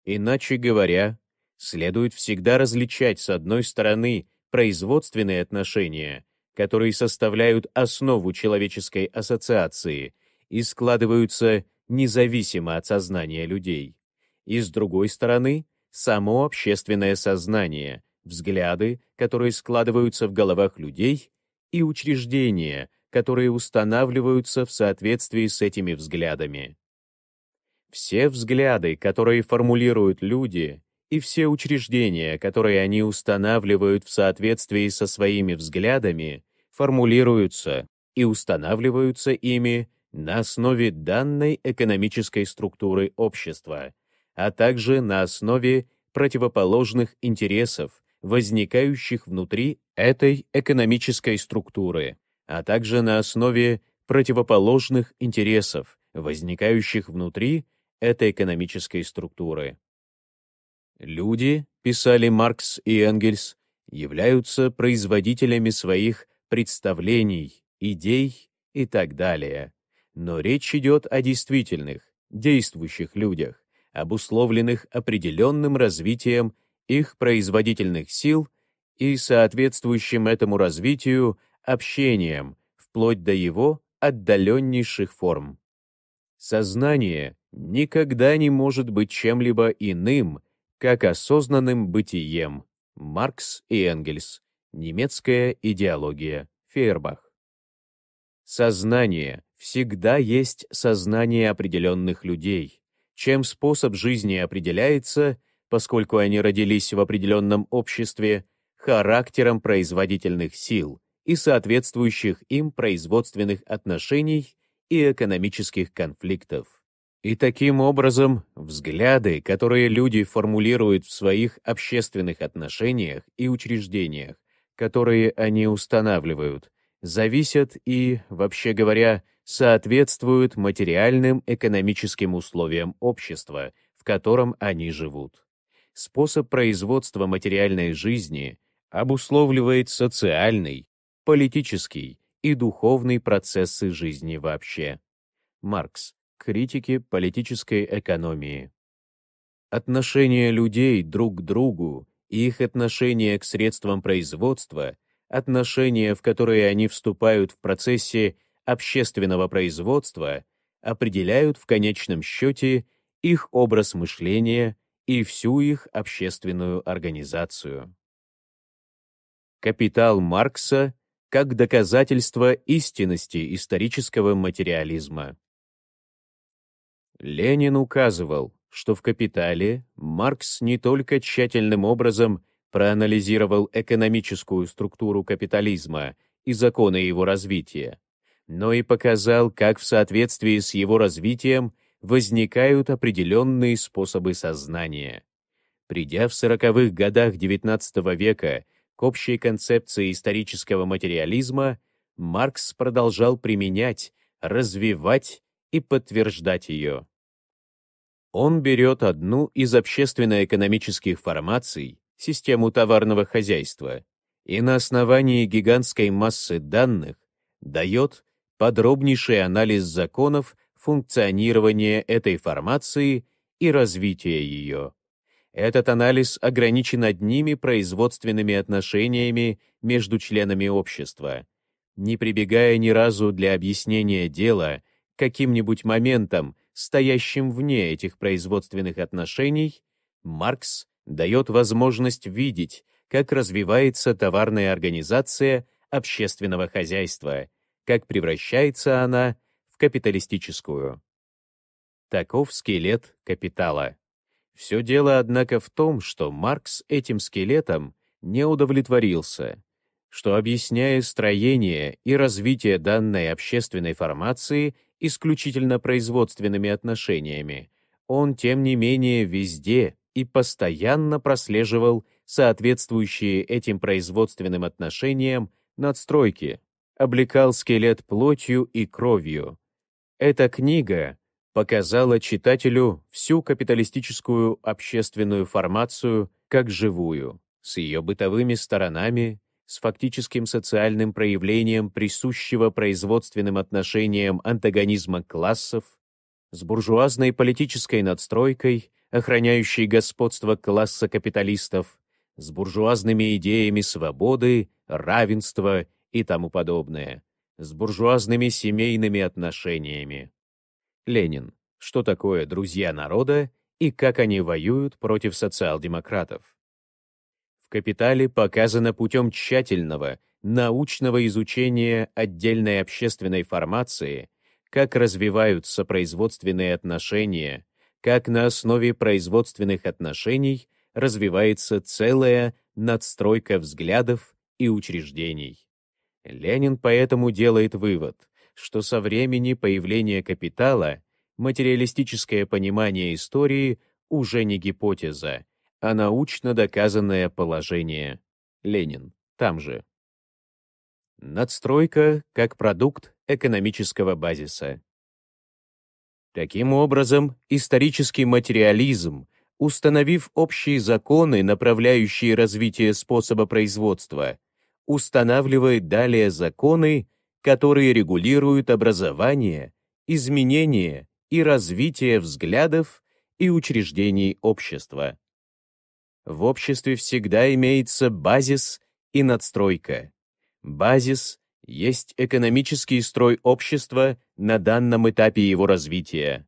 A: Иначе говоря, следует всегда различать, с одной стороны, производственные отношения, которые составляют основу человеческой ассоциации – и складываются независимо от сознания людей. И с другой стороны, само общественное сознание, взгляды, которые складываются в головах людей, и учреждения, которые устанавливаются в соответствии с этими взглядами. Все взгляды, которые формулируют люди, и все учреждения, которые они устанавливают в соответствии со своими взглядами, формулируются и устанавливаются ими на основе данной экономической структуры общества, а также на основе противоположных интересов, возникающих внутри этой экономической структуры, а также на основе противоположных интересов, возникающих внутри этой экономической структуры. Люди, писали Маркс и Энгельс, являются производителями своих представлений, идей и так далее но речь идет о действительных, действующих людях, обусловленных определенным развитием их производительных сил и соответствующим этому развитию общением, вплоть до его отдаленнейших форм. Сознание никогда не может быть чем-либо иным, как осознанным бытием. Маркс и Энгельс. Немецкая идеология. Фейербах. Сознание всегда есть сознание определенных людей, чем способ жизни определяется, поскольку они родились в определенном обществе, характером производительных сил и соответствующих им производственных отношений и экономических конфликтов. И таким образом, взгляды, которые люди формулируют в своих общественных отношениях и учреждениях, которые они устанавливают, зависят и, вообще говоря, соответствуют материальным экономическим условиям общества, в котором они живут. Способ производства материальной жизни обусловливает социальный, политический и духовный процессы жизни вообще. Маркс. Критики политической экономии. Отношение людей друг к другу и их отношение к средствам производства, отношения, в которые они вступают в процессе общественного производства определяют в конечном счете их образ мышления и всю их общественную организацию. Капитал Маркса как доказательство истинности исторического материализма. Ленин указывал, что в «Капитале» Маркс не только тщательным образом проанализировал экономическую структуру капитализма и законы его развития, но и показал, как в соответствии с его развитием возникают определенные способы сознания. Придя в сороковых годах XIX века к общей концепции исторического материализма, Маркс продолжал применять, развивать и подтверждать ее. Он берет одну из общественно-экономических формаций, систему товарного хозяйства, и на основании гигантской массы данных дает подробнейший анализ законов функционирования этой формации и развития ее. Этот анализ ограничен одними производственными отношениями между членами общества, не прибегая ни разу для объяснения дела каким-нибудь моментом, стоящим вне этих производственных отношений, Маркс дает возможность видеть, как развивается товарная организация общественного хозяйства – как превращается она в капиталистическую. Таков скелет капитала. Все дело, однако, в том, что Маркс этим скелетом не удовлетворился, что, объясняя строение и развитие данной общественной формации исключительно производственными отношениями, он, тем не менее, везде и постоянно прослеживал соответствующие этим производственным отношениям надстройки, облекал скелет плотью и кровью. Эта книга показала читателю всю капиталистическую общественную формацию как живую, с ее бытовыми сторонами, с фактическим социальным проявлением присущего производственным отношениям антагонизма классов, с буржуазной политической надстройкой, охраняющей господство класса капиталистов, с буржуазными идеями свободы, равенства и тому подобное, с буржуазными семейными отношениями. Ленин. Что такое друзья народа и как они воюют против социал-демократов? В «Капитале» показано путем тщательного, научного изучения отдельной общественной формации, как развиваются производственные отношения, как на основе производственных отношений развивается целая надстройка взглядов и учреждений. Ленин поэтому делает вывод, что со времени появления капитала материалистическое понимание истории уже не гипотеза, а научно доказанное положение. Ленин, там же. Надстройка как продукт экономического базиса. Таким образом, исторический материализм, установив общие законы, направляющие развитие способа производства, устанавливает далее законы, которые регулируют образование, изменение и развитие взглядов и учреждений общества. В обществе всегда имеется базис и надстройка. Базис есть экономический строй общества на данном этапе его развития.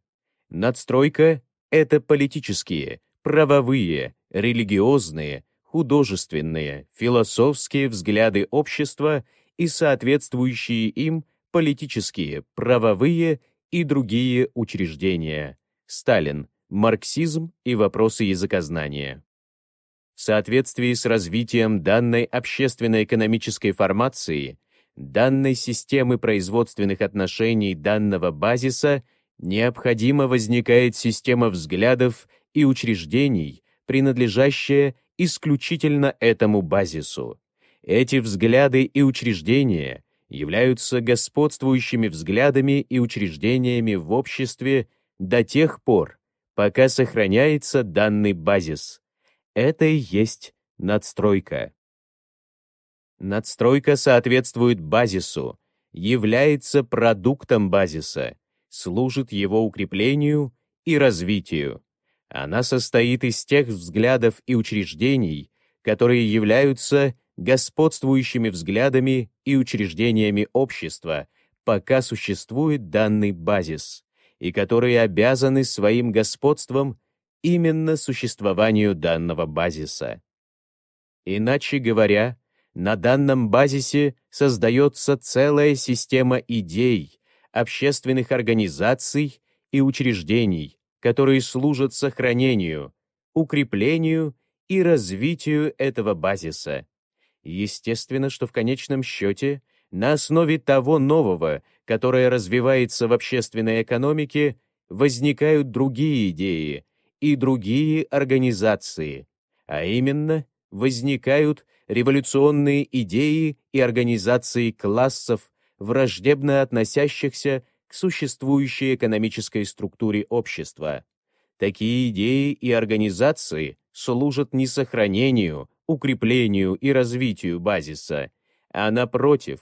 A: Надстройка — это политические, правовые, религиозные, художественные, философские взгляды общества и соответствующие им политические, правовые и другие учреждения. Сталин. Марксизм и вопросы языкознания. В соответствии с развитием данной общественно-экономической формации, данной системы производственных отношений данного базиса необходимо возникает система взглядов и учреждений, принадлежащая исключительно этому базису. Эти взгляды и учреждения являются господствующими взглядами и учреждениями в обществе до тех пор, пока сохраняется данный базис. Это и есть надстройка. Надстройка соответствует базису, является продуктом базиса, служит его укреплению и развитию. Она состоит из тех взглядов и учреждений, которые являются господствующими взглядами и учреждениями общества, пока существует данный базис, и которые обязаны своим господством именно существованию данного базиса. Иначе говоря, на данном базисе создается целая система идей, общественных организаций и учреждений, которые служат сохранению, укреплению и развитию этого базиса. Естественно, что в конечном счете на основе того нового, которое развивается в общественной экономике, возникают другие идеи и другие организации, а именно возникают революционные идеи и организации классов, враждебно относящихся существующей экономической структуре общества. Такие идеи и организации служат не сохранению, укреплению и развитию базиса, а напротив,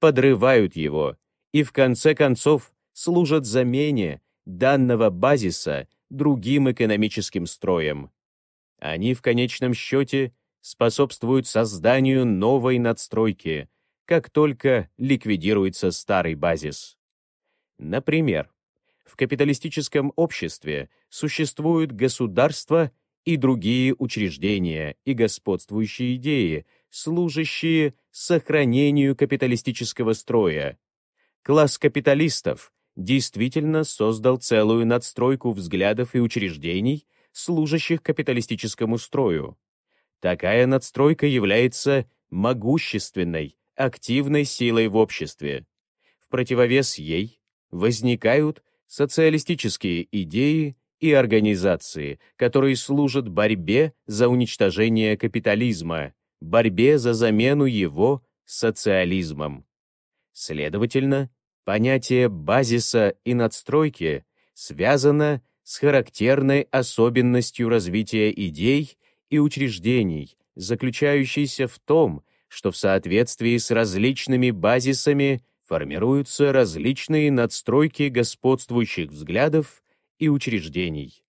A: подрывают его и в конце концов служат замене данного базиса другим экономическим строем. Они в конечном счете способствуют созданию новой надстройки, как только ликвидируется старый базис. Например, в капиталистическом обществе существуют государства и другие учреждения и господствующие идеи, служащие сохранению капиталистического строя. Класс капиталистов действительно создал целую надстройку взглядов и учреждений, служащих капиталистическому строю. Такая надстройка является могущественной, активной силой в обществе. В противовес ей возникают социалистические идеи и организации, которые служат борьбе за уничтожение капитализма, борьбе за замену его социализмом. Следовательно, понятие базиса и надстройки связано с характерной особенностью развития идей и учреждений, заключающейся в том, что в соответствии с различными базисами – формируются различные надстройки господствующих взглядов и учреждений.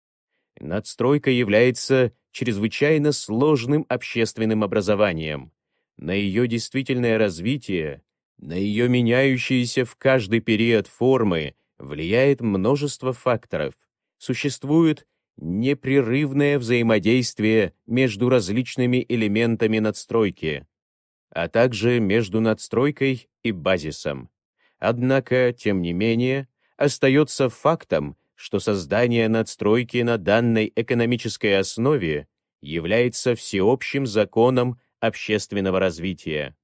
A: Надстройка является чрезвычайно сложным общественным образованием. На ее действительное развитие, на ее меняющиеся в каждый период формы влияет множество факторов. Существует непрерывное взаимодействие между различными элементами надстройки а также между надстройкой и базисом. Однако, тем не менее, остается фактом, что создание надстройки на данной экономической основе является всеобщим законом общественного развития.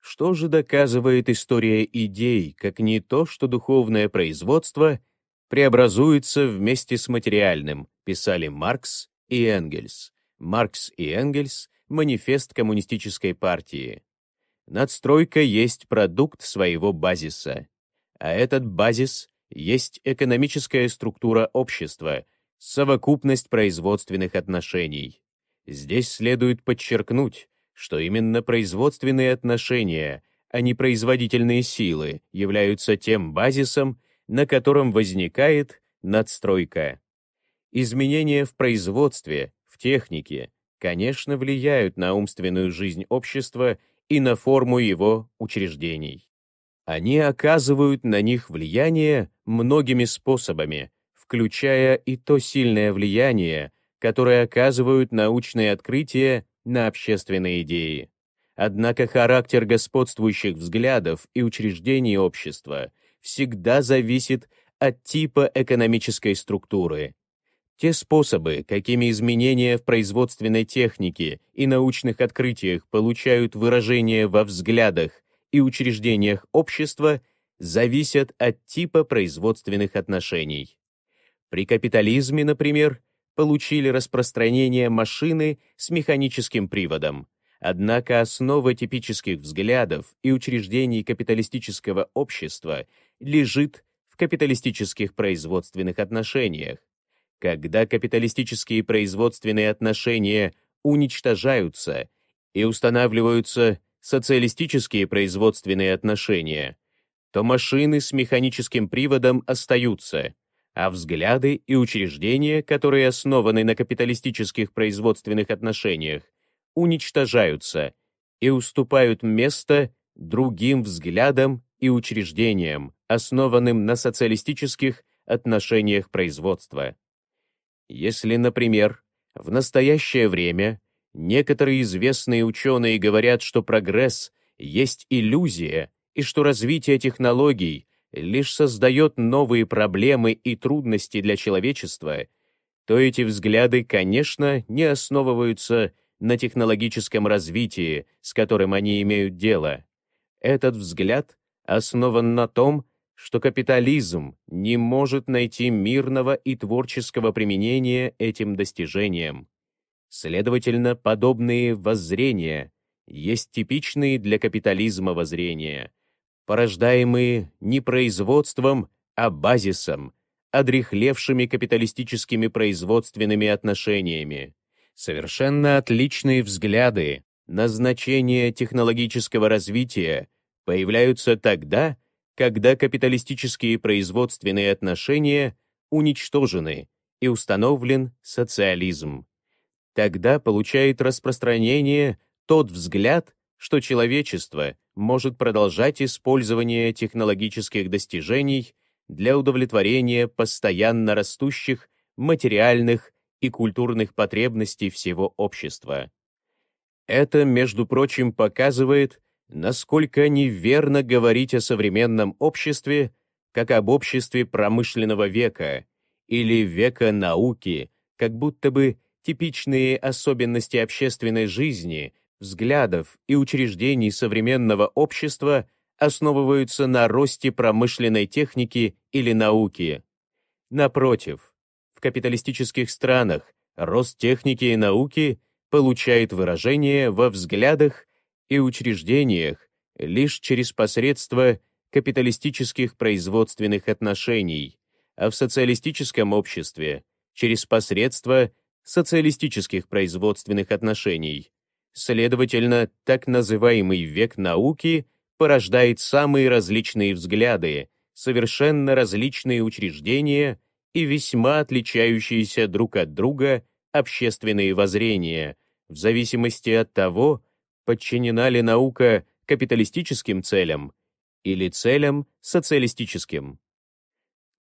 A: Что же доказывает история идей, как не то, что духовное производство преобразуется вместе с материальным, писали Маркс и Энгельс. Маркс и Энгельс манифест коммунистической партии. Надстройка есть продукт своего базиса, а этот базис есть экономическая структура общества, совокупность производственных отношений. Здесь следует подчеркнуть, что именно производственные отношения, а не производительные силы, являются тем базисом, на котором возникает надстройка. Изменения в производстве, в технике, конечно, влияют на умственную жизнь общества и на форму его учреждений. Они оказывают на них влияние многими способами, включая и то сильное влияние, которое оказывают научные открытия на общественные идеи. Однако характер господствующих взглядов и учреждений общества всегда зависит от типа экономической структуры, те способы, какими изменения в производственной технике и научных открытиях получают выражение во взглядах и учреждениях общества, зависят от типа производственных отношений. При капитализме, например, получили распространение машины с механическим приводом. Однако основа типических взглядов и учреждений капиталистического общества лежит в капиталистических производственных отношениях, когда капиталистические производственные отношения уничтожаются и устанавливаются социалистические производственные отношения, то машины с механическим приводом остаются, а взгляды и учреждения, которые основаны на капиталистических производственных отношениях, уничтожаются и уступают место другим взглядам и учреждениям, основанным на социалистических отношениях производства. Если, например, в настоящее время некоторые известные ученые говорят, что прогресс есть иллюзия и что развитие технологий лишь создает новые проблемы и трудности для человечества, то эти взгляды, конечно, не основываются на технологическом развитии, с которым они имеют дело. Этот взгляд основан на том, что капитализм не может найти мирного и творческого применения этим достижениям. Следовательно, подобные воззрения есть типичные для капитализма воззрения, порождаемые не производством, а базисом, одрехлевшими капиталистическими производственными отношениями. Совершенно отличные взгляды на значение технологического развития появляются тогда, когда капиталистические производственные отношения уничтожены и установлен социализм. Тогда получает распространение тот взгляд, что человечество может продолжать использование технологических достижений для удовлетворения постоянно растущих материальных и культурных потребностей всего общества. Это, между прочим, показывает, насколько неверно говорить о современном обществе как об обществе промышленного века или века науки, как будто бы типичные особенности общественной жизни, взглядов и учреждений современного общества основываются на росте промышленной техники или науки. Напротив, в капиталистических странах рост техники и науки получает выражение во взглядах и учреждениях лишь через посредство капиталистических производственных отношений, а в социалистическом обществе через посредство социалистических производственных отношений. Следовательно, так называемый век науки порождает самые различные взгляды, совершенно различные учреждения и весьма отличающиеся друг от друга общественные воззрения, в зависимости от того, Подчинена ли наука капиталистическим целям или целям социалистическим?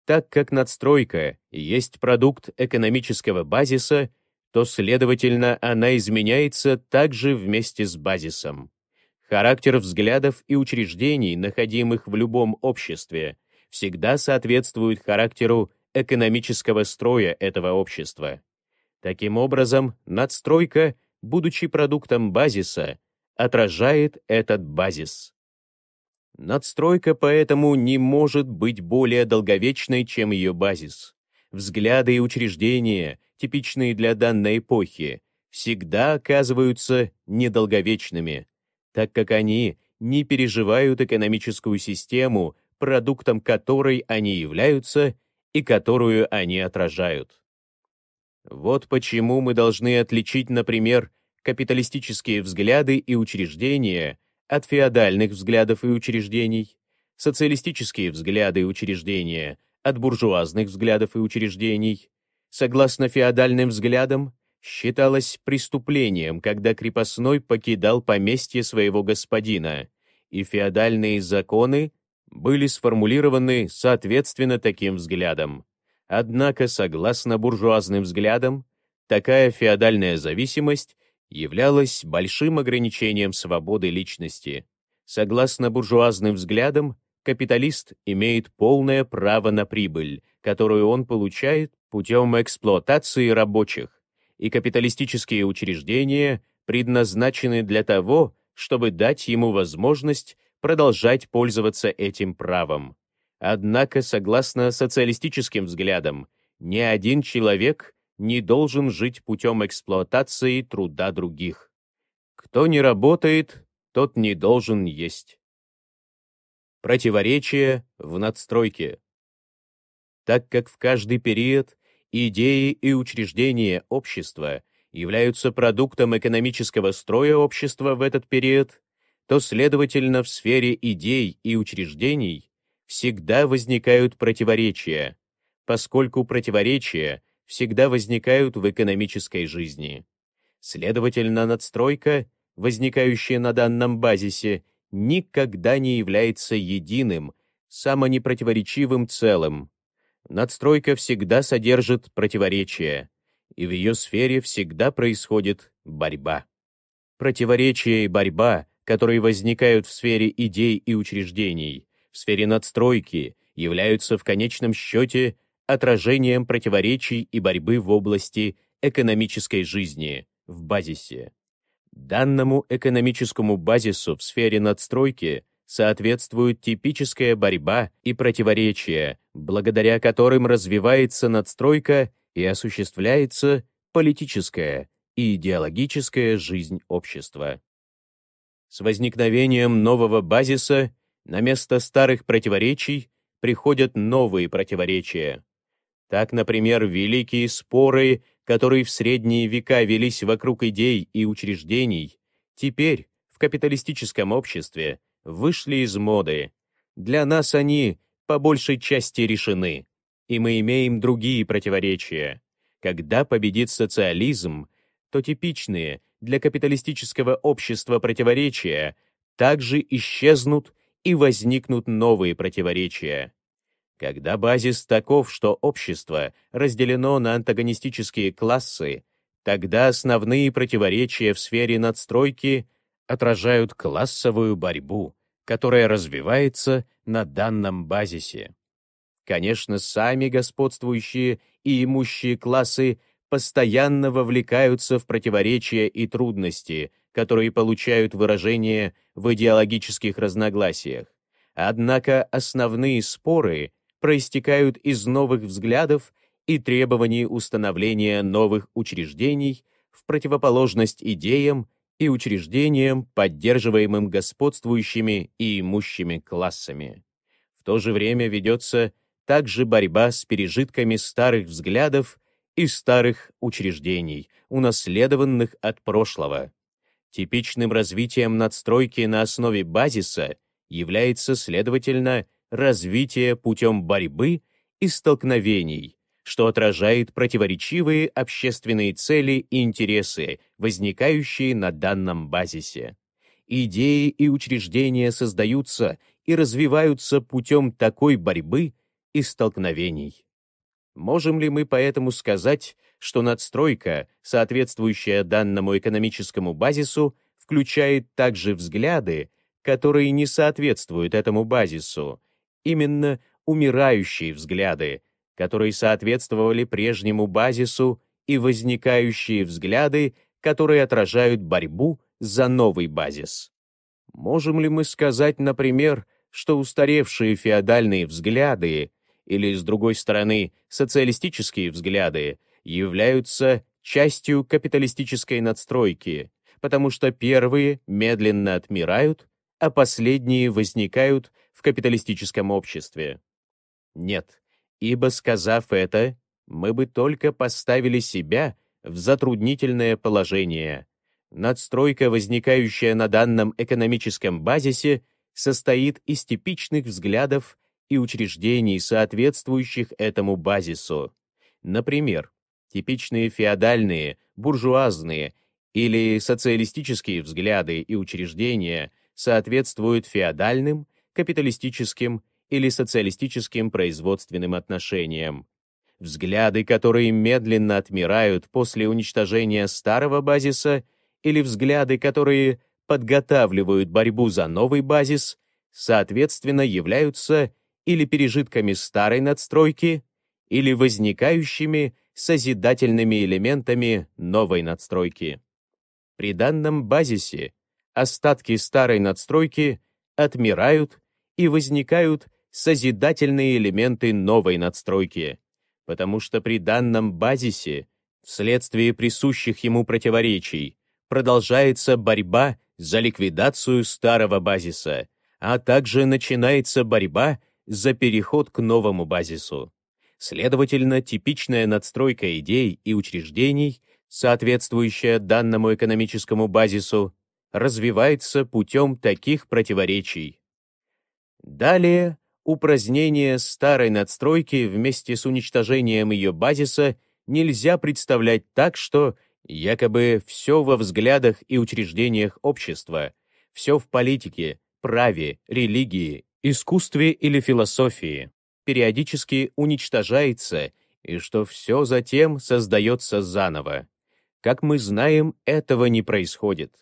A: Так как надстройка есть продукт экономического базиса, то, следовательно, она изменяется также вместе с базисом. Характер взглядов и учреждений, находимых в любом обществе, всегда соответствует характеру экономического строя этого общества. Таким образом, надстройка, будучи продуктом базиса, отражает этот базис. Надстройка поэтому не может быть более долговечной, чем ее базис. Взгляды и учреждения, типичные для данной эпохи, всегда оказываются недолговечными, так как они не переживают экономическую систему, продуктом которой они являются и которую они отражают. Вот почему мы должны отличить, например, капиталистические взгляды и учреждения от феодальных взглядов и учреждений, социалистические взгляды и учреждения от буржуазных взглядов и учреждений, согласно феодальным взглядам, считалось преступлением, когда крепостной покидал поместье своего господина, и феодальные законы были сформулированы соответственно таким взглядам. Однако, согласно буржуазным взглядам, такая феодальная зависимость являлось большим ограничением свободы личности. Согласно буржуазным взглядам, капиталист имеет полное право на прибыль, которую он получает путем эксплуатации рабочих, и капиталистические учреждения предназначены для того, чтобы дать ему возможность продолжать пользоваться этим правом. Однако, согласно социалистическим взглядам, ни один человек не должен жить путем эксплуатации труда других. Кто не работает, тот не должен есть. Противоречие в надстройке. Так как в каждый период идеи и учреждения общества являются продуктом экономического строя общества в этот период, то, следовательно, в сфере идей и учреждений всегда возникают противоречия, поскольку противоречия всегда возникают в экономической жизни. Следовательно, надстройка, возникающая на данном базисе, никогда не является единым, самонепротиворечивым целым. Надстройка всегда содержит противоречия, и в ее сфере всегда происходит борьба. Противоречия и борьба, которые возникают в сфере идей и учреждений, в сфере надстройки, являются в конечном счете – отражением противоречий и борьбы в области экономической жизни, в базисе. Данному экономическому базису в сфере надстройки соответствует типическая борьба и противоречия, благодаря которым развивается надстройка и осуществляется политическая и идеологическая жизнь общества. С возникновением нового базиса на место старых противоречий приходят новые противоречия, так, например, великие споры, которые в средние века велись вокруг идей и учреждений, теперь, в капиталистическом обществе, вышли из моды. Для нас они, по большей части, решены. И мы имеем другие противоречия. Когда победит социализм, то типичные для капиталистического общества противоречия также исчезнут и возникнут новые противоречия. Когда базис таков, что общество разделено на антагонистические классы, тогда основные противоречия в сфере надстройки отражают классовую борьбу, которая развивается на данном базисе. Конечно, сами господствующие и имущие классы постоянно вовлекаются в противоречия и трудности, которые получают выражение в идеологических разногласиях. Однако основные споры проистекают из новых взглядов и требований установления новых учреждений в противоположность идеям и учреждениям, поддерживаемым господствующими и имущими классами. В то же время ведется также борьба с пережитками старых взглядов и старых учреждений, унаследованных от прошлого. Типичным развитием надстройки на основе базиса является, следовательно, развитие путем борьбы и столкновений, что отражает противоречивые общественные цели и интересы, возникающие на данном базисе. Идеи и учреждения создаются и развиваются путем такой борьбы и столкновений. Можем ли мы поэтому сказать, что надстройка, соответствующая данному экономическому базису, включает также взгляды, которые не соответствуют этому базису, именно умирающие взгляды, которые соответствовали прежнему базису, и возникающие взгляды, которые отражают борьбу за новый базис. Можем ли мы сказать, например, что устаревшие феодальные взгляды или, с другой стороны, социалистические взгляды являются частью капиталистической надстройки, потому что первые медленно отмирают, а последние возникают в капиталистическом обществе. Нет, ибо, сказав это, мы бы только поставили себя в затруднительное положение. Надстройка, возникающая на данном экономическом базисе, состоит из типичных взглядов и учреждений, соответствующих этому базису. Например, типичные феодальные, буржуазные или социалистические взгляды и учреждения соответствуют феодальным капиталистическим или социалистическим производственным отношениям. Взгляды, которые медленно отмирают после уничтожения старого базиса, или взгляды, которые подготавливают борьбу за новый базис, соответственно, являются или пережитками старой надстройки, или возникающими созидательными элементами новой надстройки. При данном базисе остатки старой надстройки отмирают и возникают созидательные элементы новой надстройки, потому что при данном базисе, вследствие присущих ему противоречий, продолжается борьба за ликвидацию старого базиса, а также начинается борьба за переход к новому базису. Следовательно, типичная надстройка идей и учреждений, соответствующая данному экономическому базису, развивается путем таких противоречий, Далее упразднение старой надстройки вместе с уничтожением ее базиса нельзя представлять так, что якобы все во взглядах и учреждениях общества, все в политике, праве, религии, искусстве или философии периодически уничтожается и что все затем создается заново. Как мы знаем, этого не происходит.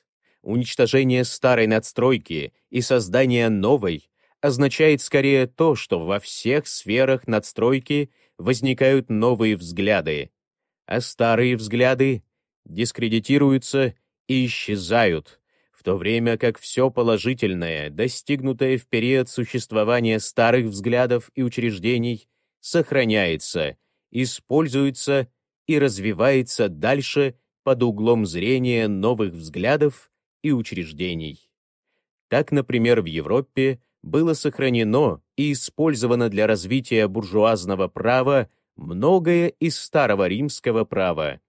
A: Уничтожение старой надстройки и создание новой означает скорее то, что во всех сферах надстройки возникают новые взгляды, а старые взгляды дискредитируются и исчезают, в то время как все положительное, достигнутое в период существования старых взглядов и учреждений, сохраняется, используется и развивается дальше под углом зрения новых взглядов и учреждений. Так, например, в Европе было сохранено и использовано для развития буржуазного права многое из старого римского права.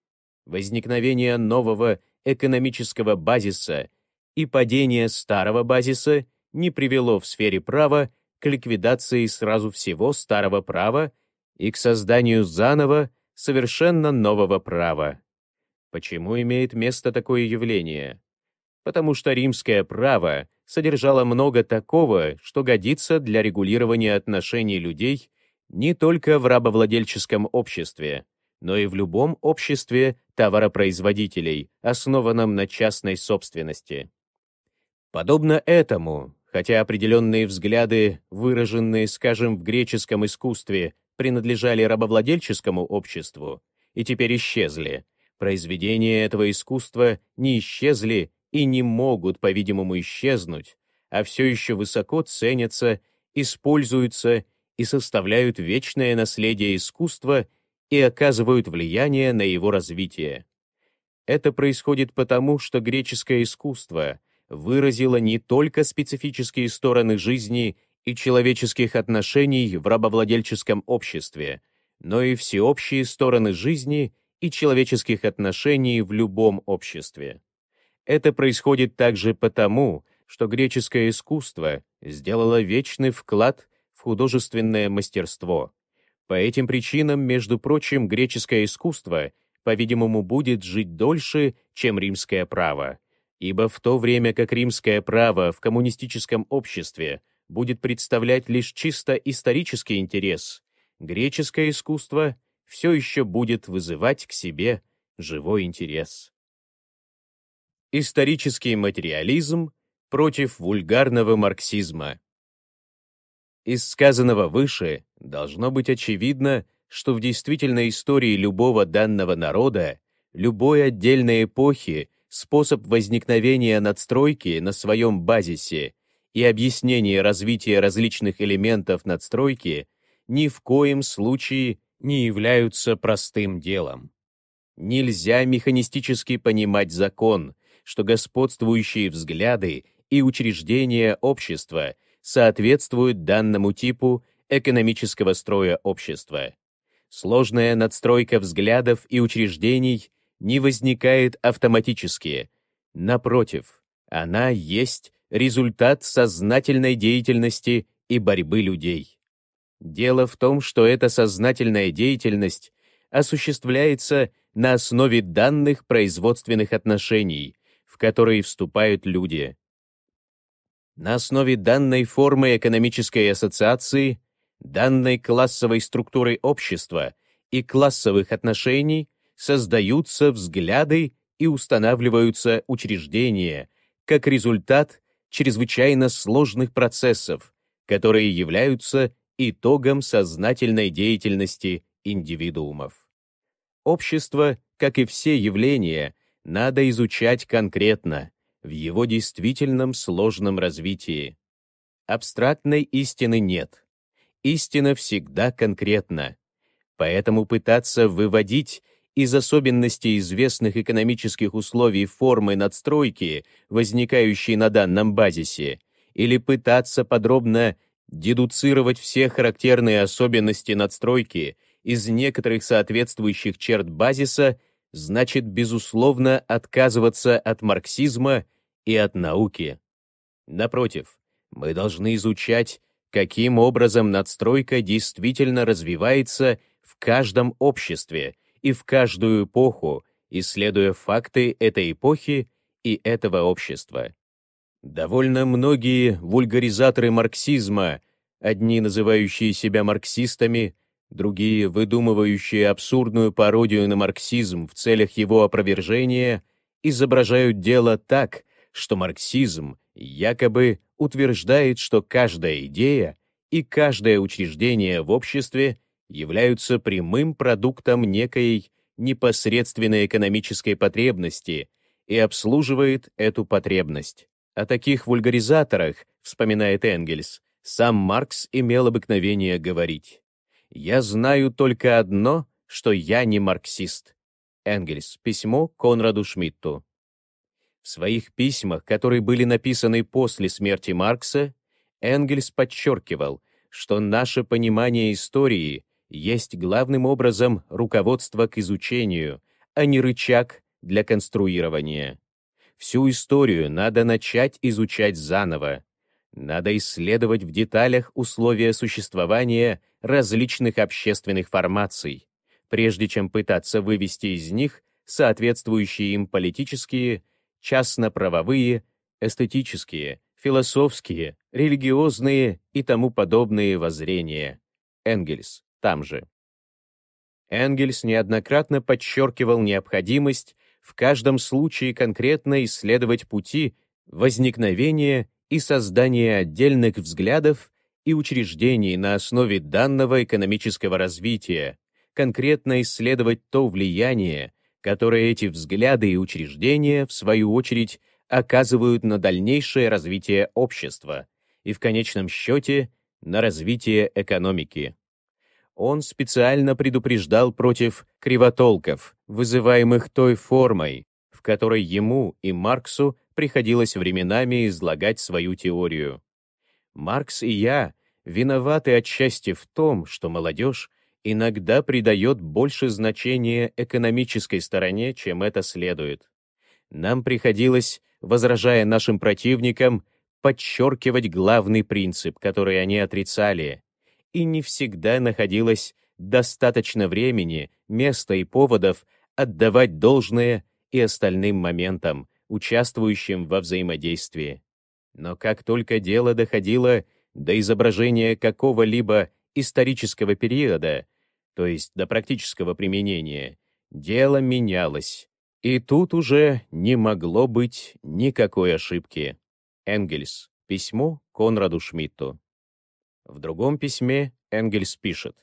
A: Возникновение нового экономического базиса и падение старого базиса не привело в сфере права к ликвидации сразу всего старого права и к созданию заново совершенно нового права. Почему имеет место такое явление? Потому что римское право — содержала много такого, что годится для регулирования отношений людей не только в рабовладельческом обществе, но и в любом обществе товаропроизводителей, основанном на частной собственности. Подобно этому, хотя определенные взгляды, выраженные, скажем, в греческом искусстве, принадлежали рабовладельческому обществу и теперь исчезли, произведения этого искусства не исчезли и не могут, по-видимому, исчезнуть, а все еще высоко ценятся, используются и составляют вечное наследие искусства и оказывают влияние на его развитие. Это происходит потому, что греческое искусство выразило не только специфические стороны жизни и человеческих отношений в рабовладельческом обществе, но и всеобщие стороны жизни и человеческих отношений в любом обществе. Это происходит также потому, что греческое искусство сделало вечный вклад в художественное мастерство. По этим причинам, между прочим, греческое искусство, по-видимому, будет жить дольше, чем римское право. Ибо в то время как римское право в коммунистическом обществе будет представлять лишь чисто исторический интерес, греческое искусство все еще будет вызывать к себе живой интерес. Исторический материализм против вульгарного марксизма. Из сказанного выше должно быть очевидно, что в действительной истории любого данного народа, любой отдельной эпохи, способ возникновения надстройки на своем базисе и объяснение развития различных элементов надстройки ни в коем случае не являются простым делом. Нельзя механистически понимать закон, что господствующие взгляды и учреждения общества соответствуют данному типу экономического строя общества. Сложная надстройка взглядов и учреждений не возникает автоматически. Напротив, она есть результат сознательной деятельности и борьбы людей. Дело в том, что эта сознательная деятельность осуществляется на основе данных производственных отношений, которые вступают люди. На основе данной формы экономической ассоциации, данной классовой структуры общества и классовых отношений создаются взгляды и устанавливаются учреждения как результат чрезвычайно сложных процессов, которые являются итогом сознательной деятельности индивидуумов. Общество, как и все явления, надо изучать конкретно, в его действительном сложном развитии. Абстрактной истины нет. Истина всегда конкретна. Поэтому пытаться выводить из особенностей известных экономических условий формы надстройки, возникающей на данном базисе, или пытаться подробно дедуцировать все характерные особенности надстройки из некоторых соответствующих черт базиса – значит, безусловно, отказываться от марксизма и от науки. Напротив, мы должны изучать, каким образом надстройка действительно развивается в каждом обществе и в каждую эпоху, исследуя факты этой эпохи и этого общества. Довольно многие вульгаризаторы марксизма, одни называющие себя марксистами, другие, выдумывающие абсурдную пародию на марксизм в целях его опровержения, изображают дело так, что марксизм якобы утверждает, что каждая идея и каждое учреждение в обществе являются прямым продуктом некой непосредственной экономической потребности и обслуживает эту потребность. О таких вульгаризаторах, вспоминает Энгельс, сам Маркс имел обыкновение говорить. Я знаю только одно, что я не марксист. Энгельс. Письмо Конраду Шмидту. В своих письмах, которые были написаны после смерти Маркса, Энгельс подчеркивал, что наше понимание истории есть главным образом руководство к изучению, а не рычаг для конструирования. Всю историю надо начать изучать заново. Надо исследовать в деталях условия существования различных общественных формаций, прежде чем пытаться вывести из них соответствующие им политические, частно-правовые, эстетические, философские, религиозные и тому подобные воззрения. Энгельс там же. Энгельс неоднократно подчеркивал необходимость в каждом случае конкретно исследовать пути возникновения и создания отдельных взглядов и учреждений на основе данного экономического развития, конкретно исследовать то влияние, которое эти взгляды и учреждения, в свою очередь, оказывают на дальнейшее развитие общества и, в конечном счете, на развитие экономики. Он специально предупреждал против кривотолков, вызываемых той формой, в которой ему и Марксу приходилось временами излагать свою теорию. Маркс и я виноваты отчасти в том, что молодежь иногда придает больше значения экономической стороне, чем это следует. Нам приходилось, возражая нашим противникам, подчеркивать главный принцип, который они отрицали, и не всегда находилось достаточно времени, места и поводов отдавать должное и остальным моментам, участвующим во взаимодействии. Но как только дело доходило до изображения какого-либо исторического периода, то есть до практического применения, дело менялось. И тут уже не могло быть никакой ошибки. Энгельс. Письмо Конраду Шмидту. В другом письме Энгельс пишет.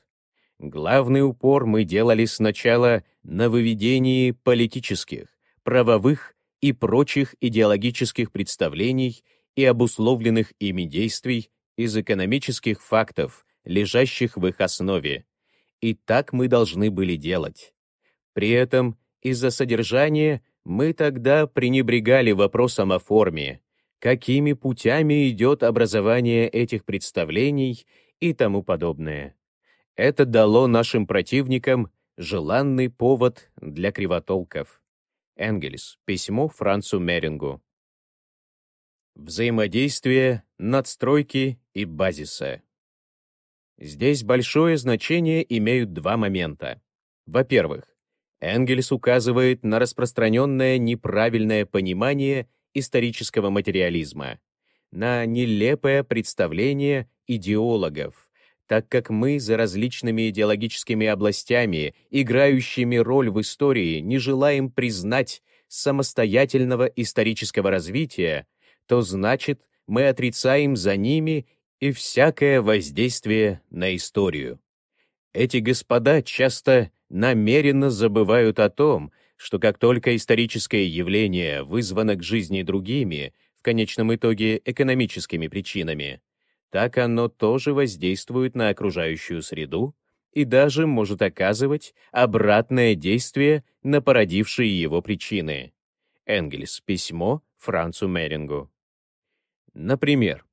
A: «Главный упор мы делали сначала на выведении политических, правовых и прочих идеологических представлений и обусловленных ими действий из экономических фактов, лежащих в их основе. И так мы должны были делать. При этом из-за содержания мы тогда пренебрегали вопросом о форме, какими путями идет образование этих представлений и тому подобное. Это дало нашим противникам желанный повод для кривотолков. Энгельс. Письмо Францу Мерингу. Взаимодействие надстройки и базиса. Здесь большое значение имеют два момента. Во-первых, Энгельс указывает на распространенное неправильное понимание исторического материализма, на нелепое представление идеологов, так как мы за различными идеологическими областями, играющими роль в истории, не желаем признать самостоятельного исторического развития, то значит, мы отрицаем за ними и всякое воздействие на историю. Эти господа часто намеренно забывают о том, что как только историческое явление вызвано к жизни другими, в конечном итоге экономическими причинами, так оно тоже воздействует на окружающую среду и даже может оказывать обратное действие на породившие его причины. Энгельс. Письмо Францу Мерингу. Например,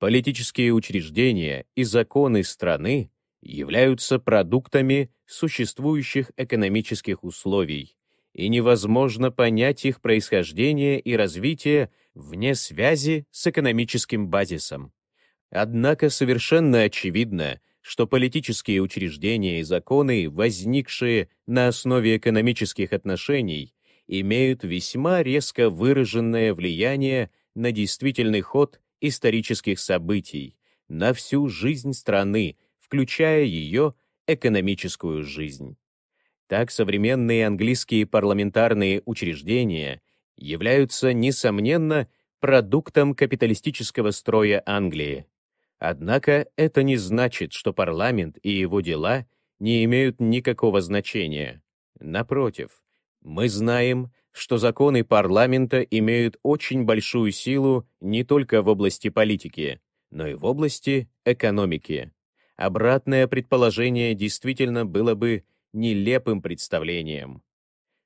A: политические учреждения и законы страны являются продуктами существующих экономических условий, и невозможно понять их происхождение и развитие вне связи с экономическим базисом. Однако совершенно очевидно, что политические учреждения и законы, возникшие на основе экономических отношений, имеют весьма резко выраженное влияние на действительный ход исторических событий, на всю жизнь страны, включая ее экономическую жизнь. Так современные английские парламентарные учреждения являются, несомненно, продуктом капиталистического строя Англии. Однако это не значит, что парламент и его дела не имеют никакого значения. Напротив, мы знаем, что законы парламента имеют очень большую силу не только в области политики, но и в области экономики. Обратное предположение действительно было бы нелепым представлением.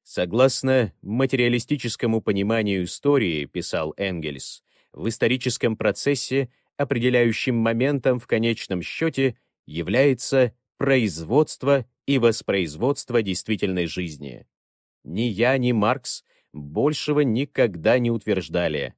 A: Согласно материалистическому пониманию истории, писал Энгельс, в историческом процессе определяющим моментом в конечном счете является производство и воспроизводство действительной жизни. Ни я, ни Маркс большего никогда не утверждали.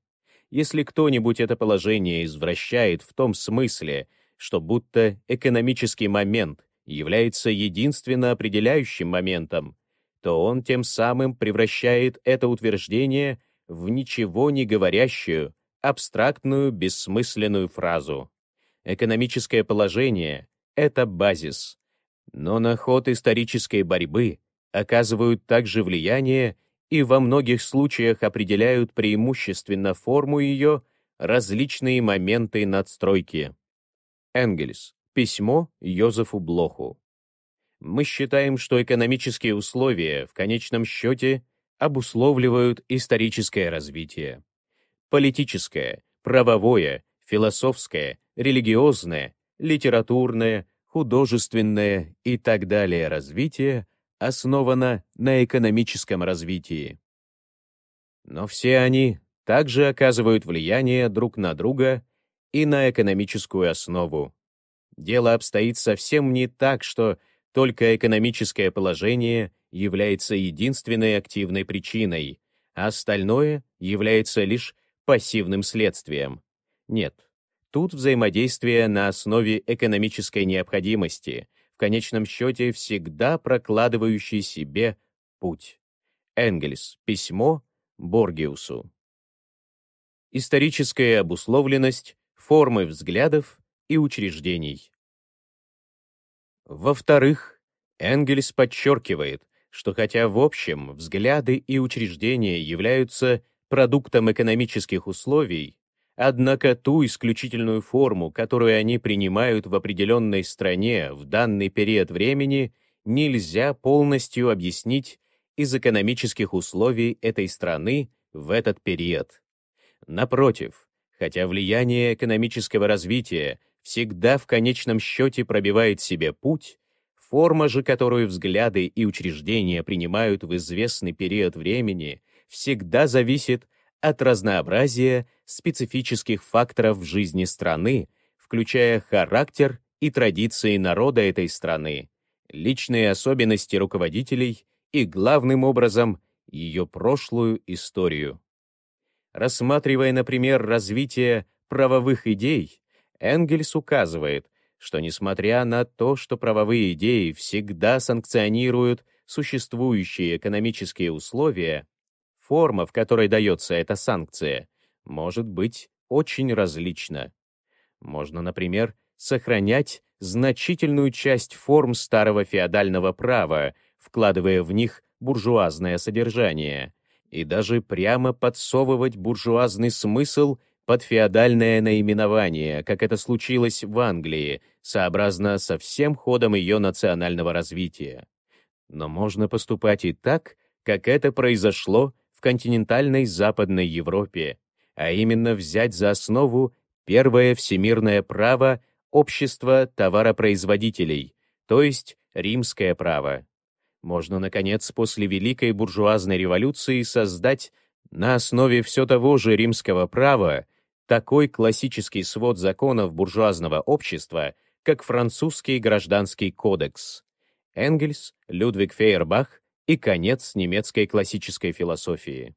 A: Если кто-нибудь это положение извращает в том смысле, что будто экономический момент является единственно определяющим моментом, то он тем самым превращает это утверждение в ничего не говорящую, абстрактную, бессмысленную фразу. Экономическое положение — это базис. Но на ход исторической борьбы оказывают также влияние и во многих случаях определяют преимущественно форму ее, различные моменты надстройки. Энгельс. Письмо Йозефу Блоху. Мы считаем, что экономические условия в конечном счете обусловливают историческое развитие. Политическое, правовое, философское, религиозное, литературное, художественное и так далее развитие основана на экономическом развитии. Но все они также оказывают влияние друг на друга и на экономическую основу. Дело обстоит совсем не так, что только экономическое положение является единственной активной причиной, а остальное является лишь пассивным следствием. Нет, тут взаимодействие на основе экономической необходимости, конечном счете всегда прокладывающий себе путь. Энгельс. Письмо Боргиусу. Историческая обусловленность, формы взглядов и учреждений. Во-вторых, Энгельс подчеркивает, что хотя в общем взгляды и учреждения являются продуктом экономических условий, однако ту исключительную форму, которую они принимают в определенной стране в данный период времени, нельзя полностью объяснить из экономических условий этой страны в этот период. Напротив, хотя влияние экономического развития всегда в конечном счете пробивает себе путь, форма же, которую взгляды и учреждения принимают в известный период времени, всегда зависит от разнообразия специфических факторов в жизни страны, включая характер и традиции народа этой страны, личные особенности руководителей и, главным образом, ее прошлую историю. Рассматривая, например, развитие правовых идей, Энгельс указывает, что несмотря на то, что правовые идеи всегда санкционируют существующие экономические условия, Форма, в которой дается эта санкция, может быть очень различна. Можно, например, сохранять значительную часть форм старого феодального права, вкладывая в них буржуазное содержание, и даже прямо подсовывать буржуазный смысл под феодальное наименование, как это случилось в Англии, сообразно со всем ходом ее национального развития. Но можно поступать и так, как это произошло континентальной Западной Европе, а именно взять за основу первое всемирное право общества товаропроизводителей, то есть римское право. Можно, наконец, после Великой буржуазной революции создать на основе все того же римского права такой классический свод законов буржуазного общества, как французский гражданский кодекс. Энгельс, Людвиг Фейербах, и конец немецкой классической философии.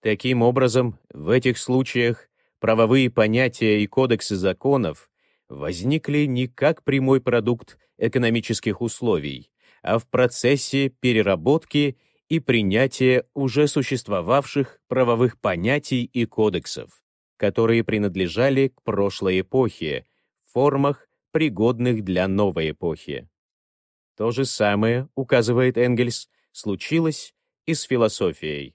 A: Таким образом, в этих случаях правовые понятия и кодексы законов возникли не как прямой продукт экономических условий, а в процессе переработки и принятия уже существовавших правовых понятий и кодексов, которые принадлежали к прошлой эпохе, в формах, пригодных для новой эпохи. То же самое, указывает Энгельс, случилось и с философией.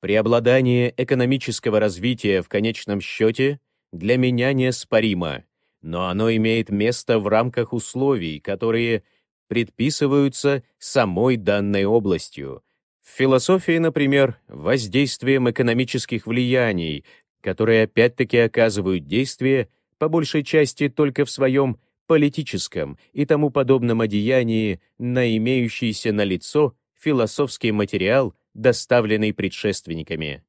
A: Преобладание экономического развития в конечном счете для меня неоспоримо, но оно имеет место в рамках условий, которые предписываются самой данной областью. В философии, например, воздействием экономических влияний, которые опять-таки оказывают действие по большей части только в своем политическом и тому подобном одеянии на имеющийся на лицо философский материал, доставленный предшественниками.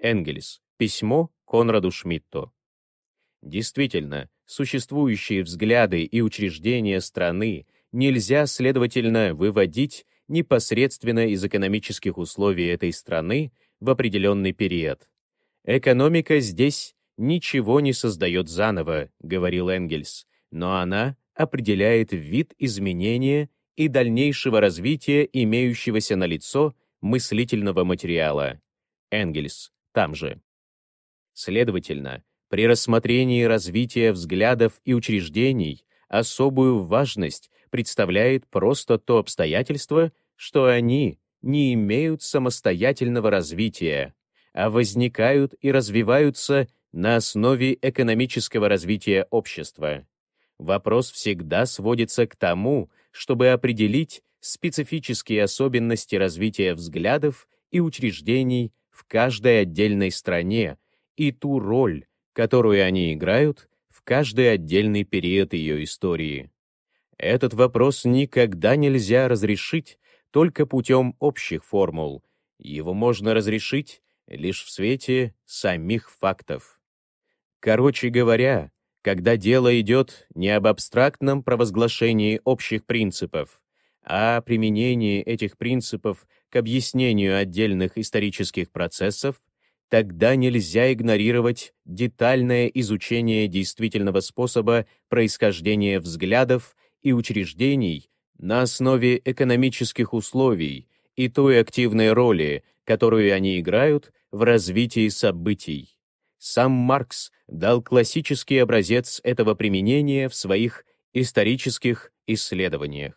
A: Энгельс. Письмо Конраду Шмидту. Действительно, существующие взгляды и учреждения страны нельзя, следовательно, выводить непосредственно из экономических условий этой страны в определенный период. Экономика здесь ничего не создает заново, говорил Энгельс, но она определяет вид изменения и дальнейшего развития имеющегося на лицо мыслительного материала. Энгельс, там же. Следовательно, при рассмотрении развития взглядов и учреждений особую важность представляет просто то обстоятельство, что они не имеют самостоятельного развития, а возникают и развиваются на основе экономического развития общества вопрос всегда сводится к тому, чтобы определить специфические особенности развития взглядов и учреждений в каждой отдельной стране и ту роль, которую они играют в каждый отдельный период ее истории. Этот вопрос никогда нельзя разрешить только путем общих формул, его можно разрешить лишь в свете самих фактов. Короче говоря, когда дело идет не об абстрактном провозглашении общих принципов, а о применении этих принципов к объяснению отдельных исторических процессов, тогда нельзя игнорировать детальное изучение действительного способа происхождения взглядов и учреждений на основе экономических условий и той активной роли, которую они играют в развитии событий. Сам Маркс дал классический образец этого применения в своих исторических исследованиях.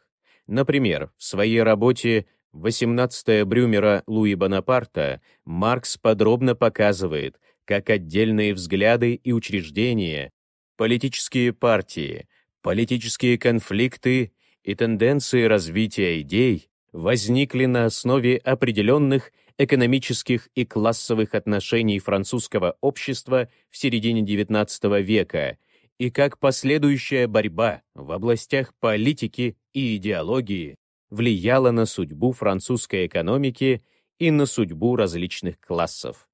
A: Например, в своей работе «Восемнадцатая Брюмера Луи Бонапарта» Маркс подробно показывает, как отдельные взгляды и учреждения, политические партии, политические конфликты и тенденции развития идей возникли на основе определенных экономических и классовых отношений французского общества в середине XIX века и как последующая борьба в областях политики и идеологии влияла на судьбу французской экономики и на судьбу различных классов.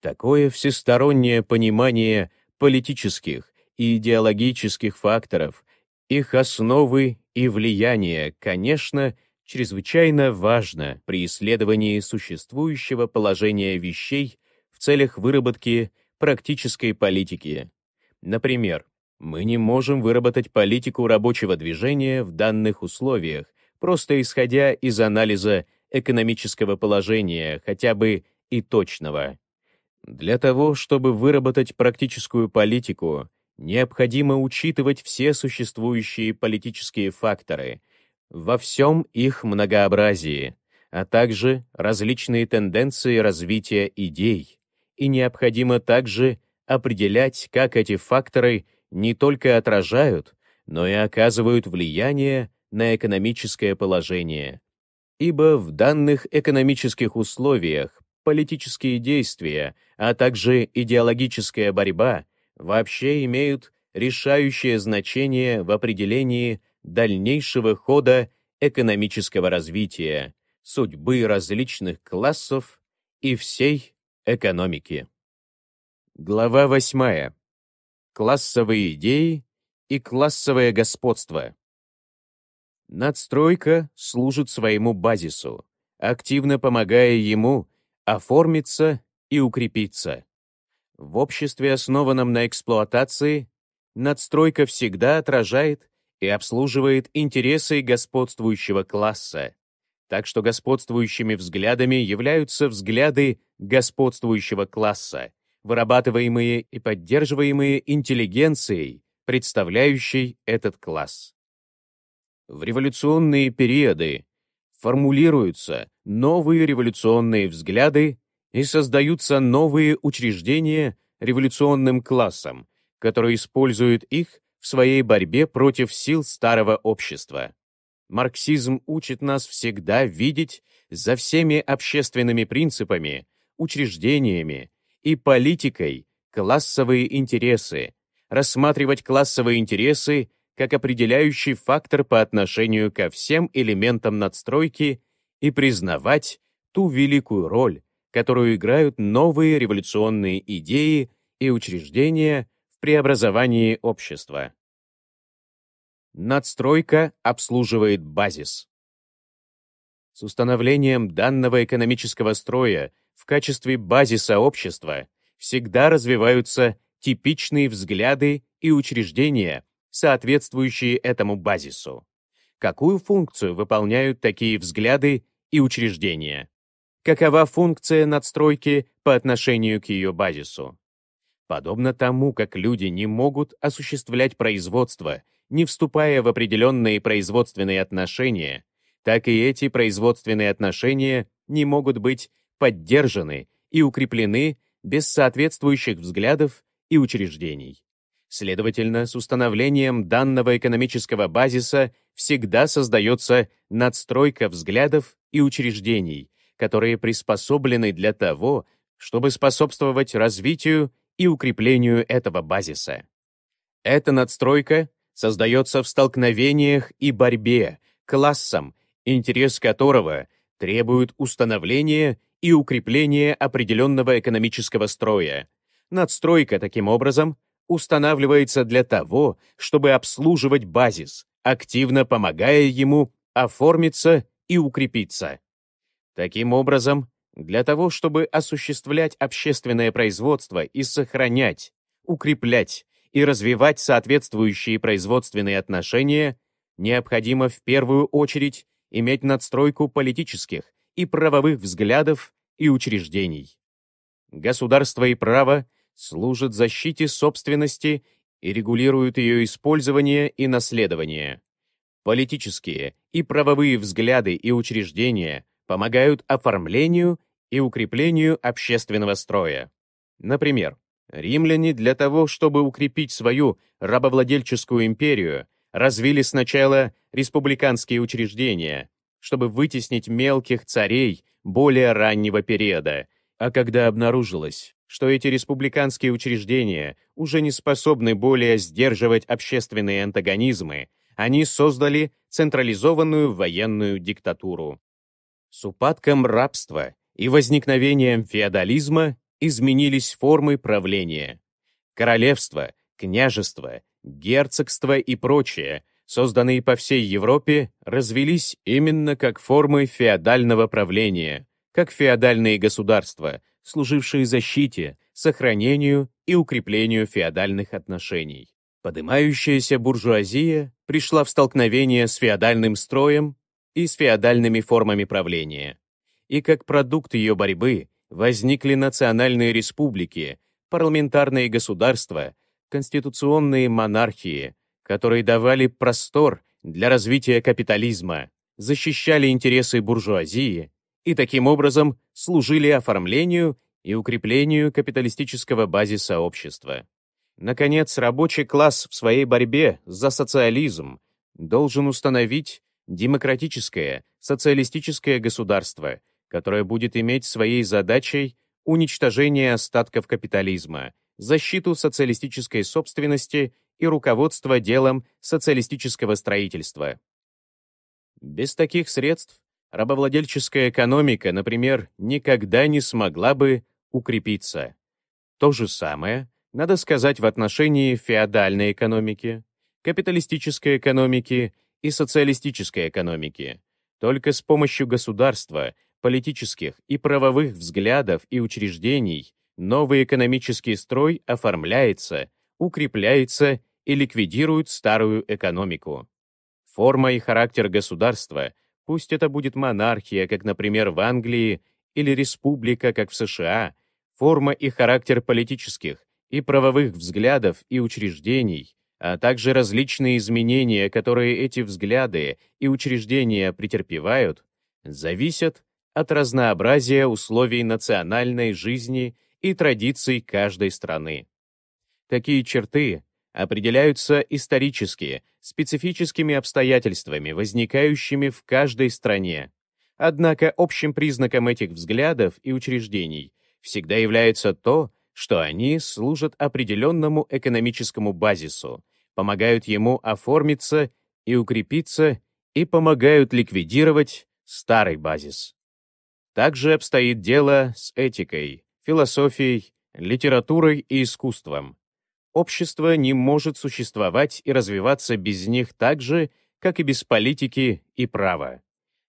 A: Такое всестороннее понимание политических и идеологических факторов, их основы и влияние, конечно, чрезвычайно важно при исследовании существующего положения вещей в целях выработки практической политики. Например, мы не можем выработать политику рабочего движения в данных условиях, просто исходя из анализа экономического положения, хотя бы и точного. Для того, чтобы выработать практическую политику, необходимо учитывать все существующие политические факторы — во всем их многообразии, а также различные тенденции развития идей, и необходимо также определять, как эти факторы не только отражают, но и оказывают влияние на экономическое положение. Ибо в данных экономических условиях политические действия, а также идеологическая борьба вообще имеют решающее значение в определении дальнейшего хода экономического развития, судьбы различных классов и всей экономики. Глава 8. Классовые идеи и классовое господство. Надстройка служит своему базису, активно помогая ему оформиться и укрепиться. В обществе, основанном на эксплуатации, надстройка всегда отражает и обслуживает интересы господствующего класса. Так что господствующими взглядами являются взгляды господствующего класса, вырабатываемые и поддерживаемые интеллигенцией, представляющей этот класс. В революционные периоды формулируются новые революционные взгляды и создаются новые учреждения революционным классом, который использует их в своей борьбе против сил старого общества. Марксизм учит нас всегда видеть за всеми общественными принципами, учреждениями и политикой классовые интересы, рассматривать классовые интересы как определяющий фактор по отношению ко всем элементам надстройки и признавать ту великую роль, которую играют новые революционные идеи и учреждения – преобразовании общества. Надстройка обслуживает базис. С установлением данного экономического строя в качестве базиса общества всегда развиваются типичные взгляды и учреждения, соответствующие этому базису. Какую функцию выполняют такие взгляды и учреждения? Какова функция надстройки по отношению к ее базису? Подобно тому, как люди не могут осуществлять производство, не вступая в определенные производственные отношения, так и эти производственные отношения не могут быть поддержаны и укреплены без соответствующих взглядов и учреждений. Следовательно, с установлением данного экономического базиса всегда создается надстройка взглядов и учреждений, которые приспособлены для того, чтобы способствовать развитию и укреплению этого базиса. Эта надстройка создается в столкновениях и борьбе, классом, интерес которого требует установления и укрепления определенного экономического строя. Надстройка, таким образом, устанавливается для того, чтобы обслуживать базис, активно помогая ему оформиться и укрепиться. Таким образом, для того, чтобы осуществлять общественное производство и сохранять, укреплять и развивать соответствующие производственные отношения, необходимо в первую очередь иметь надстройку политических и правовых взглядов и учреждений. Государство и право служат защите собственности и регулируют ее использование и наследование. Политические и правовые взгляды и учреждения помогают оформлению и укреплению общественного строя. Например, римляне для того, чтобы укрепить свою рабовладельческую империю, развили сначала республиканские учреждения, чтобы вытеснить мелких царей более раннего периода, а когда обнаружилось, что эти республиканские учреждения уже не способны более сдерживать общественные антагонизмы, они создали централизованную военную диктатуру. С упадком рабства и возникновением феодализма изменились формы правления. Королевство, княжество, герцогство и прочее, созданные по всей Европе, развелись именно как формы феодального правления, как феодальные государства, служившие защите, сохранению и укреплению феодальных отношений. Поднимающаяся буржуазия пришла в столкновение с феодальным строем и с феодальными формами правления и как продукт ее борьбы возникли национальные республики, парламентарные государства, конституционные монархии, которые давали простор для развития капитализма, защищали интересы буржуазии и таким образом служили оформлению и укреплению капиталистического базиса общества. Наконец, рабочий класс в своей борьбе за социализм должен установить демократическое, социалистическое государство – которая будет иметь своей задачей уничтожение остатков капитализма, защиту социалистической собственности и руководство делом социалистического строительства. Без таких средств рабовладельческая экономика, например, никогда не смогла бы укрепиться. То же самое надо сказать в отношении феодальной экономики, капиталистической экономики и социалистической экономики. Только с помощью государства политических и правовых взглядов и учреждений новый экономический строй оформляется, укрепляется и ликвидирует старую экономику. Форма и характер государства, пусть это будет монархия, как, например, в Англии, или республика, как в США, форма и характер политических и правовых взглядов и учреждений, а также различные изменения, которые эти взгляды и учреждения претерпевают, зависят от разнообразия условий национальной жизни и традиций каждой страны. Такие черты определяются исторически, специфическими обстоятельствами, возникающими в каждой стране. Однако общим признаком этих взглядов и учреждений всегда является то, что они служат определенному экономическому базису, помогают ему оформиться и укрепиться и помогают ликвидировать старый базис. Также обстоит дело с этикой, философией, литературой и искусством. Общество не может существовать и развиваться без них так же, как и без политики и права.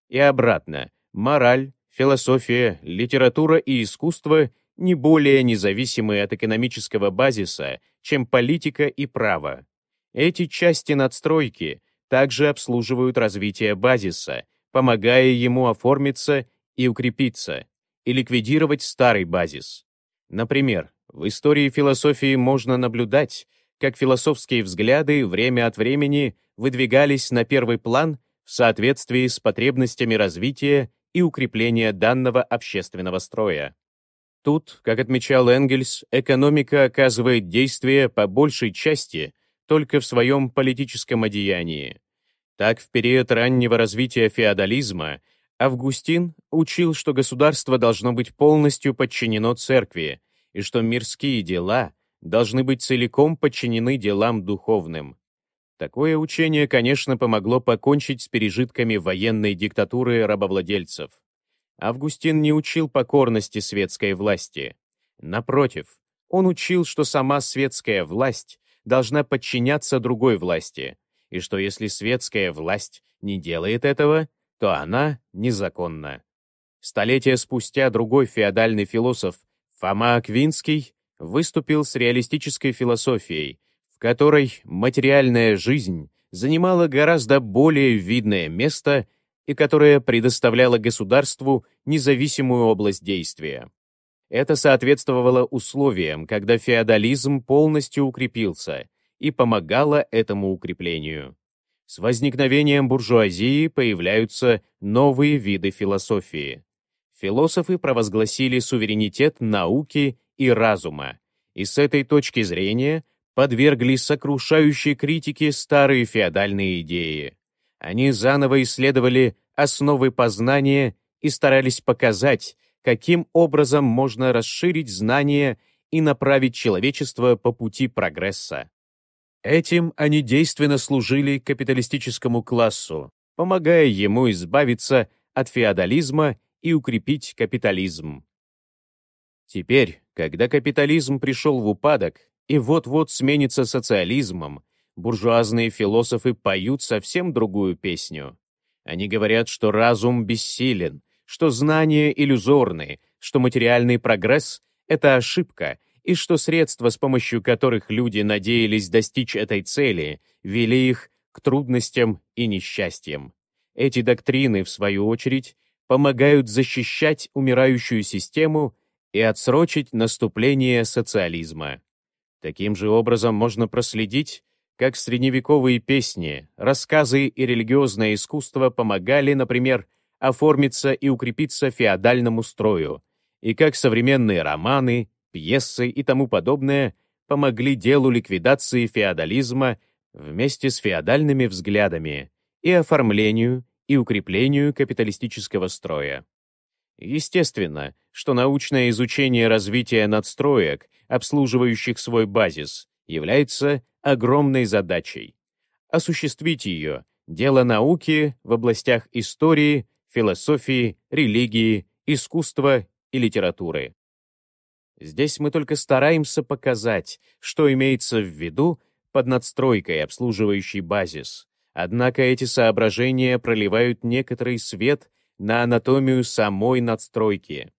A: И обратно, мораль, философия, литература и искусство не более независимы от экономического базиса, чем политика и право. Эти части надстройки также обслуживают развитие базиса, помогая ему оформиться и укрепиться, и ликвидировать старый базис. Например, в истории философии можно наблюдать, как философские взгляды время от времени выдвигались на первый план в соответствии с потребностями развития и укрепления данного общественного строя. Тут, как отмечал Энгельс, экономика оказывает действие по большей части только в своем политическом одеянии. Так, в период раннего развития феодализма – Августин учил, что государство должно быть полностью подчинено церкви, и что мирские дела должны быть целиком подчинены делам духовным. Такое учение, конечно, помогло покончить с пережитками военной диктатуры рабовладельцев. Августин не учил покорности светской власти. Напротив, он учил, что сама светская власть должна подчиняться другой власти, и что если светская власть не делает этого, то она незаконна. Столетия спустя другой феодальный философ Фома Аквинский выступил с реалистической философией, в которой материальная жизнь занимала гораздо более видное место и которая предоставляла государству независимую область действия. Это соответствовало условиям, когда феодализм полностью укрепился и помогало этому укреплению. С возникновением буржуазии появляются новые виды философии. Философы провозгласили суверенитет науки и разума, и с этой точки зрения подвергли сокрушающей критике старые феодальные идеи. Они заново исследовали основы познания и старались показать, каким образом можно расширить знания и направить человечество по пути прогресса. Этим они действенно служили капиталистическому классу, помогая ему избавиться от феодализма и укрепить капитализм. Теперь, когда капитализм пришел в упадок и вот-вот сменится социализмом, буржуазные философы поют совсем другую песню. Они говорят, что разум бессилен, что знания иллюзорны, что материальный прогресс — это ошибка, и что средства, с помощью которых люди надеялись достичь этой цели, вели их к трудностям и несчастьям. Эти доктрины, в свою очередь, помогают защищать умирающую систему и отсрочить наступление социализма. Таким же образом можно проследить, как средневековые песни, рассказы и религиозное искусство помогали, например, оформиться и укрепиться феодальному строю, и как современные романы, пьесы и тому подобное помогли делу ликвидации феодализма вместе с феодальными взглядами и оформлению и укреплению капиталистического строя. Естественно, что научное изучение развития надстроек, обслуживающих свой базис, является огромной задачей. Осуществить ее — дело науки в областях истории, философии, религии, искусства и литературы. Здесь мы только стараемся показать, что имеется в виду под надстройкой обслуживающий базис. Однако эти соображения проливают некоторый свет на анатомию самой надстройки.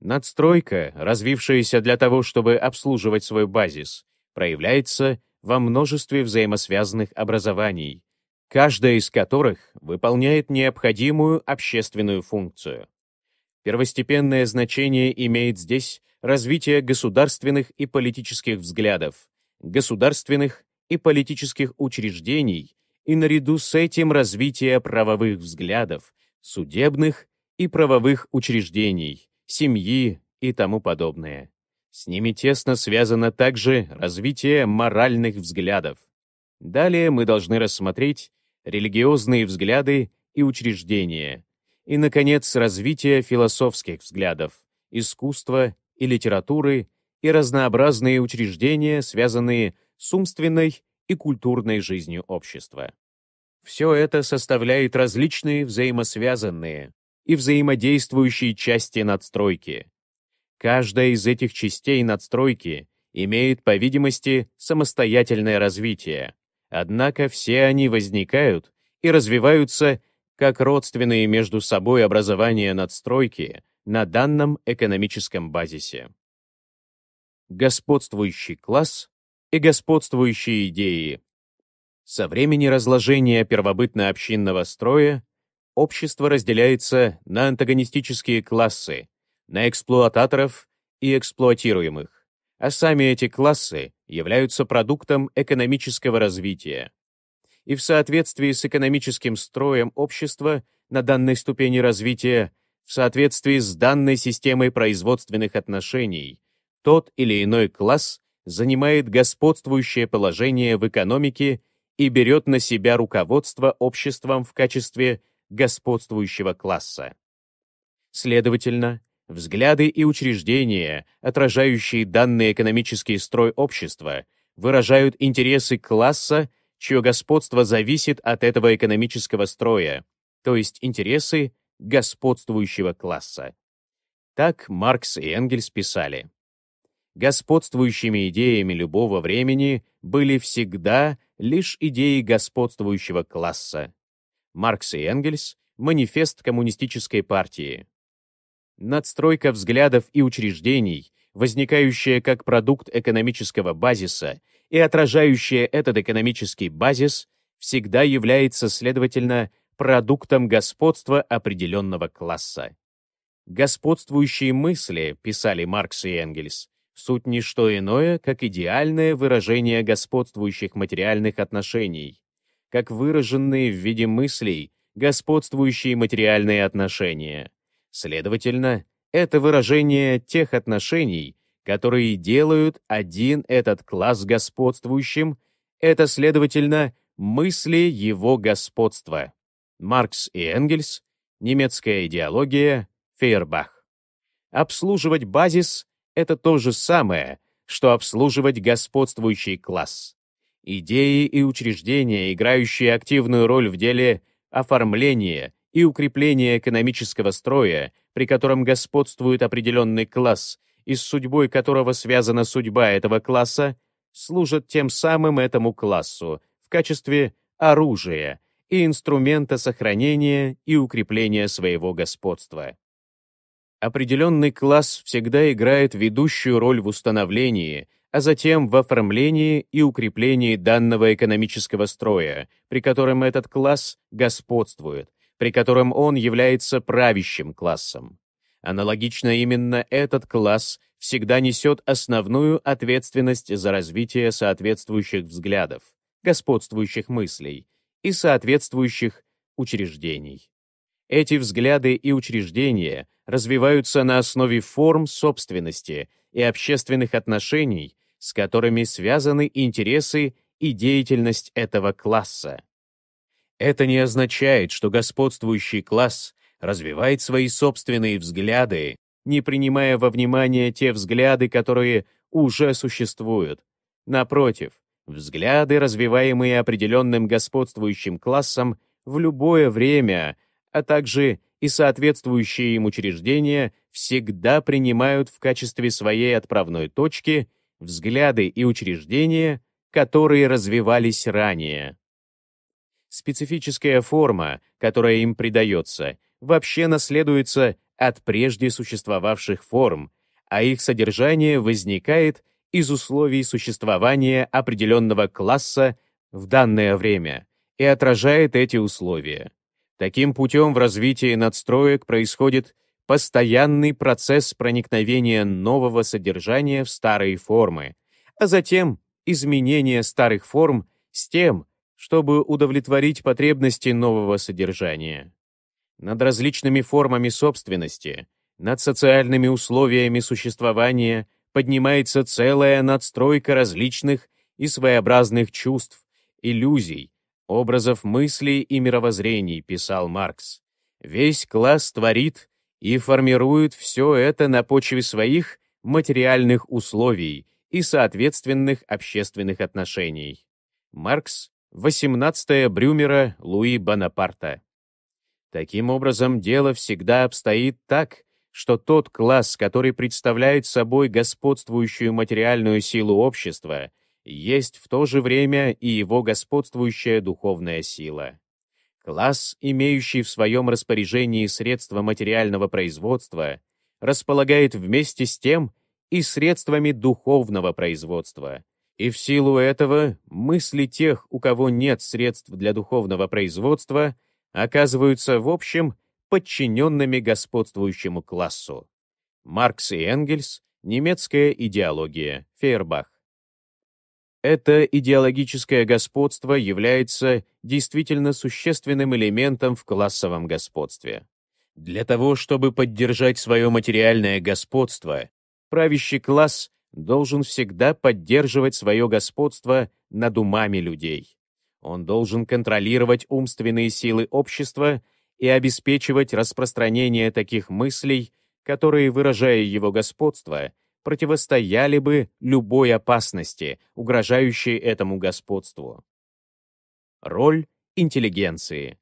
A: Надстройка, развившаяся для того, чтобы обслуживать свой базис, проявляется во множестве взаимосвязанных образований, каждая из которых выполняет необходимую общественную функцию. Первостепенное значение имеет здесь развития государственных и политических взглядов, государственных и политических учреждений и наряду с этим развития правовых взглядов, судебных и правовых учреждений, семьи и тому подобное. С ними тесно связано также развитие моральных взглядов. Далее мы должны рассмотреть религиозные взгляды и учреждения, и, наконец, развитие философских взглядов, искусства и литературы, и разнообразные учреждения, связанные с умственной и культурной жизнью общества. Все это составляет различные взаимосвязанные и взаимодействующие части надстройки. Каждая из этих частей надстройки имеет, по видимости, самостоятельное развитие, однако все они возникают и развиваются как родственные между собой образования надстройки, на данном экономическом базисе. Господствующий класс и господствующие идеи. Со времени разложения первобытно-общинного строя общество разделяется на антагонистические классы, на эксплуататоров и эксплуатируемых, а сами эти классы являются продуктом экономического развития. И в соответствии с экономическим строем общества на данной ступени развития – в соответствии с данной системой производственных отношений, тот или иной класс занимает господствующее положение в экономике и берет на себя руководство обществом в качестве господствующего класса. Следовательно, взгляды и учреждения, отражающие данный экономический строй общества, выражают интересы класса, чье господство зависит от этого экономического строя, то есть интересы, господствующего класса. Так Маркс и Энгельс писали. Господствующими идеями любого времени были всегда лишь идеи господствующего класса. Маркс и Энгельс — манифест коммунистической партии. Надстройка взглядов и учреждений, возникающая как продукт экономического базиса и отражающая этот экономический базис, всегда является, следовательно, продуктом господства определенного класса. «Господствующие мысли», — писали Маркс и Энгельс, суть не что иное, как идеальное выражение господствующих материальных отношений, как выраженные в виде мыслей господствующие материальные отношения. Следовательно, это выражение тех отношений, которые делают один этот класс господствующим, это, следовательно, мысли его господства. Маркс и Энгельс, немецкая идеология, Фейербах. Обслуживать базис — это то же самое, что обслуживать господствующий класс. Идеи и учреждения, играющие активную роль в деле оформления и укрепления экономического строя, при котором господствует определенный класс, и с судьбой которого связана судьба этого класса, служат тем самым этому классу в качестве оружия — и инструмента сохранения и укрепления своего господства. Определенный класс всегда играет ведущую роль в установлении, а затем в оформлении и укреплении данного экономического строя, при котором этот класс господствует, при котором он является правящим классом. Аналогично именно этот класс всегда несет основную ответственность за развитие соответствующих взглядов, господствующих мыслей, и соответствующих учреждений. Эти взгляды и учреждения развиваются на основе форм собственности и общественных отношений, с которыми связаны интересы и деятельность этого класса. Это не означает, что господствующий класс развивает свои собственные взгляды, не принимая во внимание те взгляды, которые уже существуют. Напротив, Взгляды, развиваемые определенным господствующим классом в любое время, а также и соответствующие им учреждения, всегда принимают в качестве своей отправной точки взгляды и учреждения, которые развивались ранее. Специфическая форма, которая им придается, вообще наследуется от прежде существовавших форм, а их содержание возникает – из условий существования определенного класса в данное время и отражает эти условия. Таким путем в развитии надстроек происходит постоянный процесс проникновения нового содержания в старые формы, а затем изменение старых форм с тем, чтобы удовлетворить потребности нового содержания. Над различными формами собственности, над социальными условиями существования – поднимается целая надстройка различных и своеобразных чувств, иллюзий, образов мыслей и мировоззрений, писал Маркс. Весь класс творит и формирует все это на почве своих материальных условий и соответственных общественных отношений. Маркс, 18 Брюмера Луи Бонапарта. Таким образом, дело всегда обстоит так, что тот класс, который представляет собой господствующую материальную силу общества, есть в то же время и его господствующая духовная сила. Класс, имеющий в своем распоряжении средства материального производства, располагает вместе с тем и средствами духовного производства. И в силу этого мысли тех, у кого нет средств для духовного производства, оказываются, в общем, подчиненными господствующему классу. Маркс и Энгельс, немецкая идеология, Фейербах. Это идеологическое господство является действительно существенным элементом в классовом господстве. Для того, чтобы поддержать свое материальное господство, правящий класс должен всегда поддерживать свое господство над умами людей. Он должен контролировать умственные силы общества – и обеспечивать распространение таких мыслей, которые, выражая его господство, противостояли бы любой опасности, угрожающей этому господству. Роль интеллигенции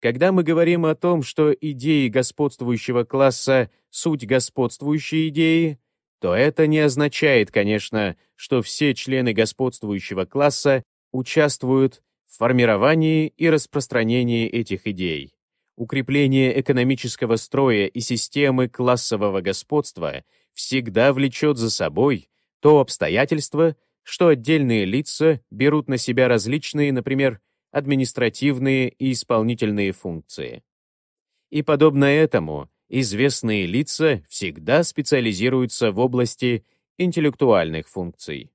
A: Когда мы говорим о том, что идеи господствующего класса — суть господствующей идеи, то это не означает, конечно, что все члены господствующего класса участвуют в формировании и распространении этих идей, укрепление экономического строя и системы классового господства всегда влечет за собой то обстоятельство, что отдельные лица берут на себя различные, например, административные и исполнительные функции. И подобно этому, известные лица всегда специализируются в области интеллектуальных функций.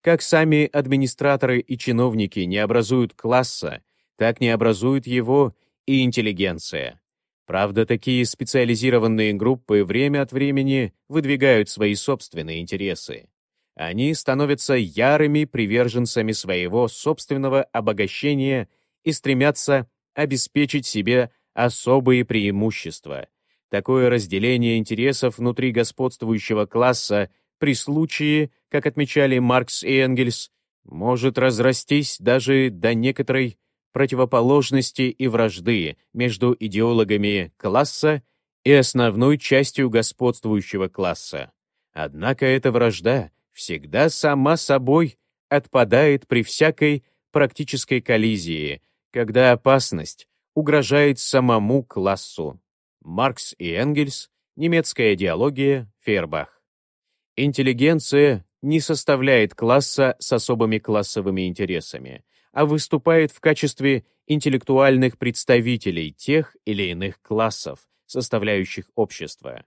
A: Как сами администраторы и чиновники не образуют класса, так не образуют его и интеллигенция. Правда, такие специализированные группы время от времени выдвигают свои собственные интересы. Они становятся ярыми приверженцами своего собственного обогащения и стремятся обеспечить себе особые преимущества. Такое разделение интересов внутри господствующего класса при случае, как отмечали Маркс и Энгельс, может разрастись даже до некоторой противоположности и вражды между идеологами класса и основной частью господствующего класса. Однако эта вражда всегда сама собой отпадает при всякой практической коллизии, когда опасность угрожает самому классу. Маркс и Энгельс, немецкая идеология, Фербах. Интеллигенция не составляет класса с особыми классовыми интересами, а выступает в качестве интеллектуальных представителей тех или иных классов, составляющих общество.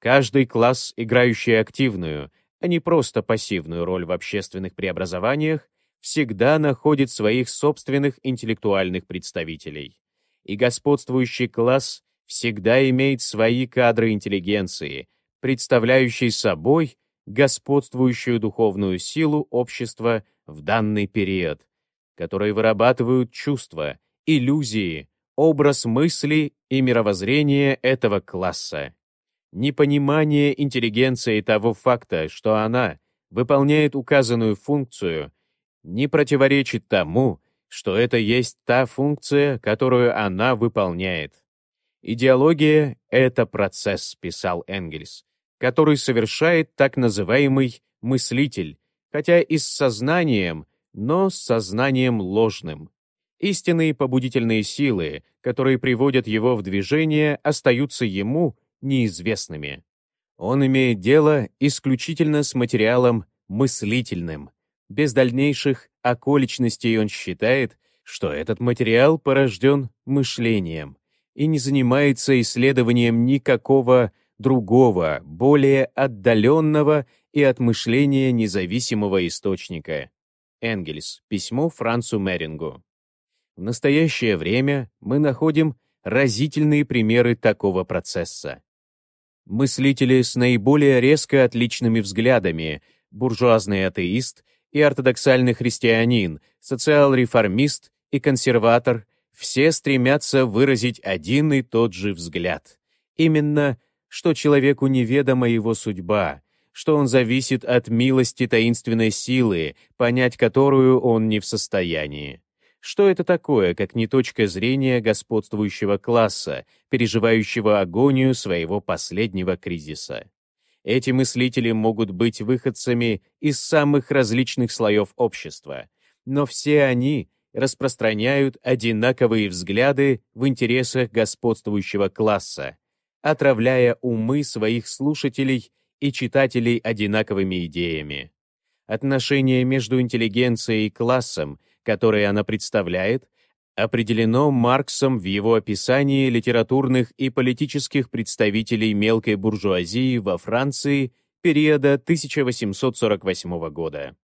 A: Каждый класс, играющий активную, а не просто пассивную роль в общественных преобразованиях, всегда находит своих собственных интеллектуальных представителей. И господствующий класс всегда имеет свои кадры интеллигенции, представляющей собой господствующую духовную силу общества в данный период, которые вырабатывают чувства, иллюзии, образ мысли и мировоззрения этого класса. Непонимание интеллигенции того факта, что она выполняет указанную функцию, не противоречит тому, что это есть та функция, которую она выполняет. «Идеология — это процесс», — писал Энгельс, который совершает так называемый «мыслитель», хотя и с сознанием, но с сознанием ложным. Истинные побудительные силы, которые приводят его в движение, остаются ему неизвестными. Он имеет дело исключительно с материалом мыслительным. Без дальнейших околичностей он считает, что этот материал порожден мышлением — и не занимается исследованием никакого другого, более отдаленного и от мышления независимого источника. Энгельс. Письмо Францу Мерингу. В настоящее время мы находим разительные примеры такого процесса. Мыслители с наиболее резко отличными взглядами, буржуазный атеист и ортодоксальный христианин, социал-реформист и консерватор – все стремятся выразить один и тот же взгляд. Именно, что человеку неведома его судьба, что он зависит от милости таинственной силы, понять которую он не в состоянии. Что это такое, как не точка зрения господствующего класса, переживающего агонию своего последнего кризиса? Эти мыслители могут быть выходцами из самых различных слоев общества, но все они — распространяют одинаковые взгляды в интересах господствующего класса, отравляя умы своих слушателей и читателей одинаковыми идеями. Отношение между интеллигенцией и классом, которое она представляет, определено Марксом в его описании литературных и политических представителей мелкой буржуазии во Франции периода 1848 года.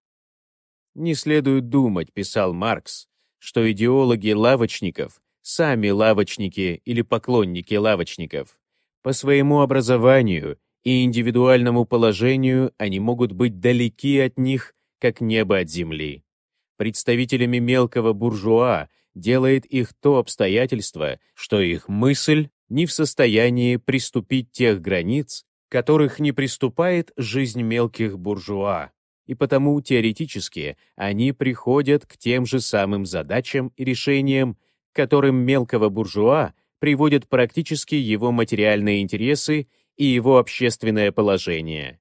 A: «Не следует думать», — писал Маркс, что идеологи лавочников сами лавочники или поклонники лавочников. По своему образованию и индивидуальному положению они могут быть далеки от них, как небо от земли. Представителями мелкого буржуа делает их то обстоятельство, что их мысль не в состоянии приступить тех границ, которых не приступает жизнь мелких буржуа и потому теоретически они приходят к тем же самым задачам и решениям, которым мелкого буржуа приводят практически его материальные интересы и его общественное положение.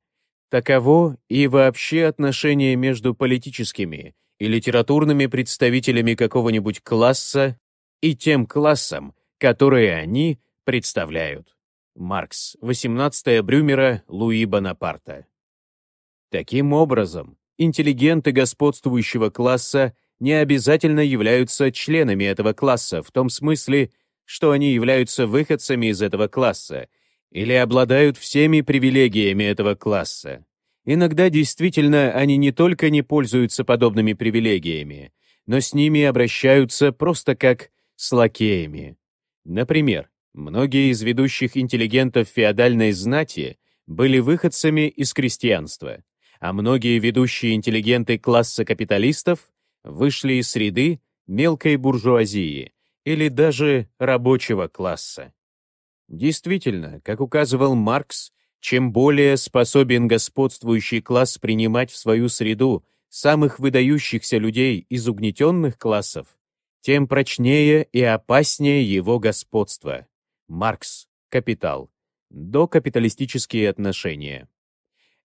A: Таково и вообще отношение между политическими и литературными представителями какого-нибудь класса и тем классом, которые они представляют. Маркс, 18 Брюмера, Луи Бонапарта. Таким образом, интеллигенты господствующего класса не обязательно являются членами этого класса в том смысле, что они являются выходцами из этого класса или обладают всеми привилегиями этого класса. Иногда действительно они не только не пользуются подобными привилегиями, но с ними обращаются просто как с лакеями. Например, многие из ведущих интеллигентов феодальной знати были выходцами из крестьянства а многие ведущие интеллигенты класса капиталистов вышли из среды мелкой буржуазии или даже рабочего класса. Действительно, как указывал Маркс, чем более способен господствующий класс принимать в свою среду самых выдающихся людей из угнетенных классов, тем прочнее и опаснее его господство. Маркс. Капитал. Докапиталистические отношения.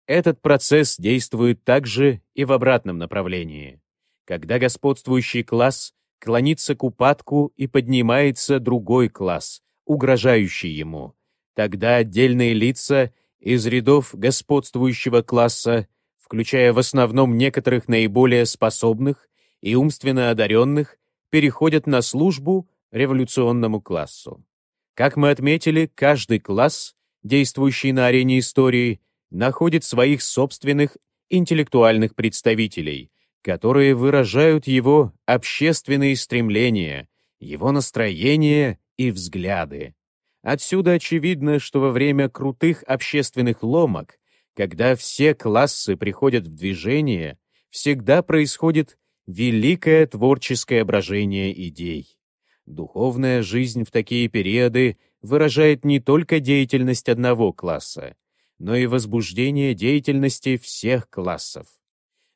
A: Этот процесс действует также и в обратном направлении. Когда господствующий класс клонится к упадку и поднимается другой класс, угрожающий ему, тогда отдельные лица из рядов господствующего класса, включая в основном некоторых наиболее способных и умственно одаренных, переходят на службу революционному классу. Как мы отметили, каждый класс, действующий на арене истории, находит своих собственных интеллектуальных представителей, которые выражают его общественные стремления, его настроения и взгляды. Отсюда очевидно, что во время крутых общественных ломок, когда все классы приходят в движение, всегда происходит великое творческое брожение идей. Духовная жизнь в такие периоды выражает не только деятельность одного класса, но и возбуждение деятельности всех классов.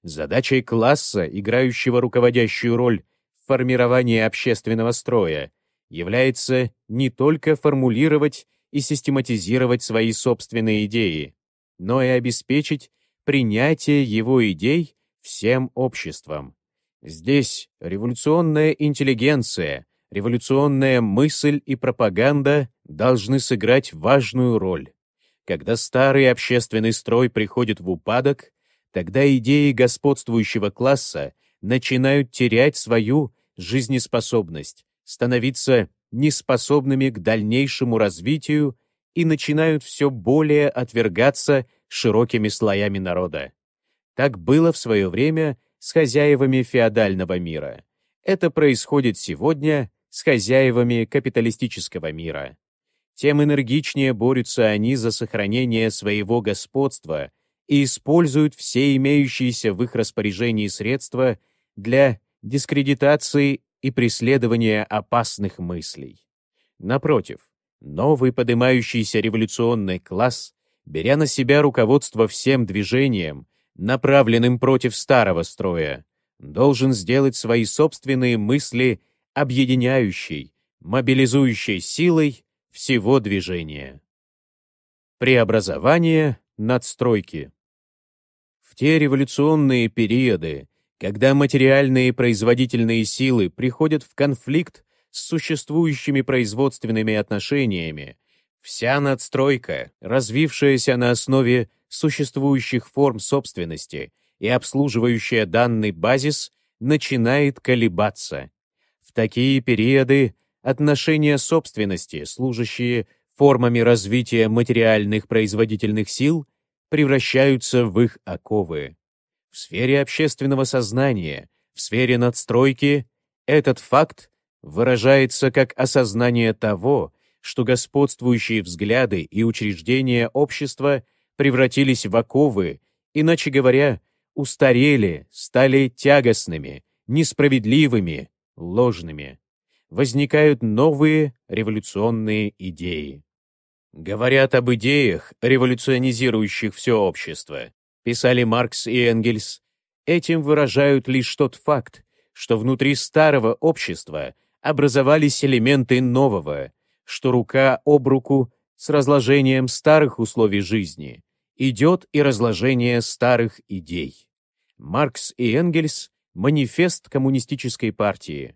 A: Задачей класса, играющего руководящую роль в формировании общественного строя, является не только формулировать и систематизировать свои собственные идеи, но и обеспечить принятие его идей всем обществом. Здесь революционная интеллигенция, революционная мысль и пропаганда должны сыграть важную роль. Когда старый общественный строй приходит в упадок, тогда идеи господствующего класса начинают терять свою жизнеспособность, становиться неспособными к дальнейшему развитию и начинают все более отвергаться широкими слоями народа. Так было в свое время с хозяевами феодального мира. Это происходит сегодня с хозяевами капиталистического мира тем энергичнее борются они за сохранение своего господства и используют все имеющиеся в их распоряжении средства для дискредитации и преследования опасных мыслей. Напротив, новый поднимающийся революционный класс, беря на себя руководство всем движением, направленным против старого строя, должен сделать свои собственные мысли объединяющей, мобилизующей силой всего движения. Преобразование надстройки. В те революционные периоды, когда материальные производительные силы приходят в конфликт с существующими производственными отношениями, вся надстройка, развившаяся на основе существующих форм собственности и обслуживающая данный базис, начинает колебаться. В такие периоды отношения собственности, служащие формами развития материальных производительных сил, превращаются в их оковы. В сфере общественного сознания, в сфере надстройки этот факт выражается как осознание того, что господствующие взгляды и учреждения общества превратились в оковы, иначе говоря, устарели, стали тягостными, несправедливыми, ложными возникают новые революционные идеи. «Говорят об идеях, революционизирующих все общество», писали Маркс и Энгельс. Этим выражают лишь тот факт, что внутри старого общества образовались элементы нового, что рука об руку с разложением старых условий жизни идет и разложение старых идей. Маркс и Энгельс – манифест Коммунистической партии.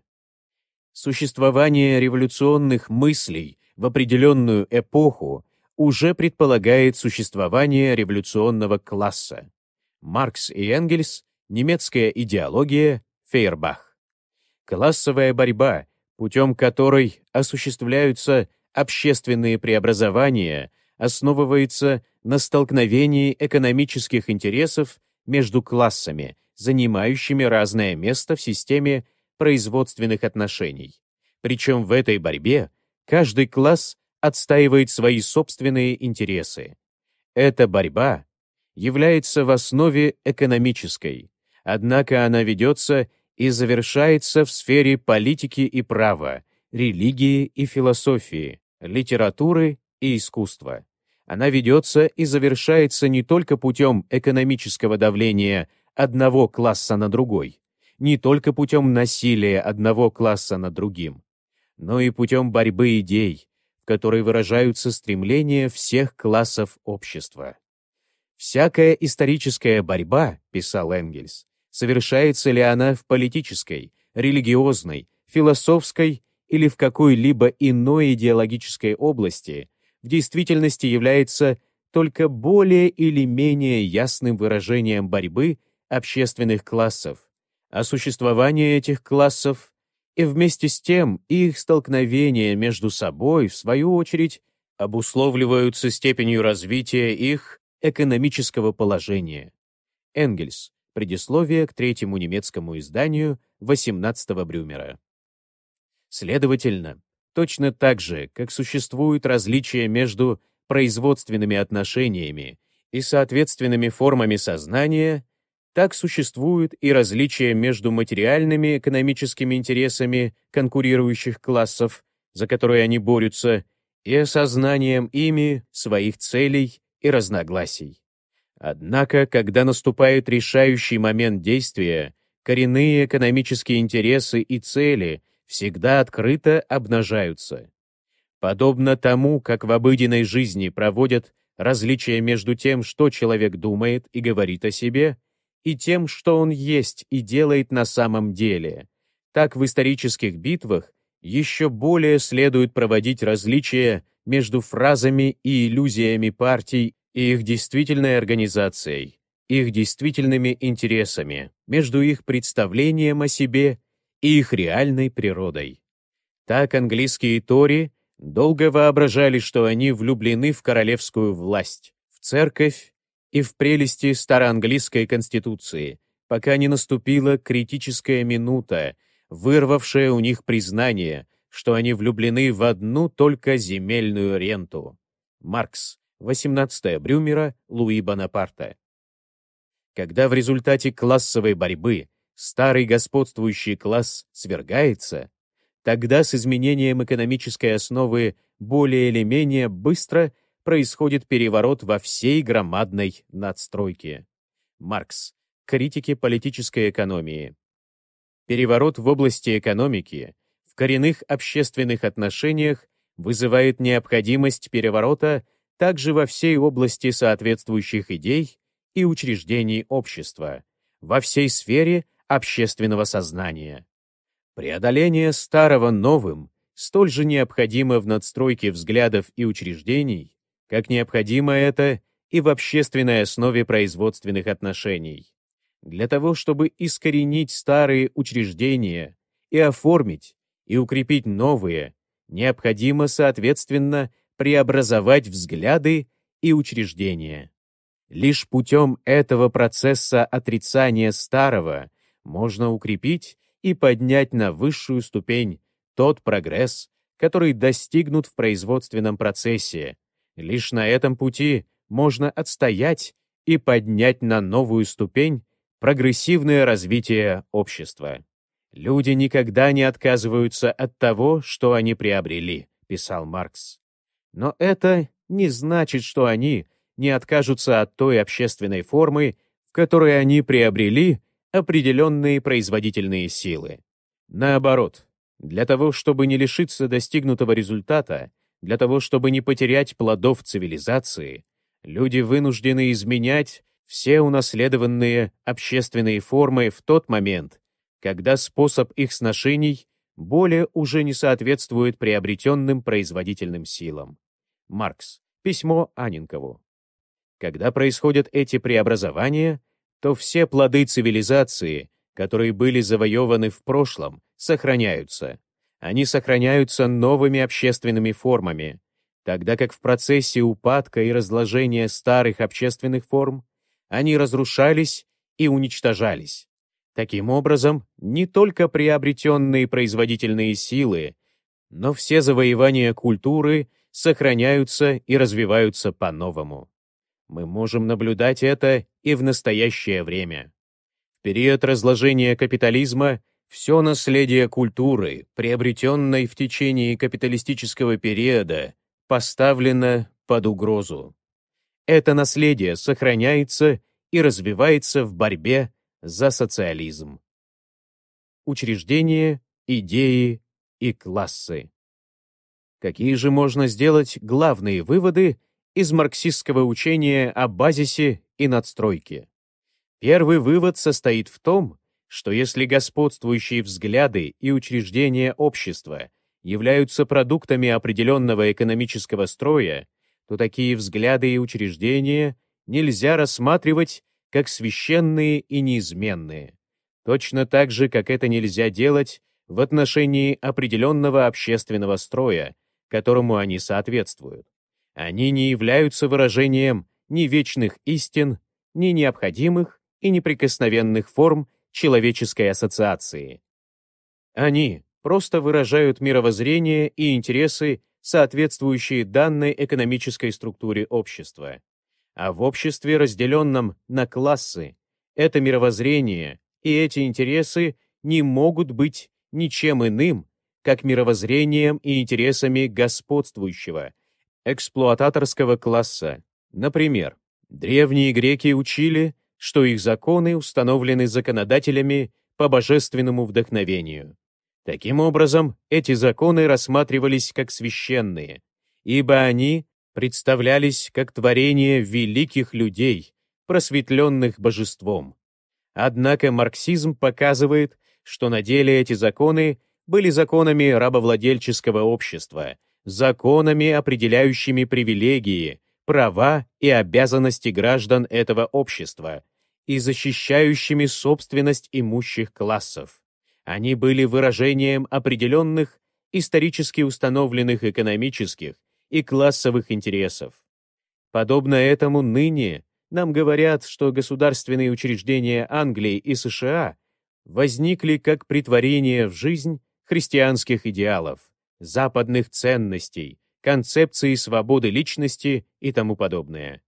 A: Существование революционных мыслей в определенную эпоху уже предполагает существование революционного класса. Маркс и Энгельс, немецкая идеология, Фейербах. Классовая борьба, путем которой осуществляются общественные преобразования, основывается на столкновении экономических интересов между классами, занимающими разное место в системе производственных отношений. Причем в этой борьбе каждый класс отстаивает свои собственные интересы. Эта борьба является в основе экономической, однако она ведется и завершается в сфере политики и права, религии и философии, литературы и искусства. Она ведется и завершается не только путем экономического давления одного класса на другой, не только путем насилия одного класса над другим, но и путем борьбы идей, в которой выражаются стремления всех классов общества. «Всякая историческая борьба, — писал Энгельс, — совершается ли она в политической, религиозной, философской или в какой-либо иной идеологической области, в действительности является только более или менее ясным выражением борьбы общественных классов, о существовании этих классов и вместе с тем их столкновение между собой, в свою очередь, обусловливаются степенью развития их экономического положения. Энгельс. Предисловие к третьему немецкому изданию 18 Брюмера. Следовательно, точно так же, как существуют различия между производственными отношениями и соответственными формами сознания, так существует и различие между материальными экономическими интересами конкурирующих классов, за которые они борются, и осознанием ими своих целей и разногласий. Однако, когда наступает решающий момент действия, коренные экономические интересы и цели всегда открыто обнажаются. Подобно тому, как в обыденной жизни проводят различия между тем, что человек думает и говорит о себе, и тем, что он есть и делает на самом деле. Так в исторических битвах еще более следует проводить различия между фразами и иллюзиями партий и их действительной организацией, их действительными интересами, между их представлением о себе и их реальной природой. Так английские тори долго воображали, что они влюблены в королевскую власть, в церковь и в прелести староанглийской конституции, пока не наступила критическая минута, вырвавшая у них признание, что они влюблены в одну только земельную ренту. Маркс, 18 Брюмера, Луи Бонапарта. Когда в результате классовой борьбы старый господствующий класс свергается, тогда с изменением экономической основы более или менее быстро – происходит переворот во всей громадной надстройке. Маркс. Критики политической экономии. Переворот в области экономики, в коренных общественных отношениях вызывает необходимость переворота также во всей области соответствующих идей и учреждений общества, во всей сфере общественного сознания. Преодоление старого новым столь же необходимо в надстройке взглядов и учреждений, как необходимо это и в общественной основе производственных отношений. Для того, чтобы искоренить старые учреждения и оформить и укрепить новые, необходимо, соответственно, преобразовать взгляды и учреждения. Лишь путем этого процесса отрицания старого можно укрепить и поднять на высшую ступень тот прогресс, который достигнут в производственном процессе, Лишь на этом пути можно отстоять и поднять на новую ступень прогрессивное развитие общества. «Люди никогда не отказываются от того, что они приобрели», — писал Маркс. Но это не значит, что они не откажутся от той общественной формы, в которой они приобрели определенные производительные силы. Наоборот, для того, чтобы не лишиться достигнутого результата, для того, чтобы не потерять плодов цивилизации, люди вынуждены изменять все унаследованные общественные формы в тот момент, когда способ их сношений более уже не соответствует приобретенным производительным силам. Маркс. Письмо Анинкову. Когда происходят эти преобразования, то все плоды цивилизации, которые были завоеваны в прошлом, сохраняются они сохраняются новыми общественными формами, тогда как в процессе упадка и разложения старых общественных форм они разрушались и уничтожались. Таким образом, не только приобретенные производительные силы, но все завоевания культуры сохраняются и развиваются по-новому. Мы можем наблюдать это и в настоящее время. В период разложения капитализма – все наследие культуры, приобретенной в течение капиталистического периода, поставлено под угрозу. Это наследие сохраняется и развивается в борьбе за социализм. Учреждения, идеи и классы. Какие же можно сделать главные выводы из марксистского учения о базисе и надстройке? Первый вывод состоит в том, что если господствующие взгляды и учреждения общества являются продуктами определенного экономического строя, то такие взгляды и учреждения нельзя рассматривать как священные и неизменные, точно так же, как это нельзя делать в отношении определенного общественного строя, которому они соответствуют. Они не являются выражением ни вечных истин, ни необходимых и неприкосновенных форм человеческой ассоциации. Они просто выражают мировоззрение и интересы, соответствующие данной экономической структуре общества. А в обществе, разделенном на классы, это мировоззрение и эти интересы не могут быть ничем иным, как мировоззрением и интересами господствующего, эксплуататорского класса. Например, древние греки учили, что их законы установлены законодателями по божественному вдохновению. Таким образом, эти законы рассматривались как священные, ибо они представлялись как творение великих людей, просветленных божеством. Однако марксизм показывает, что на деле эти законы были законами рабовладельческого общества, законами, определяющими привилегии, права и обязанности граждан этого общества, и защищающими собственность имущих классов. Они были выражением определенных, исторически установленных экономических и классовых интересов. Подобно этому ныне нам говорят, что государственные учреждения Англии и США возникли как притворение в жизнь христианских идеалов, западных ценностей, концепции свободы личности и тому подобное.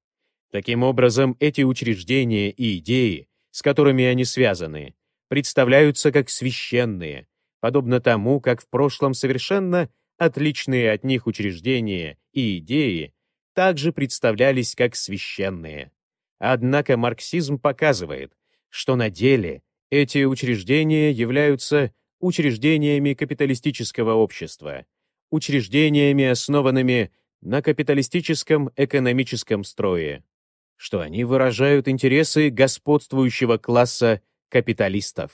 A: Таким образом, эти учреждения и идеи, с которыми они связаны, представляются как священные, подобно тому, как в прошлом совершенно отличные от них учреждения и идеи также представлялись как священные. Однако марксизм показывает, что на деле эти учреждения являются учреждениями капиталистического общества, учреждениями, основанными на капиталистическом экономическом строе что они выражают интересы господствующего класса капиталистов.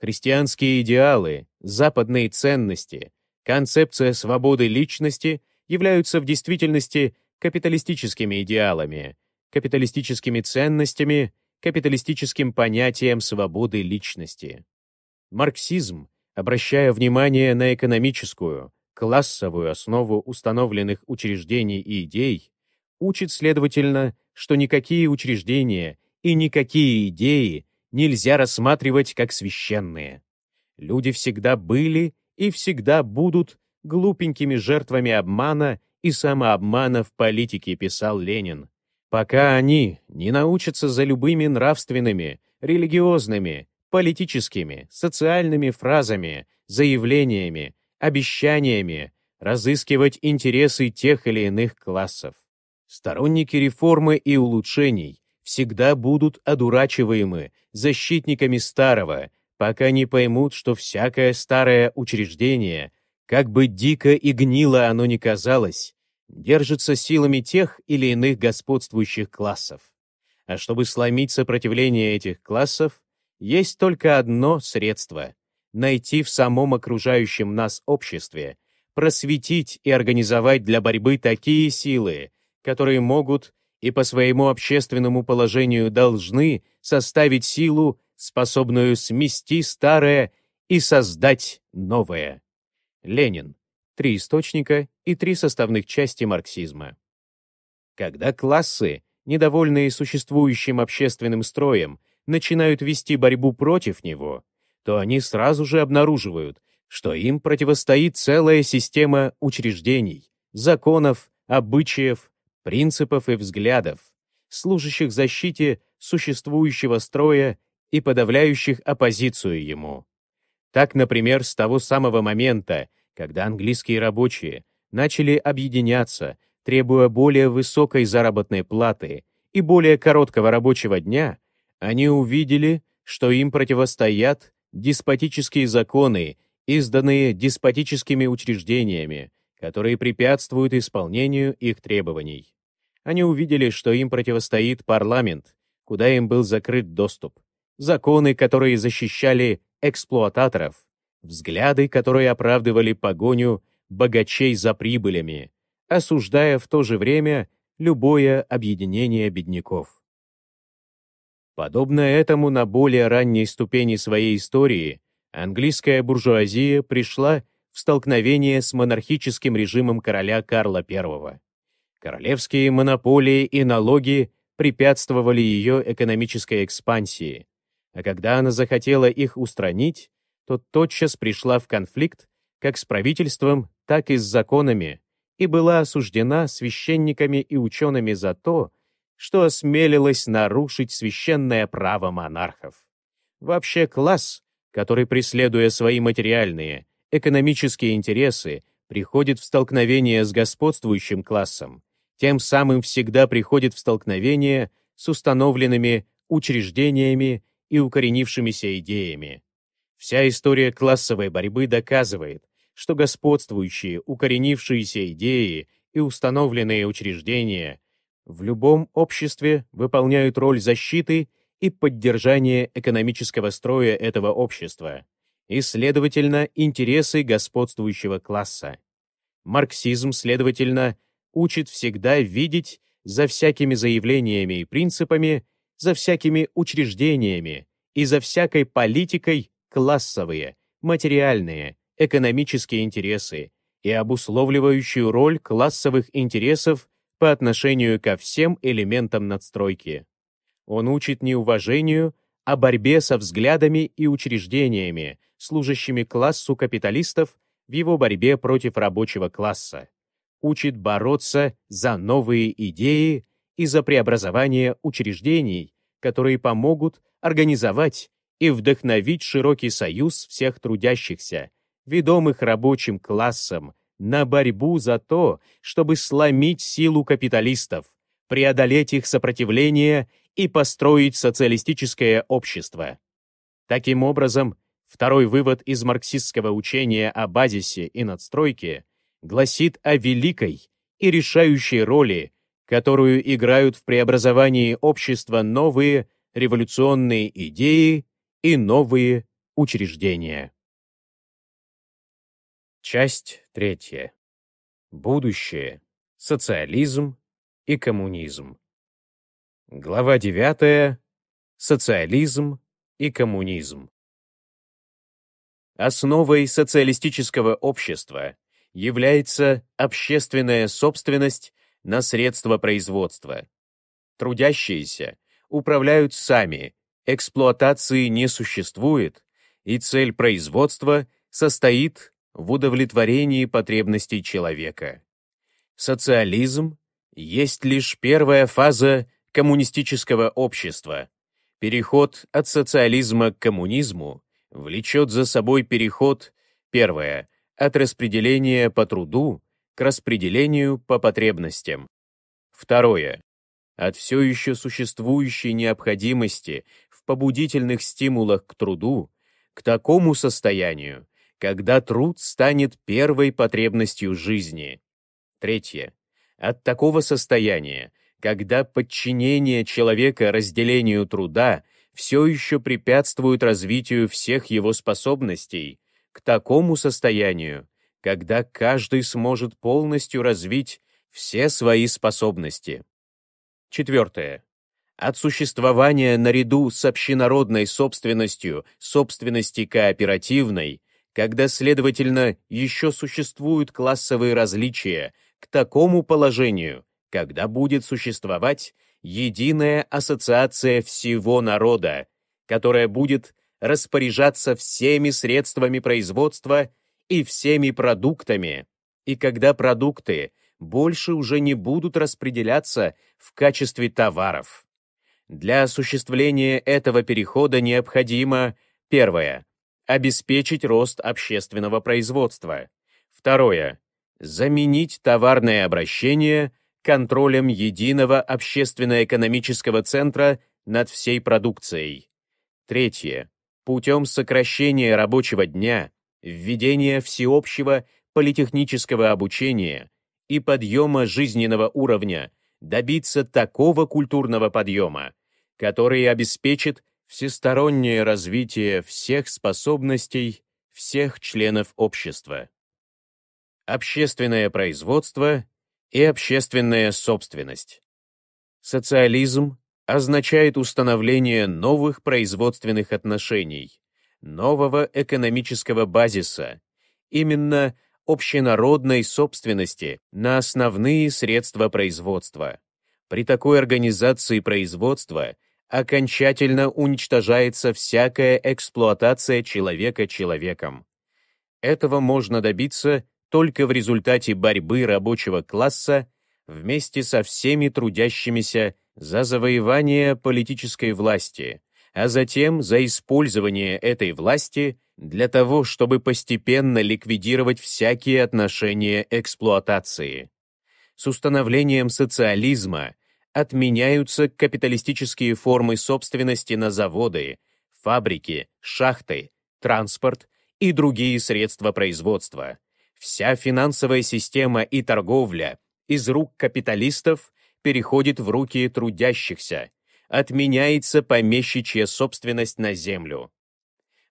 A: Христианские идеалы, западные ценности, концепция свободы личности являются в действительности капиталистическими идеалами, капиталистическими ценностями, капиталистическим понятием свободы личности. Марксизм, обращая внимание на экономическую, классовую основу установленных учреждений и идей, учит, следовательно, что никакие учреждения и никакие идеи нельзя рассматривать как священные. Люди всегда были и всегда будут глупенькими жертвами обмана и самообмана в политике, писал Ленин. Пока они не научатся за любыми нравственными, религиозными, политическими, социальными фразами, заявлениями, обещаниями разыскивать интересы тех или иных классов. Сторонники реформы и улучшений всегда будут одурачиваемы защитниками старого, пока не поймут, что всякое старое учреждение, как бы дико и гнило оно ни казалось, держится силами тех или иных господствующих классов. А чтобы сломить сопротивление этих классов, есть только одно средство — найти в самом окружающем нас обществе, просветить и организовать для борьбы такие силы, которые могут и по своему общественному положению должны составить силу, способную смести старое и создать новое. Ленин. Три источника и три составных части марксизма. Когда классы, недовольные существующим общественным строем, начинают вести борьбу против него, то они сразу же обнаруживают, что им противостоит целая система учреждений, законов, обычаев, принципов и взглядов, служащих защите существующего строя и подавляющих оппозицию ему. Так, например, с того самого момента, когда английские рабочие начали объединяться, требуя более высокой заработной платы и более короткого рабочего дня, они увидели, что им противостоят деспотические законы, изданные деспотическими учреждениями, которые препятствуют исполнению их требований они увидели, что им противостоит парламент, куда им был закрыт доступ, законы, которые защищали эксплуататоров, взгляды, которые оправдывали погоню богачей за прибылями, осуждая в то же время любое объединение бедняков. Подобно этому на более ранней ступени своей истории английская буржуазия пришла в столкновение с монархическим режимом короля Карла I. Королевские монополии и налоги препятствовали ее экономической экспансии, а когда она захотела их устранить, то тотчас пришла в конфликт как с правительством, так и с законами, и была осуждена священниками и учеными за то, что осмелилась нарушить священное право монархов. Вообще класс, который, преследуя свои материальные, экономические интересы, приходит в столкновение с господствующим классом, тем самым всегда приходит в столкновение с установленными учреждениями и укоренившимися идеями. Вся история классовой борьбы доказывает, что господствующие укоренившиеся идеи и установленные учреждения в любом обществе выполняют роль защиты и поддержания экономического строя этого общества и, следовательно, интересы господствующего класса. Марксизм, следовательно, учит всегда видеть за всякими заявлениями и принципами, за всякими учреждениями и за всякой политикой классовые, материальные, экономические интересы и обусловливающую роль классовых интересов по отношению ко всем элементам надстройки. Он учит не уважению, а борьбе со взглядами и учреждениями, служащими классу капиталистов в его борьбе против рабочего класса учит бороться за новые идеи и за преобразование учреждений, которые помогут организовать и вдохновить широкий союз всех трудящихся, ведомых рабочим классом, на борьбу за то, чтобы сломить силу капиталистов, преодолеть их сопротивление и построить социалистическое общество. Таким образом, второй вывод из марксистского учения о базисе и надстройке – гласит о великой и решающей роли, которую играют в преобразовании общества новые революционные идеи и новые учреждения. Часть третья. Будущее, социализм и коммунизм. Глава девятая. Социализм и коммунизм. Основой социалистического общества является общественная собственность на средства производства. Трудящиеся управляют сами, эксплуатации не существует, и цель производства состоит в удовлетворении потребностей человека. Социализм есть лишь первая фаза коммунистического общества. Переход от социализма к коммунизму влечет за собой переход, первое, от распределения по труду к распределению по потребностям. Второе. От все еще существующей необходимости в побудительных стимулах к труду к такому состоянию, когда труд станет первой потребностью жизни. Третье. От такого состояния, когда подчинение человека разделению труда все еще препятствует развитию всех его способностей – к такому состоянию, когда каждый сможет полностью развить все свои способности. Четвертое. От существования наряду с общенародной собственностью, собственности кооперативной, когда, следовательно, еще существуют классовые различия, к такому положению, когда будет существовать единая ассоциация всего народа, которая будет распоряжаться всеми средствами производства и всеми продуктами, и когда продукты больше уже не будут распределяться в качестве товаров. Для осуществления этого перехода необходимо, первое, обеспечить рост общественного производства, второе, заменить товарное обращение контролем единого общественно-экономического центра над всей продукцией. Третье путем сокращения рабочего дня, введения всеобщего политехнического обучения и подъема жизненного уровня добиться такого культурного подъема, который обеспечит всестороннее развитие всех способностей всех членов общества. Общественное производство и общественная собственность. Социализм означает установление новых производственных отношений, нового экономического базиса, именно общенародной собственности на основные средства производства. При такой организации производства окончательно уничтожается всякая эксплуатация человека человеком. Этого можно добиться только в результате борьбы рабочего класса вместе со всеми трудящимися за завоевание политической власти, а затем за использование этой власти для того, чтобы постепенно ликвидировать всякие отношения эксплуатации. С установлением социализма отменяются капиталистические формы собственности на заводы, фабрики, шахты, транспорт и другие средства производства. Вся финансовая система и торговля из рук капиталистов – переходит в руки трудящихся, отменяется помещичья собственность на землю.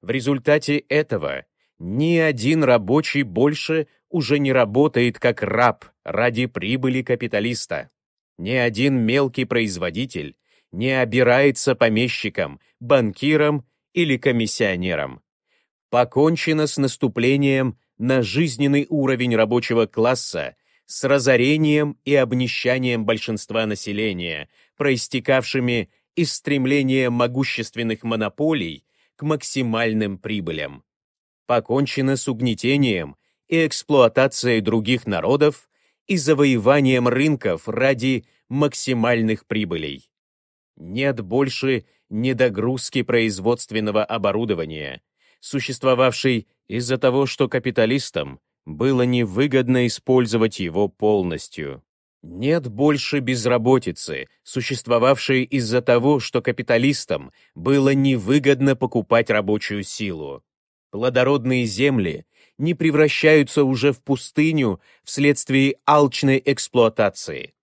A: В результате этого ни один рабочий больше уже не работает как раб ради прибыли капиталиста. Ни один мелкий производитель не обирается помещиком, банкиром или комиссионером. Покончено с наступлением на жизненный уровень рабочего класса с разорением и обнищанием большинства населения, проистекавшими из стремления могущественных монополий к максимальным прибылям. Покончено с угнетением и эксплуатацией других народов и завоеванием рынков ради максимальных прибылей. Нет больше недогрузки производственного оборудования, существовавшей из-за того, что капиталистам было невыгодно использовать его полностью. Нет больше безработицы, существовавшей из-за того, что капиталистам было невыгодно покупать рабочую силу. Плодородные земли не превращаются уже в пустыню вследствие алчной эксплуатации.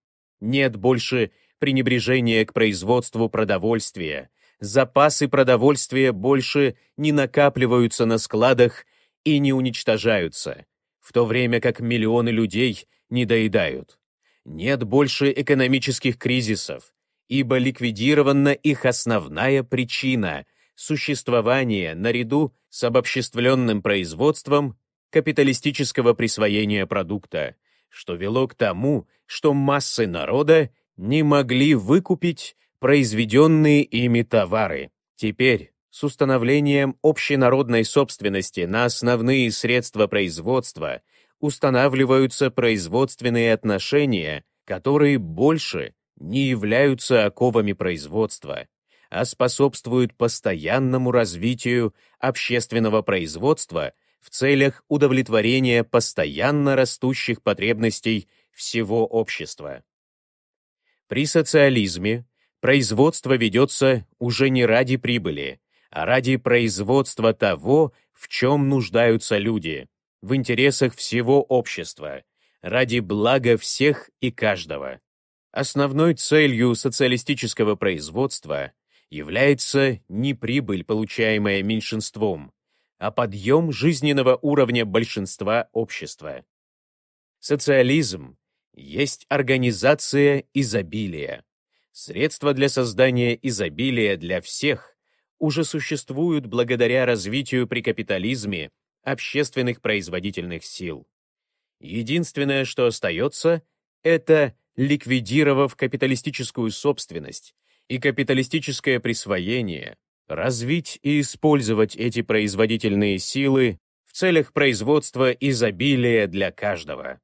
A: Нет больше пренебрежения к производству продовольствия. Запасы продовольствия больше не накапливаются на складах и не уничтожаются в то время как миллионы людей недоедают. Нет больше экономических кризисов, ибо ликвидирована их основная причина – существование наряду с обобществленным производством капиталистического присвоения продукта, что вело к тому, что массы народа не могли выкупить произведенные ими товары. Теперь, с установлением общенародной собственности на основные средства производства устанавливаются производственные отношения, которые больше не являются оковами производства, а способствуют постоянному развитию общественного производства в целях удовлетворения постоянно растущих потребностей всего общества. При социализме производство ведется уже не ради прибыли, а ради производства того, в чем нуждаются люди, в интересах всего общества, ради блага всех и каждого. Основной целью социалистического производства является не прибыль, получаемая меньшинством, а подъем жизненного уровня большинства общества. Социализм есть организация изобилия. Средство для создания изобилия для всех уже существуют благодаря развитию при капитализме общественных производительных сил. Единственное, что остается, это ликвидировав капиталистическую собственность и капиталистическое присвоение, развить и использовать эти производительные силы в целях производства изобилия для каждого.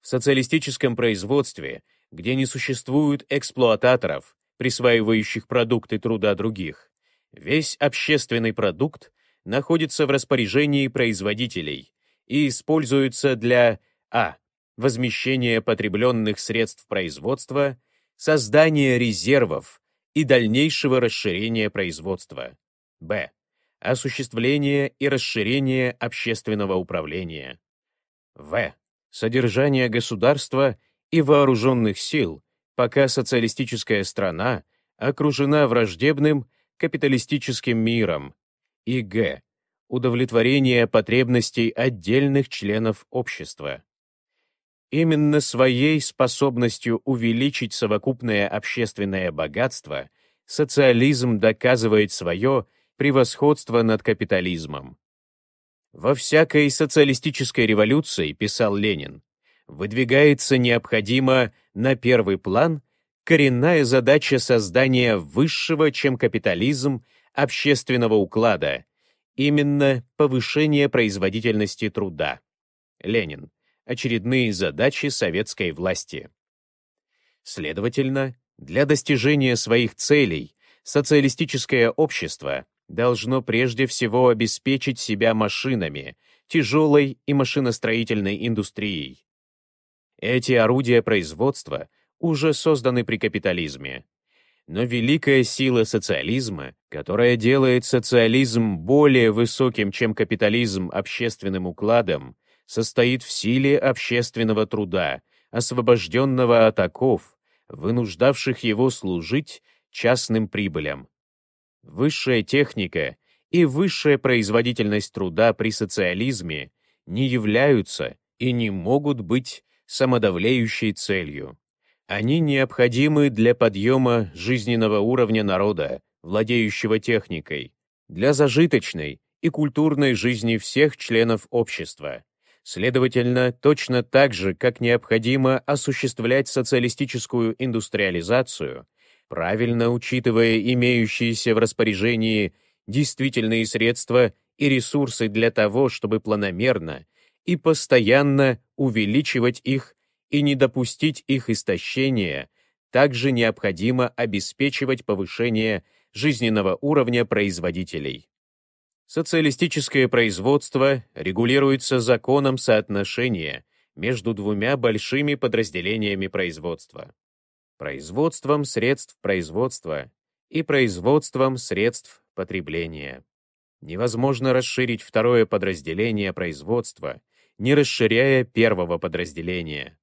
A: В социалистическом производстве, где не существует эксплуататоров, присваивающих продукты труда других, Весь общественный продукт находится в распоряжении производителей и используется для а. возмещения потребленных средств производства, создания резервов и дальнейшего расширения производства, б. осуществления и расширения общественного управления, в. содержания государства и вооруженных сил, пока социалистическая страна окружена враждебным капиталистическим миром, и г. удовлетворение потребностей отдельных членов общества. Именно своей способностью увеличить совокупное общественное богатство социализм доказывает свое превосходство над капитализмом. «Во всякой социалистической революции, — писал Ленин, — выдвигается необходимо на первый план — коренная задача создания высшего, чем капитализм, общественного уклада, именно повышение производительности труда. Ленин. Очередные задачи советской власти. Следовательно, для достижения своих целей социалистическое общество должно прежде всего обеспечить себя машинами, тяжелой и машиностроительной индустрией. Эти орудия производства — уже созданы при капитализме. Но великая сила социализма, которая делает социализм более высоким, чем капитализм общественным укладом, состоит в силе общественного труда, освобожденного от оков, вынуждавших его служить частным прибылям. Высшая техника и высшая производительность труда при социализме не являются и не могут быть самодавлеющей целью. Они необходимы для подъема жизненного уровня народа, владеющего техникой, для зажиточной и культурной жизни всех членов общества. Следовательно, точно так же, как необходимо осуществлять социалистическую индустриализацию, правильно учитывая имеющиеся в распоряжении действительные средства и ресурсы для того, чтобы планомерно и постоянно увеличивать их и не допустить их истощения, также необходимо обеспечивать повышение жизненного уровня производителей. Социалистическое производство регулируется законом соотношения между двумя большими подразделениями производства – производством средств производства и производством средств потребления. Невозможно расширить второе подразделение производства, не расширяя первого подразделения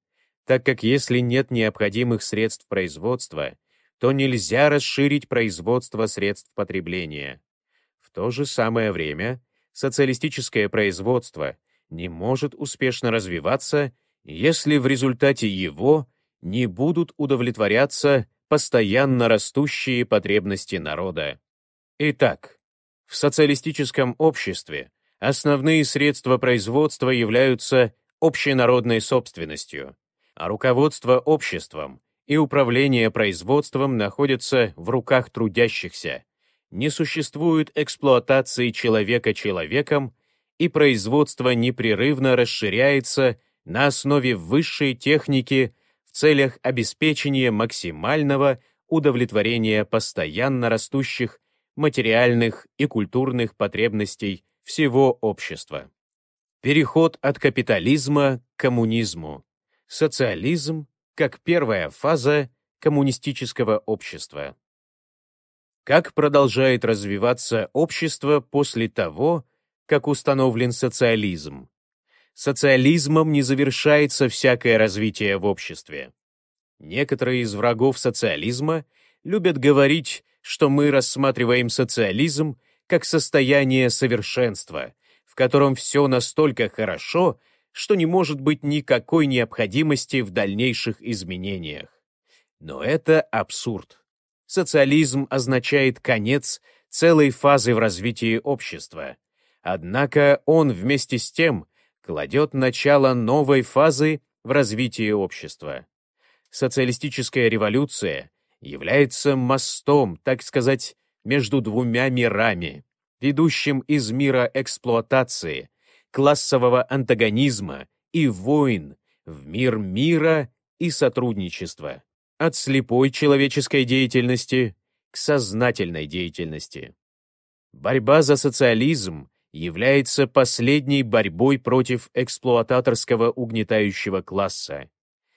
A: так как если нет необходимых средств производства, то нельзя расширить производство средств потребления. В то же самое время социалистическое производство не может успешно развиваться, если в результате его не будут удовлетворяться постоянно растущие потребности народа. Итак, в социалистическом обществе основные средства производства являются общенародной собственностью, а руководство обществом и управление производством находятся в руках трудящихся. Не существует эксплуатации человека человеком, и производство непрерывно расширяется на основе высшей техники в целях обеспечения максимального удовлетворения постоянно растущих материальных и культурных потребностей всего общества. Переход от капитализма к коммунизму социализм как первая фаза коммунистического общества. Как продолжает развиваться общество после того, как установлен социализм? Социализмом не завершается всякое развитие в обществе. Некоторые из врагов социализма любят говорить, что мы рассматриваем социализм как состояние совершенства, в котором все настолько хорошо, что не может быть никакой необходимости в дальнейших изменениях. Но это абсурд. Социализм означает конец целой фазы в развитии общества. Однако он вместе с тем кладет начало новой фазы в развитии общества. Социалистическая революция является мостом, так сказать, между двумя мирами, ведущим из мира эксплуатации классового антагонизма и войн в мир мира и сотрудничества, от слепой человеческой деятельности к сознательной деятельности. Борьба за социализм является последней борьбой против эксплуататорского угнетающего класса.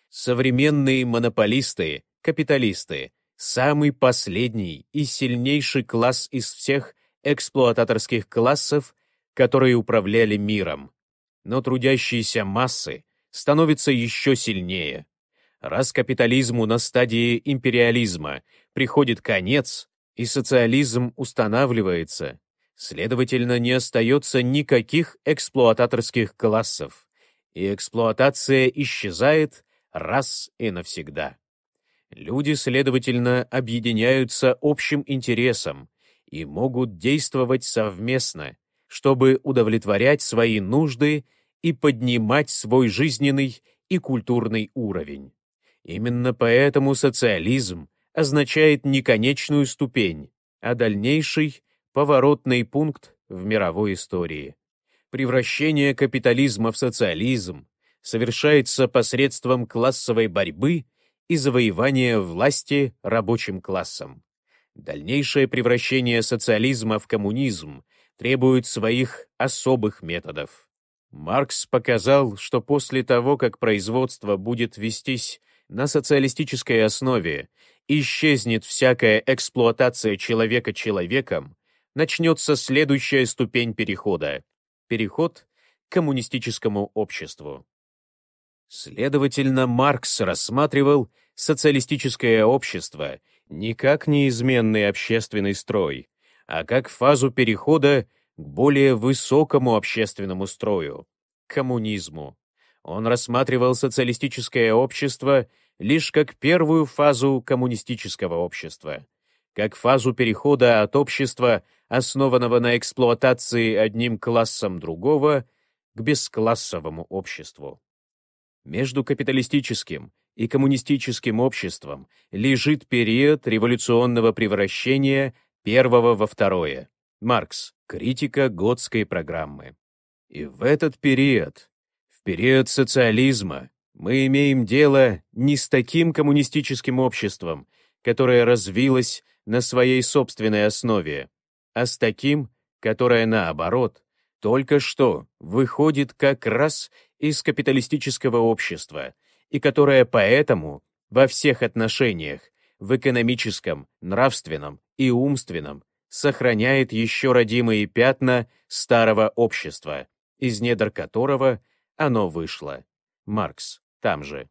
A: Современные монополисты, капиталисты, самый последний и сильнейший класс из всех эксплуататорских классов – которые управляли миром. Но трудящиеся массы становятся еще сильнее. Раз капитализму на стадии империализма приходит конец, и социализм устанавливается, следовательно, не остается никаких эксплуататорских классов, и эксплуатация исчезает раз и навсегда. Люди, следовательно, объединяются общим интересом и могут действовать совместно, чтобы удовлетворять свои нужды и поднимать свой жизненный и культурный уровень. Именно поэтому социализм означает не конечную ступень, а дальнейший поворотный пункт в мировой истории. Превращение капитализма в социализм совершается посредством классовой борьбы и завоевания власти рабочим классом. Дальнейшее превращение социализма в коммунизм требует своих особых методов. Маркс показал, что после того, как производство будет вестись на социалистической основе, исчезнет всякая эксплуатация человека человеком, начнется следующая ступень перехода – переход к коммунистическому обществу. Следовательно, Маркс рассматривал социалистическое общество не как неизменный общественный строй, а как фазу перехода к более высокому общественному строю — коммунизму. Он рассматривал социалистическое общество лишь как первую фазу коммунистического общества, как фазу перехода от общества, основанного на эксплуатации одним классом другого, к бесклассовому обществу. Между капиталистическим и коммунистическим обществом лежит период революционного превращения первого во второе. Маркс. Критика Готской программы. И в этот период, в период социализма, мы имеем дело не с таким коммунистическим обществом, которое развилось на своей собственной основе, а с таким, которое, наоборот, только что выходит как раз из капиталистического общества и которое поэтому во всех отношениях, в экономическом, нравственном, и умственном сохраняет еще родимые пятна старого общества, из недр которого оно вышло. Маркс там же.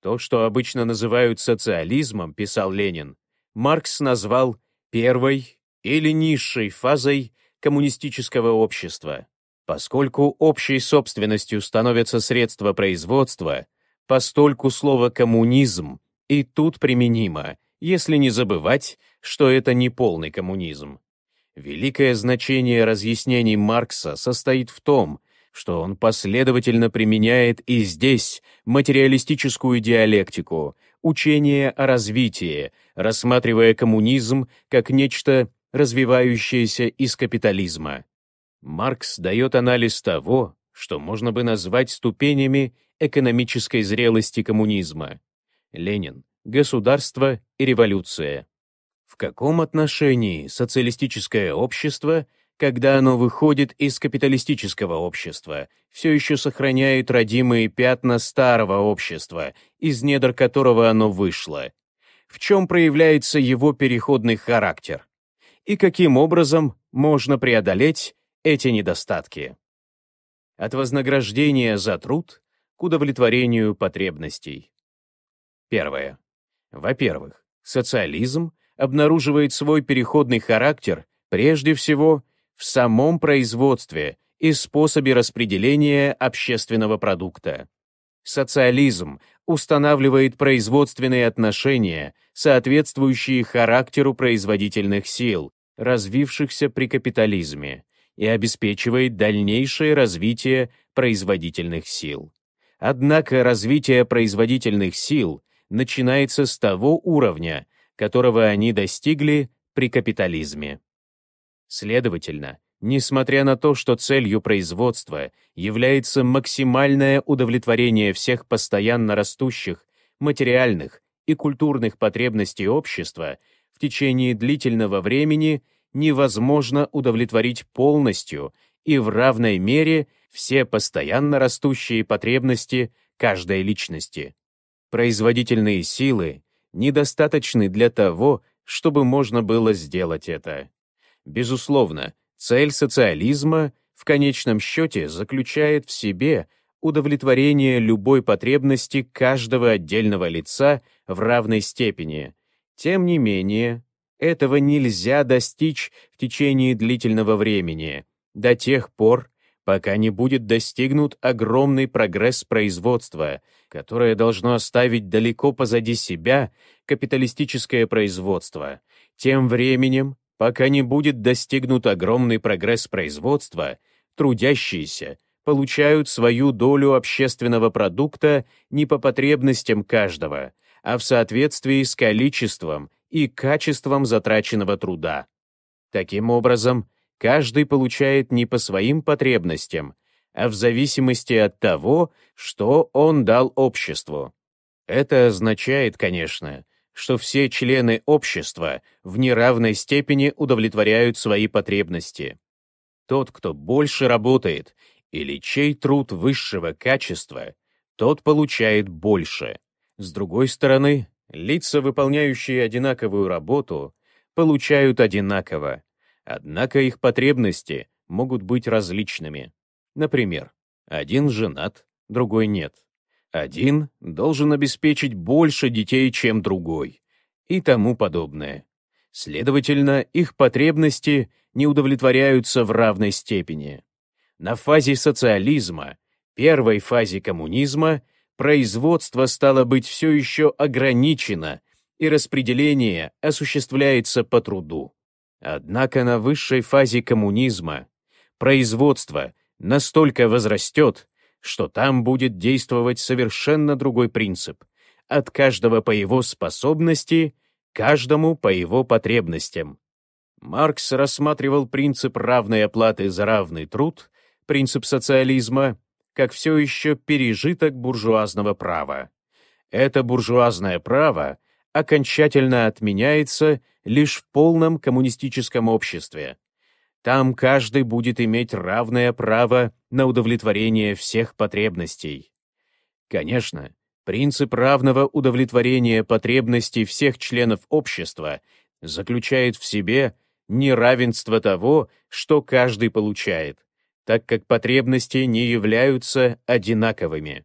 A: То, что обычно называют социализмом, писал Ленин, Маркс назвал первой или низшей фазой коммунистического общества. Поскольку общей собственностью становятся средства производства, постольку слово «коммунизм» и тут применимо, если не забывать, что это не полный коммунизм. Великое значение разъяснений Маркса состоит в том, что он последовательно применяет и здесь материалистическую диалектику, учение о развитии, рассматривая коммунизм как нечто, развивающееся из капитализма. Маркс дает анализ того, что можно бы назвать ступенями экономической зрелости коммунизма. Ленин, государство и революция каком отношении социалистическое общество, когда оно выходит из капиталистического общества, все еще сохраняет родимые пятна старого общества, из недр которого оно вышло? В чем проявляется его переходный характер? И каким образом можно преодолеть эти недостатки? От вознаграждения за труд к удовлетворению потребностей. Первое. Во-первых, социализм обнаруживает свой переходный характер прежде всего в самом производстве и способе распределения общественного продукта. Социализм устанавливает производственные отношения, соответствующие характеру производительных сил, развившихся при капитализме, и обеспечивает дальнейшее развитие производительных сил. Однако развитие производительных сил начинается с того уровня, которого они достигли при капитализме. Следовательно, несмотря на то, что целью производства является максимальное удовлетворение всех постоянно растущих материальных и культурных потребностей общества, в течение длительного времени невозможно удовлетворить полностью и в равной мере все постоянно растущие потребности каждой личности. Производительные силы недостаточны для того, чтобы можно было сделать это. Безусловно, цель социализма в конечном счете заключает в себе удовлетворение любой потребности каждого отдельного лица в равной степени. Тем не менее, этого нельзя достичь в течение длительного времени, до тех пор, пока не будет достигнут огромный прогресс производства — которое должно оставить далеко позади себя капиталистическое производство, тем временем, пока не будет достигнут огромный прогресс производства, трудящиеся получают свою долю общественного продукта не по потребностям каждого, а в соответствии с количеством и качеством затраченного труда. Таким образом, каждый получает не по своим потребностям, а в зависимости от того, что он дал обществу. Это означает, конечно, что все члены общества в неравной степени удовлетворяют свои потребности. Тот, кто больше работает или чей труд высшего качества, тот получает больше. С другой стороны, лица, выполняющие одинаковую работу, получают одинаково, однако их потребности могут быть различными. Например, один женат, другой нет. Один должен обеспечить больше детей, чем другой. И тому подобное. Следовательно, их потребности не удовлетворяются в равной степени. На фазе социализма, первой фазе коммунизма, производство стало быть все еще ограничено, и распределение осуществляется по труду. Однако на высшей фазе коммунизма производство настолько возрастет, что там будет действовать совершенно другой принцип. От каждого по его способности, каждому по его потребностям. Маркс рассматривал принцип равной оплаты за равный труд, принцип социализма, как все еще пережиток буржуазного права. Это буржуазное право окончательно отменяется лишь в полном коммунистическом обществе, там каждый будет иметь равное право на удовлетворение всех потребностей. Конечно, принцип равного удовлетворения потребностей всех членов общества заключает в себе неравенство того, что каждый получает, так как потребности не являются одинаковыми.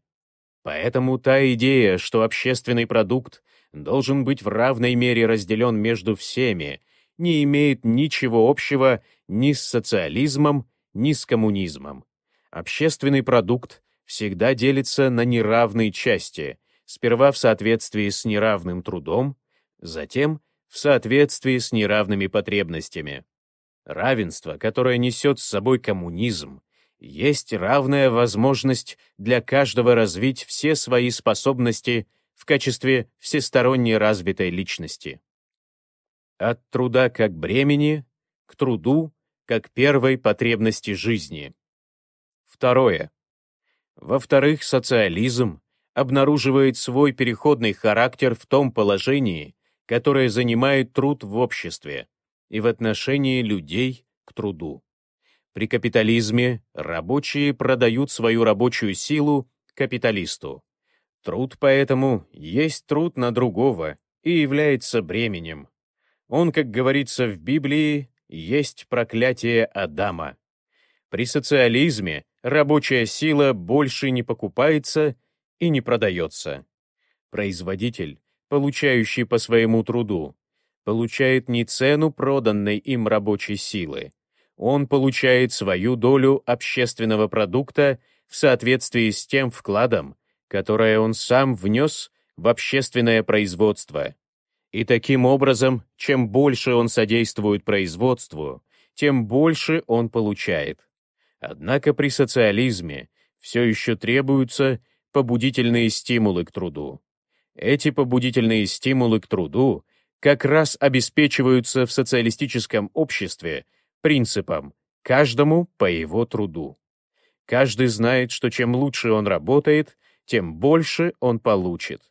A: Поэтому та идея, что общественный продукт должен быть в равной мере разделен между всеми, не имеет ничего общего ни с социализмом, ни с коммунизмом. Общественный продукт всегда делится на неравные части, сперва в соответствии с неравным трудом, затем в соответствии с неравными потребностями. Равенство, которое несет с собой коммунизм, есть равная возможность для каждого развить все свои способности в качестве всесторонне развитой личности. От труда как бремени к труду как первой потребности жизни. Второе. Во-вторых, социализм обнаруживает свой переходный характер в том положении, которое занимает труд в обществе и в отношении людей к труду. При капитализме рабочие продают свою рабочую силу капиталисту. Труд поэтому есть труд на другого и является бременем. Он, как говорится в Библии, есть проклятие Адама. При социализме рабочая сила больше не покупается и не продается. Производитель, получающий по своему труду, получает не цену проданной им рабочей силы, он получает свою долю общественного продукта в соответствии с тем вкладом, которое он сам внес в общественное производство. И таким образом, чем больше он содействует производству, тем больше он получает. Однако при социализме все еще требуются побудительные стимулы к труду. Эти побудительные стимулы к труду как раз обеспечиваются в социалистическом обществе принципом «каждому по его труду». Каждый знает, что чем лучше он работает, тем больше он получит.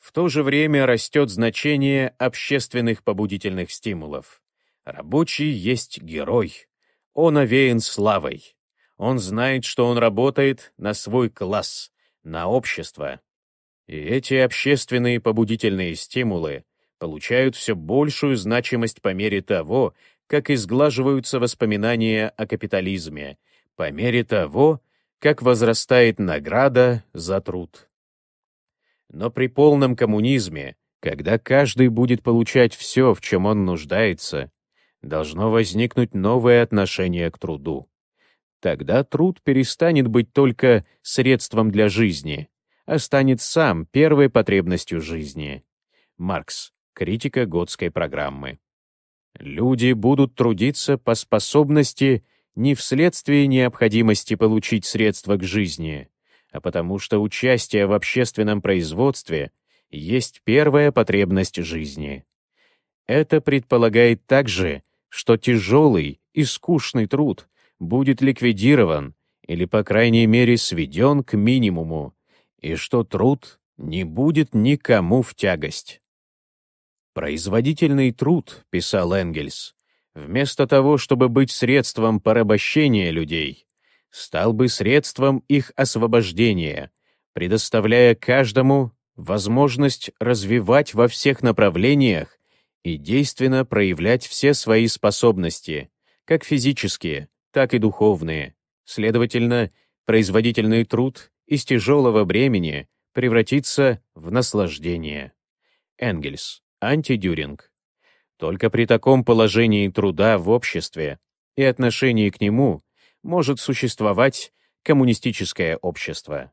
A: В то же время растет значение общественных побудительных стимулов. Рабочий есть герой. Он овеян славой. Он знает, что он работает на свой класс, на общество. И эти общественные побудительные стимулы получают все большую значимость по мере того, как изглаживаются воспоминания о капитализме, по мере того, как возрастает награда за труд. Но при полном коммунизме, когда каждый будет получать все, в чем он нуждается, должно возникнуть новое отношение к труду. Тогда труд перестанет быть только средством для жизни, а станет сам первой потребностью жизни. Маркс. Критика Готской программы. Люди будут трудиться по способности не вследствие необходимости получить средства к жизни, а потому что участие в общественном производстве есть первая потребность жизни. Это предполагает также, что тяжелый и скучный труд будет ликвидирован или, по крайней мере, сведен к минимуму, и что труд не будет никому в тягость. «Производительный труд», — писал Энгельс, — «вместо того, чтобы быть средством порабощения людей, стал бы средством их освобождения, предоставляя каждому возможность развивать во всех направлениях и действенно проявлять все свои способности, как физические, так и духовные. Следовательно, производительный труд из тяжелого бремени превратится в наслаждение. Энгельс. Антидюринг. Только при таком положении труда в обществе и отношении к нему может существовать коммунистическое общество,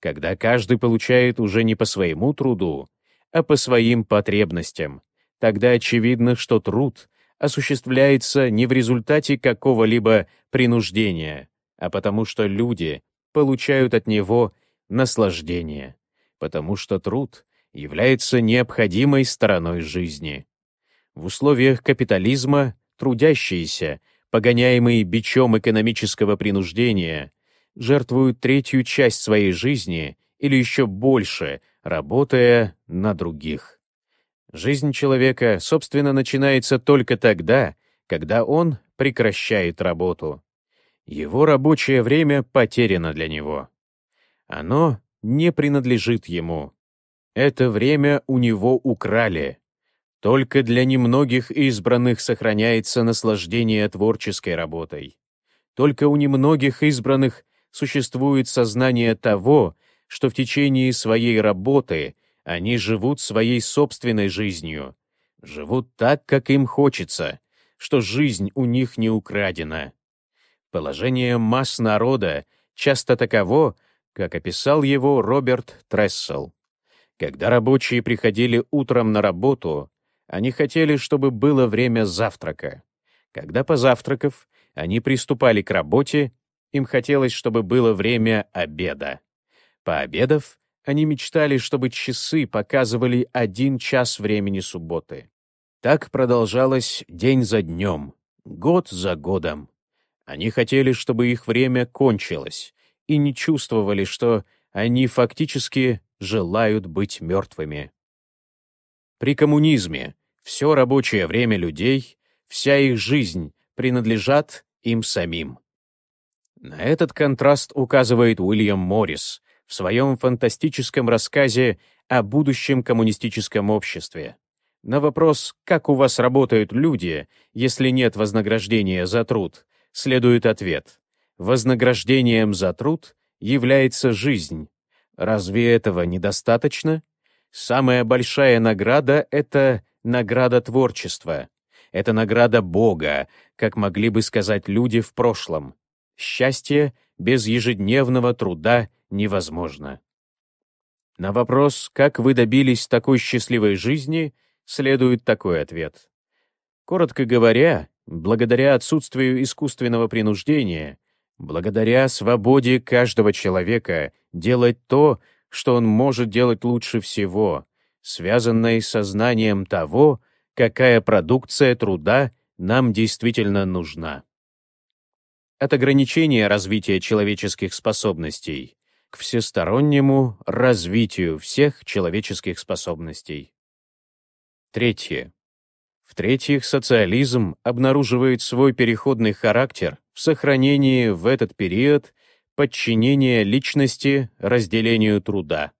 A: когда каждый получает уже не по своему труду, а по своим потребностям, тогда очевидно, что труд осуществляется не в результате какого-либо принуждения, а потому что люди получают от него наслаждение, потому что труд является необходимой стороной жизни. В условиях капитализма трудящиеся — погоняемые бичом экономического принуждения, жертвуют третью часть своей жизни или еще больше, работая на других. Жизнь человека, собственно, начинается только тогда, когда он прекращает работу. Его рабочее время потеряно для него. Оно не принадлежит ему. Это время у него украли. Только для немногих избранных сохраняется наслаждение творческой работой. Только у немногих избранных существует сознание того, что в течение своей работы они живут своей собственной жизнью, живут так, как им хочется, что жизнь у них не украдена. Положение масс народа часто таково, как описал его Роберт Трессел. Когда рабочие приходили утром на работу, они хотели, чтобы было время завтрака. Когда позавтракав, они приступали к работе, им хотелось, чтобы было время обеда. Пообедав, они мечтали, чтобы часы показывали один час времени субботы. Так продолжалось день за днем, год за годом. Они хотели, чтобы их время кончилось, и не чувствовали, что они фактически желают быть мертвыми. При коммунизме все рабочее время людей, вся их жизнь принадлежат им самим. На этот контраст указывает Уильям Моррис в своем фантастическом рассказе о будущем коммунистическом обществе. На вопрос «Как у вас работают люди, если нет вознаграждения за труд?» следует ответ «Вознаграждением за труд является жизнь. Разве этого недостаточно?» Самая большая награда — это награда творчества. Это награда Бога, как могли бы сказать люди в прошлом. Счастье без ежедневного труда невозможно. На вопрос, как вы добились такой счастливой жизни, следует такой ответ. Коротко говоря, благодаря отсутствию искусственного принуждения, благодаря свободе каждого человека делать то, что он может делать лучше всего, связанное с сознанием того, какая продукция труда нам действительно нужна. От ограничения развития человеческих способностей к всестороннему развитию всех человеческих способностей. Третье. В-третьих, социализм обнаруживает свой переходный характер в сохранении в этот период подчинение личности разделению труда.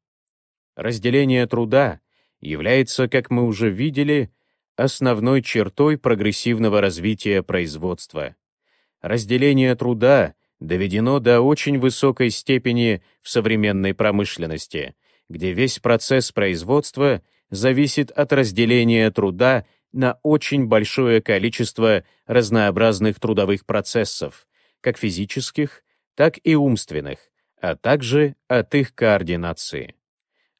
A: Разделение труда является, как мы уже видели, основной чертой прогрессивного развития производства. Разделение труда доведено до очень высокой степени в современной промышленности, где весь процесс производства зависит от разделения труда на очень большое количество разнообразных трудовых процессов, как физических, так и умственных, а также от их координации.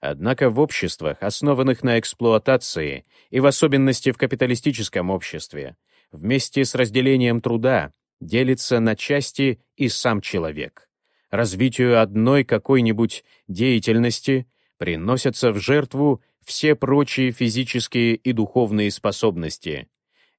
A: Однако в обществах, основанных на эксплуатации, и в особенности в капиталистическом обществе, вместе с разделением труда делится на части и сам человек. Развитию одной какой-нибудь деятельности приносятся в жертву все прочие физические и духовные способности.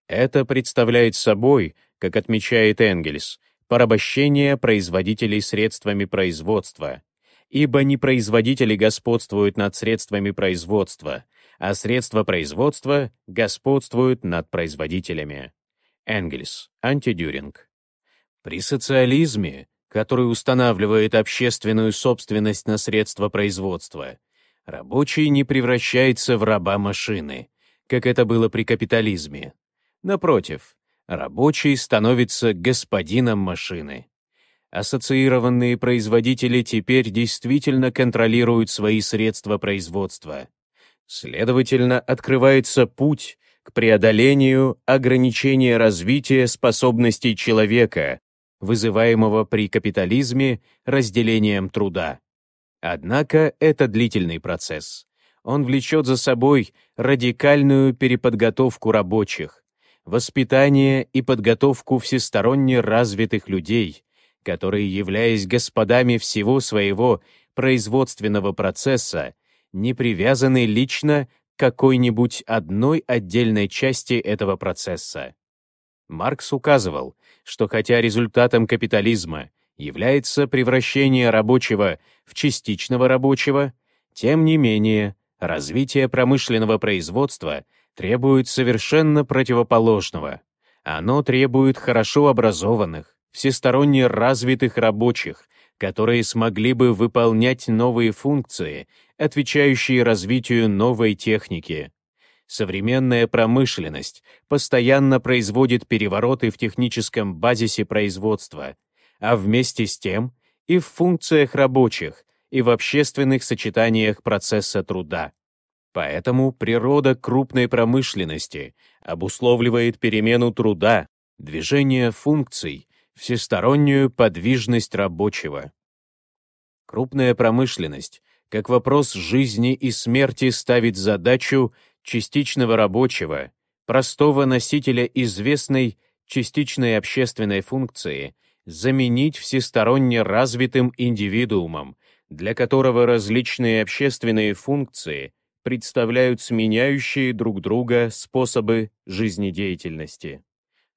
A: Это представляет собой, как отмечает Энгельс, порабощение производителей средствами производства, ибо не производители господствуют над средствами производства, а средства производства господствуют над производителями. Энгельс, антидюринг. При социализме, который устанавливает общественную собственность на средства производства, рабочий не превращается в раба машины, как это было при капитализме. Напротив, рабочий становится господином машины. Ассоциированные производители теперь действительно контролируют свои средства производства. Следовательно, открывается путь к преодолению ограничения развития способностей человека, вызываемого при капитализме разделением труда. Однако это длительный процесс. Он влечет за собой радикальную переподготовку рабочих, воспитание и подготовку всесторонне развитых людей, которые, являясь господами всего своего производственного процесса, не привязаны лично к какой-нибудь одной отдельной части этого процесса. Маркс указывал, что хотя результатом капитализма является превращение рабочего в частичного рабочего, тем не менее развитие промышленного производства требует совершенно противоположного. Оно требует хорошо образованных, всесторонне развитых рабочих, которые смогли бы выполнять новые функции, отвечающие развитию новой техники. Современная промышленность постоянно производит перевороты в техническом базисе производства, а вместе с тем и в функциях рабочих, и в общественных сочетаниях процесса труда. Поэтому природа крупной промышленности обусловливает перемену труда, движение функций, всестороннюю подвижность рабочего. Крупная промышленность, как вопрос жизни и смерти, ставит задачу частичного рабочего, простого носителя известной частичной общественной функции, заменить всесторонне развитым индивидуумом, для которого различные общественные функции — представляют сменяющие друг друга способы жизнедеятельности.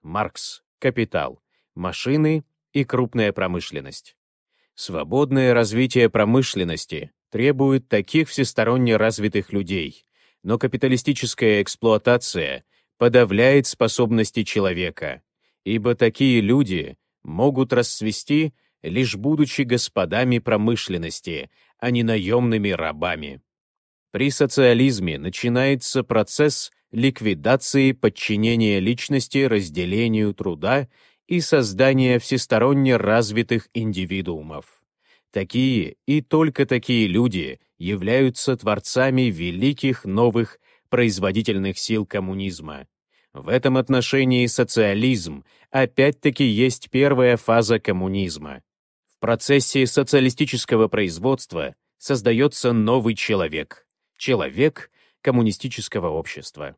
A: Маркс, капитал, машины и крупная промышленность. Свободное развитие промышленности требует таких всесторонне развитых людей, но капиталистическая эксплуатация подавляет способности человека, ибо такие люди могут расцвести, лишь будучи господами промышленности, а не наемными рабами. При социализме начинается процесс ликвидации подчинения личности разделению труда и создания всесторонне развитых индивидуумов. Такие и только такие люди являются творцами великих новых производительных сил коммунизма. В этом отношении социализм опять-таки есть первая фаза коммунизма. В процессе социалистического производства создается новый человек — человек коммунистического общества.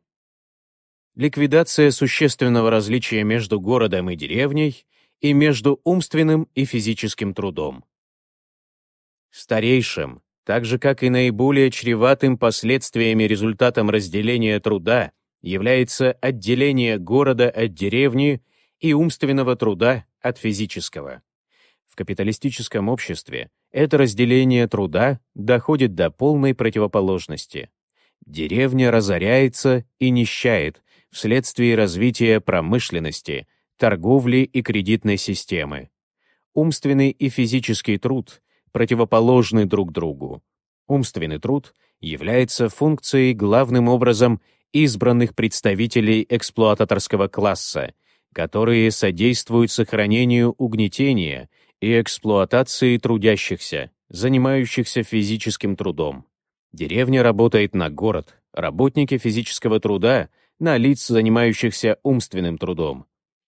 A: Ликвидация существенного различия между городом и деревней и между умственным и физическим трудом. Старейшим, так же как и наиболее чреватым последствиями результатом разделения труда, является отделение города от деревни и умственного труда от физического. В капиталистическом обществе это разделение труда доходит до полной противоположности. Деревня разоряется и нищает вследствие развития промышленности, торговли и кредитной системы. Умственный и физический труд противоположны друг другу. Умственный труд является функцией главным образом избранных представителей эксплуататорского класса, которые содействуют сохранению угнетения – и эксплуатации трудящихся, занимающихся физическим трудом. Деревня работает на город, работники физического труда — на лиц, занимающихся умственным трудом.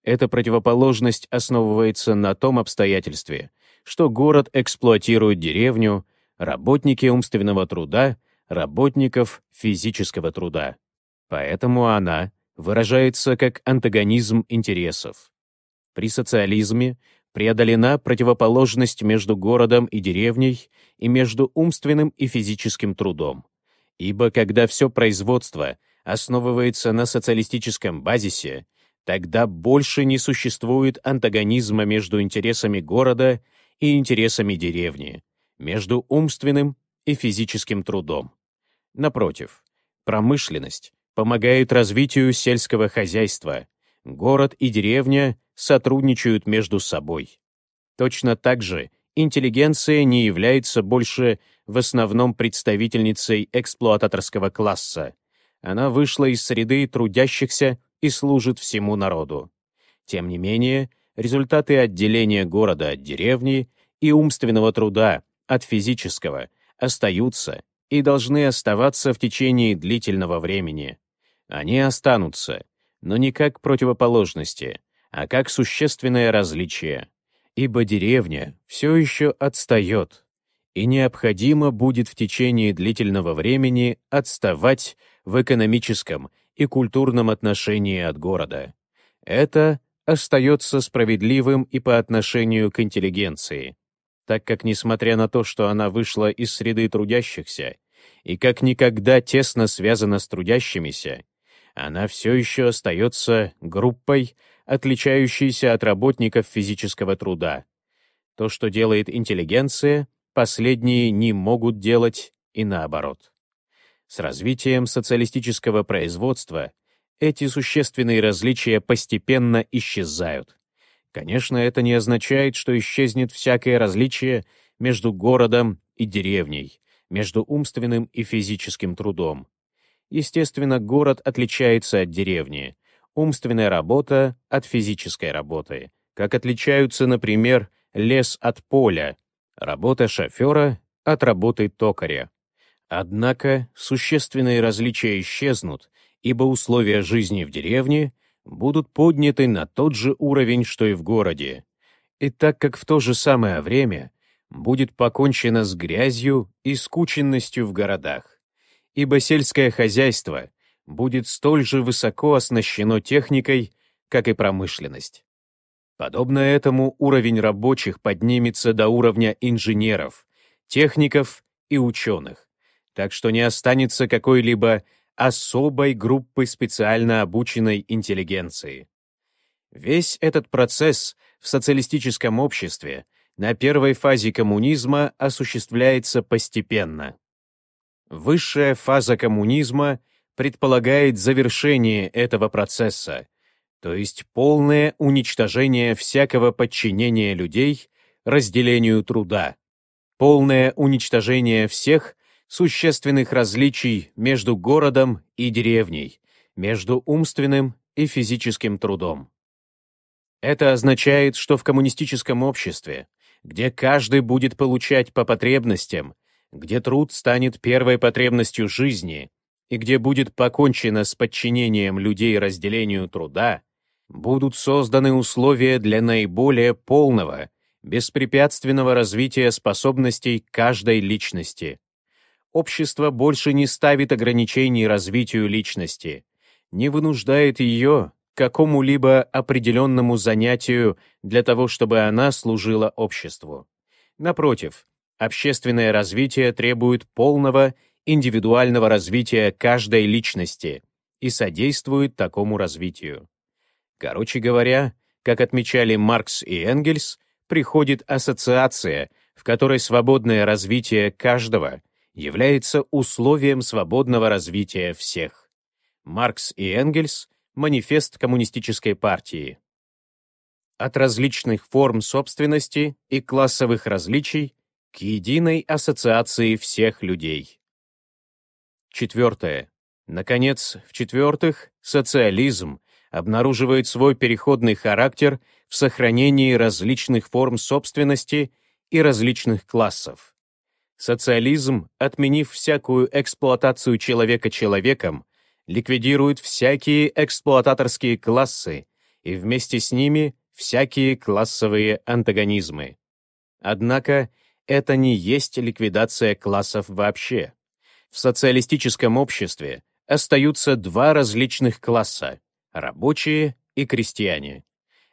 A: Эта противоположность основывается на том обстоятельстве, что город эксплуатирует деревню, работники умственного труда, работников физического труда. Поэтому она выражается как антагонизм интересов. При социализме преодолена противоположность между городом и деревней и между умственным и физическим трудом. Ибо когда все производство основывается на социалистическом базисе, тогда больше не существует антагонизма между интересами города и интересами деревни, между умственным и физическим трудом. Напротив, промышленность помогает развитию сельского хозяйства, город и деревня — сотрудничают между собой. Точно так же интеллигенция не является больше в основном представительницей эксплуататорского класса. Она вышла из среды трудящихся и служит всему народу. Тем не менее, результаты отделения города от деревни и умственного труда от физического остаются и должны оставаться в течение длительного времени. Они останутся, но не как противоположности, а как существенное различие, ибо деревня все еще отстает, и необходимо будет в течение длительного времени отставать в экономическом и культурном отношении от города. Это остается справедливым и по отношению к интеллигенции, так как, несмотря на то, что она вышла из среды трудящихся и как никогда тесно связана с трудящимися, она все еще остается группой, отличающиеся от работников физического труда. То, что делает интеллигенция, последние не могут делать и наоборот. С развитием социалистического производства эти существенные различия постепенно исчезают. Конечно, это не означает, что исчезнет всякое различие между городом и деревней, между умственным и физическим трудом. Естественно, город отличается от деревни, умственная работа от физической работы, как отличаются, например, лес от поля, работа шофера от работы токаря. Однако существенные различия исчезнут, ибо условия жизни в деревне будут подняты на тот же уровень, что и в городе. И так как в то же самое время будет покончено с грязью и скученностью в городах, ибо сельское хозяйство будет столь же высоко оснащено техникой, как и промышленность. Подобно этому уровень рабочих поднимется до уровня инженеров, техников и ученых, так что не останется какой-либо особой группы специально обученной интеллигенции. Весь этот процесс в социалистическом обществе на первой фазе коммунизма осуществляется постепенно. Высшая фаза коммунизма — предполагает завершение этого процесса, то есть полное уничтожение всякого подчинения людей разделению труда, полное уничтожение всех существенных различий между городом и деревней, между умственным и физическим трудом. Это означает, что в коммунистическом обществе, где каждый будет получать по потребностям, где труд станет первой потребностью жизни, и где будет покончено с подчинением людей разделению труда, будут созданы условия для наиболее полного, беспрепятственного развития способностей каждой личности. Общество больше не ставит ограничений развитию личности, не вынуждает ее к какому-либо определенному занятию для того, чтобы она служила обществу. Напротив, общественное развитие требует полного индивидуального развития каждой личности и содействует такому развитию. Короче говоря, как отмечали Маркс и Энгельс, приходит ассоциация, в которой свободное развитие каждого является условием свободного развития всех. Маркс и Энгельс — манифест Коммунистической партии. От различных форм собственности и классовых различий к единой ассоциации всех людей. Четвертое. Наконец, в-четвертых, социализм обнаруживает свой переходный характер в сохранении различных форм собственности и различных классов. Социализм, отменив всякую эксплуатацию человека человеком, ликвидирует всякие эксплуататорские классы и вместе с ними всякие классовые антагонизмы. Однако это не есть ликвидация классов вообще. В социалистическом обществе остаются два различных класса — рабочие и крестьяне.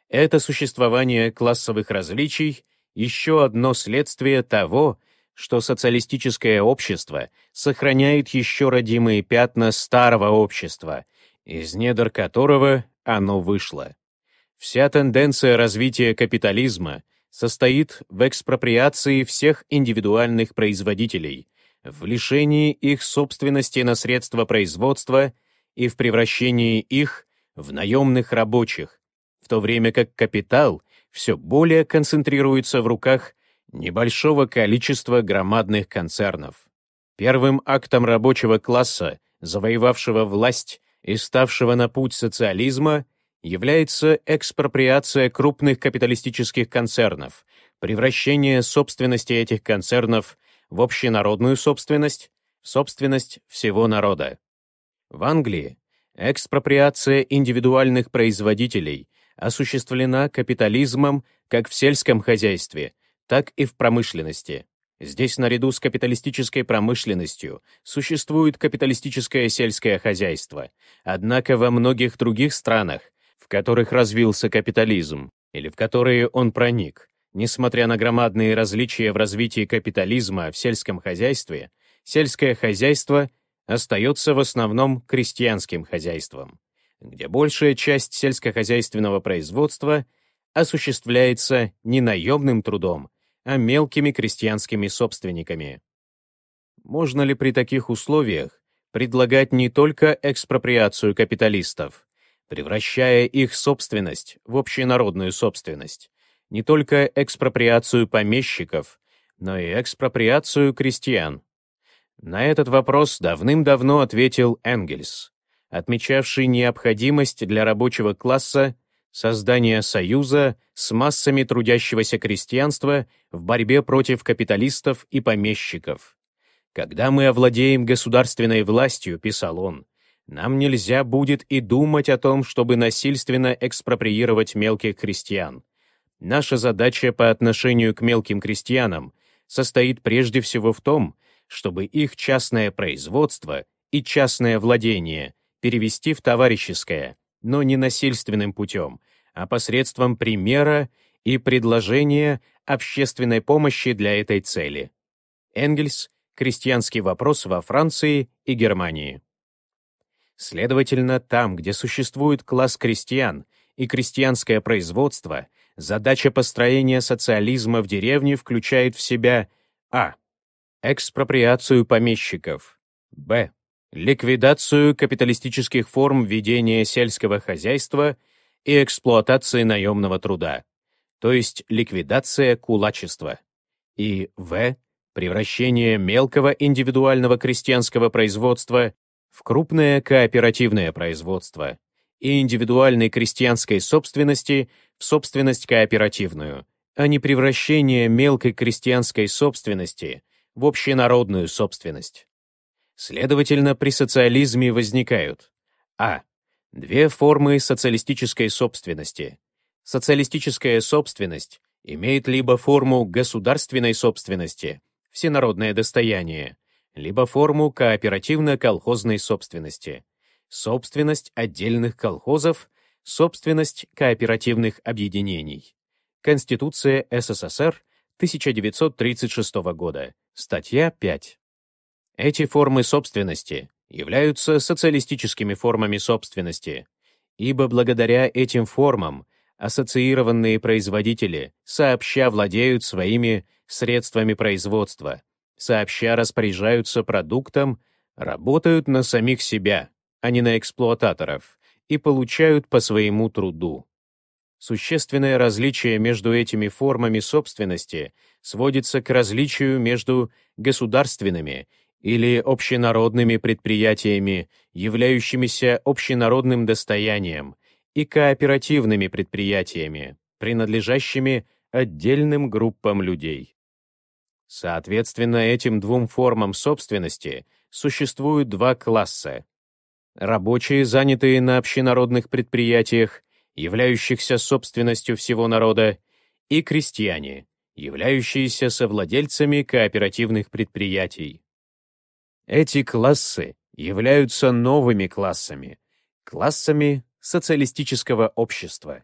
A: Это существование классовых различий — еще одно следствие того, что социалистическое общество сохраняет еще родимые пятна старого общества, из недр которого оно вышло. Вся тенденция развития капитализма состоит в экспроприации всех индивидуальных производителей, в лишении их собственности на средства производства и в превращении их в наемных рабочих, в то время как капитал все более концентрируется в руках небольшого количества громадных концернов. Первым актом рабочего класса, завоевавшего власть и ставшего на путь социализма, является экспроприация крупных капиталистических концернов, превращение собственности этих концернов в общенародную собственность, в собственность всего народа. В Англии экспроприация индивидуальных производителей осуществлена капитализмом как в сельском хозяйстве, так и в промышленности. Здесь наряду с капиталистической промышленностью существует капиталистическое сельское хозяйство. Однако во многих других странах, в которых развился капитализм или в которые он проник, Несмотря на громадные различия в развитии капитализма в сельском хозяйстве, сельское хозяйство остается в основном крестьянским хозяйством, где большая часть сельскохозяйственного производства осуществляется не наемным трудом, а мелкими крестьянскими собственниками. Можно ли при таких условиях предлагать не только экспроприацию капиталистов, превращая их собственность в общенародную собственность, не только экспроприацию помещиков, но и экспроприацию крестьян. На этот вопрос давным-давно ответил Энгельс, отмечавший необходимость для рабочего класса создания союза с массами трудящегося крестьянства в борьбе против капиталистов и помещиков. «Когда мы овладеем государственной властью», — писал он, — «нам нельзя будет и думать о том, чтобы насильственно экспроприировать мелких крестьян, Наша задача по отношению к мелким крестьянам состоит прежде всего в том, чтобы их частное производство и частное владение перевести в товарищеское, но не насильственным путем, а посредством примера и предложения общественной помощи для этой цели. Энгельс «Крестьянский вопрос во Франции и Германии». Следовательно, там, где существует класс крестьян и крестьянское производство – Задача построения социализма в деревне включает в себя а. экспроприацию помещиков, б. ликвидацию капиталистических форм ведения сельского хозяйства и эксплуатации наемного труда, то есть ликвидация кулачества, и в. превращение мелкого индивидуального крестьянского производства в крупное кооперативное производство и индивидуальной крестьянской собственности – в собственность кооперативную, а не превращение мелкой крестьянской собственности в общенародную собственность. Следовательно, при социализме возникают а. Две формы социалистической собственности. Социалистическая собственность имеет либо форму государственной собственности, всенародное достояние, либо форму кооперативно-колхозной собственности, собственность отдельных колхозов Собственность кооперативных объединений. Конституция СССР 1936 года, статья 5. Эти формы собственности являются социалистическими формами собственности, ибо благодаря этим формам ассоциированные производители сообща владеют своими средствами производства, сообща распоряжаются продуктом, работают на самих себя, а не на эксплуататоров, и получают по своему труду. Существенное различие между этими формами собственности сводится к различию между государственными или общенародными предприятиями, являющимися общенародным достоянием, и кооперативными предприятиями, принадлежащими отдельным группам людей. Соответственно, этим двум формам собственности существуют два класса Рабочие, занятые на общенародных предприятиях, являющихся собственностью всего народа, и крестьяне, являющиеся совладельцами кооперативных предприятий. Эти классы являются новыми классами, классами социалистического общества.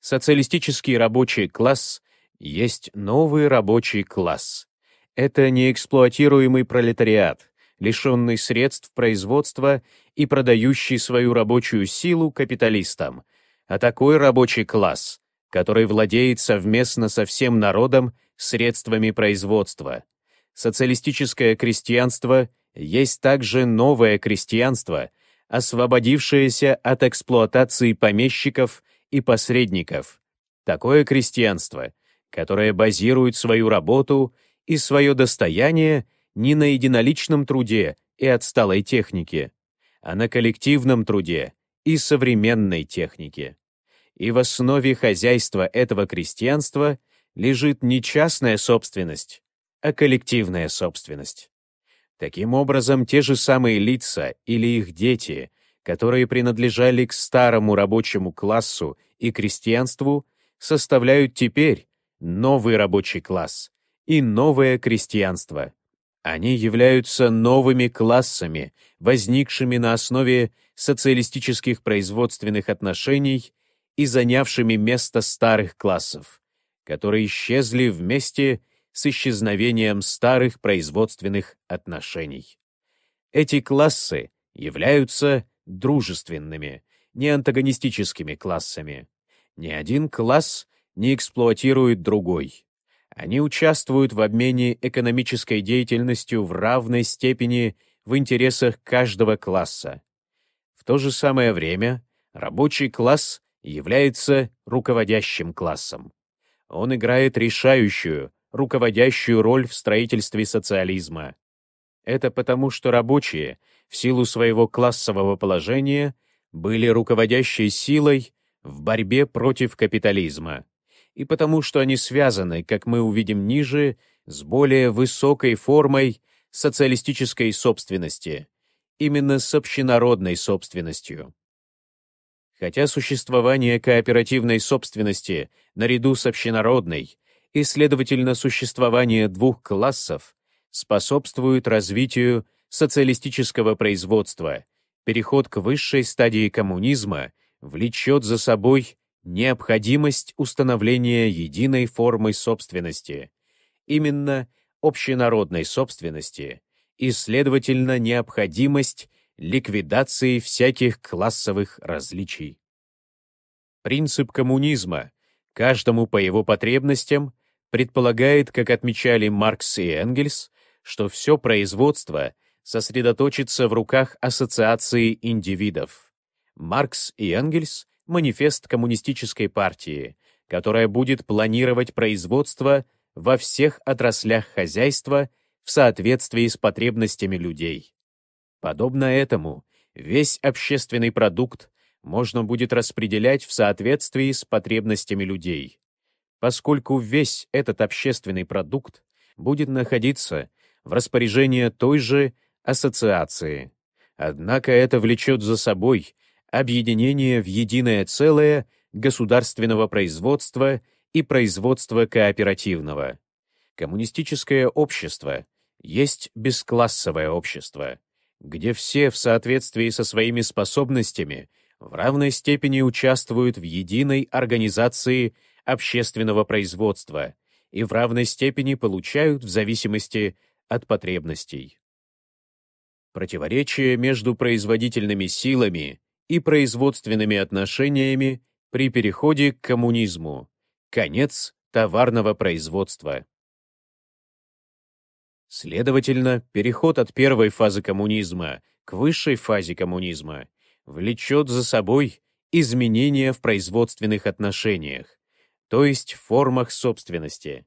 A: Социалистический рабочий класс есть новый рабочий класс. Это неэксплуатируемый пролетариат, лишенный средств производства и продающий свою рабочую силу капиталистам, а такой рабочий класс, который владеет совместно со всем народом средствами производства. Социалистическое крестьянство есть также новое крестьянство, освободившееся от эксплуатации помещиков и посредников. Такое крестьянство, которое базирует свою работу и свое достояние – не на единоличном труде и отсталой технике, а на коллективном труде и современной технике. И в основе хозяйства этого крестьянства лежит не частная собственность, а коллективная собственность. Таким образом, те же самые лица или их дети, которые принадлежали к старому рабочему классу и крестьянству, составляют теперь новый рабочий класс и новое крестьянство. Они являются новыми классами, возникшими на основе социалистических производственных отношений и занявшими место старых классов, которые исчезли вместе с исчезновением старых производственных отношений. Эти классы являются дружественными, не антагонистическими классами. Ни один класс не эксплуатирует другой. Они участвуют в обмене экономической деятельностью в равной степени в интересах каждого класса. В то же самое время рабочий класс является руководящим классом. Он играет решающую, руководящую роль в строительстве социализма. Это потому, что рабочие, в силу своего классового положения, были руководящей силой в борьбе против капитализма и потому что они связаны, как мы увидим ниже, с более высокой формой социалистической собственности, именно с общенародной собственностью. Хотя существование кооперативной собственности наряду с общенародной и, следовательно, существование двух классов способствует развитию социалистического производства, переход к высшей стадии коммунизма влечет за собой необходимость установления единой формы собственности, именно общенародной собственности, и, следовательно, необходимость ликвидации всяких классовых различий. Принцип коммунизма, каждому по его потребностям, предполагает, как отмечали Маркс и Энгельс, что все производство сосредоточится в руках ассоциации индивидов. Маркс и Энгельс манифест коммунистической партии, которая будет планировать производство во всех отраслях хозяйства в соответствии с потребностями людей. Подобно этому, весь общественный продукт можно будет распределять в соответствии с потребностями людей, поскольку весь этот общественный продукт будет находиться в распоряжении той же ассоциации. Однако это влечет за собой объединение в единое целое государственного производства и производства кооперативного. Коммунистическое общество есть бесклассовое общество, где все в соответствии со своими способностями в равной степени участвуют в единой организации общественного производства и в равной степени получают в зависимости от потребностей. Противоречие между производительными силами и производственными отношениями при переходе к коммунизму. Конец товарного производства. Следовательно, переход от первой фазы коммунизма к высшей фазе коммунизма влечет за собой изменения в производственных отношениях, то есть в формах собственности.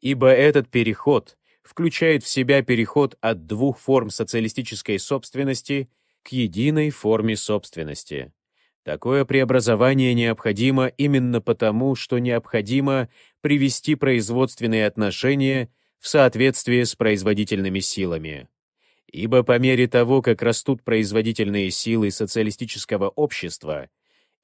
A: Ибо этот переход включает в себя переход от двух форм социалистической собственности – к единой форме собственности. Такое преобразование необходимо именно потому, что необходимо привести производственные отношения в соответствие с производительными силами. Ибо по мере того, как растут производительные силы социалистического общества,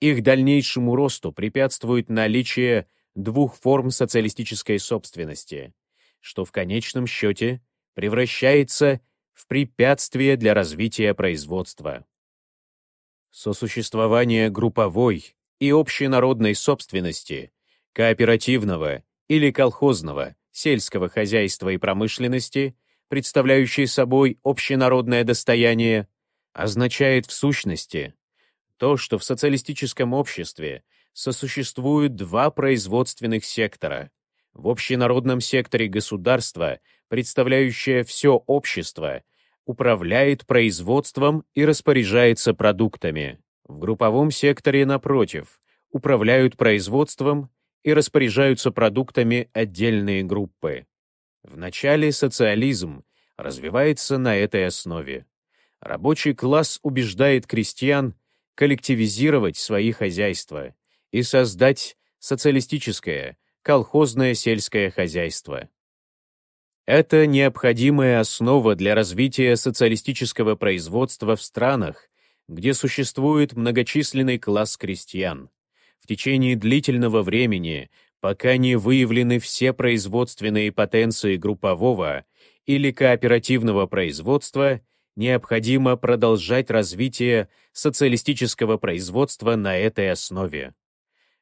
A: их дальнейшему росту препятствует наличие двух форм социалистической собственности, что в конечном счете превращается в в препятствие для развития производства. Сосуществование групповой и общенародной собственности, кооперативного или колхозного, сельского хозяйства и промышленности, представляющей собой общенародное достояние, означает в сущности то, что в социалистическом обществе сосуществуют два производственных сектора — в общенародном секторе государства, представляющее все общество, управляет производством и распоряжается продуктами. В групповом секторе, напротив, управляют производством и распоряжаются продуктами отдельные группы. Вначале социализм развивается на этой основе. Рабочий класс убеждает крестьян коллективизировать свои хозяйства и создать социалистическое, колхозное сельское хозяйство. Это необходимая основа для развития социалистического производства в странах, где существует многочисленный класс крестьян. В течение длительного времени, пока не выявлены все производственные потенции группового или кооперативного производства, необходимо продолжать развитие социалистического производства на этой основе.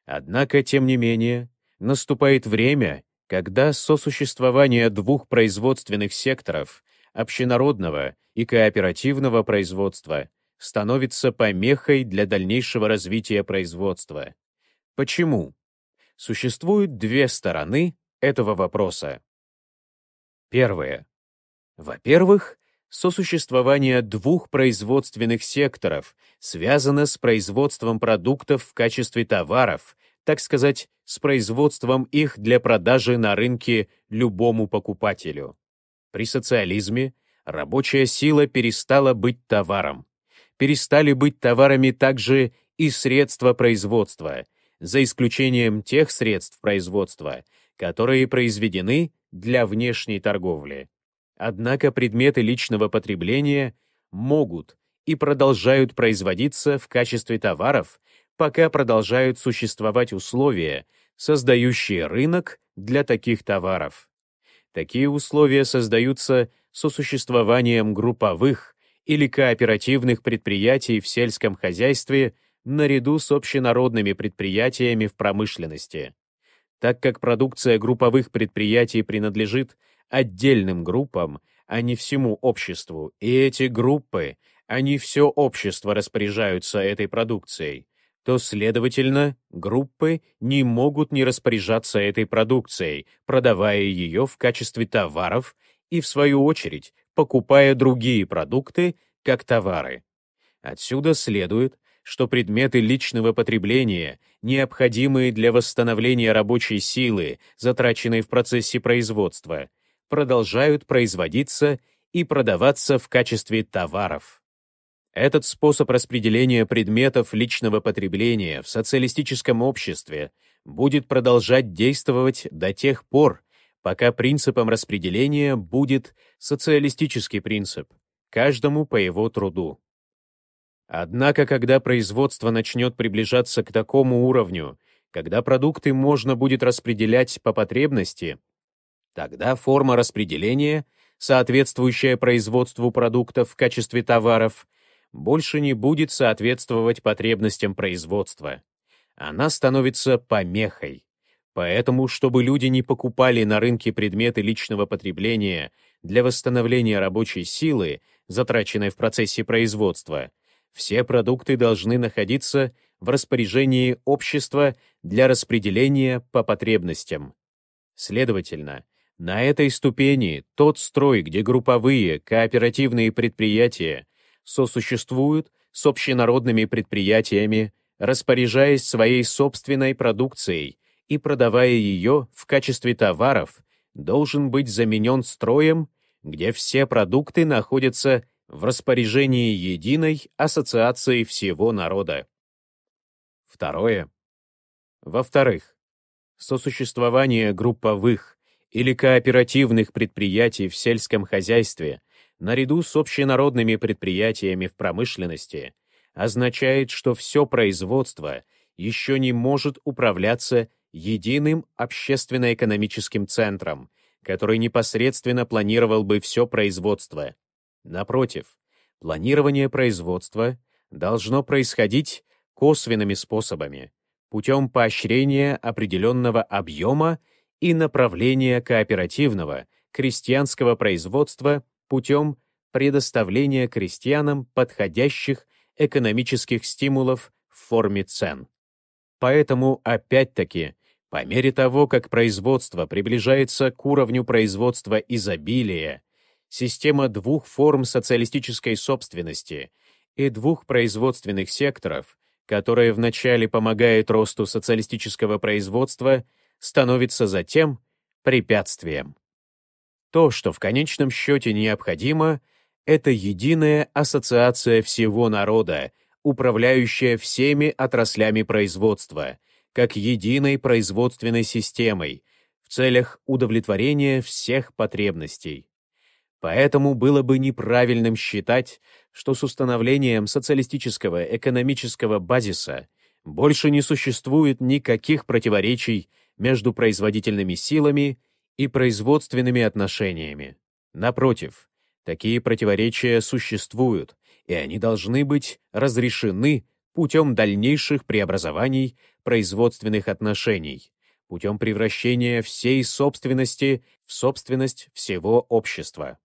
A: Однако, тем не менее, наступает время, когда сосуществование двух производственных секторов – общенародного и кооперативного производства – становится помехой для дальнейшего развития производства. Почему? Существуют две стороны этого вопроса. Первое. Во-первых, сосуществование двух производственных секторов связано с производством продуктов в качестве товаров, так сказать, с производством их для продажи на рынке любому покупателю. При социализме рабочая сила перестала быть товаром. Перестали быть товарами также и средства производства, за исключением тех средств производства, которые произведены для внешней торговли. Однако предметы личного потребления могут и продолжают производиться в качестве товаров, пока продолжают существовать условия, создающие рынок для таких товаров. Такие условия создаются сосуществованием групповых или кооперативных предприятий в сельском хозяйстве наряду с общенародными предприятиями в промышленности. Так как продукция групповых предприятий принадлежит отдельным группам, а не всему обществу, и эти группы, а не все общество распоряжаются этой продукцией, то, следовательно, группы не могут не распоряжаться этой продукцией, продавая ее в качестве товаров и, в свою очередь, покупая другие продукты как товары. Отсюда следует, что предметы личного потребления, необходимые для восстановления рабочей силы, затраченной в процессе производства, продолжают производиться и продаваться в качестве товаров. Этот способ распределения предметов личного потребления в социалистическом обществе будет продолжать действовать до тех пор, пока принципом распределения будет социалистический принцип, каждому по его труду. Однако, когда производство начнет приближаться к такому уровню, когда продукты можно будет распределять по потребности, тогда форма распределения, соответствующая производству продуктов в качестве товаров – больше не будет соответствовать потребностям производства. Она становится помехой. Поэтому, чтобы люди не покупали на рынке предметы личного потребления для восстановления рабочей силы, затраченной в процессе производства, все продукты должны находиться в распоряжении общества для распределения по потребностям. Следовательно, на этой ступени тот строй, где групповые, кооперативные предприятия сосуществуют с общенародными предприятиями, распоряжаясь своей собственной продукцией и продавая ее в качестве товаров, должен быть заменен строем, где все продукты находятся в распоряжении единой ассоциации всего народа. Второе. Во-вторых, сосуществование групповых или кооперативных предприятий в сельском хозяйстве наряду с общенародными предприятиями в промышленности, означает, что все производство еще не может управляться единым общественно-экономическим центром, который непосредственно планировал бы все производство. Напротив, планирование производства должно происходить косвенными способами, путем поощрения определенного объема и направления кооперативного, крестьянского производства путем предоставления крестьянам подходящих экономических стимулов в форме цен. Поэтому, опять-таки, по мере того, как производство приближается к уровню производства изобилия, система двух форм социалистической собственности и двух производственных секторов, которая вначале помогает росту социалистического производства, становится затем препятствием. То, что в конечном счете необходимо, это единая ассоциация всего народа, управляющая всеми отраслями производства, как единой производственной системой, в целях удовлетворения всех потребностей. Поэтому было бы неправильным считать, что с установлением социалистического экономического базиса больше не существует никаких противоречий между производительными силами и и производственными отношениями. Напротив, такие противоречия существуют, и они должны быть разрешены путем дальнейших преобразований производственных отношений, путем превращения всей собственности в собственность всего общества.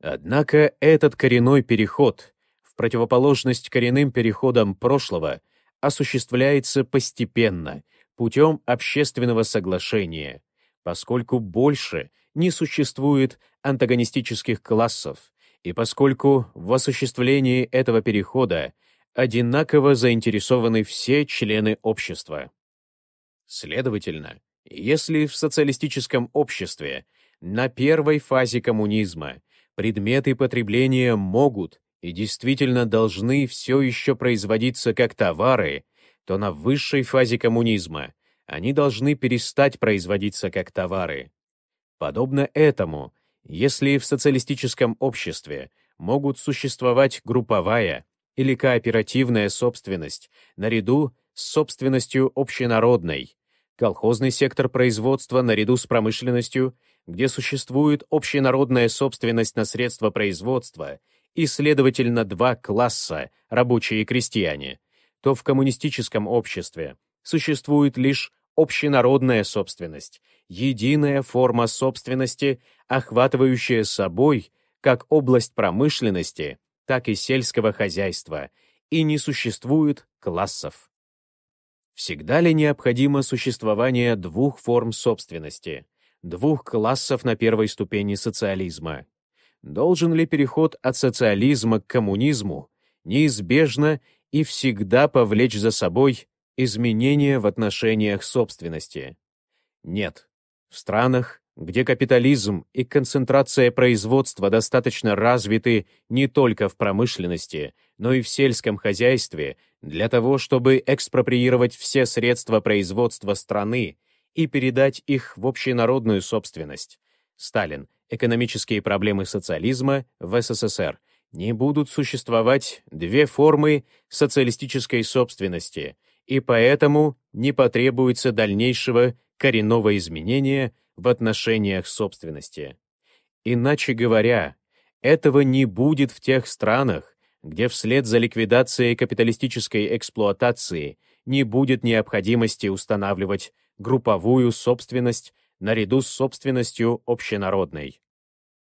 A: Однако этот коренной переход, в противоположность коренным переходам прошлого, осуществляется постепенно, путем общественного соглашения, поскольку больше не существует антагонистических классов, и поскольку в осуществлении этого перехода одинаково заинтересованы все члены общества. Следовательно, если в социалистическом обществе на первой фазе коммунизма предметы потребления могут и действительно должны все еще производиться как товары, то на высшей фазе коммунизма они должны перестать производиться как товары. Подобно этому, если в социалистическом обществе могут существовать групповая или кооперативная собственность наряду с собственностью общенародной, колхозный сектор производства наряду с промышленностью, где существует общенародная собственность на средства производства и, следовательно, два класса – рабочие и крестьяне, то в коммунистическом обществе существует лишь общенародная собственность, единая форма собственности, охватывающая собой как область промышленности, так и сельского хозяйства, и не существует классов. Всегда ли необходимо существование двух форм собственности, двух классов на первой ступени социализма? Должен ли переход от социализма к коммунизму неизбежно и всегда повлечь за собой Изменения в отношениях собственности. Нет. В странах, где капитализм и концентрация производства достаточно развиты не только в промышленности, но и в сельском хозяйстве, для того, чтобы экспроприировать все средства производства страны и передать их в общенародную собственность. Сталин. Экономические проблемы социализма в СССР. Не будут существовать две формы социалистической собственности — и поэтому не потребуется дальнейшего коренного изменения в отношениях собственности. Иначе говоря, этого не будет в тех странах, где вслед за ликвидацией капиталистической эксплуатации не будет необходимости устанавливать групповую собственность наряду с собственностью общенародной.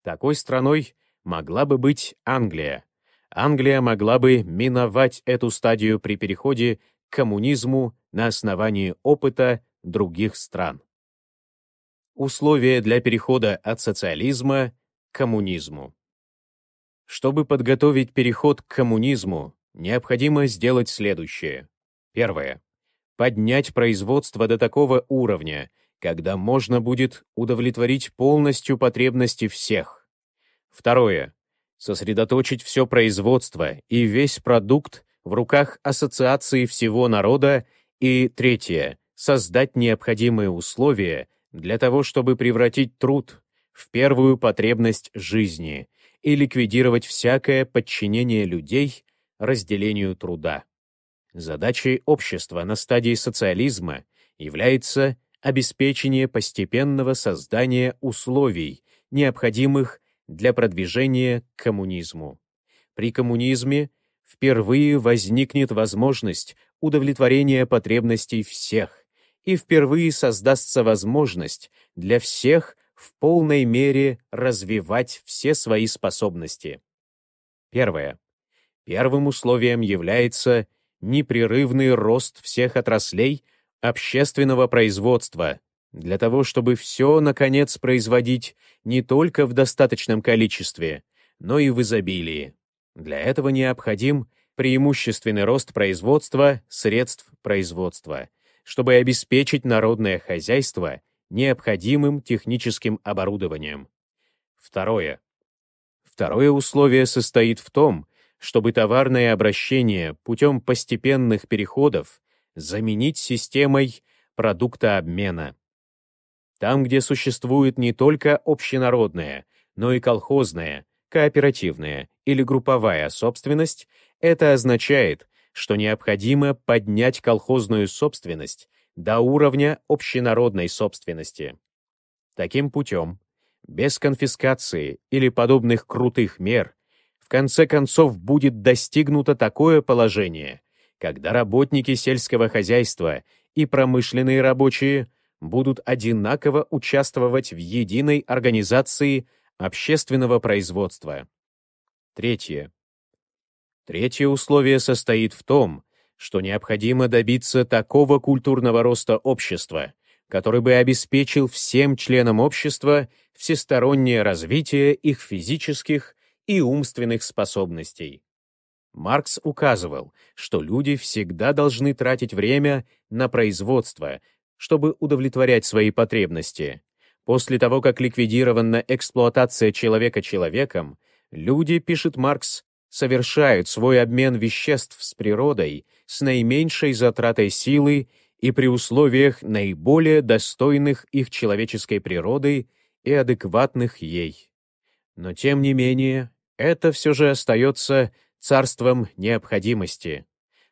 A: Такой страной могла бы быть Англия. Англия могла бы миновать эту стадию при переходе коммунизму на основании опыта других стран. Условия для перехода от социализма к коммунизму. Чтобы подготовить переход к коммунизму, необходимо сделать следующее. Первое. Поднять производство до такого уровня, когда можно будет удовлетворить полностью потребности всех. Второе. Сосредоточить все производство и весь продукт в руках Ассоциации всего народа и, третье, создать необходимые условия для того, чтобы превратить труд в первую потребность жизни и ликвидировать всякое подчинение людей разделению труда. Задачей общества на стадии социализма является обеспечение постепенного создания условий, необходимых для продвижения к коммунизму. При коммунизме – впервые возникнет возможность удовлетворения потребностей всех, и впервые создастся возможность для всех в полной мере развивать все свои способности. Первое. Первым условием является непрерывный рост всех отраслей общественного производства, для того, чтобы все, наконец, производить не только в достаточном количестве, но и в изобилии. Для этого необходим преимущественный рост производства средств производства, чтобы обеспечить народное хозяйство необходимым техническим оборудованием. Второе. Второе условие состоит в том, чтобы товарное обращение путем постепенных переходов заменить системой продукта обмена. Там, где существует не только общенародное, но и колхозное, кооперативное или групповая собственность, это означает, что необходимо поднять колхозную собственность до уровня общенародной собственности. Таким путем, без конфискации или подобных крутых мер, в конце концов будет достигнуто такое положение, когда работники сельского хозяйства и промышленные рабочие будут одинаково участвовать в единой организации общественного производства. Третье. Третье условие состоит в том, что необходимо добиться такого культурного роста общества, который бы обеспечил всем членам общества всестороннее развитие их физических и умственных способностей. Маркс указывал, что люди всегда должны тратить время на производство, чтобы удовлетворять свои потребности. После того, как ликвидирована эксплуатация человека человеком, Люди, пишет Маркс, совершают свой обмен веществ с природой с наименьшей затратой силы и при условиях наиболее достойных их человеческой природы и адекватных ей. Но тем не менее, это все же остается царством необходимости.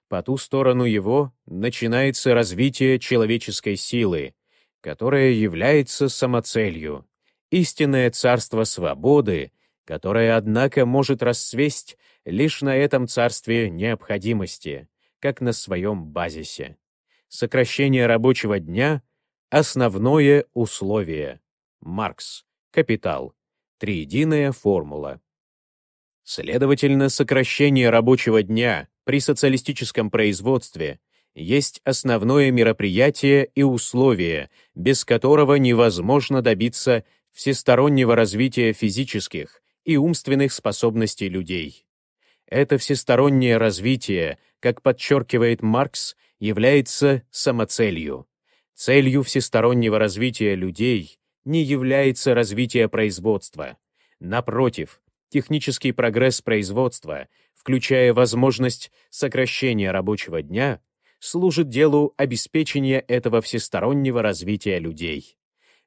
A: По ту сторону его начинается развитие человеческой силы, которая является самоцелью. Истинное царство свободы которая, однако, может расцвесть лишь на этом царстве необходимости, как на своем базисе. Сокращение рабочего дня — основное условие. Маркс. Капитал. Триединая формула. Следовательно, сокращение рабочего дня при социалистическом производстве есть основное мероприятие и условие, без которого невозможно добиться всестороннего развития физических, и умственных способностей людей. Это всестороннее развитие, как подчеркивает Маркс, является самоцелью. Целью всестороннего развития людей не является развитие производства. Напротив, технический прогресс производства, включая возможность сокращения рабочего дня, служит делу обеспечения этого всестороннего развития людей.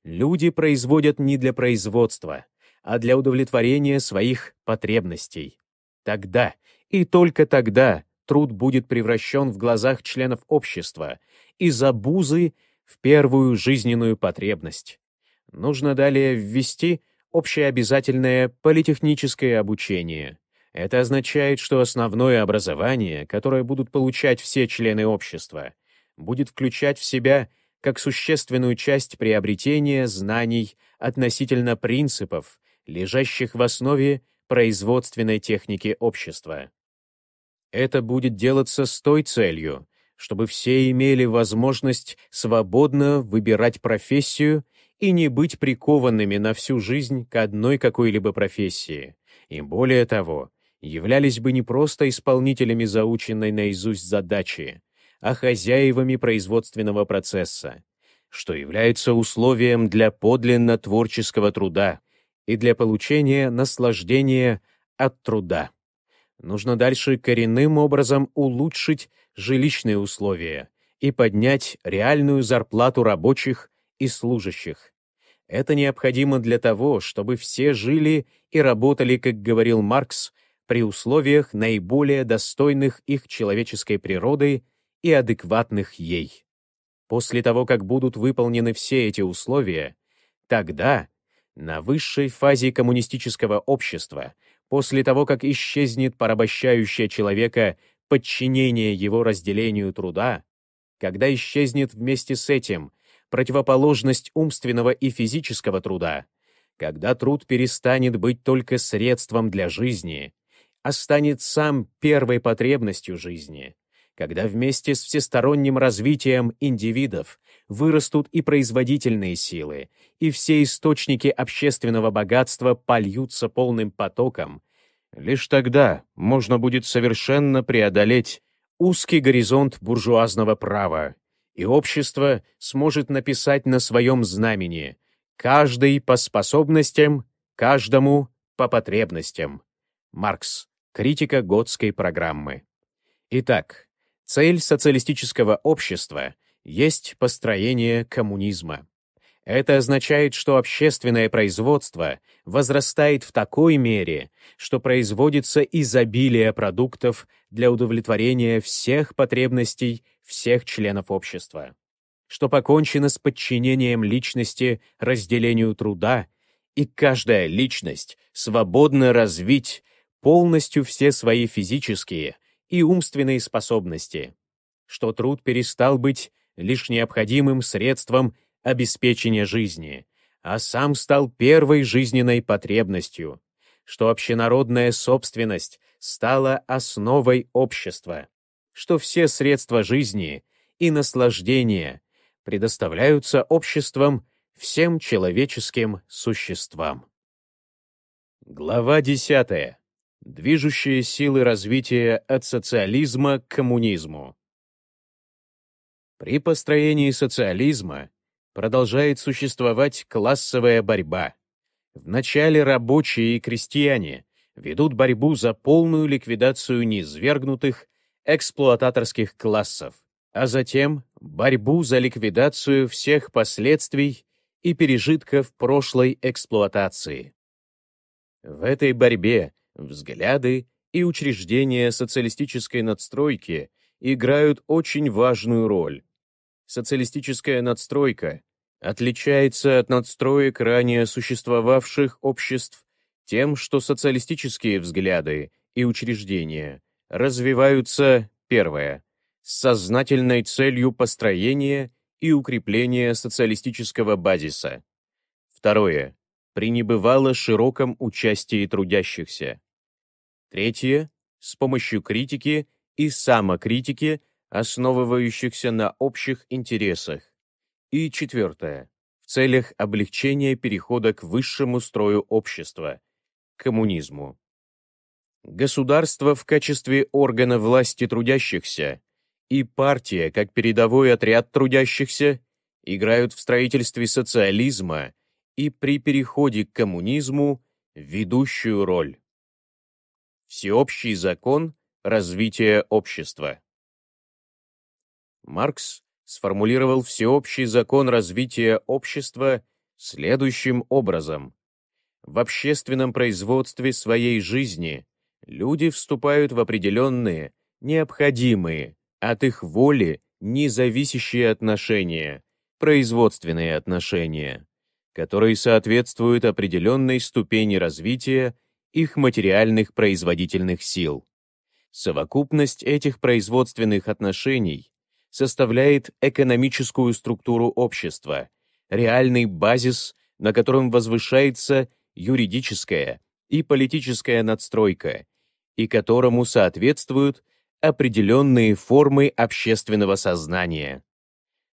A: Люди производят не для производства, а для удовлетворения своих потребностей. Тогда и только тогда труд будет превращен в глазах членов общества из обузы в первую жизненную потребность. Нужно далее ввести общеобязательное политехническое обучение. Это означает, что основное образование, которое будут получать все члены общества, будет включать в себя как существенную часть приобретения знаний относительно принципов, лежащих в основе производственной техники общества. Это будет делаться с той целью, чтобы все имели возможность свободно выбирать профессию и не быть прикованными на всю жизнь к одной какой-либо профессии, и более того, являлись бы не просто исполнителями заученной наизусть задачи, а хозяевами производственного процесса, что является условием для подлинно творческого труда — и для получения наслаждения от труда. Нужно дальше коренным образом улучшить жилищные условия и поднять реальную зарплату рабочих и служащих. Это необходимо для того, чтобы все жили и работали, как говорил Маркс, при условиях наиболее достойных их человеческой природы и адекватных ей. После того, как будут выполнены все эти условия, тогда на высшей фазе коммунистического общества, после того, как исчезнет порабощающее человека подчинение его разделению труда, когда исчезнет вместе с этим противоположность умственного и физического труда, когда труд перестанет быть только средством для жизни, а станет сам первой потребностью жизни, когда вместе с всесторонним развитием индивидов вырастут и производительные силы, и все источники общественного богатства польются полным потоком, лишь тогда можно будет совершенно преодолеть узкий горизонт буржуазного права, и общество сможет написать на своем знамени «каждый по способностям, каждому по потребностям». Маркс. Критика Готской программы. Итак, цель социалистического общества есть построение коммунизма. Это означает, что общественное производство возрастает в такой мере, что производится изобилие продуктов для удовлетворения всех потребностей всех членов общества, что покончено с подчинением личности разделению труда, и каждая личность свободно развить полностью все свои физические и умственные способности, что труд перестал быть лишь необходимым средством обеспечения жизни, а сам стал первой жизненной потребностью, что общенародная собственность стала основой общества, что все средства жизни и наслаждения предоставляются обществом всем человеческим существам. Глава 10. Движущие силы развития от социализма к коммунизму. При построении социализма продолжает существовать классовая борьба. Вначале рабочие и крестьяне ведут борьбу за полную ликвидацию низвергнутых эксплуататорских классов, а затем борьбу за ликвидацию всех последствий и пережитков прошлой эксплуатации. В этой борьбе взгляды и учреждения социалистической надстройки играют очень важную роль, социалистическая надстройка отличается от надстроек ранее существовавших обществ тем, что социалистические взгляды и учреждения развиваются, первое, с сознательной целью построения и укрепления социалистического базиса. Второе, при небывало широком участии трудящихся. Третье, с помощью критики и самокритики – основывающихся на общих интересах. И четвертое. В целях облегчения перехода к высшему строю общества – коммунизму. Государство в качестве органа власти трудящихся и партия как передовой отряд трудящихся играют в строительстве социализма и при переходе к коммунизму ведущую роль. Всеобщий закон развития общества. Маркс сформулировал всеобщий закон развития общества следующим образом. В общественном производстве своей жизни люди вступают в определенные, необходимые, от их воли, независящие отношения, производственные отношения, которые соответствуют определенной ступени развития их материальных производительных сил. Совокупность этих производственных отношений составляет экономическую структуру общества, реальный базис, на котором возвышается юридическая и политическая надстройка, и которому соответствуют определенные формы общественного сознания.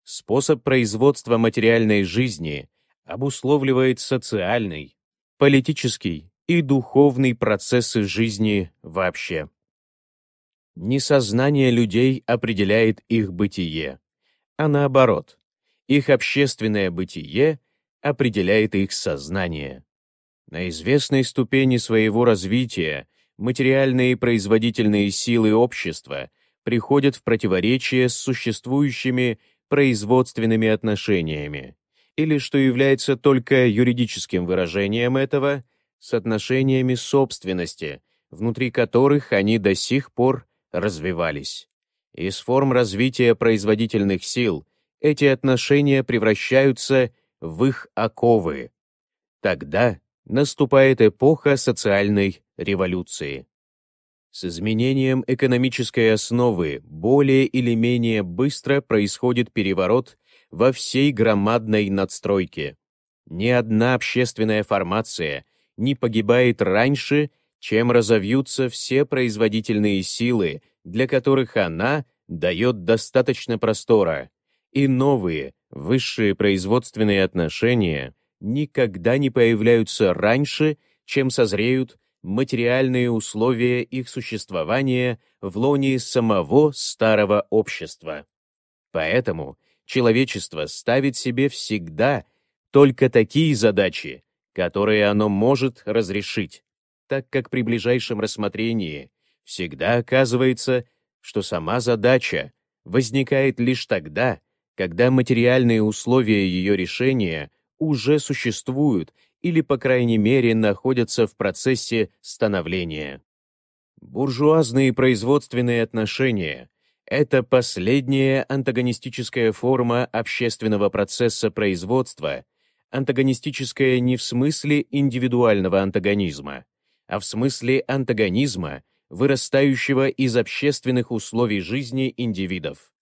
A: Способ производства материальной жизни обусловливает социальный, политический и духовный процессы жизни вообще. Не сознание людей определяет их бытие, а наоборот, их общественное бытие определяет их сознание. На известной ступени своего развития материальные и производительные силы общества приходят в противоречие с существующими производственными отношениями, или, что является только юридическим выражением этого, с отношениями собственности, внутри которых они до сих пор развивались. Из форм развития производительных сил эти отношения превращаются в их оковы. Тогда наступает эпоха социальной революции. С изменением экономической основы более или менее быстро происходит переворот во всей громадной надстройке. Ни одна общественная формация не погибает раньше, чем разовьются все производительные силы, для которых она дает достаточно простора, и новые, высшие производственные отношения никогда не появляются раньше, чем созреют материальные условия их существования в лоне самого старого общества. Поэтому человечество ставит себе всегда только такие задачи, которые оно может разрешить так как при ближайшем рассмотрении всегда оказывается, что сама задача возникает лишь тогда, когда материальные условия ее решения уже существуют или, по крайней мере, находятся в процессе становления. Буржуазные производственные отношения — это последняя антагонистическая форма общественного процесса производства, антагонистическая не в смысле индивидуального антагонизма, а в смысле антагонизма, вырастающего из общественных условий жизни индивидов.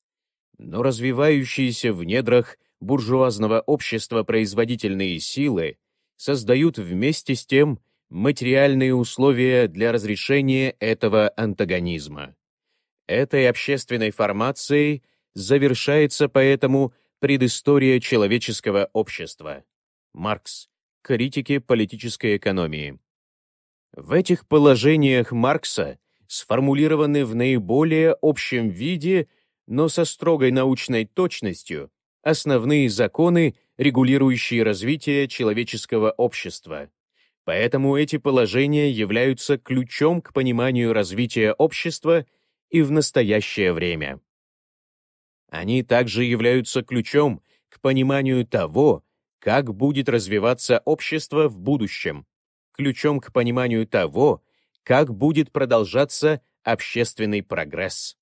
A: Но развивающиеся в недрах буржуазного общества производительные силы создают вместе с тем материальные условия для разрешения этого антагонизма. Этой общественной формацией завершается поэтому предыстория человеческого общества. Маркс. Критики политической экономии. В этих положениях Маркса сформулированы в наиболее общем виде, но со строгой научной точностью, основные законы, регулирующие развитие человеческого общества. Поэтому эти положения являются ключом к пониманию развития общества и в настоящее время. Они также являются ключом к пониманию того, как будет развиваться общество в будущем, ключом к пониманию того, как будет продолжаться общественный прогресс.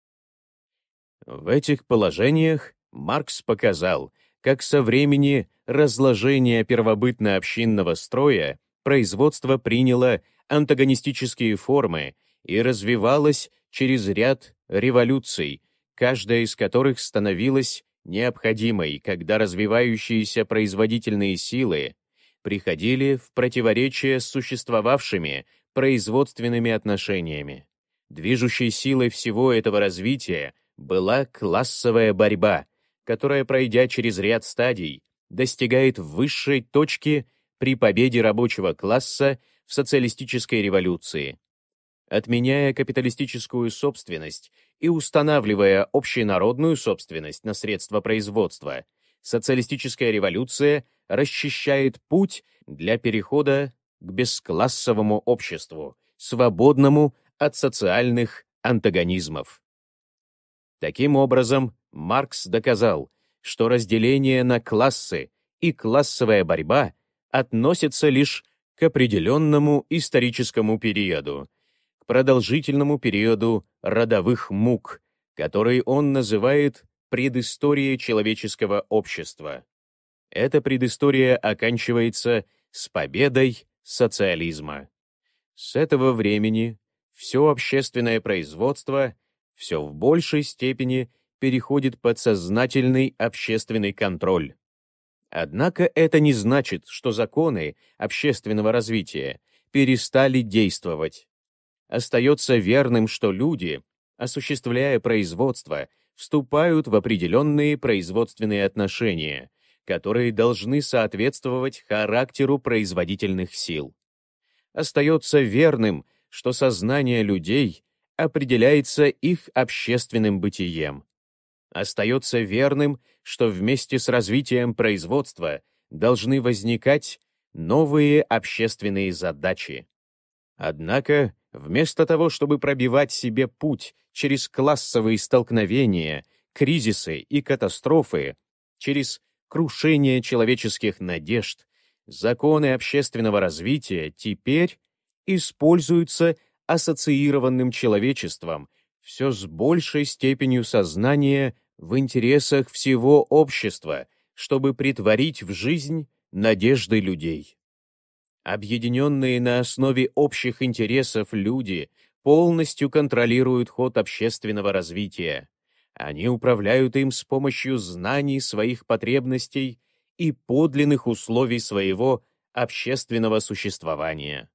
A: В этих положениях Маркс показал, как со времени разложения первобытно-общинного строя производство приняло антагонистические формы и развивалось через ряд революций, каждая из которых становилась необходимой, когда развивающиеся производительные силы приходили в противоречие с существовавшими производственными отношениями. Движущей силой всего этого развития была классовая борьба, которая, пройдя через ряд стадий, достигает высшей точки при победе рабочего класса в социалистической революции. Отменяя капиталистическую собственность и устанавливая общенародную собственность на средства производства, социалистическая революция расчищает путь для перехода к бесклассовому обществу, свободному от социальных антагонизмов. Таким образом, Маркс доказал, что разделение на классы и классовая борьба относятся лишь к определенному историческому периоду, к продолжительному периоду родовых мук, который он называет предысторией человеческого общества. Эта предыстория оканчивается с победой социализма. С этого времени все общественное производство все в большей степени переходит под сознательный общественный контроль. Однако это не значит, что законы общественного развития перестали действовать. Остается верным, что люди, осуществляя производство, вступают в определенные производственные отношения, которые должны соответствовать характеру производительных сил. Остается верным, что сознание людей определяется их общественным бытием. Остается верным, что вместе с развитием производства должны возникать новые общественные задачи. Однако, вместо того, чтобы пробивать себе путь через классовые столкновения, кризисы и катастрофы, через крушение человеческих надежд, законы общественного развития теперь используются ассоциированным человечеством все с большей степенью сознания в интересах всего общества, чтобы притворить в жизнь надежды людей. Объединенные на основе общих интересов люди полностью контролируют ход общественного развития. Они управляют им с помощью знаний своих потребностей и подлинных условий своего общественного существования.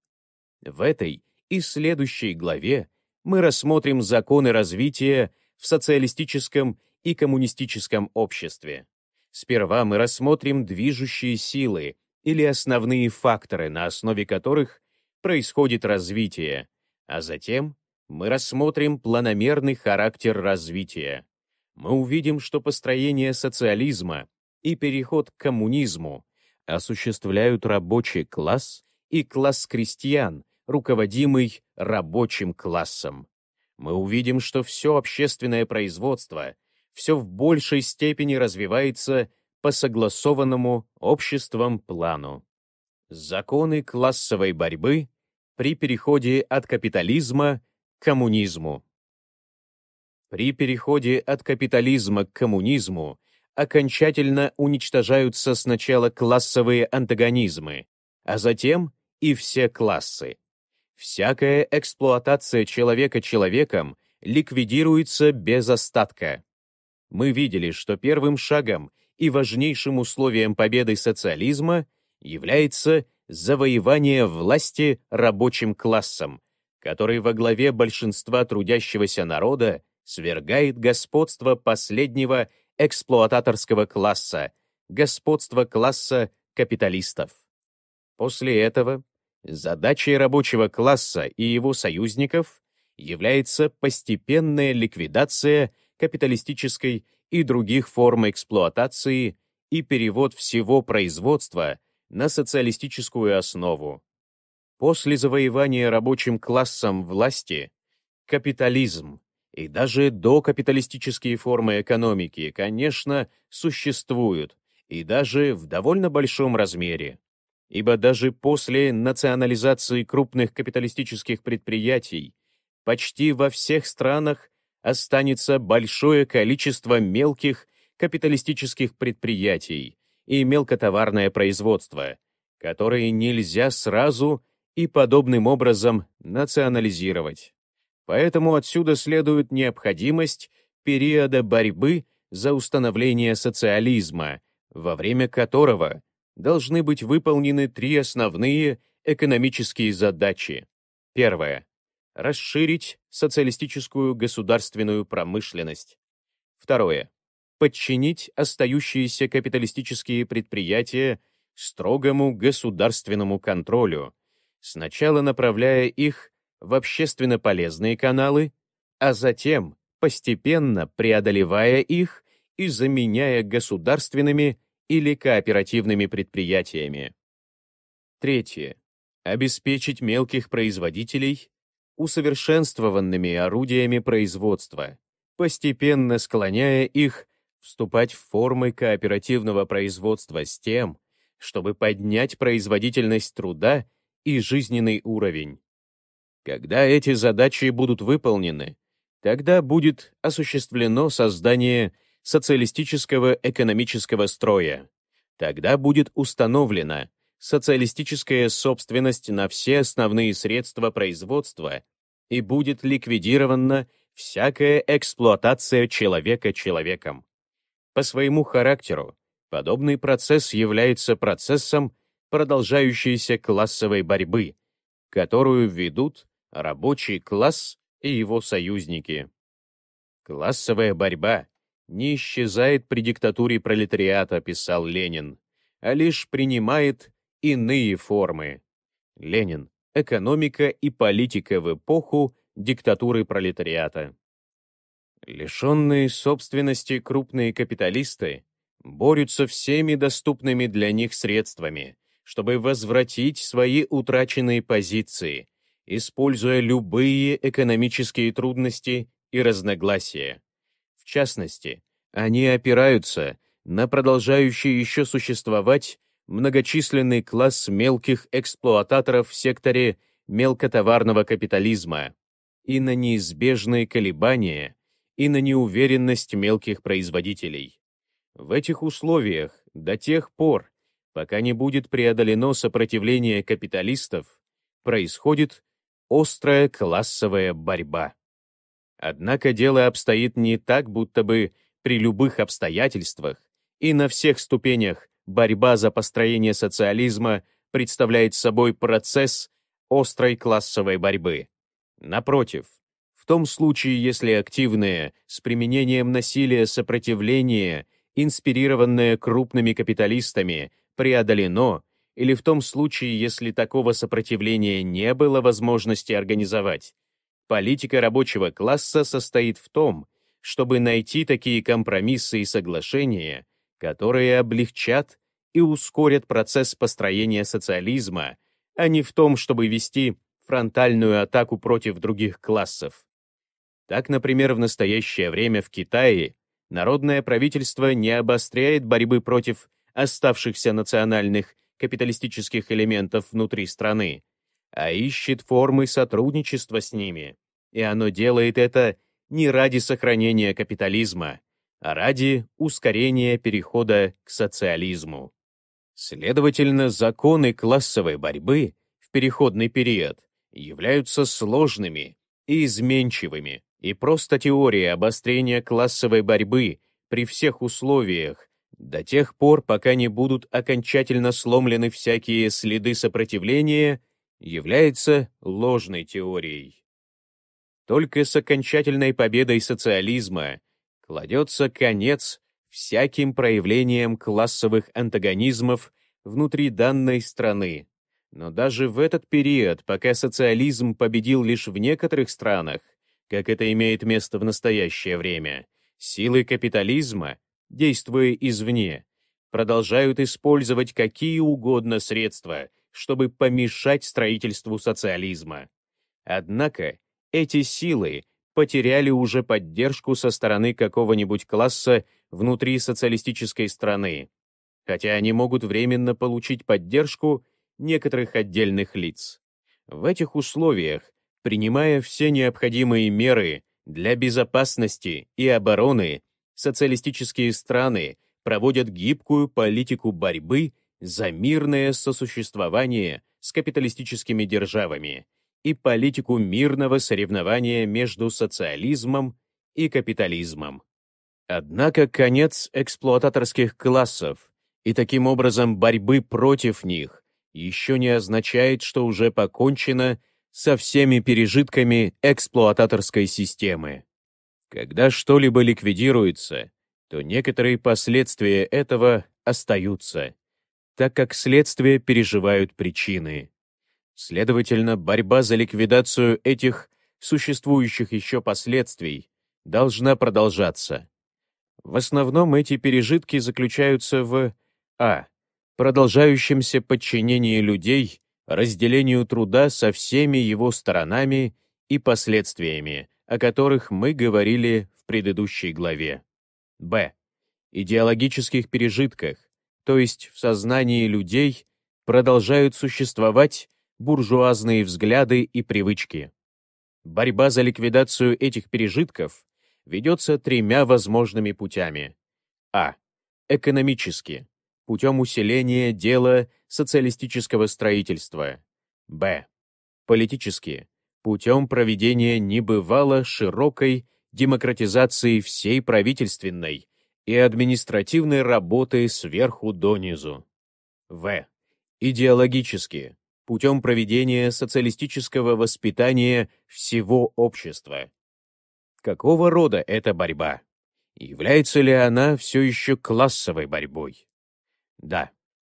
A: В этой и следующей главе мы рассмотрим законы развития в социалистическом и коммунистическом обществе. Сперва мы рассмотрим движущие силы или основные факторы, на основе которых происходит развитие, а затем мы рассмотрим планомерный характер развития мы увидим, что построение социализма и переход к коммунизму осуществляют рабочий класс и класс крестьян, руководимый рабочим классом. Мы увидим, что все общественное производство все в большей степени развивается по согласованному обществом плану. Законы классовой борьбы при переходе от капитализма к коммунизму. При переходе от капитализма к коммунизму окончательно уничтожаются сначала классовые антагонизмы, а затем и все классы. Всякая эксплуатация человека человеком ликвидируется без остатка. Мы видели, что первым шагом и важнейшим условием победы социализма является завоевание власти рабочим классом, который во главе большинства трудящегося народа свергает господство последнего эксплуататорского класса, господство класса капиталистов. После этого задачей рабочего класса и его союзников является постепенная ликвидация капиталистической и других форм эксплуатации и перевод всего производства на социалистическую основу. После завоевания рабочим классом власти капитализм и даже докапиталистические формы экономики, конечно, существуют, и даже в довольно большом размере. Ибо даже после национализации крупных капиталистических предприятий почти во всех странах останется большое количество мелких капиталистических предприятий и мелкотоварное производство, которые нельзя сразу и подобным образом национализировать. Поэтому отсюда следует необходимость периода борьбы за установление социализма, во время которого должны быть выполнены три основные экономические задачи. Первое. Расширить социалистическую государственную промышленность. Второе. Подчинить остающиеся капиталистические предприятия строгому государственному контролю, сначала направляя их в общественно полезные каналы, а затем, постепенно преодолевая их и заменяя государственными или кооперативными предприятиями. Третье. Обеспечить мелких производителей усовершенствованными орудиями производства, постепенно склоняя их вступать в формы кооперативного производства с тем, чтобы поднять производительность труда и жизненный уровень. Когда эти задачи будут выполнены, тогда будет осуществлено создание социалистического экономического строя. Тогда будет установлена социалистическая собственность на все основные средства производства и будет ликвидирована всякая эксплуатация человека человеком. По своему характеру подобный процесс является процессом продолжающейся классовой борьбы, которую ведут рабочий класс и его союзники. «Классовая борьба не исчезает при диктатуре пролетариата», писал Ленин, «а лишь принимает иные формы». Ленин. Экономика и политика в эпоху диктатуры пролетариата. Лишенные собственности крупные капиталисты борются всеми доступными для них средствами, чтобы возвратить свои утраченные позиции – используя любые экономические трудности и разногласия. В частности, они опираются на продолжающий еще существовать многочисленный класс мелких эксплуататоров в секторе мелкотоварного капитализма и на неизбежные колебания и на неуверенность мелких производителей. В этих условиях до тех пор, пока не будет преодолено сопротивление капиталистов, происходит острая классовая борьба. Однако дело обстоит не так, будто бы при любых обстоятельствах и на всех ступенях борьба за построение социализма представляет собой процесс острой классовой борьбы. Напротив, в том случае, если активное, с применением насилия сопротивление, инспирированное крупными капиталистами, преодолено, или в том случае, если такого сопротивления не было возможности организовать. Политика рабочего класса состоит в том, чтобы найти такие компромиссы и соглашения, которые облегчат и ускорят процесс построения социализма, а не в том, чтобы вести фронтальную атаку против других классов. Так, например, в настоящее время в Китае народное правительство не обостряет борьбы против оставшихся национальных капиталистических элементов внутри страны, а ищет формы сотрудничества с ними. И оно делает это не ради сохранения капитализма, а ради ускорения перехода к социализму. Следовательно, законы классовой борьбы в переходный период являются сложными и изменчивыми, и просто теория обострения классовой борьбы при всех условиях до тех пор, пока не будут окончательно сломлены всякие следы сопротивления, является ложной теорией. Только с окончательной победой социализма кладется конец всяким проявлениям классовых антагонизмов внутри данной страны. Но даже в этот период, пока социализм победил лишь в некоторых странах, как это имеет место в настоящее время, силы капитализма — действуя извне, продолжают использовать какие угодно средства, чтобы помешать строительству социализма. Однако эти силы потеряли уже поддержку со стороны какого-нибудь класса внутри социалистической страны, хотя они могут временно получить поддержку некоторых отдельных лиц. В этих условиях, принимая все необходимые меры для безопасности и обороны социалистические страны проводят гибкую политику борьбы за мирное сосуществование с капиталистическими державами и политику мирного соревнования между социализмом и капитализмом. Однако конец эксплуататорских классов и таким образом борьбы против них еще не означает, что уже покончено со всеми пережитками эксплуататорской системы. Когда что-либо ликвидируется, то некоторые последствия этого остаются, так как следствия переживают причины. Следовательно, борьба за ликвидацию этих существующих еще последствий должна продолжаться. В основном эти пережитки заключаются в а. продолжающемся подчинении людей разделению труда со всеми его сторонами и последствиями, о которых мы говорили в предыдущей главе. Б. Идеологических пережитках, то есть в сознании людей продолжают существовать буржуазные взгляды и привычки. Борьба за ликвидацию этих пережитков ведется тремя возможными путями. А. Экономически, путем усиления дела социалистического строительства. Б. Политически, путем проведения небывало широкой демократизации всей правительственной и административной работы сверху донизу. В. Идеологически. Путем проведения социалистического воспитания всего общества. Какого рода эта борьба? Является ли она все еще классовой борьбой? Да,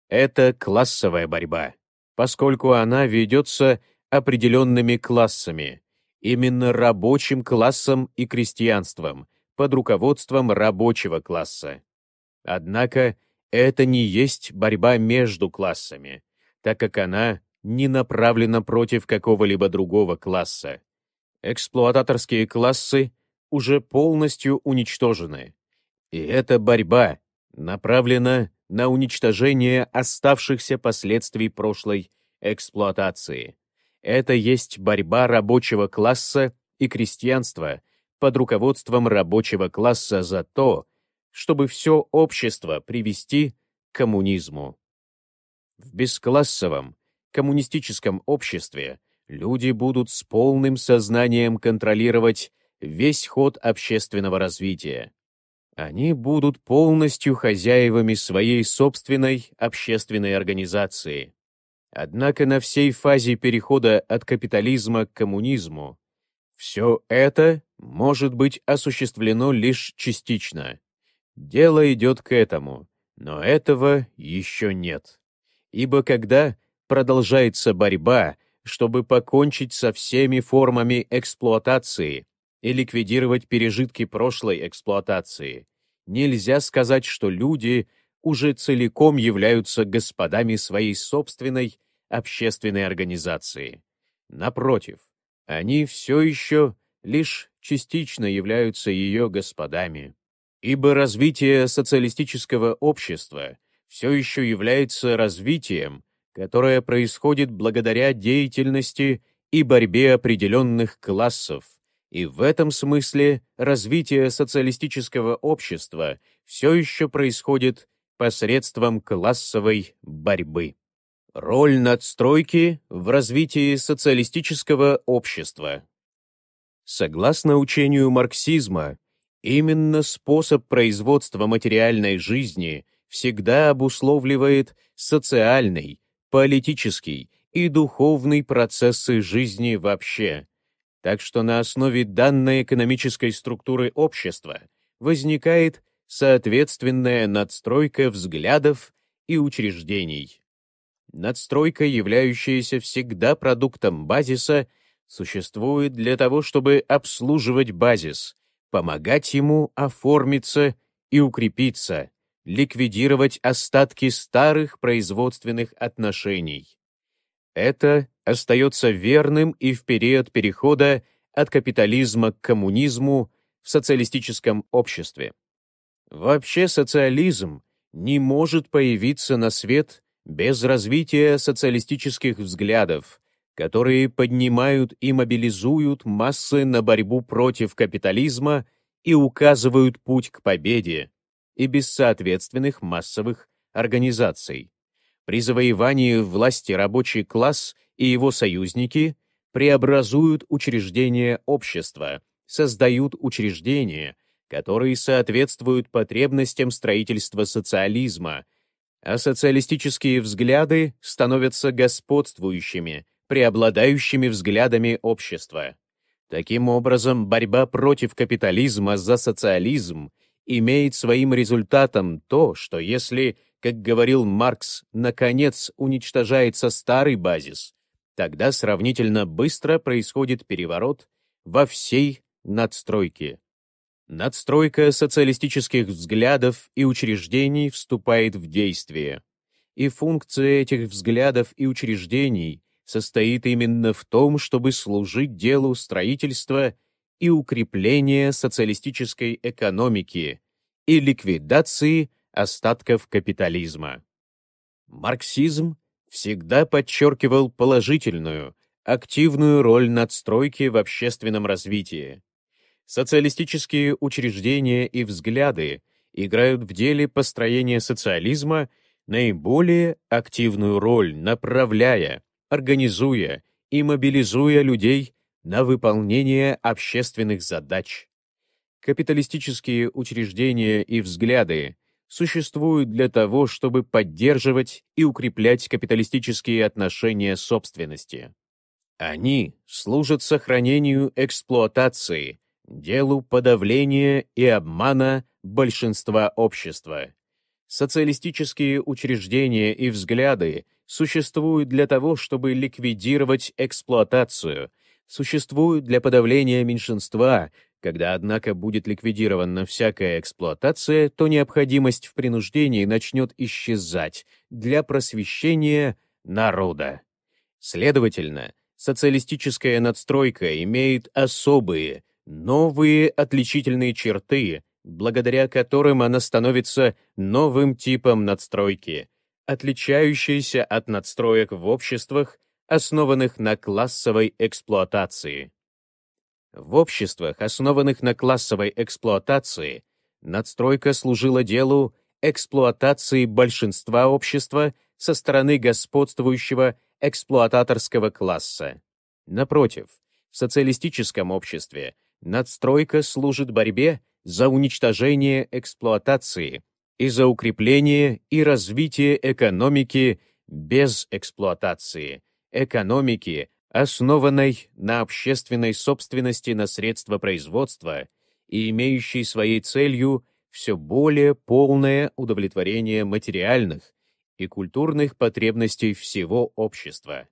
A: это классовая борьба, поскольку она ведется определенными классами, именно рабочим классом и крестьянством, под руководством рабочего класса. Однако это не есть борьба между классами, так как она не направлена против какого-либо другого класса. Эксплуататорские классы уже полностью уничтожены. И эта борьба направлена на уничтожение оставшихся последствий прошлой эксплуатации. Это есть борьба рабочего класса и крестьянства под руководством рабочего класса за то, чтобы все общество привести к коммунизму. В бесклассовом, коммунистическом обществе люди будут с полным сознанием контролировать весь ход общественного развития. Они будут полностью хозяевами своей собственной общественной организации. Однако на всей фазе перехода от капитализма к коммунизму все это может быть осуществлено лишь частично. Дело идет к этому, но этого еще нет. Ибо когда продолжается борьба, чтобы покончить со всеми формами эксплуатации и ликвидировать пережитки прошлой эксплуатации, нельзя сказать, что люди — уже целиком являются господами своей собственной общественной организации. Напротив, они все еще лишь частично являются ее господами. Ибо развитие социалистического общества все еще является развитием, которое происходит благодаря деятельности и борьбе определенных классов, и в этом смысле развитие социалистического общества все еще происходит посредством классовой борьбы. Роль надстройки в развитии социалистического общества. Согласно учению марксизма, именно способ производства материальной жизни всегда обусловливает социальный, политический и духовный процессы жизни вообще. Так что на основе данной экономической структуры общества возникает соответственная надстройка взглядов и учреждений. Надстройка, являющаяся всегда продуктом базиса, существует для того, чтобы обслуживать базис, помогать ему оформиться и укрепиться, ликвидировать остатки старых производственных отношений. Это остается верным и в период перехода от капитализма к коммунизму в социалистическом обществе. Вообще социализм не может появиться на свет без развития социалистических взглядов, которые поднимают и мобилизуют массы на борьбу против капитализма и указывают путь к победе, и без соответственных массовых организаций. При завоевании власти рабочий класс и его союзники преобразуют учреждения общества, создают учреждения, которые соответствуют потребностям строительства социализма, а социалистические взгляды становятся господствующими, преобладающими взглядами общества. Таким образом, борьба против капитализма за социализм имеет своим результатом то, что если, как говорил Маркс, наконец уничтожается старый базис, тогда сравнительно быстро происходит переворот во всей надстройке. Надстройка социалистических взглядов и учреждений вступает в действие. И функция этих взглядов и учреждений состоит именно в том, чтобы служить делу строительства и укрепления социалистической экономики и ликвидации остатков капитализма. Марксизм всегда подчеркивал положительную, активную роль надстройки в общественном развитии Социалистические учреждения и взгляды играют в деле построения социализма наиболее активную роль, направляя, организуя и мобилизуя людей на выполнение общественных задач. Капиталистические учреждения и взгляды существуют для того, чтобы поддерживать и укреплять капиталистические отношения собственности. Они служат сохранению эксплуатации делу подавления и обмана большинства общества. Социалистические учреждения и взгляды существуют для того, чтобы ликвидировать эксплуатацию, существуют для подавления меньшинства, когда, однако, будет ликвидирована всякая эксплуатация, то необходимость в принуждении начнет исчезать для просвещения народа. Следовательно, социалистическая надстройка имеет особые, новые отличительные черты, благодаря которым она становится новым типом надстройки, отличающейся от надстроек в обществах, основанных на классовой эксплуатации. В обществах, основанных на классовой эксплуатации, надстройка служила делу эксплуатации большинства общества со стороны господствующего эксплуататорского класса. Напротив, в социалистическом обществе надстройка служит борьбе за уничтожение эксплуатации и за укрепление и развитие экономики без эксплуатации, экономики, основанной на общественной собственности на средства производства и имеющей своей целью все более полное удовлетворение материальных и культурных потребностей всего общества.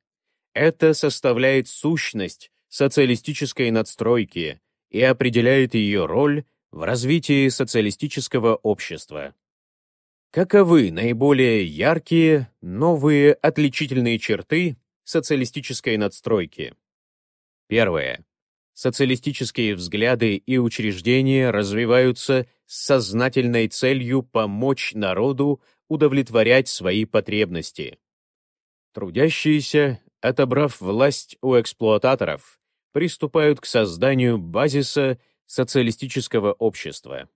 A: Это составляет сущность социалистической надстройки, и определяет ее роль в развитии социалистического общества. Каковы наиболее яркие, новые отличительные черты социалистической надстройки? Первое. Социалистические взгляды и учреждения развиваются с сознательной целью помочь народу удовлетворять свои потребности. Трудящиеся, отобрав власть у эксплуататоров, приступают к созданию базиса социалистического общества.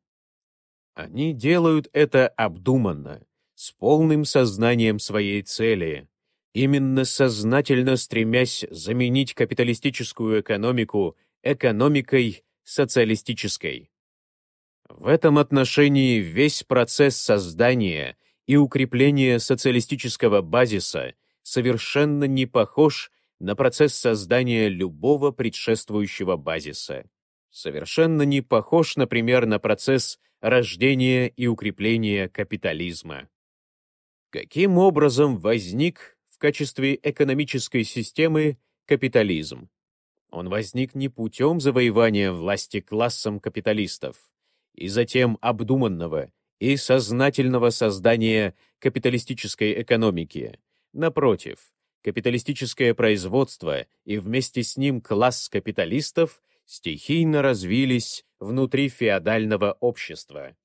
A: Они делают это обдуманно, с полным сознанием своей цели, именно сознательно стремясь заменить капиталистическую экономику экономикой социалистической. В этом отношении весь процесс создания и укрепления социалистического базиса совершенно не похож на процесс создания любого предшествующего базиса. Совершенно не похож, например, на процесс рождения и укрепления капитализма. Каким образом возник в качестве экономической системы капитализм? Он возник не путем завоевания власти классом капиталистов и затем обдуманного и сознательного создания капиталистической экономики. Напротив, капиталистическое производство и вместе с ним класс капиталистов стихийно развились внутри феодального общества.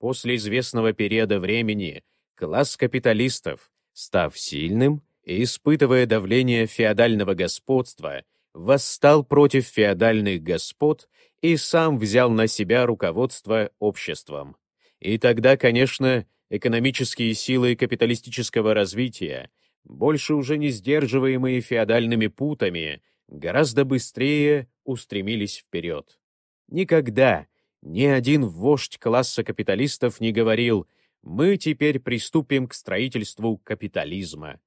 A: После известного периода времени класс капиталистов, став сильным и испытывая давление феодального господства, восстал против феодальных господ и сам взял на себя руководство обществом. И тогда, конечно, экономические силы капиталистического развития больше уже не сдерживаемые феодальными путами, гораздо быстрее устремились вперед. Никогда ни один вождь класса капиталистов не говорил «Мы теперь приступим к строительству капитализма».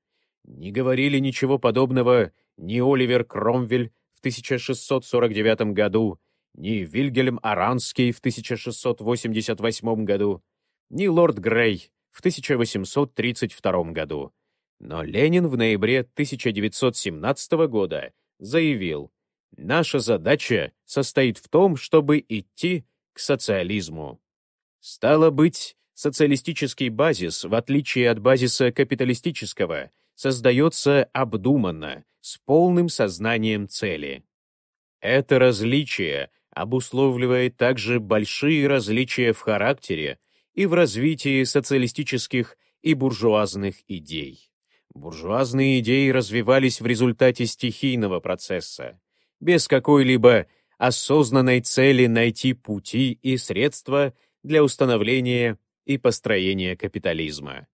A: Не говорили ничего подобного ни Оливер Кромвель в 1649 году, ни Вильгельм Аранский в 1688 году, ни Лорд Грей в 1832 году. Но Ленин в ноябре 1917 года заявил, «Наша задача состоит в том, чтобы идти к социализму». Стало быть, социалистический базис, в отличие от базиса капиталистического, создается обдуманно, с полным сознанием цели. Это различие обусловливает также большие различия в характере и в развитии социалистических и буржуазных идей. Буржуазные идеи развивались в результате стихийного процесса, без какой-либо осознанной цели найти пути и средства для установления и построения капитализма.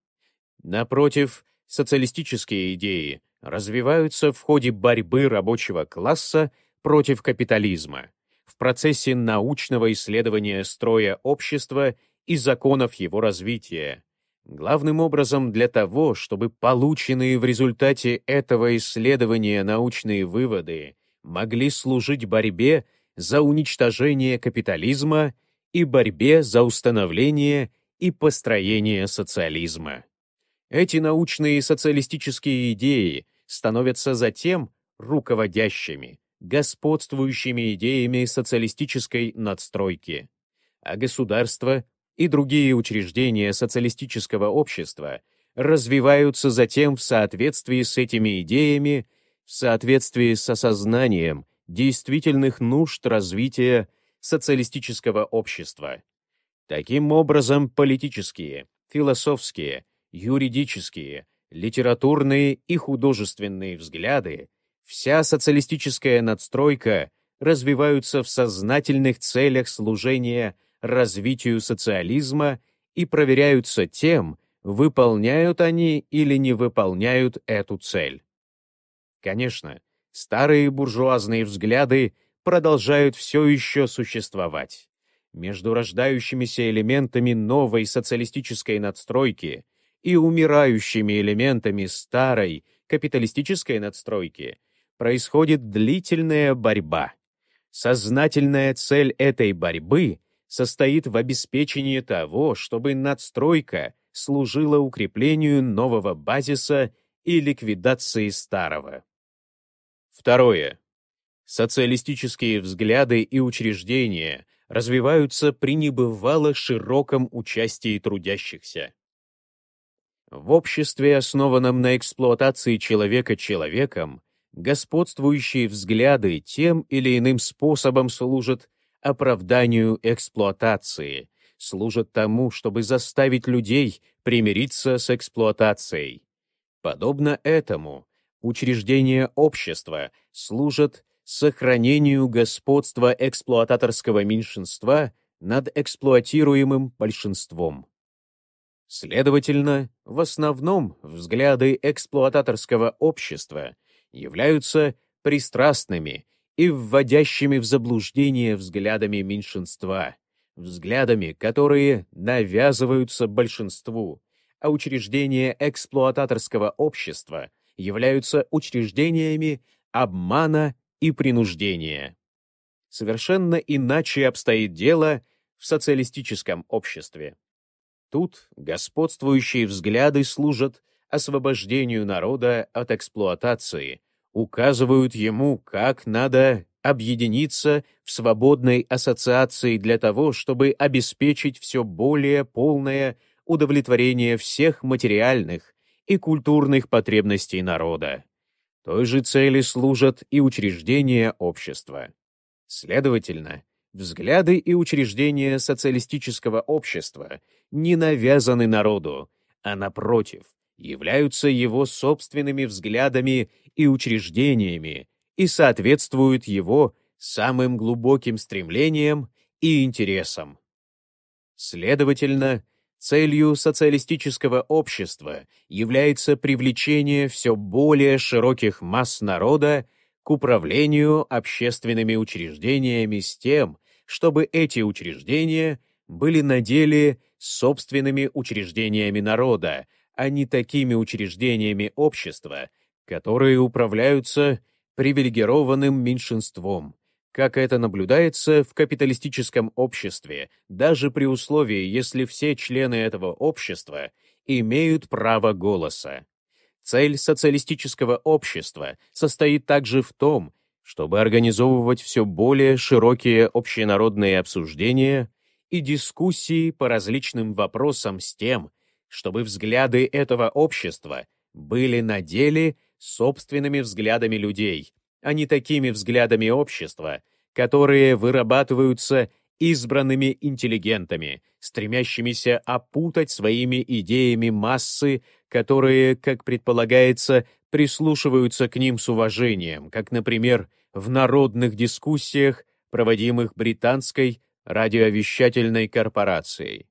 A: Напротив, социалистические идеи развиваются в ходе борьбы рабочего класса против капитализма, в процессе научного исследования строя общества и законов его развития, Главным образом для того, чтобы полученные в результате этого исследования научные выводы могли служить борьбе за уничтожение капитализма и борьбе за установление и построение социализма. Эти научные социалистические идеи становятся затем руководящими, господствующими идеями социалистической надстройки, а государство и другие учреждения социалистического общества развиваются затем в соответствии с этими идеями, в соответствии с осознанием действительных нужд развития социалистического общества. Таким образом, политические, философские, юридические, литературные и художественные взгляды, вся социалистическая надстройка развиваются в сознательных целях служения – развитию социализма и проверяются тем, выполняют они или не выполняют эту цель. Конечно, старые буржуазные взгляды продолжают все еще существовать. Между рождающимися элементами новой социалистической надстройки и умирающими элементами старой капиталистической надстройки происходит длительная борьба. Сознательная цель этой борьбы состоит в обеспечении того, чтобы надстройка служила укреплению нового базиса и ликвидации старого. Второе. Социалистические взгляды и учреждения развиваются при небывало широком участии трудящихся. В обществе, основанном на эксплуатации человека человеком, господствующие взгляды тем или иным способом служат оправданию эксплуатации, служат тому, чтобы заставить людей примириться с эксплуатацией. Подобно этому, учреждения общества служат сохранению господства эксплуататорского меньшинства над эксплуатируемым большинством. Следовательно, в основном взгляды эксплуататорского общества являются пристрастными и вводящими в заблуждение взглядами меньшинства, взглядами, которые навязываются большинству, а учреждения эксплуататорского общества являются учреждениями обмана и принуждения. Совершенно иначе обстоит дело в социалистическом обществе. Тут господствующие взгляды служат освобождению народа от эксплуатации, указывают ему, как надо объединиться в свободной ассоциации для того, чтобы обеспечить все более полное удовлетворение всех материальных и культурных потребностей народа. Той же цели служат и учреждения общества. Следовательно, взгляды и учреждения социалистического общества не навязаны народу, а напротив, являются его собственными взглядами и учреждениями и соответствуют его самым глубоким стремлениям и интересам. Следовательно, целью социалистического общества является привлечение все более широких масс народа к управлению общественными учреждениями с тем, чтобы эти учреждения были на деле собственными учреждениями народа, а не такими учреждениями общества, которые управляются привилегированным меньшинством, как это наблюдается в капиталистическом обществе, даже при условии, если все члены этого общества имеют право голоса. Цель социалистического общества состоит также в том, чтобы организовывать все более широкие общенародные обсуждения и дискуссии по различным вопросам с тем, чтобы взгляды этого общества были на деле собственными взглядами людей, а не такими взглядами общества, которые вырабатываются избранными интеллигентами, стремящимися опутать своими идеями массы, которые, как предполагается, прислушиваются к ним с уважением, как, например, в народных дискуссиях, проводимых британской радиовещательной корпорацией.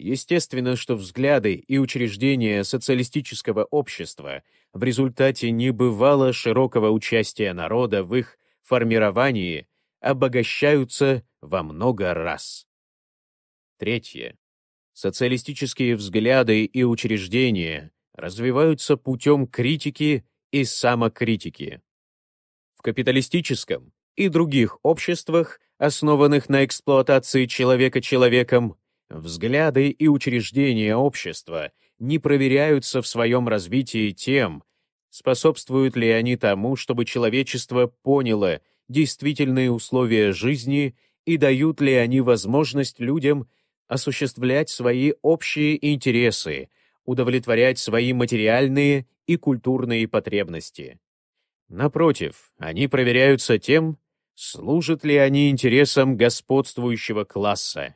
A: Естественно, что взгляды и учреждения социалистического общества в результате небывало широкого участия народа в их формировании обогащаются во много раз. Третье. Социалистические взгляды и учреждения развиваются путем критики и самокритики. В капиталистическом и других обществах, основанных на эксплуатации человека человеком, Взгляды и учреждения общества не проверяются в своем развитии тем, способствуют ли они тому, чтобы человечество поняло действительные условия жизни и дают ли они возможность людям осуществлять свои общие интересы, удовлетворять свои материальные и культурные потребности. Напротив, они проверяются тем, служат ли они интересам господствующего класса.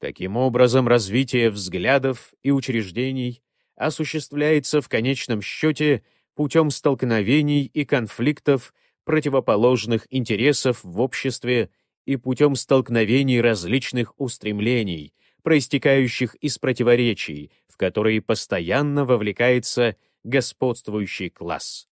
A: Таким образом, развитие взглядов и учреждений осуществляется в конечном счете путем столкновений и конфликтов противоположных интересов в обществе и путем столкновений различных устремлений, проистекающих из противоречий, в которые постоянно вовлекается господствующий класс.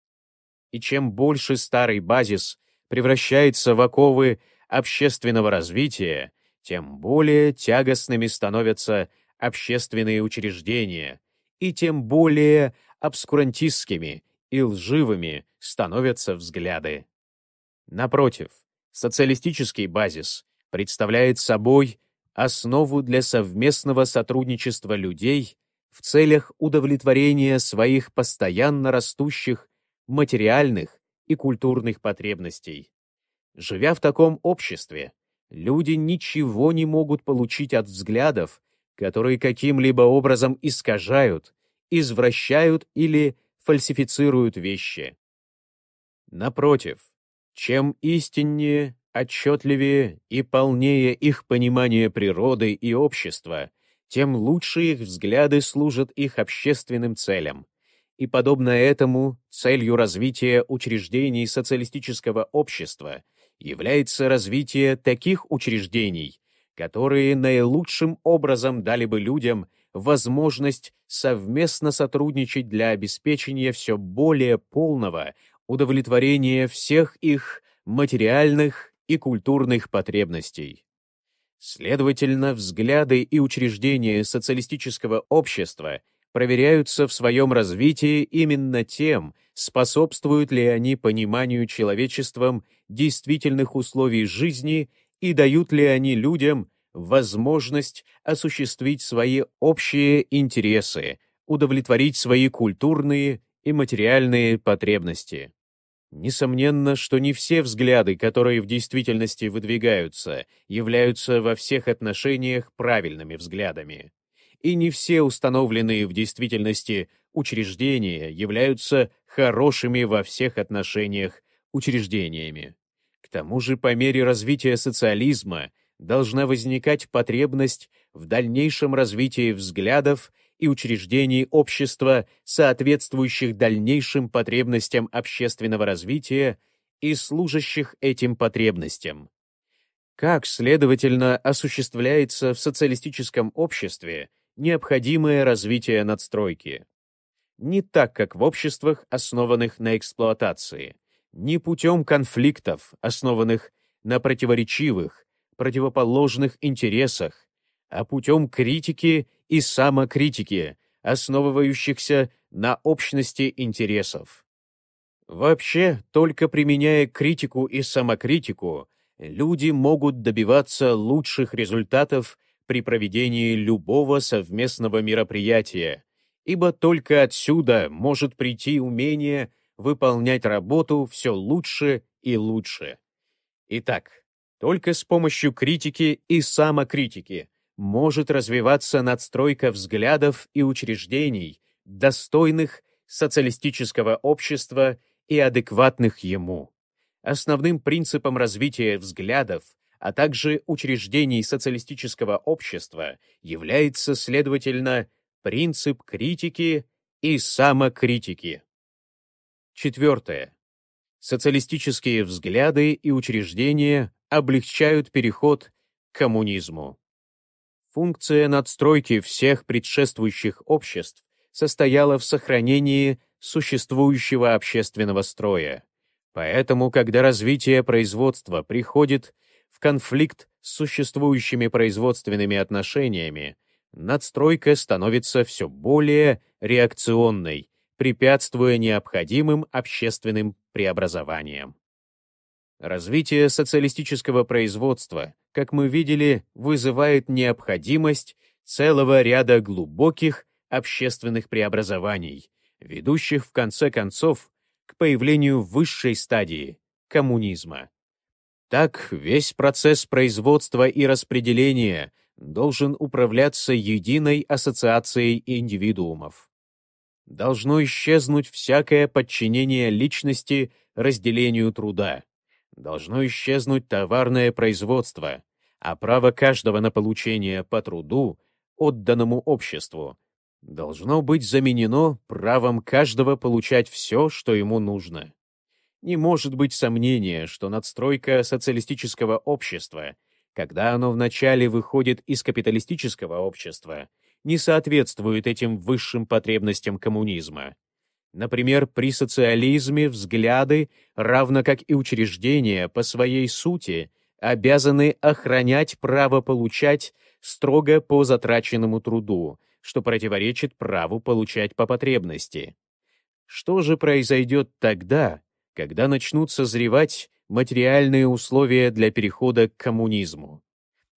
A: И чем больше старый базис превращается в оковы общественного развития, тем более тягостными становятся общественные учреждения, и тем более обскурантистскими и лживыми становятся взгляды. Напротив, социалистический базис представляет собой основу для совместного сотрудничества людей в целях удовлетворения своих постоянно растущих материальных и культурных потребностей. Живя в таком обществе, люди ничего не могут получить от взглядов, которые каким-либо образом искажают, извращают или фальсифицируют вещи. Напротив, чем истиннее, отчетливее и полнее их понимание природы и общества, тем лучше их взгляды служат их общественным целям. И подобно этому, целью развития учреждений социалистического общества является развитие таких учреждений, которые наилучшим образом дали бы людям возможность совместно сотрудничать для обеспечения все более полного удовлетворения всех их материальных и культурных потребностей. Следовательно, взгляды и учреждения социалистического общества проверяются в своем развитии именно тем, способствуют ли они пониманию человечеством действительных условий жизни и дают ли они людям возможность осуществить свои общие интересы, удовлетворить свои культурные и материальные потребности. Несомненно, что не все взгляды, которые в действительности выдвигаются, являются во всех отношениях правильными взглядами и не все установленные в действительности учреждения являются хорошими во всех отношениях учреждениями. К тому же, по мере развития социализма должна возникать потребность в дальнейшем развитии взглядов и учреждений общества, соответствующих дальнейшим потребностям общественного развития и служащих этим потребностям. Как, следовательно, осуществляется в социалистическом обществе необходимое развитие надстройки. Не так, как в обществах, основанных на эксплуатации, не путем конфликтов, основанных на противоречивых, противоположных интересах, а путем критики и самокритики, основывающихся на общности интересов. Вообще, только применяя критику и самокритику, люди могут добиваться лучших результатов при проведении любого совместного мероприятия, ибо только отсюда может прийти умение выполнять работу все лучше и лучше. Итак, только с помощью критики и самокритики может развиваться надстройка взглядов и учреждений, достойных социалистического общества и адекватных ему. Основным принципом развития взглядов а также учреждений социалистического общества, является, следовательно, принцип критики и самокритики. Четвертое. Социалистические взгляды и учреждения облегчают переход к коммунизму. Функция надстройки всех предшествующих обществ состояла в сохранении существующего общественного строя. Поэтому, когда развитие производства приходит в конфликт с существующими производственными отношениями, надстройка становится все более реакционной, препятствуя необходимым общественным преобразованиям. Развитие социалистического производства, как мы видели, вызывает необходимость целого ряда глубоких общественных преобразований, ведущих в конце концов к появлению высшей стадии – коммунизма. Так весь процесс производства и распределения должен управляться единой ассоциацией индивидуумов. Должно исчезнуть всякое подчинение личности разделению труда. Должно исчезнуть товарное производство, а право каждого на получение по труду, отданному обществу, должно быть заменено правом каждого получать все, что ему нужно. Не может быть сомнения, что надстройка социалистического общества, когда оно вначале выходит из капиталистического общества, не соответствует этим высшим потребностям коммунизма. Например, при социализме взгляды, равно как и учреждения по своей сути, обязаны охранять право получать строго по затраченному труду, что противоречит праву получать по потребности. Что же произойдет тогда, когда начнут созревать материальные условия для перехода к коммунизму?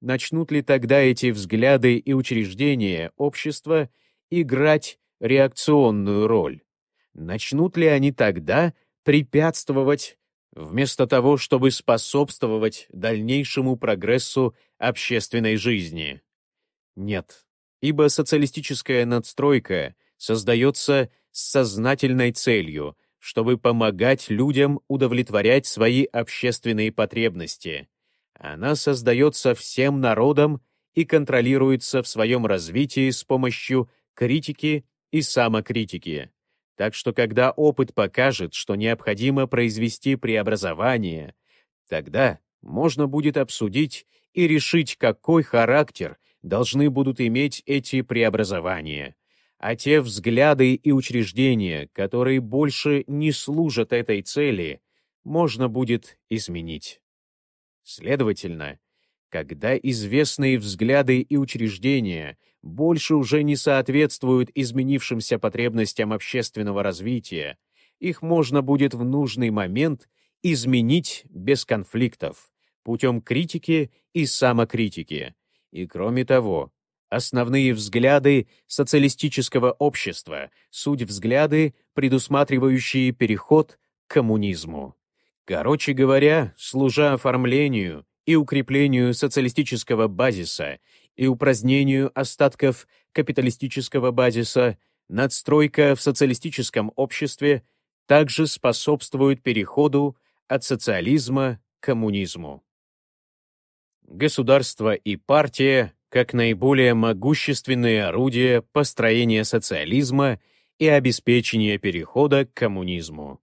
A: Начнут ли тогда эти взгляды и учреждения общества играть реакционную роль? Начнут ли они тогда препятствовать, вместо того, чтобы способствовать дальнейшему прогрессу общественной жизни? Нет, ибо социалистическая надстройка создается с сознательной целью — чтобы помогать людям удовлетворять свои общественные потребности. Она создается всем народом и контролируется в своем развитии с помощью критики и самокритики. Так что когда опыт покажет, что необходимо произвести преобразование, тогда можно будет обсудить и решить, какой характер должны будут иметь эти преобразования, а те взгляды и учреждения, которые больше не служат этой цели, можно будет изменить. Следовательно, когда известные взгляды и учреждения больше уже не соответствуют изменившимся потребностям общественного развития, их можно будет в нужный момент изменить без конфликтов, путем критики и самокритики. И кроме того, Основные взгляды социалистического общества, суть взгляды, предусматривающие переход к коммунизму. Короче говоря, служа оформлению и укреплению социалистического базиса и упразднению остатков капиталистического базиса, надстройка в социалистическом обществе также способствует переходу от социализма к коммунизму. Государство и партия как наиболее могущественные орудия построения социализма и обеспечения перехода к коммунизму.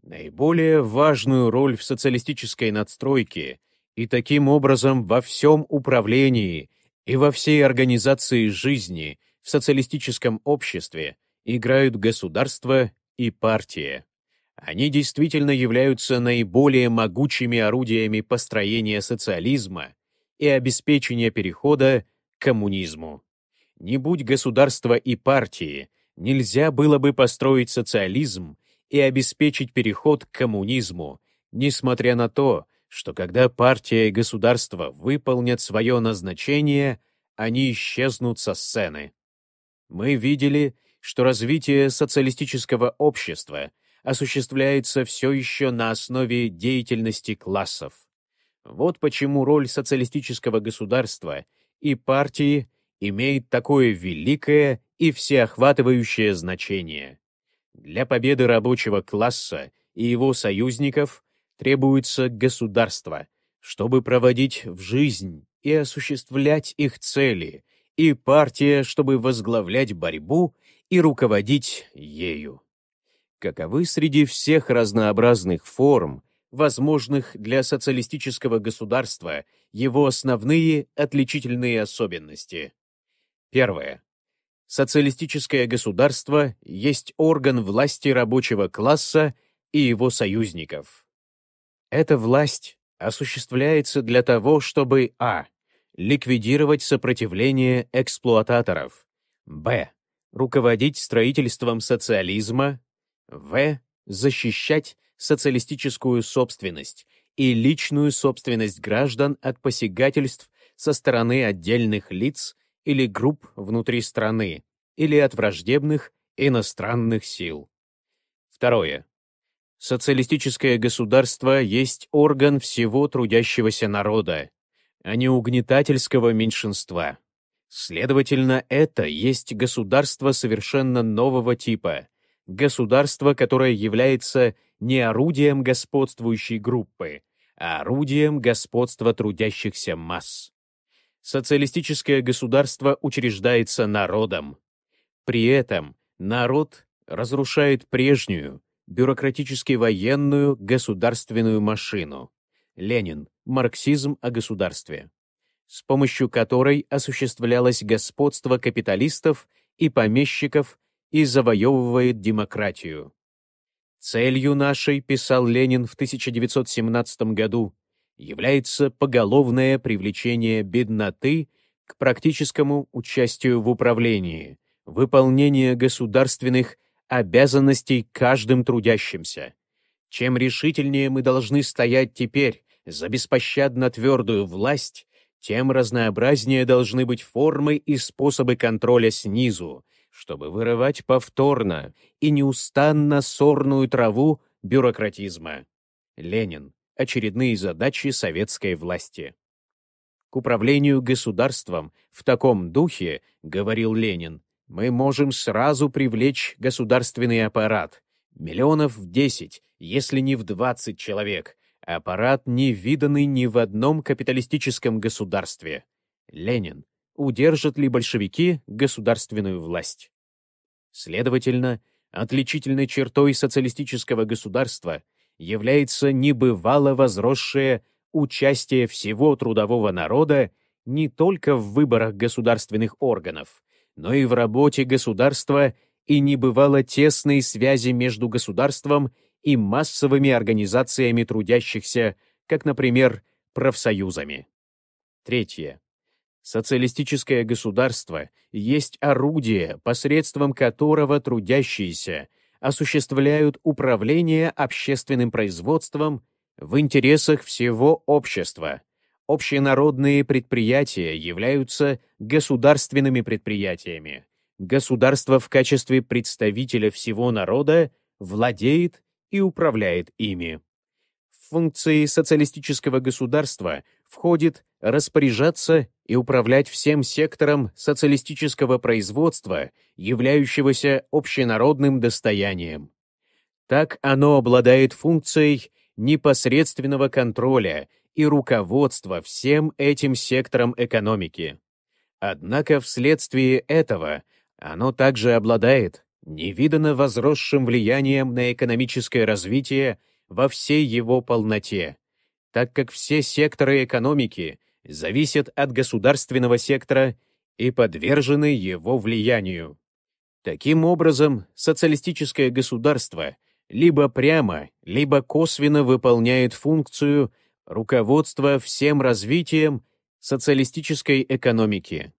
A: Наиболее важную роль в социалистической надстройке и таким образом во всем управлении и во всей организации жизни в социалистическом обществе играют государство и партия. Они действительно являются наиболее могучими орудиями построения социализма и обеспечения перехода к коммунизму. Не будь государства и партии, нельзя было бы построить социализм и обеспечить переход к коммунизму, несмотря на то, что когда партия и государство выполнят свое назначение, они исчезнут со сцены. Мы видели, что развитие социалистического общества осуществляется все еще на основе деятельности классов, вот почему роль социалистического государства и партии имеет такое великое и всеохватывающее значение. Для победы рабочего класса и его союзников требуется государство, чтобы проводить в жизнь и осуществлять их цели, и партия, чтобы возглавлять борьбу и руководить ею. Каковы среди всех разнообразных форм возможных для социалистического государства его основные отличительные особенности. Первое. Социалистическое государство есть орган власти рабочего класса и его союзников. Эта власть осуществляется для того, чтобы а. ликвидировать сопротивление эксплуататоров, б. руководить строительством социализма, в. защищать социалистическую собственность и личную собственность граждан от посягательств со стороны отдельных лиц или групп внутри страны или от враждебных иностранных сил. Второе. Социалистическое государство есть орган всего трудящегося народа, а не угнетательского меньшинства. Следовательно, это есть государство совершенно нового типа, государство, которое является не орудием господствующей группы, а орудием господства трудящихся масс. Социалистическое государство учреждается народом. При этом народ разрушает прежнюю, бюрократически-военную государственную машину. Ленин. Марксизм о государстве. С помощью которой осуществлялось господство капиталистов и помещиков и завоевывает демократию. Целью нашей, писал Ленин в 1917 году, является поголовное привлечение бедноты к практическому участию в управлении, выполнение государственных обязанностей каждым трудящимся. Чем решительнее мы должны стоять теперь за беспощадно твердую власть, тем разнообразнее должны быть формы и способы контроля снизу, чтобы вырывать повторно и неустанно сорную траву бюрократизма. Ленин. Очередные задачи советской власти. К управлению государством в таком духе, говорил Ленин, мы можем сразу привлечь государственный аппарат. Миллионов в десять, если не в двадцать человек. Аппарат невиданный ни в одном капиталистическом государстве. Ленин удержат ли большевики государственную власть. Следовательно, отличительной чертой социалистического государства является небывало возросшее участие всего трудового народа не только в выборах государственных органов, но и в работе государства и небывало тесной связи между государством и массовыми организациями трудящихся, как, например, профсоюзами. Третье. Социалистическое государство есть орудие, посредством которого трудящиеся осуществляют управление общественным производством в интересах всего общества. Общенародные предприятия являются государственными предприятиями. Государство в качестве представителя всего народа владеет и управляет ими. В функции социалистического государства входит распоряжаться и управлять всем сектором социалистического производства, являющегося общенародным достоянием. Так оно обладает функцией непосредственного контроля и руководства всем этим сектором экономики. Однако вследствие этого оно также обладает невиданно возросшим влиянием на экономическое развитие во всей его полноте, так как все секторы экономики зависят от государственного сектора и подвержены его влиянию. Таким образом, социалистическое государство либо прямо, либо косвенно выполняет функцию руководства всем развитием социалистической экономики.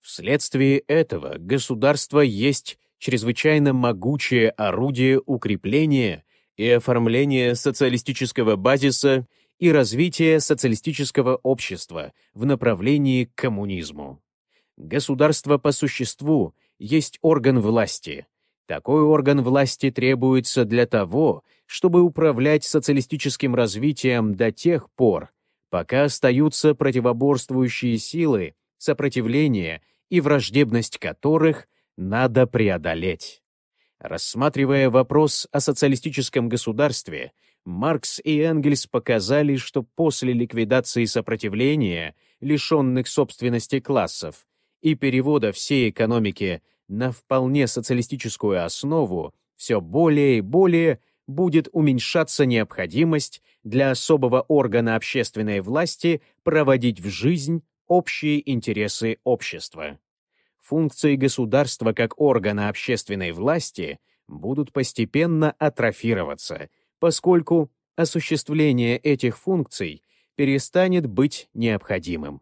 A: Вследствие этого государство есть чрезвычайно могучее орудие укрепления и оформления социалистического базиса – и развития социалистического общества в направлении к коммунизму. Государство по существу есть орган власти. Такой орган власти требуется для того, чтобы управлять социалистическим развитием до тех пор, пока остаются противоборствующие силы, сопротивление и враждебность которых надо преодолеть. Рассматривая вопрос о социалистическом государстве, Маркс и Энгельс показали, что после ликвидации сопротивления, лишенных собственности классов, и перевода всей экономики на вполне социалистическую основу, все более и более будет уменьшаться необходимость для особого органа общественной власти проводить в жизнь общие интересы общества. Функции государства как органа общественной власти будут постепенно атрофироваться – поскольку осуществление этих функций перестанет быть необходимым.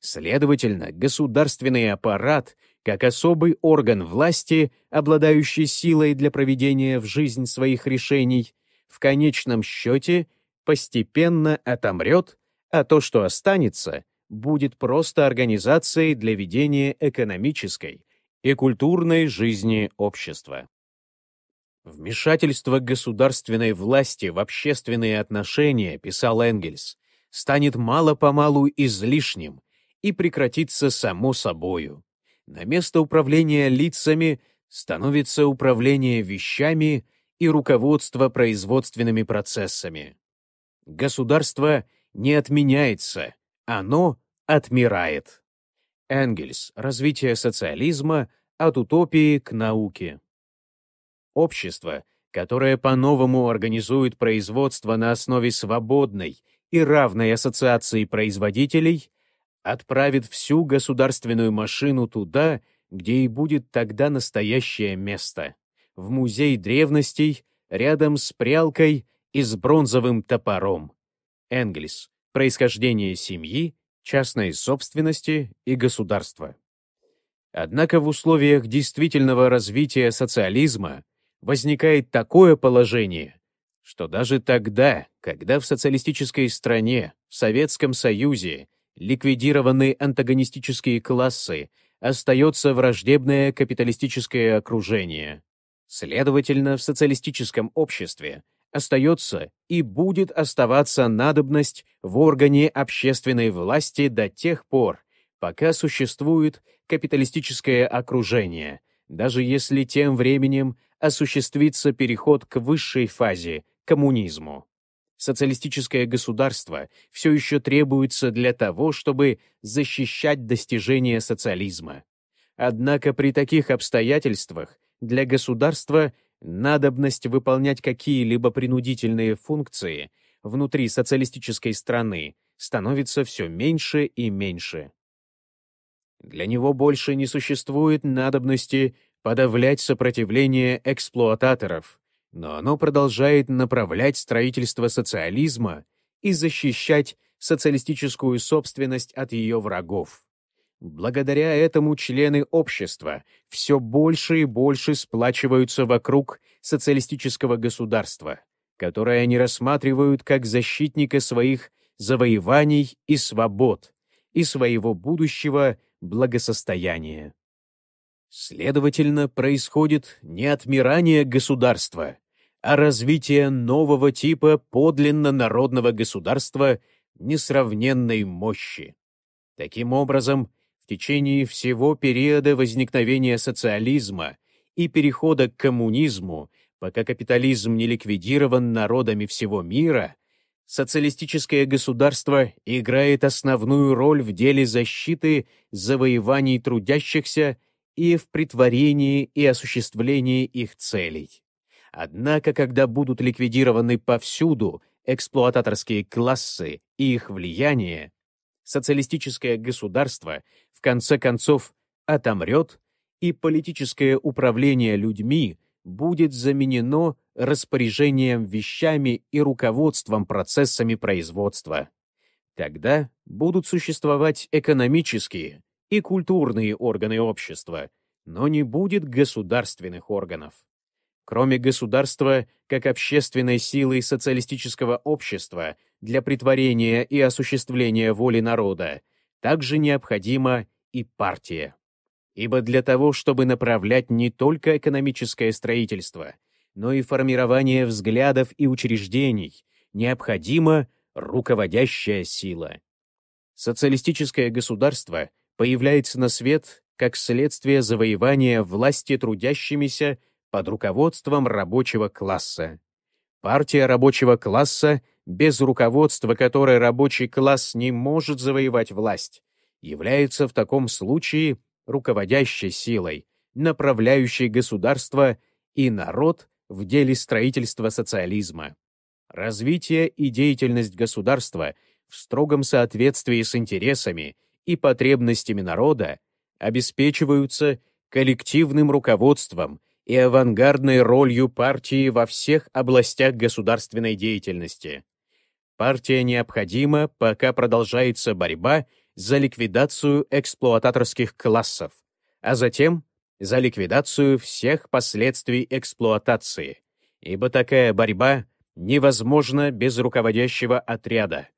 A: Следовательно, государственный аппарат, как особый орган власти, обладающий силой для проведения в жизнь своих решений, в конечном счете постепенно отомрет, а то, что останется, будет просто организацией для ведения экономической и культурной жизни общества. «Вмешательство государственной власти в общественные отношения, — писал Энгельс, — станет мало-помалу излишним и прекратится само собою. На место управления лицами становится управление вещами и руководство производственными процессами. Государство не отменяется, оно отмирает. Энгельс. Развитие социализма от утопии к науке. Общество, которое по-новому организует производство на основе свободной и равной ассоциации производителей, отправит всю государственную машину туда, где и будет тогда настоящее место — в музей древностей рядом с прялкой и с бронзовым топором. Энглис. Происхождение семьи, частной собственности и государства. Однако в условиях действительного развития социализма возникает такое положение, что даже тогда, когда в социалистической стране, в Советском Союзе, ликвидированы антагонистические классы, остается враждебное капиталистическое окружение. Следовательно, в социалистическом обществе остается и будет оставаться надобность в органе общественной власти до тех пор, пока существует капиталистическое окружение, даже если тем временем осуществится переход к высшей фазе – коммунизму. Социалистическое государство все еще требуется для того, чтобы защищать достижения социализма. Однако при таких обстоятельствах для государства надобность выполнять какие-либо принудительные функции внутри социалистической страны становится все меньше и меньше. Для него больше не существует надобности подавлять сопротивление эксплуататоров, но оно продолжает направлять строительство социализма и защищать социалистическую собственность от ее врагов. Благодаря этому члены общества все больше и больше сплачиваются вокруг социалистического государства, которое они рассматривают как защитника своих завоеваний и свобод и своего будущего благосостояния. Следовательно, происходит не отмирание государства, а развитие нового типа подлинно народного государства несравненной мощи. Таким образом, в течение всего периода возникновения социализма и перехода к коммунизму, пока капитализм не ликвидирован народами всего мира, социалистическое государство играет основную роль в деле защиты завоеваний трудящихся и в притворении и осуществлении их целей. Однако, когда будут ликвидированы повсюду эксплуататорские классы и их влияние, социалистическое государство в конце концов отомрет, и политическое управление людьми будет заменено распоряжением вещами и руководством процессами производства. Тогда будут существовать экономические, и культурные органы общества, но не будет государственных органов. Кроме государства, как общественной силы социалистического общества для притворения и осуществления воли народа, также необходима и партия. Ибо для того, чтобы направлять не только экономическое строительство, но и формирование взглядов и учреждений, необходима руководящая сила. Социалистическое государство появляется на свет как следствие завоевания власти трудящимися под руководством рабочего класса. Партия рабочего класса, без руководства которой рабочий класс не может завоевать власть, является в таком случае руководящей силой, направляющей государство и народ в деле строительства социализма. Развитие и деятельность государства в строгом соответствии с интересами – и потребностями народа обеспечиваются коллективным руководством и авангардной ролью партии во всех областях государственной деятельности. Партия необходима, пока продолжается борьба за ликвидацию эксплуататорских классов, а затем за ликвидацию всех последствий эксплуатации, ибо такая борьба невозможна без руководящего отряда.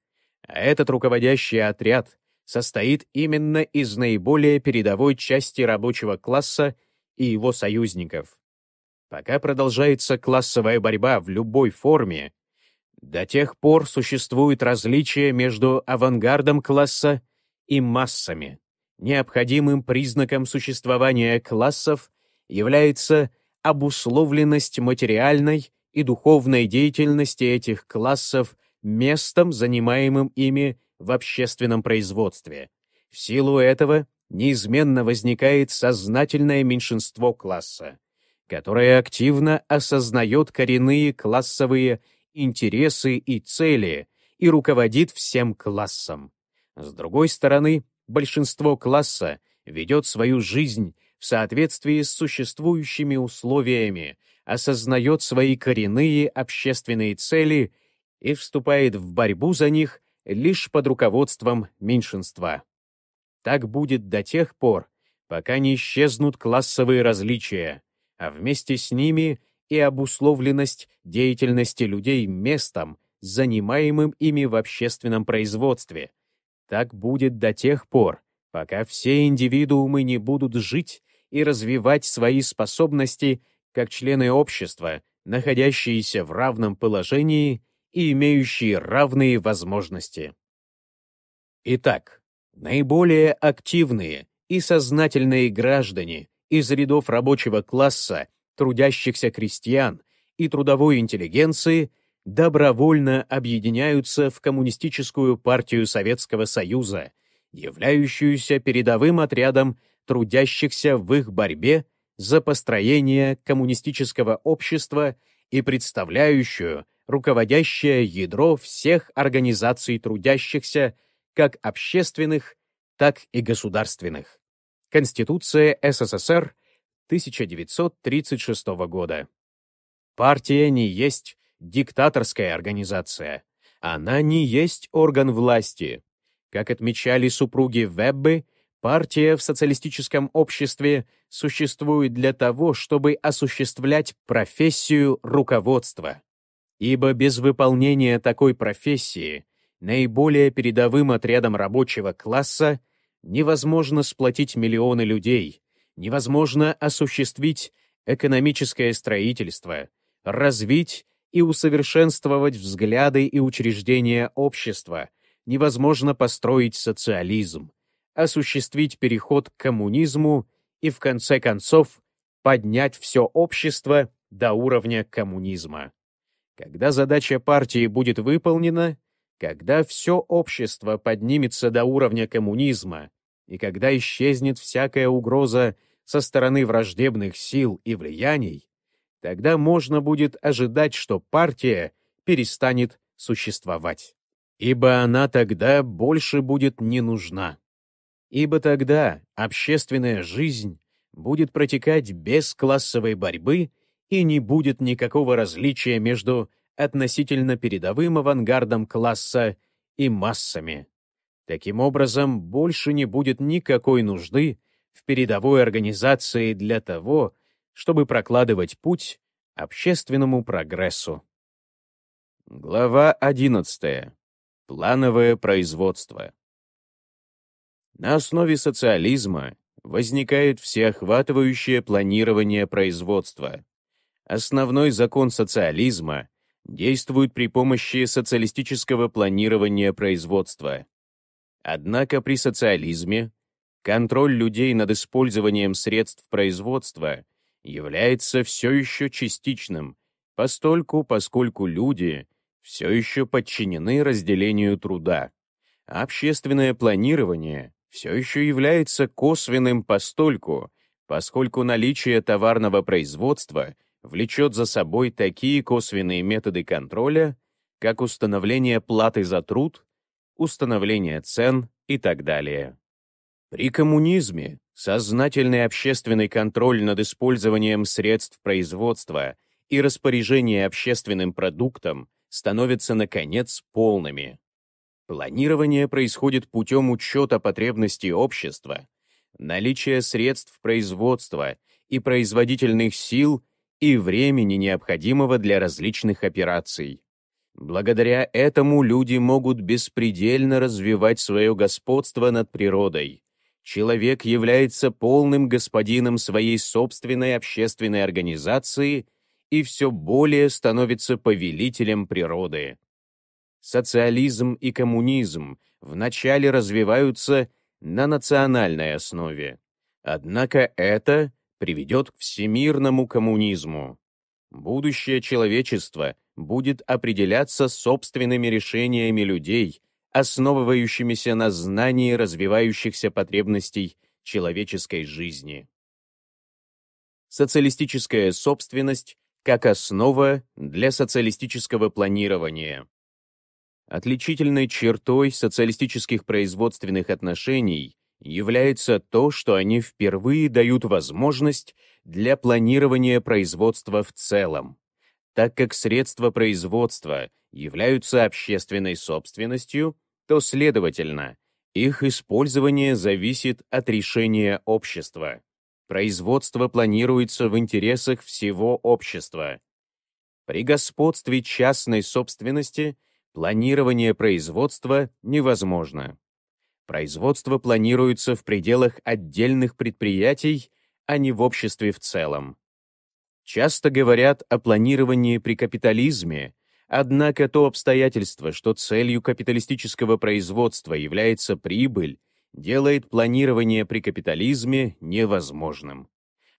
A: А этот руководящий отряд состоит именно из наиболее передовой части рабочего класса и его союзников. Пока продолжается классовая борьба в любой форме, до тех пор существует различие между авангардом класса и массами. Необходимым признаком существования классов является обусловленность материальной и духовной деятельности этих классов местом, занимаемым ими в общественном производстве. В силу этого неизменно возникает сознательное меньшинство класса, которое активно осознает коренные классовые интересы и цели и руководит всем классом. С другой стороны, большинство класса ведет свою жизнь в соответствии с существующими условиями, осознает свои коренные общественные цели и вступает в борьбу за них лишь под руководством меньшинства. Так будет до тех пор, пока не исчезнут классовые различия, а вместе с ними и обусловленность деятельности людей местом, занимаемым ими в общественном производстве. Так будет до тех пор, пока все индивидуумы не будут жить и развивать свои способности как члены общества, находящиеся в равном положении и имеющие равные возможности. Итак, наиболее активные и сознательные граждане из рядов рабочего класса, трудящихся крестьян и трудовой интеллигенции добровольно объединяются в Коммунистическую партию Советского Союза, являющуюся передовым отрядом трудящихся в их борьбе за построение коммунистического общества и представляющую руководящее ядро всех организаций трудящихся, как общественных, так и государственных. Конституция СССР 1936 года. Партия не есть диктаторская организация. Она не есть орган власти. Как отмечали супруги Веббы, партия в социалистическом обществе существует для того, чтобы осуществлять профессию руководства ибо без выполнения такой профессии наиболее передовым отрядом рабочего класса невозможно сплотить миллионы людей, невозможно осуществить экономическое строительство, развить и усовершенствовать взгляды и учреждения общества, невозможно построить социализм, осуществить переход к коммунизму и, в конце концов, поднять все общество до уровня коммунизма. Когда задача партии будет выполнена, когда все общество поднимется до уровня коммунизма и когда исчезнет всякая угроза со стороны враждебных сил и влияний, тогда можно будет ожидать, что партия перестанет существовать. Ибо она тогда больше будет не нужна. Ибо тогда общественная жизнь будет протекать без классовой борьбы и не будет никакого различия между относительно передовым авангардом класса и массами. Таким образом, больше не будет никакой нужды в передовой организации для того, чтобы прокладывать путь общественному прогрессу. Глава 11. Плановое производство. На основе социализма возникает всеохватывающее планирование производства, основной закон социализма, действует при помощи социалистического планирования производства. Однако при социализме контроль людей над использованием средств производства является все еще частичным, постольку, поскольку люди все еще подчинены разделению труда. Общественное планирование все еще является косвенным постольку, поскольку наличие товарного производства – влечет за собой такие косвенные методы контроля, как установление платы за труд, установление цен и так далее. При коммунизме сознательный общественный контроль над использованием средств производства и распоряжение общественным продуктом становятся, наконец, полными. Планирование происходит путем учета потребностей общества, наличия средств производства и производительных сил – и времени, необходимого для различных операций. Благодаря этому люди могут беспредельно развивать свое господство над природой. Человек является полным господином своей собственной общественной организации и все более становится повелителем природы. Социализм и коммунизм вначале развиваются на национальной основе. Однако это приведет к всемирному коммунизму. Будущее человечества будет определяться собственными решениями людей, основывающимися на знании развивающихся потребностей человеческой жизни. Социалистическая собственность как основа для социалистического планирования. Отличительной чертой социалистических производственных отношений является то, что они впервые дают возможность для планирования производства в целом. Так как средства производства являются общественной собственностью, то, следовательно, их использование зависит от решения общества. Производство планируется в интересах всего общества. При господстве частной собственности планирование производства невозможно. Производство планируется в пределах отдельных предприятий, а не в обществе в целом. Часто говорят о планировании при капитализме, однако то обстоятельство, что целью капиталистического производства является прибыль, делает планирование при капитализме невозможным.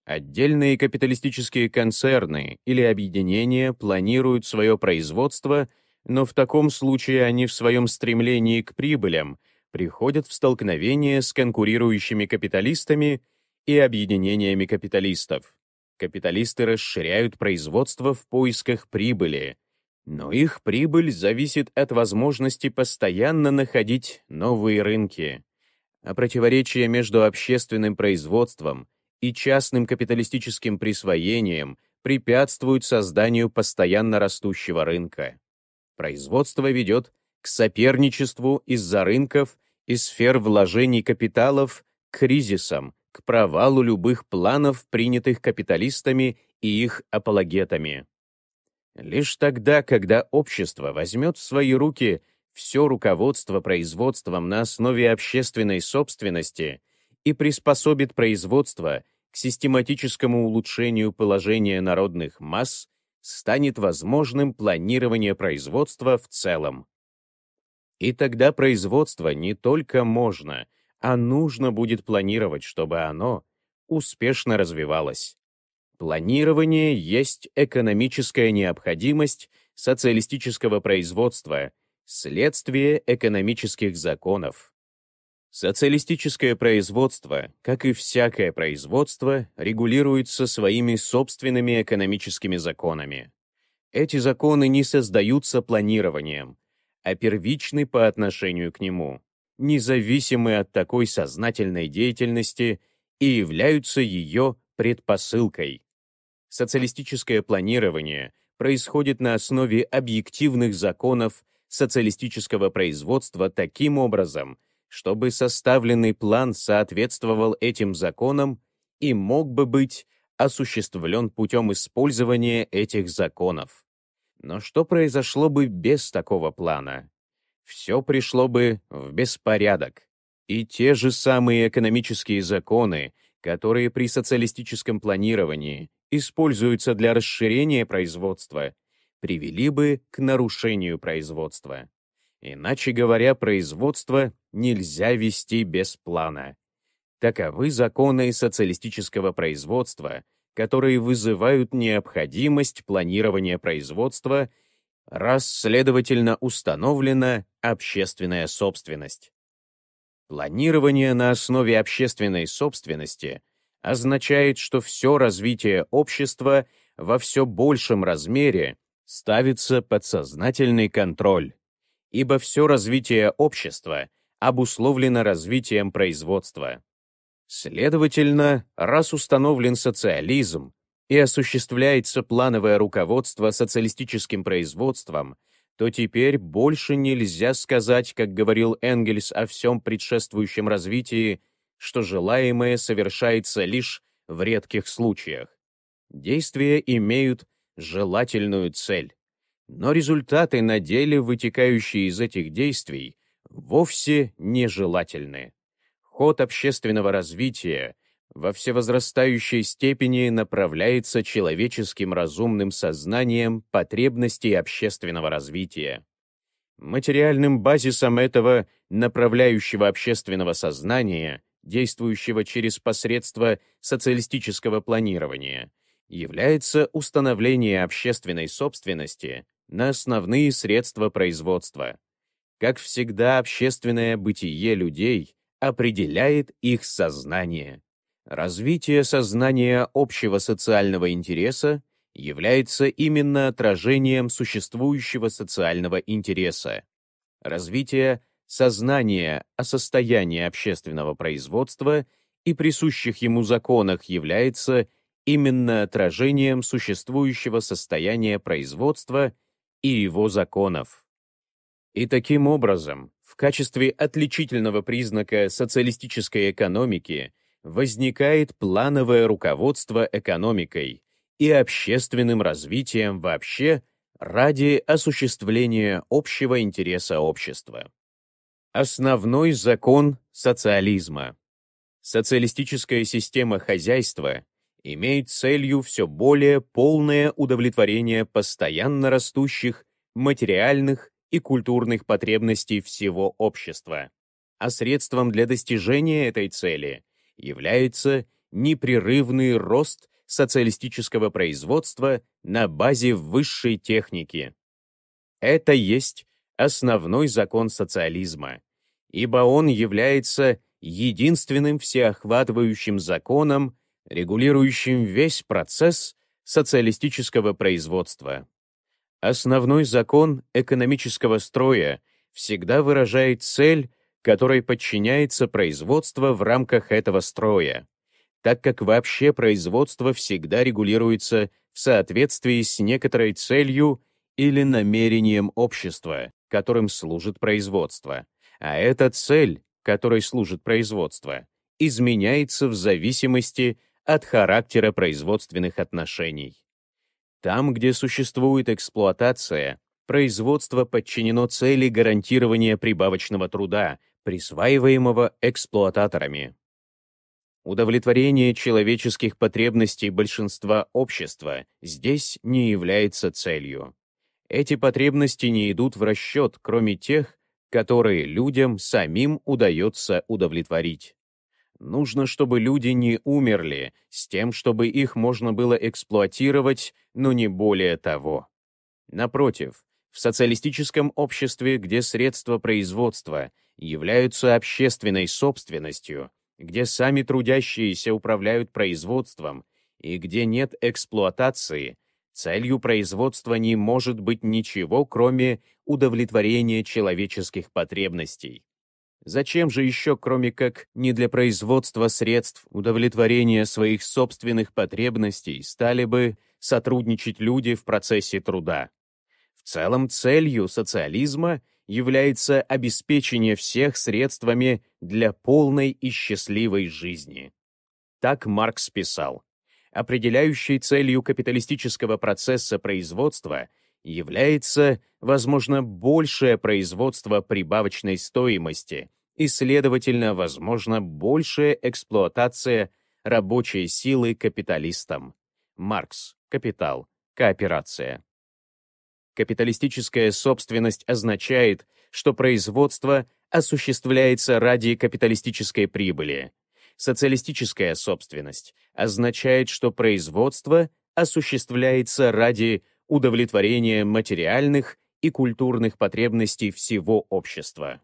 A: Отдельные капиталистические концерны или объединения планируют свое производство, но в таком случае они в своем стремлении к прибылям приходят в столкновение с конкурирующими капиталистами и объединениями капиталистов. Капиталисты расширяют производство в поисках прибыли, но их прибыль зависит от возможности постоянно находить новые рынки. А противоречие между общественным производством и частным капиталистическим присвоением препятствуют созданию постоянно растущего рынка. Производство ведет к соперничеству из-за рынков и сфер вложений капиталов, к кризисам, к провалу любых планов, принятых капиталистами и их апологетами. Лишь тогда, когда общество возьмет в свои руки все руководство производством на основе общественной собственности и приспособит производство к систематическому улучшению положения народных масс, станет возможным планирование производства в целом. И тогда производство не только можно, а нужно будет планировать, чтобы оно успешно развивалось. Планирование есть экономическая необходимость социалистического производства, следствие экономических законов. Социалистическое производство, как и всякое производство, регулируется своими собственными экономическими законами. Эти законы не создаются планированием, а первичны по отношению к нему, независимы от такой сознательной деятельности и являются ее предпосылкой. Социалистическое планирование происходит на основе объективных законов социалистического производства таким образом, чтобы составленный план соответствовал этим законам и мог бы быть осуществлен путем использования этих законов. Но что произошло бы без такого плана? Все пришло бы в беспорядок. И те же самые экономические законы, которые при социалистическом планировании используются для расширения производства, привели бы к нарушению производства. Иначе говоря, производство нельзя вести без плана. Таковы законы социалистического производства — которые вызывают необходимость планирования производства, раз, следовательно, установлена общественная собственность. Планирование на основе общественной собственности означает, что все развитие общества во все большем размере ставится под сознательный контроль, ибо все развитие общества обусловлено развитием производства. Следовательно, раз установлен социализм и осуществляется плановое руководство социалистическим производством, то теперь больше нельзя сказать, как говорил Энгельс о всем предшествующем развитии, что желаемое совершается лишь в редких случаях. Действия имеют желательную цель, но результаты на деле, вытекающие из этих действий, вовсе нежелательные ход общественного развития во всевозрастающей степени направляется человеческим разумным сознанием потребностей общественного развития. Материальным базисом этого направляющего общественного сознания, действующего через посредство социалистического планирования, является установление общественной собственности на основные средства производства. Как всегда, общественное бытие людей определяет их сознание. Развитие сознания общего социального интереса является именно отражением существующего социального интереса. Развитие сознания о состоянии общественного производства и присущих ему законах является именно отражением существующего состояния производства и его законов. И таким образом, в качестве отличительного признака социалистической экономики возникает плановое руководство экономикой и общественным развитием вообще ради осуществления общего интереса общества. Основной закон социализма. Социалистическая система хозяйства имеет целью все более полное удовлетворение постоянно растущих материальных и культурных потребностей всего общества. А средством для достижения этой цели является непрерывный рост социалистического производства на базе высшей техники. Это есть основной закон социализма, ибо он является единственным всеохватывающим законом, регулирующим весь процесс социалистического производства. Основной закон экономического строя всегда выражает цель, которой подчиняется производство в рамках этого строя, так как вообще производство всегда регулируется в соответствии с некоторой целью или намерением общества, которым служит производство. А эта цель, которой служит производство, изменяется в зависимости от характера производственных отношений. Там, где существует эксплуатация, производство подчинено цели гарантирования прибавочного труда, присваиваемого эксплуататорами. Удовлетворение человеческих потребностей большинства общества здесь не является целью. Эти потребности не идут в расчет, кроме тех, которые людям самим удается удовлетворить. Нужно, чтобы люди не умерли, с тем, чтобы их можно было эксплуатировать, но не более того. Напротив, в социалистическом обществе, где средства производства являются общественной собственностью, где сами трудящиеся управляют производством и где нет эксплуатации, целью производства не может быть ничего, кроме удовлетворения человеческих потребностей. Зачем же еще, кроме как не для производства средств удовлетворения своих собственных потребностей, стали бы сотрудничать люди в процессе труда? В целом целью социализма является обеспечение всех средствами для полной и счастливой жизни. Так Маркс писал. Определяющей целью капиталистического процесса производства является, возможно, большее производство прибавочной стоимости, и, следовательно, возможно, большая эксплуатация рабочей силы капиталистам. Маркс. Капитал. Кооперация. Капиталистическая собственность означает, что производство осуществляется ради капиталистической прибыли. Социалистическая собственность означает, что производство осуществляется ради удовлетворения материальных и культурных потребностей всего общества.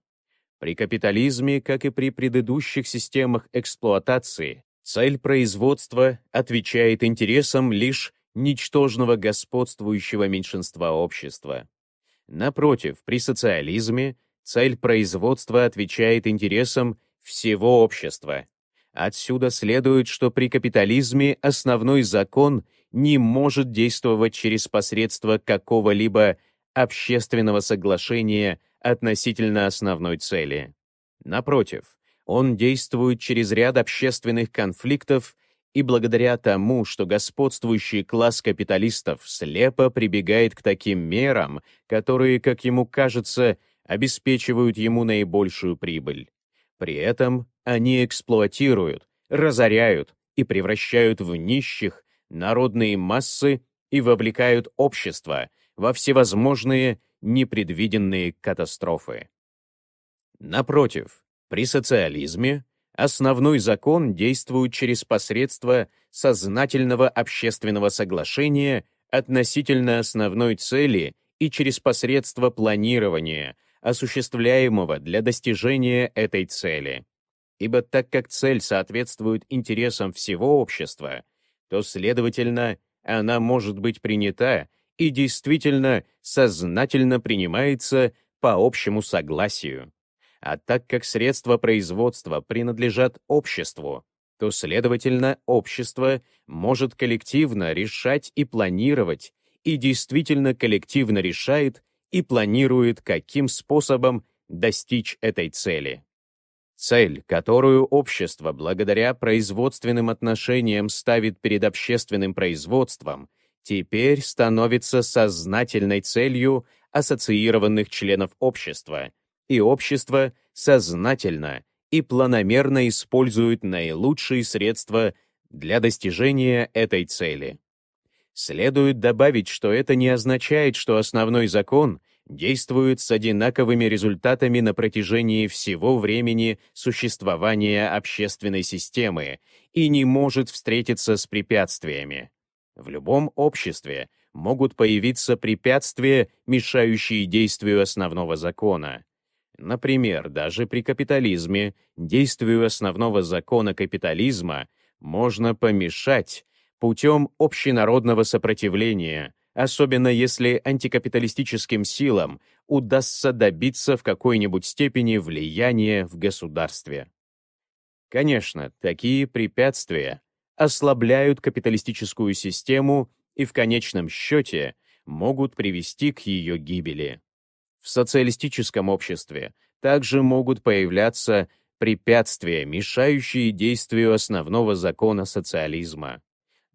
A: При капитализме, как и при предыдущих системах эксплуатации, цель производства отвечает интересам лишь ничтожного господствующего меньшинства общества. Напротив, при социализме цель производства отвечает интересам всего общества. Отсюда следует, что при капитализме основной закон не может действовать через посредство какого-либо общественного соглашения относительно основной цели. Напротив, он действует через ряд общественных конфликтов и благодаря тому, что господствующий класс капиталистов слепо прибегает к таким мерам, которые, как ему кажется, обеспечивают ему наибольшую прибыль. При этом они эксплуатируют, разоряют и превращают в нищих народные массы и вовлекают общество — во всевозможные непредвиденные катастрофы. Напротив, при социализме основной закон действует через посредство сознательного общественного соглашения относительно основной цели и через посредство планирования, осуществляемого для достижения этой цели. Ибо так как цель соответствует интересам всего общества, то, следовательно, она может быть принята и действительно сознательно принимается по общему согласию. А так как средства производства принадлежат обществу, то, следовательно, общество может коллективно решать и планировать, и действительно коллективно решает и планирует, каким способом достичь этой цели. Цель, которую общество благодаря производственным отношениям ставит перед общественным производством, теперь становится сознательной целью ассоциированных членов общества, и общество сознательно и планомерно использует наилучшие средства для достижения этой цели. Следует добавить, что это не означает, что основной закон действует с одинаковыми результатами на протяжении всего времени существования общественной системы и не может встретиться с препятствиями. В любом обществе могут появиться препятствия, мешающие действию основного закона. Например, даже при капитализме действию основного закона капитализма можно помешать путем общенародного сопротивления, особенно если антикапиталистическим силам удастся добиться в какой-нибудь степени влияния в государстве. Конечно, такие препятствия ослабляют капиталистическую систему и в конечном счете могут привести к ее гибели. В социалистическом обществе также могут появляться препятствия, мешающие действию основного закона социализма.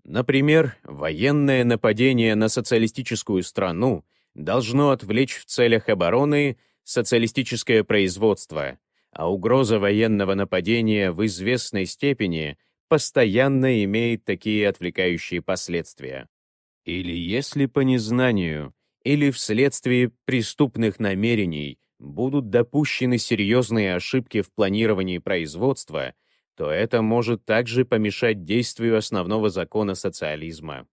A: Например, военное нападение на социалистическую страну должно отвлечь в целях обороны социалистическое производство, а угроза военного нападения в известной степени – постоянно имеет такие отвлекающие последствия. Или если по незнанию или вследствие преступных намерений будут допущены серьезные ошибки в планировании производства, то это может также помешать действию основного закона социализма.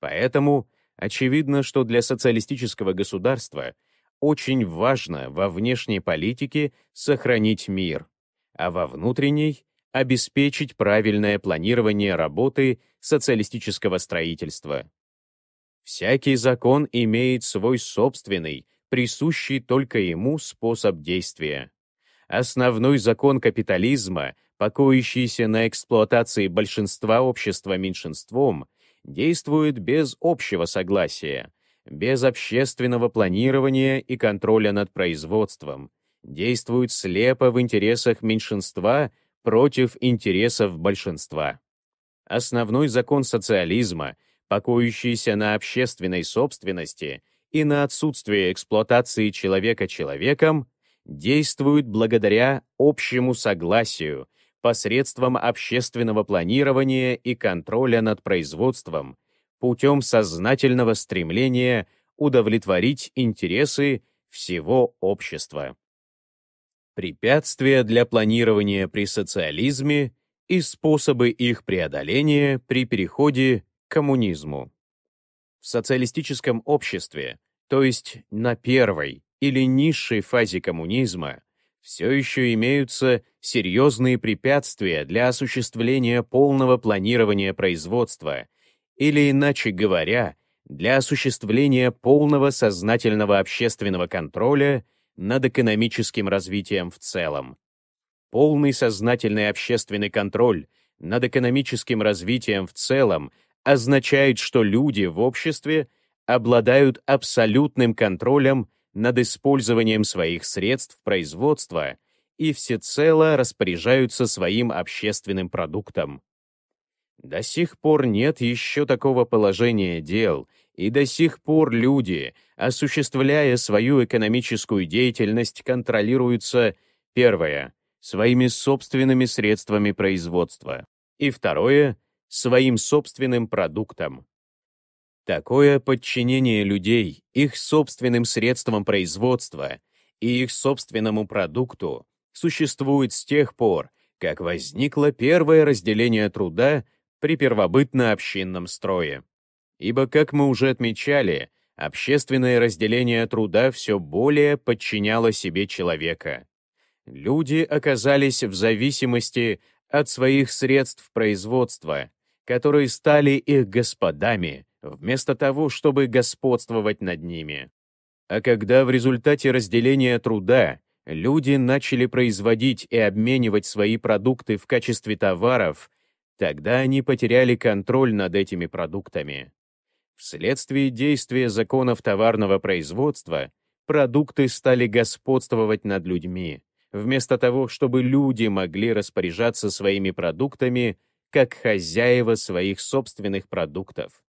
A: Поэтому очевидно, что для социалистического государства очень важно во внешней политике сохранить мир, а во внутренней обеспечить правильное планирование работы социалистического строительства. Всякий закон имеет свой собственный, присущий только ему способ действия. Основной закон капитализма, покоящийся на эксплуатации большинства общества меньшинством, действует без общего согласия, без общественного планирования и контроля над производством, действует слепо в интересах меньшинства против интересов большинства. Основной закон социализма, покоящийся на общественной собственности и на отсутствие эксплуатации человека человеком, действует благодаря общему согласию посредством общественного планирования и контроля над производством путем сознательного стремления удовлетворить интересы всего общества. Препятствия для планирования при социализме и способы их преодоления при переходе к коммунизму. В социалистическом обществе, то есть на первой или низшей фазе коммунизма, все еще имеются серьезные препятствия для осуществления полного планирования производства, или, иначе говоря, для осуществления полного сознательного общественного контроля – над экономическим развитием в целом. Полный сознательный общественный контроль над экономическим развитием в целом означает, что люди в обществе обладают абсолютным контролем над использованием своих средств производства и всецело распоряжаются своим общественным продуктом. До сих пор нет еще такого положения дел — и до сих пор люди, осуществляя свою экономическую деятельность, контролируются, первое, своими собственными средствами производства, и второе, своим собственным продуктом. Такое подчинение людей их собственным средствам производства и их собственному продукту существует с тех пор, как возникло первое разделение труда при первобытно-общинном строе ибо, как мы уже отмечали, общественное разделение труда все более подчиняло себе человека. Люди оказались в зависимости от своих средств производства, которые стали их господами, вместо того, чтобы господствовать над ними. А когда в результате разделения труда люди начали производить и обменивать свои продукты в качестве товаров, тогда они потеряли контроль над этими продуктами. Вследствие действия законов товарного производства продукты стали господствовать над людьми, вместо того, чтобы люди могли распоряжаться своими продуктами как хозяева своих собственных продуктов.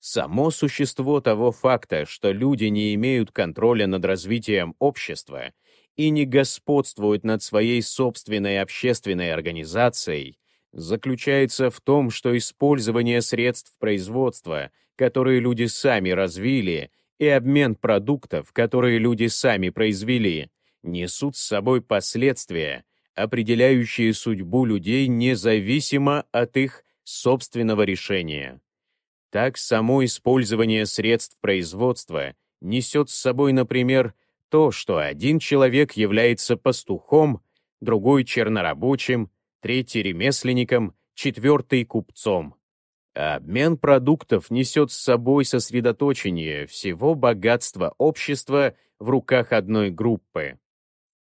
A: Само существо того факта, что люди не имеют контроля над развитием общества и не господствуют над своей собственной общественной организацией, заключается в том, что использование средств производства, которые люди сами развили, и обмен продуктов, которые люди сами произвели, несут с собой последствия, определяющие судьбу людей независимо от их собственного решения. Так, само использование средств производства несет с собой, например, то, что один человек является пастухом, другой — чернорабочим, третий — ремесленником, четвертый — купцом. обмен продуктов несет с собой сосредоточение всего богатства общества в руках одной группы,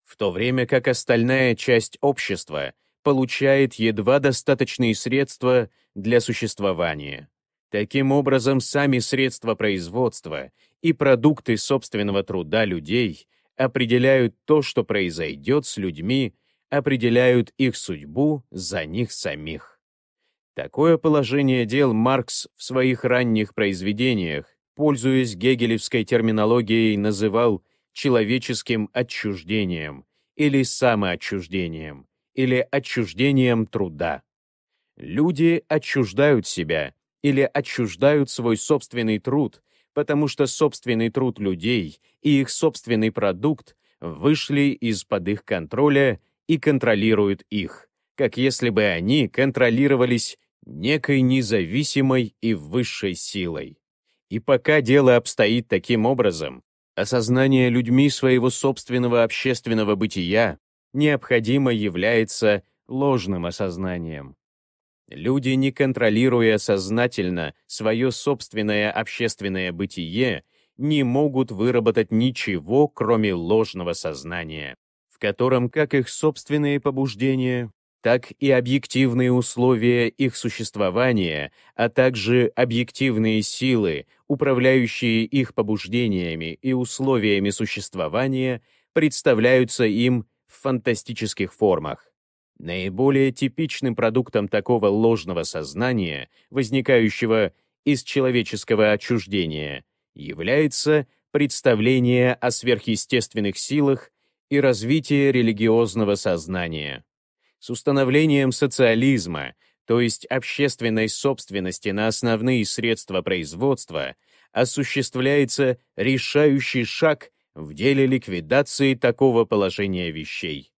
A: в то время как остальная часть общества получает едва достаточные средства для существования. Таким образом, сами средства производства и продукты собственного труда людей определяют то, что произойдет с людьми определяют их судьбу за них самих. Такое положение дел Маркс в своих ранних произведениях, пользуясь гегелевской терминологией, называл человеческим отчуждением или самоотчуждением, или отчуждением труда. Люди отчуждают себя или отчуждают свой собственный труд, потому что собственный труд людей и их собственный продукт вышли из-под их контроля и контролируют их, как если бы они контролировались некой независимой и высшей силой. И пока дело обстоит таким образом, осознание людьми своего собственного общественного бытия необходимо является ложным осознанием. Люди, не контролируя сознательно свое собственное общественное бытие, не могут выработать ничего, кроме ложного сознания котором как их собственные побуждения, так и объективные условия их существования, а также объективные силы, управляющие их побуждениями и условиями существования, представляются им в фантастических формах. Наиболее типичным продуктом такого ложного сознания, возникающего из человеческого отчуждения, является представление о сверхъестественных силах и развитие религиозного сознания. С установлением социализма, то есть общественной собственности на основные средства производства, осуществляется решающий шаг в деле ликвидации такого положения вещей.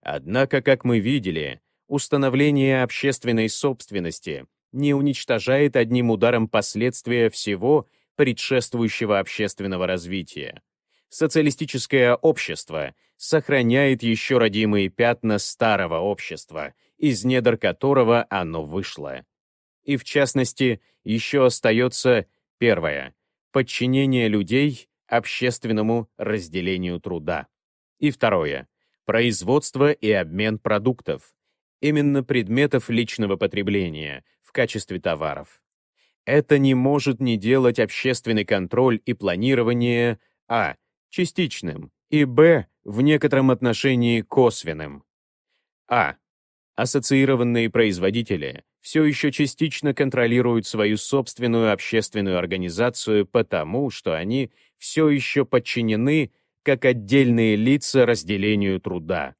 A: Однако, как мы видели, установление общественной собственности не уничтожает одним ударом последствия всего предшествующего общественного развития. Социалистическое общество — сохраняет еще родимые пятна старого общества, из недр которого оно вышло. И в частности, еще остается первое — подчинение людей общественному разделению труда. И второе — производство и обмен продуктов, именно предметов личного потребления в качестве товаров. Это не может не делать общественный контроль и планирование а. частичным, и б. в некотором отношении косвенным. А. Ассоциированные производители все еще частично контролируют свою собственную общественную организацию потому, что они все еще подчинены как отдельные лица разделению труда.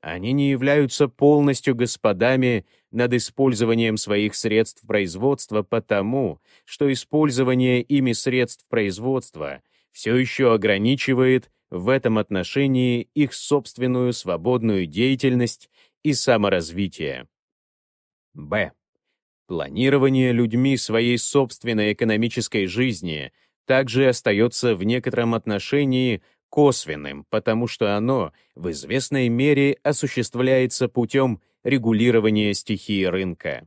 A: Они не являются полностью господами над использованием своих средств производства потому, что использование ими средств производства все еще ограничивает в этом отношении их собственную свободную деятельность и саморазвитие. Б. Планирование людьми своей собственной экономической жизни также остается в некотором отношении косвенным, потому что оно в известной мере осуществляется путем регулирования стихии рынка.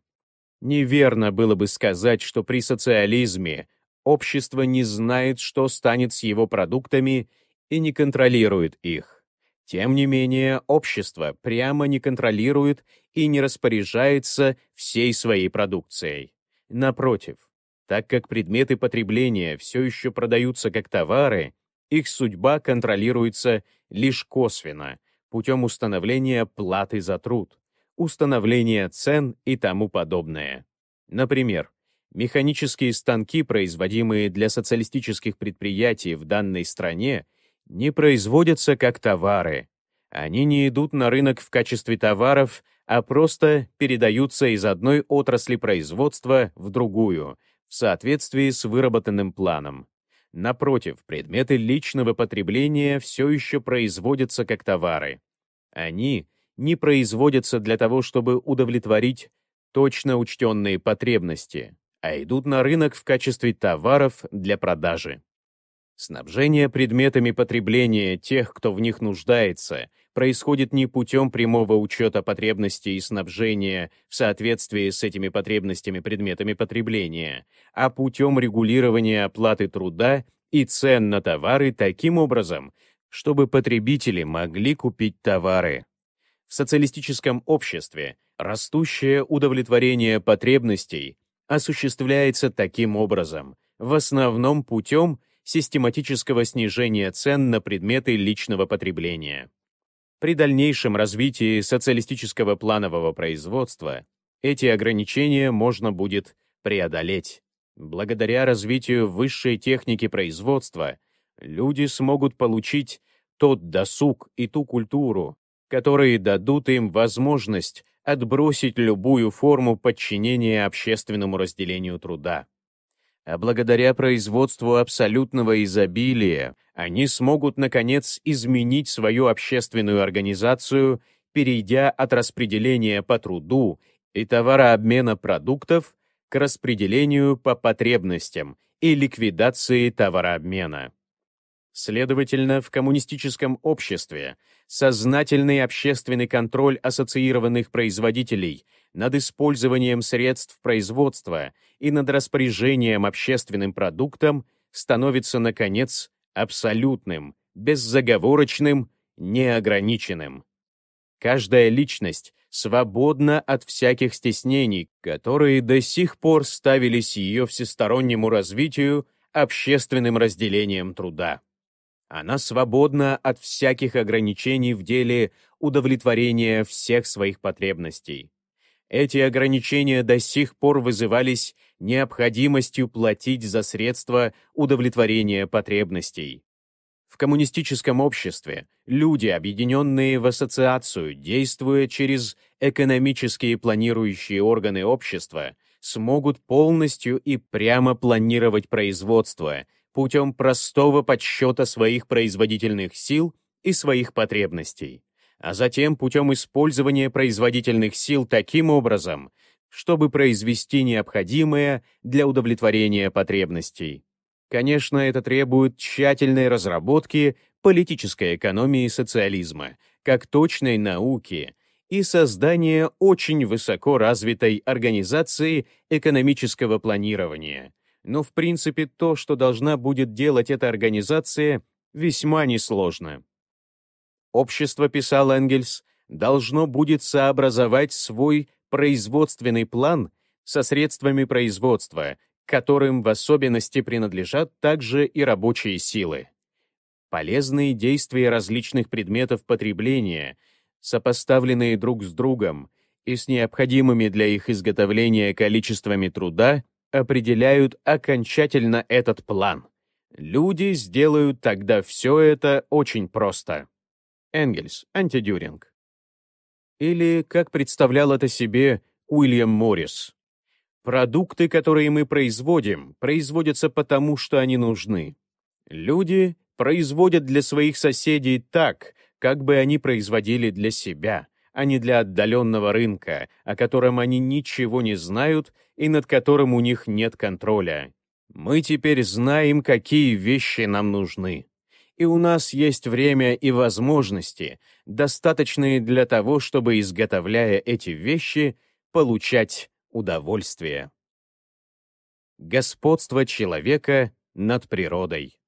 A: Неверно было бы сказать, что при социализме общество не знает, что станет с его продуктами и не контролирует их. Тем не менее, общество прямо не контролирует и не распоряжается всей своей продукцией. Напротив, так как предметы потребления все еще продаются как товары, их судьба контролируется лишь косвенно, путем установления платы за труд, установления цен и тому подобное. Например, механические станки, производимые для социалистических предприятий в данной стране, не производятся как товары. Они не идут на рынок в качестве товаров, а просто передаются из одной отрасли производства в другую, в соответствии с выработанным планом. Напротив, предметы личного потребления все еще производятся как товары. Они не производятся для того, чтобы удовлетворить точно учтенные потребности, а идут на рынок в качестве товаров для продажи. Снабжение предметами потребления тех, кто в них нуждается, происходит не путем прямого учета потребностей и снабжения в соответствии с этими потребностями предметами потребления, а путем регулирования оплаты труда и цен на товары таким образом, чтобы потребители могли купить товары. В социалистическом обществе растущее удовлетворение потребностей осуществляется таким образом, в основном путем систематического снижения цен на предметы личного потребления. При дальнейшем развитии социалистического планового производства эти ограничения можно будет преодолеть. Благодаря развитию высшей техники производства люди смогут получить тот досуг и ту культуру, которые дадут им возможность отбросить любую форму подчинения общественному разделению труда а благодаря производству абсолютного изобилия они смогут, наконец, изменить свою общественную организацию, перейдя от распределения по труду и товарообмена продуктов к распределению по потребностям и ликвидации товарообмена. Следовательно, в коммунистическом обществе сознательный общественный контроль ассоциированных производителей над использованием средств производства и над распоряжением общественным продуктом становится, наконец, абсолютным, беззаговорочным, неограниченным. Каждая личность свободна от всяких стеснений, которые до сих пор ставились ее всестороннему развитию общественным разделением труда. Она свободна от всяких ограничений в деле удовлетворения всех своих потребностей. Эти ограничения до сих пор вызывались необходимостью платить за средства удовлетворения потребностей. В коммунистическом обществе люди, объединенные в ассоциацию, действуя через экономические планирующие органы общества, смогут полностью и прямо планировать производство – путем простого подсчета своих производительных сил и своих потребностей, а затем путем использования производительных сил таким образом, чтобы произвести необходимое для удовлетворения потребностей. Конечно, это требует тщательной разработки политической экономии социализма, как точной науки и создания очень высоко развитой организации экономического планирования, но в принципе то, что должна будет делать эта организация, весьма несложно. Общество, писал Энгельс, должно будет сообразовать свой производственный план со средствами производства, которым в особенности принадлежат также и рабочие силы. Полезные действия различных предметов потребления, сопоставленные друг с другом и с необходимыми для их изготовления количествами труда – определяют окончательно этот план. Люди сделают тогда все это очень просто. Энгельс, антидюринг. Или, как представлял это себе Уильям Моррис, продукты, которые мы производим, производятся потому, что они нужны. Люди производят для своих соседей так, как бы они производили для себя, а не для отдаленного рынка, о котором они ничего не знают и над которым у них нет контроля. Мы теперь знаем, какие вещи нам нужны. И у нас есть время и возможности, достаточные для того, чтобы, изготовляя эти вещи, получать удовольствие. Господство человека над природой.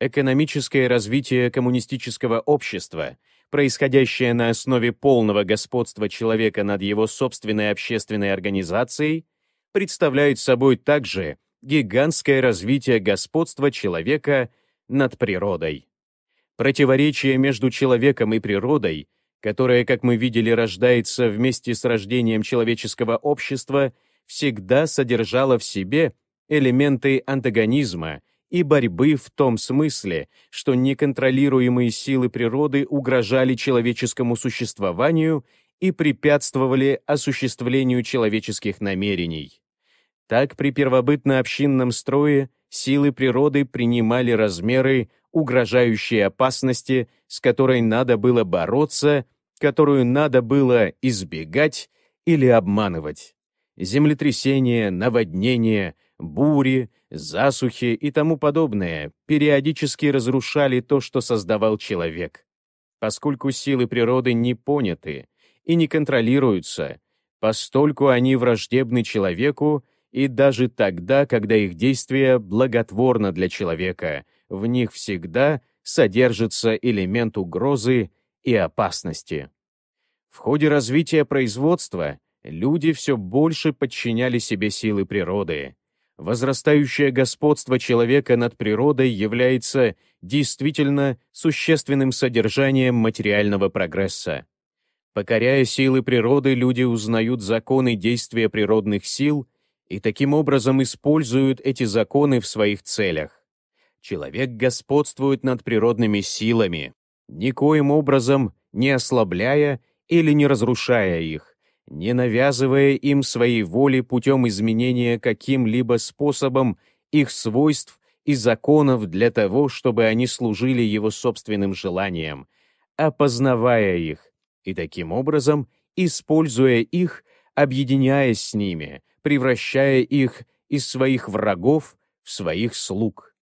A: Экономическое развитие коммунистического общества — происходящее на основе полного господства человека над его собственной общественной организацией, представляет собой также гигантское развитие господства человека над природой. Противоречие между человеком и природой, которое, как мы видели, рождается вместе с рождением человеческого общества, всегда содержало в себе элементы антагонизма и борьбы в том смысле, что неконтролируемые силы природы угрожали человеческому существованию и препятствовали осуществлению человеческих намерений. Так при первобытно-общинном строе силы природы принимали размеры угрожающей опасности, с которой надо было бороться, которую надо было избегать или обманывать. Землетрясения, наводнения — бури, засухи и тому подобное периодически разрушали то, что создавал человек. Поскольку силы природы не поняты и не контролируются, постольку они враждебны человеку и даже тогда, когда их действие благотворно для человека, в них всегда содержится элемент угрозы и опасности. В ходе развития производства люди все больше подчиняли себе силы природы, возрастающее господство человека над природой является действительно существенным содержанием материального прогресса. Покоряя силы природы, люди узнают законы действия природных сил и таким образом используют эти законы в своих целях. Человек господствует над природными силами, никоим образом не ослабляя или не разрушая их, не навязывая им своей воли путем изменения каким-либо способом их свойств и законов для того, чтобы они служили его собственным желаниям, а познавая их, и таким образом, используя их, объединяясь с ними, превращая их из своих врагов в своих слуг.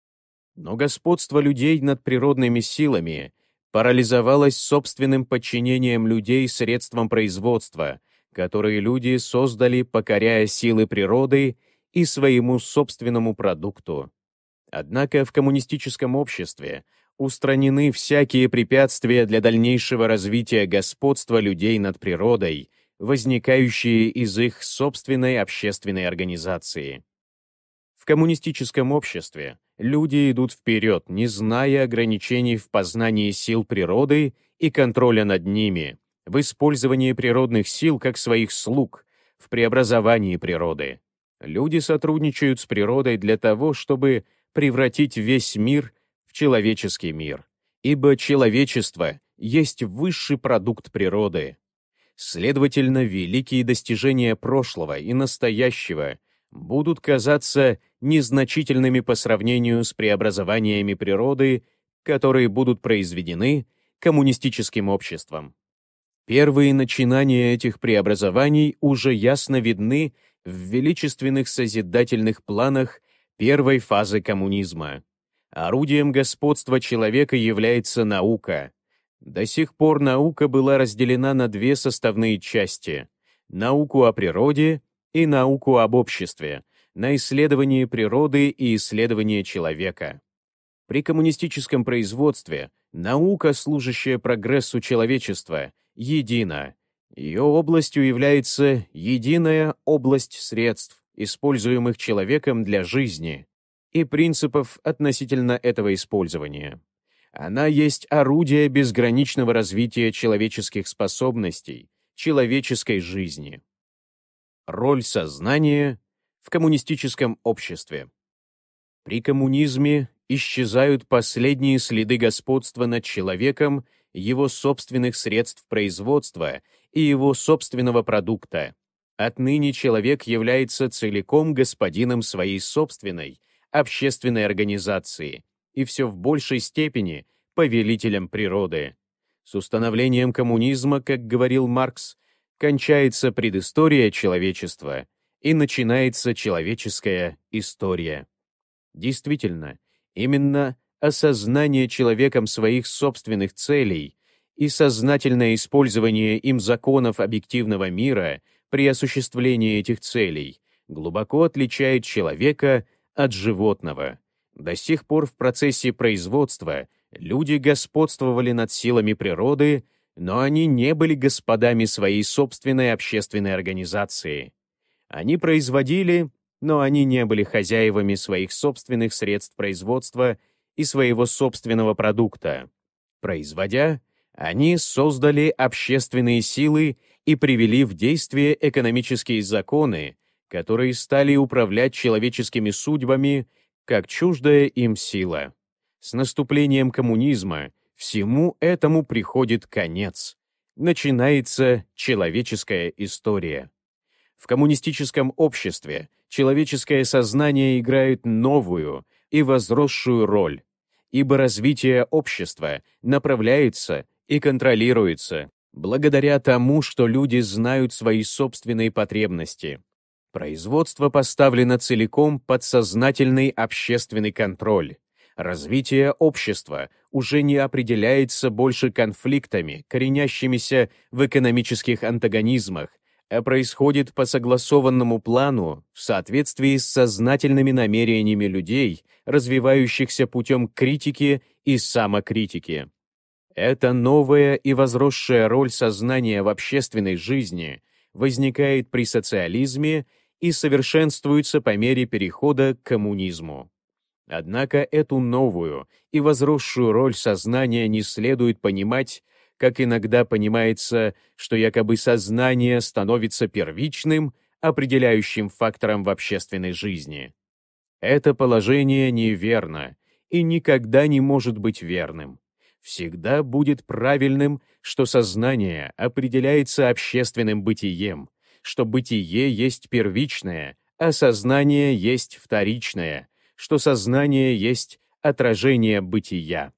A: Но господство людей над природными силами парализовалось собственным подчинением людей средством производства, которые люди создали, покоряя силы природы и своему собственному продукту. Однако в коммунистическом обществе устранены всякие препятствия для дальнейшего развития господства людей над природой, возникающие из их собственной общественной организации. В коммунистическом обществе люди идут вперед, не зная ограничений в познании сил природы и контроля над ними, в использовании природных сил как своих слуг, в преобразовании природы. Люди сотрудничают с природой для того, чтобы превратить весь мир в человеческий мир, ибо человечество есть высший продукт природы. Следовательно, великие достижения прошлого и настоящего будут казаться незначительными по сравнению с преобразованиями природы, которые будут произведены коммунистическим обществом. Первые начинания этих преобразований уже ясно видны в величественных созидательных планах первой фазы коммунизма. Орудием господства человека является наука. До сих пор наука была разделена на две составные части — науку о природе и науку об обществе, на исследование природы и исследование человека. При коммунистическом производстве наука, служащая прогрессу человечества — едина. Ее областью является единая область средств, используемых человеком для жизни, и принципов относительно этого использования. Она есть орудие безграничного развития человеческих способностей, человеческой жизни. Роль сознания в коммунистическом обществе. При коммунизме исчезают последние следы господства над человеком его собственных средств производства и его собственного продукта. Отныне человек является целиком господином своей собственной, общественной организации и все в большей степени повелителем природы. С установлением коммунизма, как говорил Маркс, кончается предыстория человечества и начинается человеческая история. Действительно, именно осознание человеком своих собственных целей и сознательное использование им законов объективного мира при осуществлении этих целей глубоко отличает человека от животного. До сих пор в процессе производства люди господствовали над силами природы, но они не были господами своей собственной общественной организации. Они производили, но они не были хозяевами своих собственных средств производства – и своего собственного продукта. Производя, они создали общественные силы и привели в действие экономические законы, которые стали управлять человеческими судьбами как чуждая им сила. С наступлением коммунизма всему этому приходит конец. Начинается человеческая история. В коммунистическом обществе человеческое сознание играет новую, и возросшую роль, ибо развитие общества направляется и контролируется благодаря тому, что люди знают свои собственные потребности. Производство поставлено целиком под сознательный общественный контроль. Развитие общества уже не определяется больше конфликтами, коренящимися в экономических антагонизмах, а происходит по согласованному плану в соответствии с сознательными намерениями людей, развивающихся путем критики и самокритики. Эта новая и возросшая роль сознания в общественной жизни возникает при социализме и совершенствуется по мере перехода к коммунизму. Однако эту новую и возросшую роль сознания не следует понимать как иногда понимается, что якобы сознание становится первичным, определяющим фактором в общественной жизни. Это положение неверно и никогда не может быть верным. Всегда будет правильным, что сознание определяется общественным бытием, что бытие есть первичное, а сознание есть вторичное, что сознание есть отражение бытия.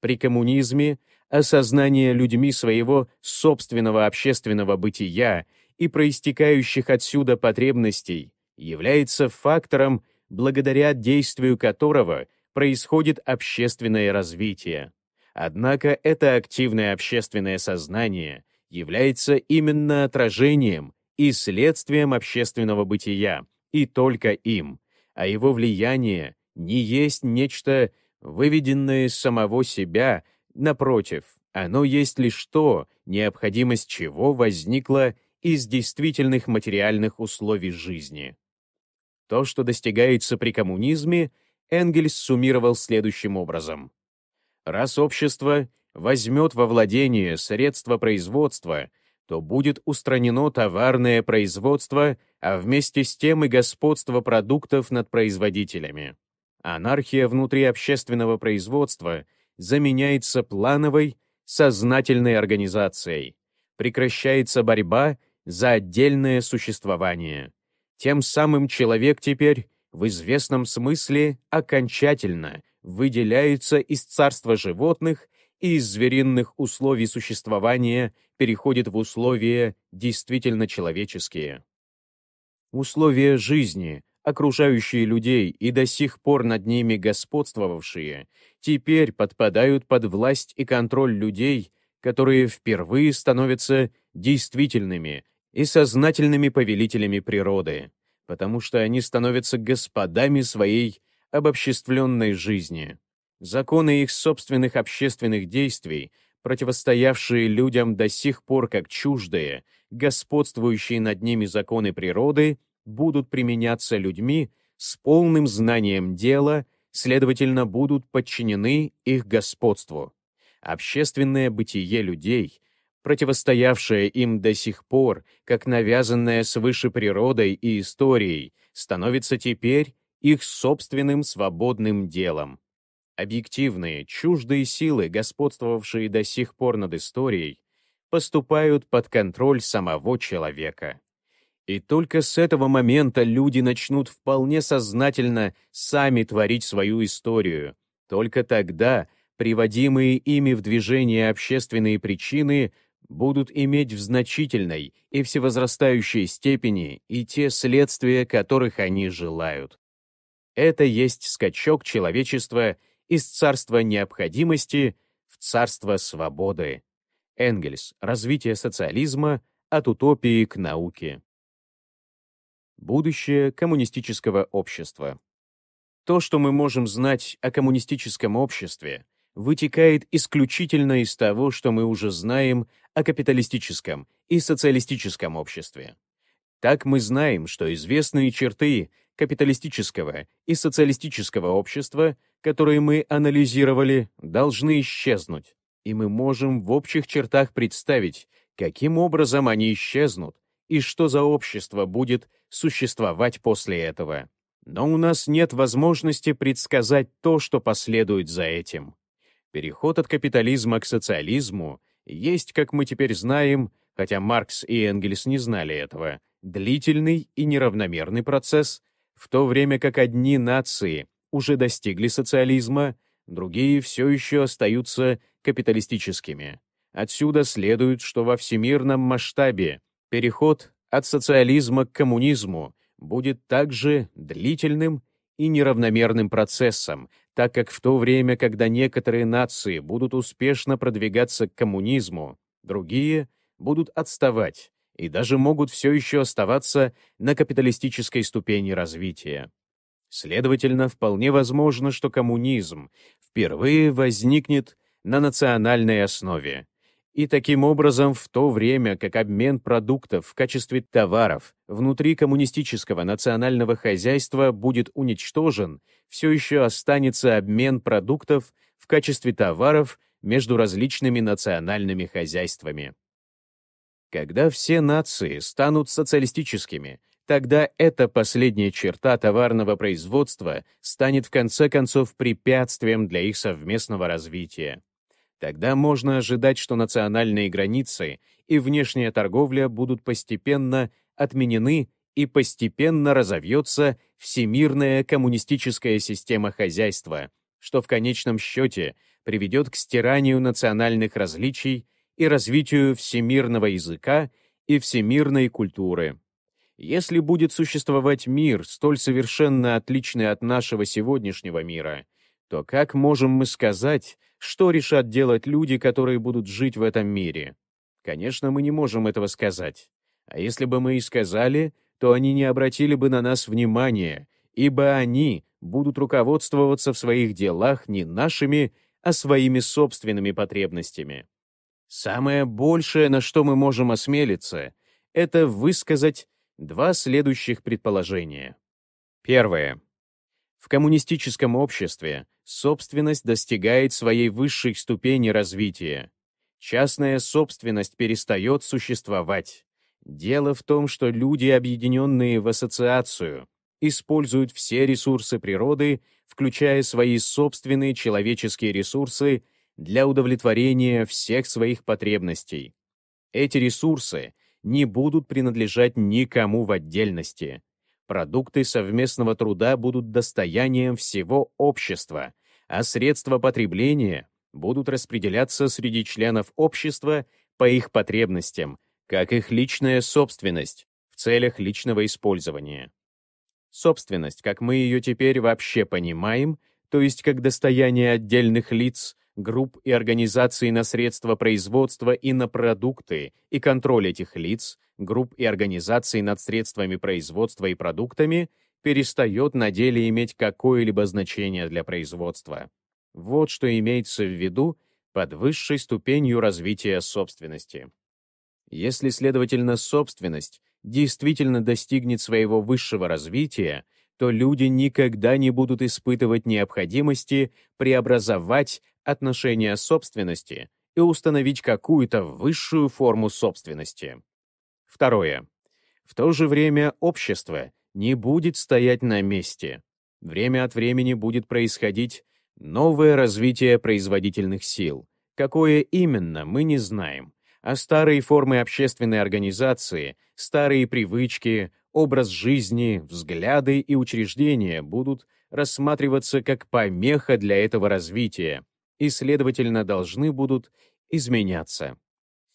A: При коммунизме – осознание людьми своего собственного общественного бытия и проистекающих отсюда потребностей является фактором, благодаря действию которого происходит общественное развитие. Однако это активное общественное сознание является именно отражением и следствием общественного бытия, и только им, а его влияние не есть нечто, выведенное из самого себя Напротив, оно есть лишь то, необходимость чего возникла из действительных материальных условий жизни. То, что достигается при коммунизме, Энгельс суммировал следующим образом. Раз общество возьмет во владение средства производства, то будет устранено товарное производство, а вместе с тем и господство продуктов над производителями. Анархия внутри общественного производства — заменяется плановой, сознательной организацией. Прекращается борьба за отдельное существование. Тем самым человек теперь в известном смысле окончательно выделяется из царства животных и из зверинных условий существования переходит в условия действительно человеческие. Условия жизни, окружающие людей и до сих пор над ними господствовавшие, теперь подпадают под власть и контроль людей, которые впервые становятся действительными и сознательными повелителями природы, потому что они становятся господами своей обобществленной жизни. Законы их собственных общественных действий, противостоявшие людям до сих пор как чуждые, господствующие над ними законы природы — будут применяться людьми с полным знанием дела, следовательно, будут подчинены их господству. Общественное бытие людей, противостоявшее им до сих пор, как навязанное свыше природой и историей, становится теперь их собственным свободным делом. Объективные, чуждые силы, господствовавшие до сих пор над историей, поступают под контроль самого человека. И только с этого момента люди начнут вполне сознательно сами творить свою историю. Только тогда приводимые ими в движение общественные причины будут иметь в значительной и всевозрастающей степени и те следствия, которых они желают. Это есть скачок человечества из царства необходимости в царство свободы. Энгельс. Развитие социализма от утопии к науке. Будущее коммунистического общества. То, что мы можем знать о коммунистическом обществе, вытекает исключительно из того, что мы уже знаем о капиталистическом и социалистическом обществе. Так мы знаем, что известные черты капиталистического и социалистического общества, которые мы анализировали, должны исчезнуть, и мы можем в общих чертах представить, каким образом они исчезнут, и что за общество будет существовать после этого. Но у нас нет возможности предсказать то, что последует за этим. Переход от капитализма к социализму есть, как мы теперь знаем, хотя Маркс и Энгельс не знали этого, длительный и неравномерный процесс, в то время как одни нации уже достигли социализма, другие все еще остаются капиталистическими. Отсюда следует, что во всемирном масштабе Переход от социализма к коммунизму будет также длительным и неравномерным процессом, так как в то время, когда некоторые нации будут успешно продвигаться к коммунизму, другие будут отставать и даже могут все еще оставаться на капиталистической ступени развития. Следовательно, вполне возможно, что коммунизм впервые возникнет на национальной основе, и таким образом, в то время как обмен продуктов в качестве товаров внутри коммунистического национального хозяйства будет уничтожен, все еще останется обмен продуктов в качестве товаров между различными национальными хозяйствами. Когда все нации станут социалистическими, тогда эта последняя черта товарного производства станет в конце концов препятствием для их совместного развития. Тогда можно ожидать, что национальные границы и внешняя торговля будут постепенно отменены и постепенно разовьется всемирная коммунистическая система хозяйства, что в конечном счете приведет к стиранию национальных различий и развитию всемирного языка и всемирной культуры. Если будет существовать мир, столь совершенно отличный от нашего сегодняшнего мира, то как можем мы сказать, что решат делать люди, которые будут жить в этом мире. Конечно, мы не можем этого сказать. А если бы мы и сказали, то они не обратили бы на нас внимания, ибо они будут руководствоваться в своих делах не нашими, а своими собственными потребностями. Самое большее, на что мы можем осмелиться, это высказать два следующих предположения. Первое. В коммунистическом обществе собственность достигает своей высшей ступени развития. Частная собственность перестает существовать. Дело в том, что люди, объединенные в ассоциацию, используют все ресурсы природы, включая свои собственные человеческие ресурсы, для удовлетворения всех своих потребностей. Эти ресурсы не будут принадлежать никому в отдельности продукты совместного труда будут достоянием всего общества, а средства потребления будут распределяться среди членов общества по их потребностям, как их личная собственность в целях личного использования. Собственность, как мы ее теперь вообще понимаем, то есть как достояние отдельных лиц, групп и организаций на средства производства и на продукты и контроль этих лиц, групп и организаций над средствами производства и продуктами перестает на деле иметь какое-либо значение для производства. Вот что имеется в виду под высшей ступенью развития собственности. Если, следовательно, собственность действительно достигнет своего высшего развития, то люди никогда не будут испытывать необходимости преобразовать отношения собственности и установить какую-то высшую форму собственности. Второе. В то же время общество не будет стоять на месте. Время от времени будет происходить новое развитие производительных сил. Какое именно, мы не знаем. А старые формы общественной организации, старые привычки, образ жизни, взгляды и учреждения будут рассматриваться как помеха для этого развития и, следовательно, должны будут изменяться.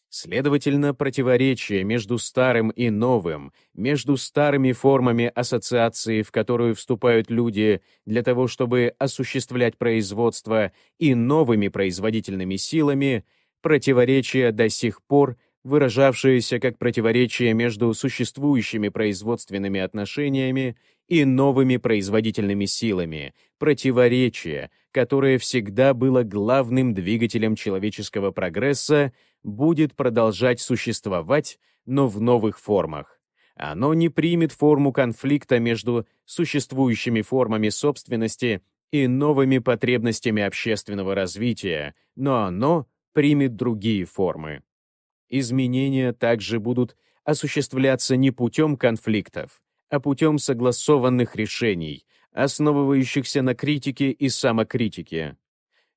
A: Следовательно, противоречие между старым и новым, между старыми формами ассоциации, в которую вступают люди для того, чтобы осуществлять производство, и новыми производительными силами, противоречие до сих пор выражавшееся как противоречие между существующими производственными отношениями и новыми производительными силами, противоречие, которое всегда было главным двигателем человеческого прогресса, будет продолжать существовать, но в новых формах. Оно не примет форму конфликта между существующими формами собственности и новыми потребностями общественного развития, но оно примет другие формы. Изменения также будут осуществляться не путем конфликтов, а путем согласованных решений, основывающихся на критике и самокритике.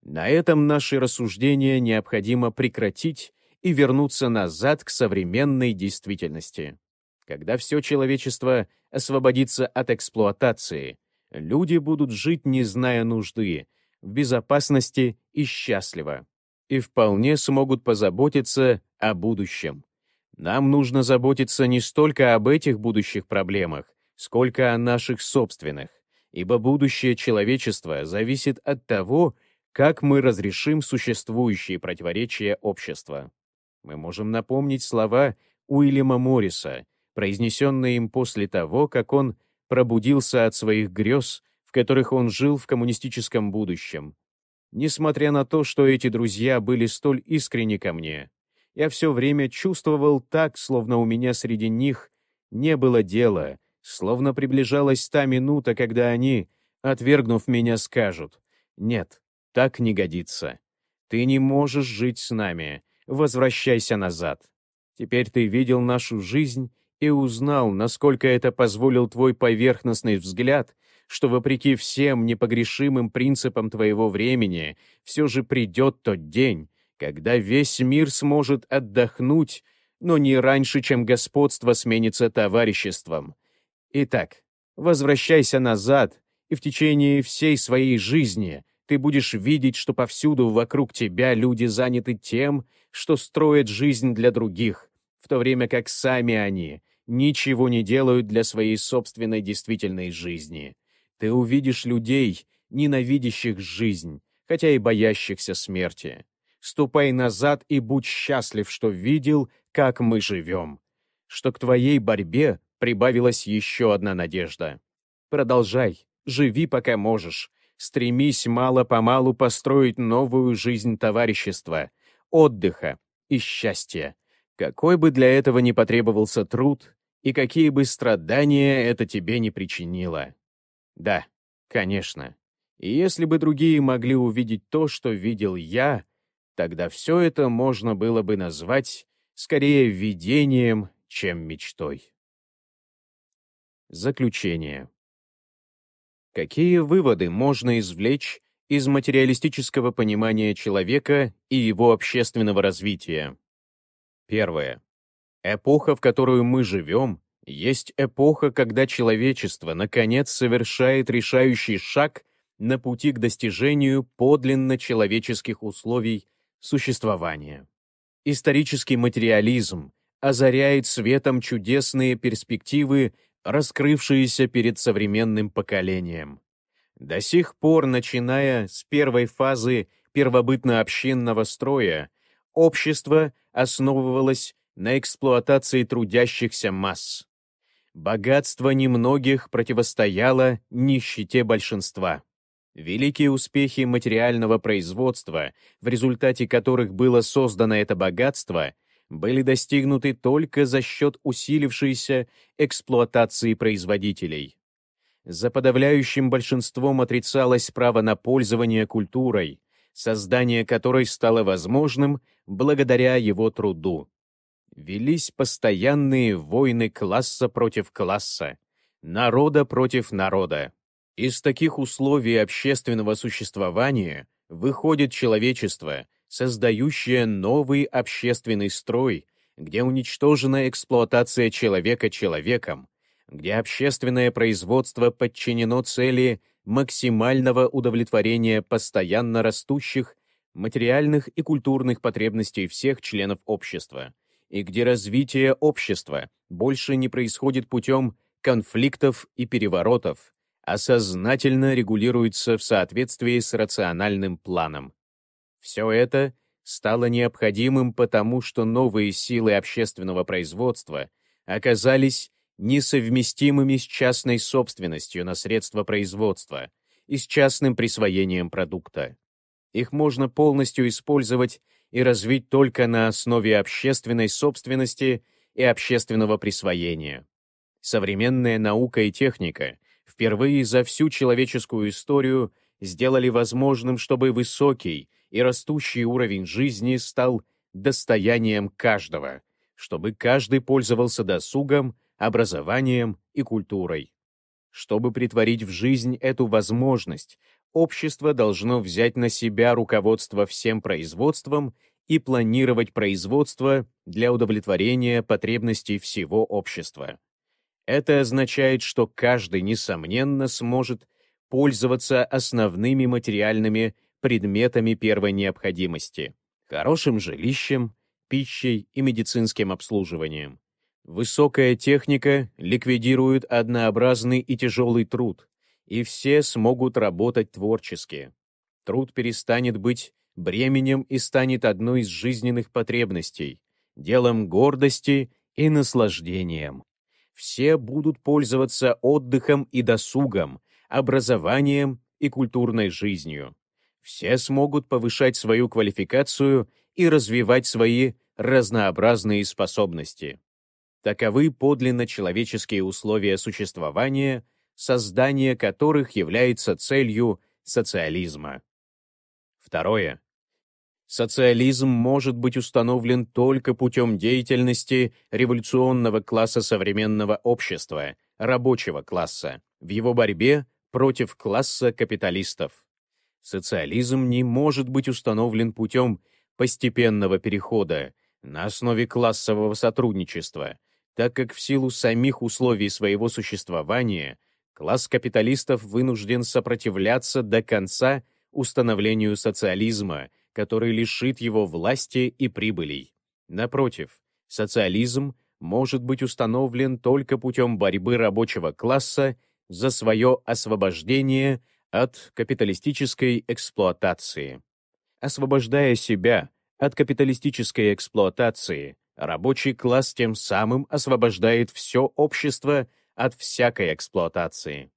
A: На этом наши рассуждения необходимо прекратить и вернуться назад к современной действительности. Когда все человечество освободится от эксплуатации, люди будут жить, не зная нужды, в безопасности и счастливо, и вполне смогут позаботиться о будущем. Нам нужно заботиться не столько об этих будущих проблемах, сколько о наших собственных, ибо будущее человечества зависит от того, как мы разрешим существующие противоречия общества. Мы можем напомнить слова Уильяма Морриса, произнесенные им после того, как он пробудился от своих грез, в которых он жил в коммунистическом будущем. Несмотря на то, что эти друзья были столь искренни ко мне, я все время чувствовал так, словно у меня среди них не было дела, словно приближалась та минута, когда они, отвергнув меня, скажут «Нет, так не годится. Ты не можешь жить с нами, возвращайся назад. Теперь ты видел нашу жизнь и узнал, насколько это позволил твой поверхностный взгляд, что вопреки всем непогрешимым принципам твоего времени все же придет тот день, когда весь мир сможет отдохнуть, но не раньше, чем господство сменится товариществом. Итак, возвращайся назад, и в течение всей своей жизни ты будешь видеть, что повсюду вокруг тебя люди заняты тем, что строят жизнь для других, в то время как сами они ничего не делают для своей собственной действительной жизни. Ты увидишь людей, ненавидящих жизнь, хотя и боящихся смерти ступай назад и будь счастлив, что видел, как мы живем. Что к твоей борьбе прибавилась еще одна надежда. Продолжай, живи пока можешь. Стремись мало-помалу построить новую жизнь товарищества, отдыха и счастья. Какой бы для этого ни потребовался труд, и какие бы страдания это тебе не причинило. Да, конечно. И если бы другие могли увидеть то, что видел я, тогда все это можно было бы назвать скорее видением, чем мечтой. Заключение. Какие выводы можно извлечь из материалистического понимания человека и его общественного развития? Первое. Эпоха, в которую мы живем, есть эпоха, когда человечество, наконец, совершает решающий шаг на пути к достижению подлинно человеческих условий существования. Исторический материализм озаряет светом чудесные перспективы, раскрывшиеся перед современным поколением. До сих пор, начиная с первой фазы первобытно-общинного строя, общество основывалось на эксплуатации трудящихся масс. Богатство немногих противостояло нищете большинства. Великие успехи материального производства, в результате которых было создано это богатство, были достигнуты только за счет усилившейся эксплуатации производителей. За подавляющим большинством отрицалось право на пользование культурой, создание которой стало возможным благодаря его труду. Велись постоянные войны класса против класса, народа против народа. Из таких условий общественного существования выходит человечество, создающее новый общественный строй, где уничтожена эксплуатация человека человеком, где общественное производство подчинено цели максимального удовлетворения постоянно растущих материальных и культурных потребностей всех членов общества, и где развитие общества больше не происходит путем конфликтов и переворотов, а сознательно регулируется в соответствии с рациональным планом. Все это стало необходимым потому, что новые силы общественного производства оказались несовместимыми с частной собственностью на средства производства и с частным присвоением продукта. Их можно полностью использовать и развить только на основе общественной собственности и общественного присвоения. Современная наука и техника — впервые за всю человеческую историю сделали возможным, чтобы высокий и растущий уровень жизни стал достоянием каждого, чтобы каждый пользовался досугом, образованием и культурой. Чтобы притворить в жизнь эту возможность, общество должно взять на себя руководство всем производством и планировать производство для удовлетворения потребностей всего общества. Это означает, что каждый, несомненно, сможет пользоваться основными материальными предметами первой необходимости – хорошим жилищем, пищей и медицинским обслуживанием. Высокая техника ликвидирует однообразный и тяжелый труд, и все смогут работать творчески. Труд перестанет быть бременем и станет одной из жизненных потребностей, делом гордости и наслаждением все будут пользоваться отдыхом и досугом, образованием и культурной жизнью. Все смогут повышать свою квалификацию и развивать свои разнообразные способности. Таковы подлинно человеческие условия существования, создание которых является целью социализма. Второе. Социализм может быть установлен только путем деятельности революционного класса современного общества, рабочего класса, в его борьбе против класса капиталистов. Социализм не может быть установлен путем постепенного перехода на основе классового сотрудничества, так как в силу самих условий своего существования класс капиталистов вынужден сопротивляться до конца установлению социализма – который лишит его власти и прибылей. Напротив, социализм может быть установлен только путем борьбы рабочего класса за свое освобождение от капиталистической эксплуатации. Освобождая себя от капиталистической эксплуатации, рабочий класс тем самым освобождает все общество от всякой эксплуатации.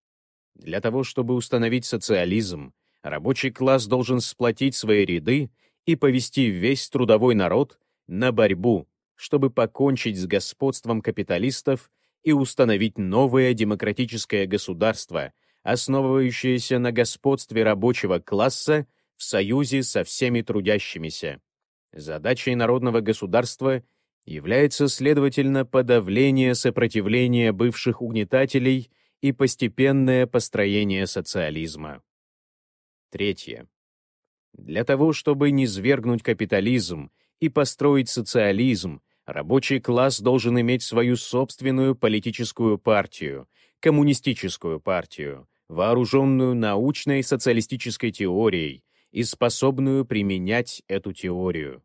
A: Для того, чтобы установить социализм, рабочий класс должен сплотить свои ряды и повести весь трудовой народ на борьбу, чтобы покончить с господством капиталистов и установить новое демократическое государство, основывающееся на господстве рабочего класса в союзе со всеми трудящимися. Задачей народного государства является, следовательно, подавление сопротивления бывших угнетателей и постепенное построение социализма. Третье. Для того, чтобы не свергнуть капитализм и построить социализм, рабочий класс должен иметь свою собственную политическую партию, коммунистическую партию, вооруженную научной социалистической теорией и способную применять эту теорию.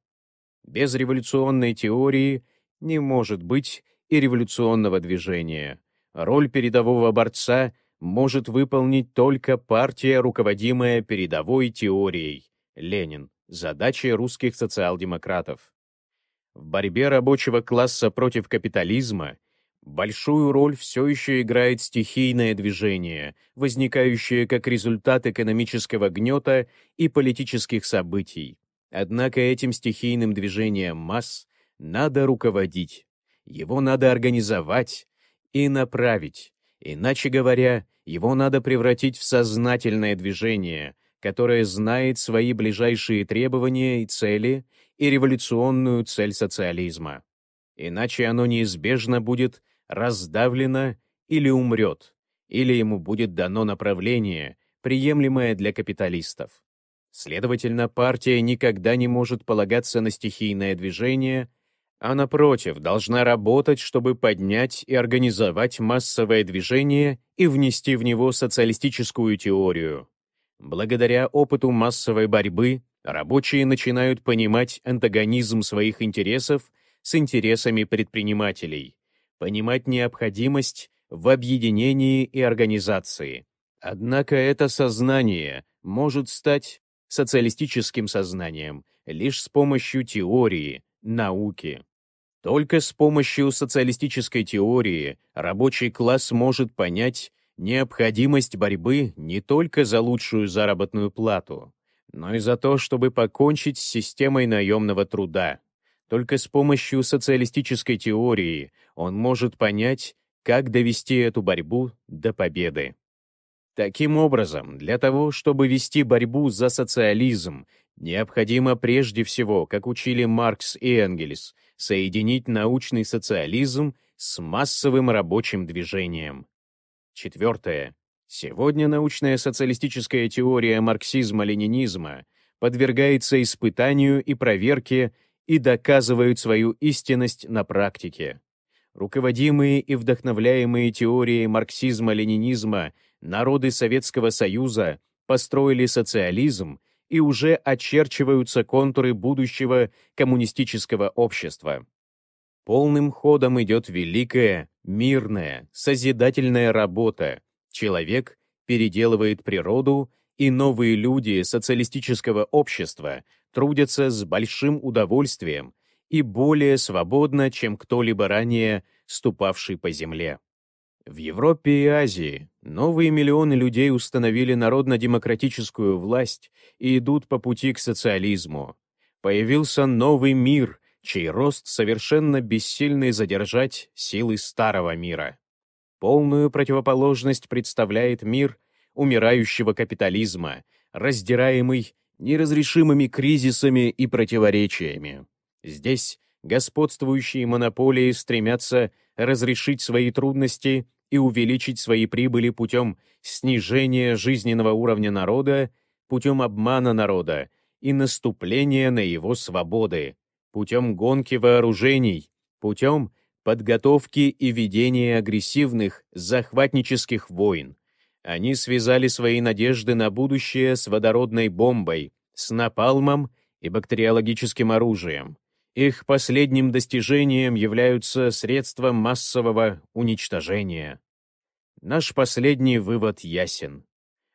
A: Без революционной теории не может быть и революционного движения. Роль передового борца — может выполнить только партия, руководимая передовой теорией Ленин, задачи русских социал-демократов. В борьбе рабочего класса против капитализма большую роль все еще играет стихийное движение, возникающее как результат экономического гнета и политических событий. Однако этим стихийным движением масс надо руководить, его надо организовать и направить, Иначе говоря, его надо превратить в сознательное движение, которое знает свои ближайшие требования и цели и революционную цель социализма. Иначе оно неизбежно будет раздавлено или умрет, или ему будет дано направление, приемлемое для капиталистов. Следовательно, партия никогда не может полагаться на стихийное движение, а напротив, должна работать, чтобы поднять и организовать массовое движение и внести в него социалистическую теорию. Благодаря опыту массовой борьбы рабочие начинают понимать антагонизм своих интересов с интересами предпринимателей, понимать необходимость в объединении и организации. Однако это сознание может стать социалистическим сознанием лишь с помощью теории, науки. Только с помощью социалистической теории рабочий класс может понять необходимость борьбы не только за лучшую заработную плату, но и за то, чтобы покончить с системой наемного труда. Только с помощью социалистической теории он может понять, как довести эту борьбу до победы. Таким образом, для того, чтобы вести борьбу за социализм, необходимо прежде всего, как учили Маркс и Энгельс, соединить научный социализм с массовым рабочим движением. Четвертое. Сегодня научная социалистическая теория марксизма-ленинизма подвергается испытанию и проверке и доказывает свою истинность на практике. Руководимые и вдохновляемые теорией марксизма-ленинизма народы Советского Союза построили социализм, и уже очерчиваются контуры будущего коммунистического общества. Полным ходом идет великая, мирная, созидательная работа. Человек переделывает природу, и новые люди социалистического общества трудятся с большим удовольствием и более свободно, чем кто-либо ранее ступавший по земле. В Европе и Азии новые миллионы людей установили народно-демократическую власть и идут по пути к социализму. Появился новый мир, чей рост совершенно бессильны задержать силы старого мира. Полную противоположность представляет мир умирающего капитализма, раздираемый неразрешимыми кризисами и противоречиями. Здесь господствующие монополии стремятся разрешить свои трудности и увеличить свои прибыли путем снижения жизненного уровня народа, путем обмана народа и наступления на его свободы, путем гонки вооружений, путем подготовки и ведения агрессивных захватнических войн. Они связали свои надежды на будущее с водородной бомбой, с напалмом и бактериологическим оружием. Их последним достижением являются средства массового уничтожения. Наш последний вывод ясен.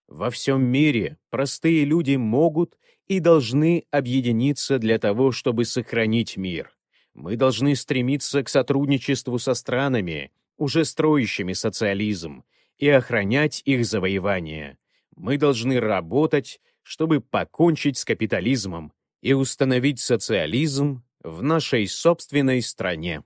A: Во всем мире простые люди могут и должны объединиться для того, чтобы сохранить мир. Мы должны стремиться к сотрудничеству со странами, уже строящими социализм, и охранять их завоевания. Мы должны работать, чтобы покончить с капитализмом и установить социализм в нашей собственной стране.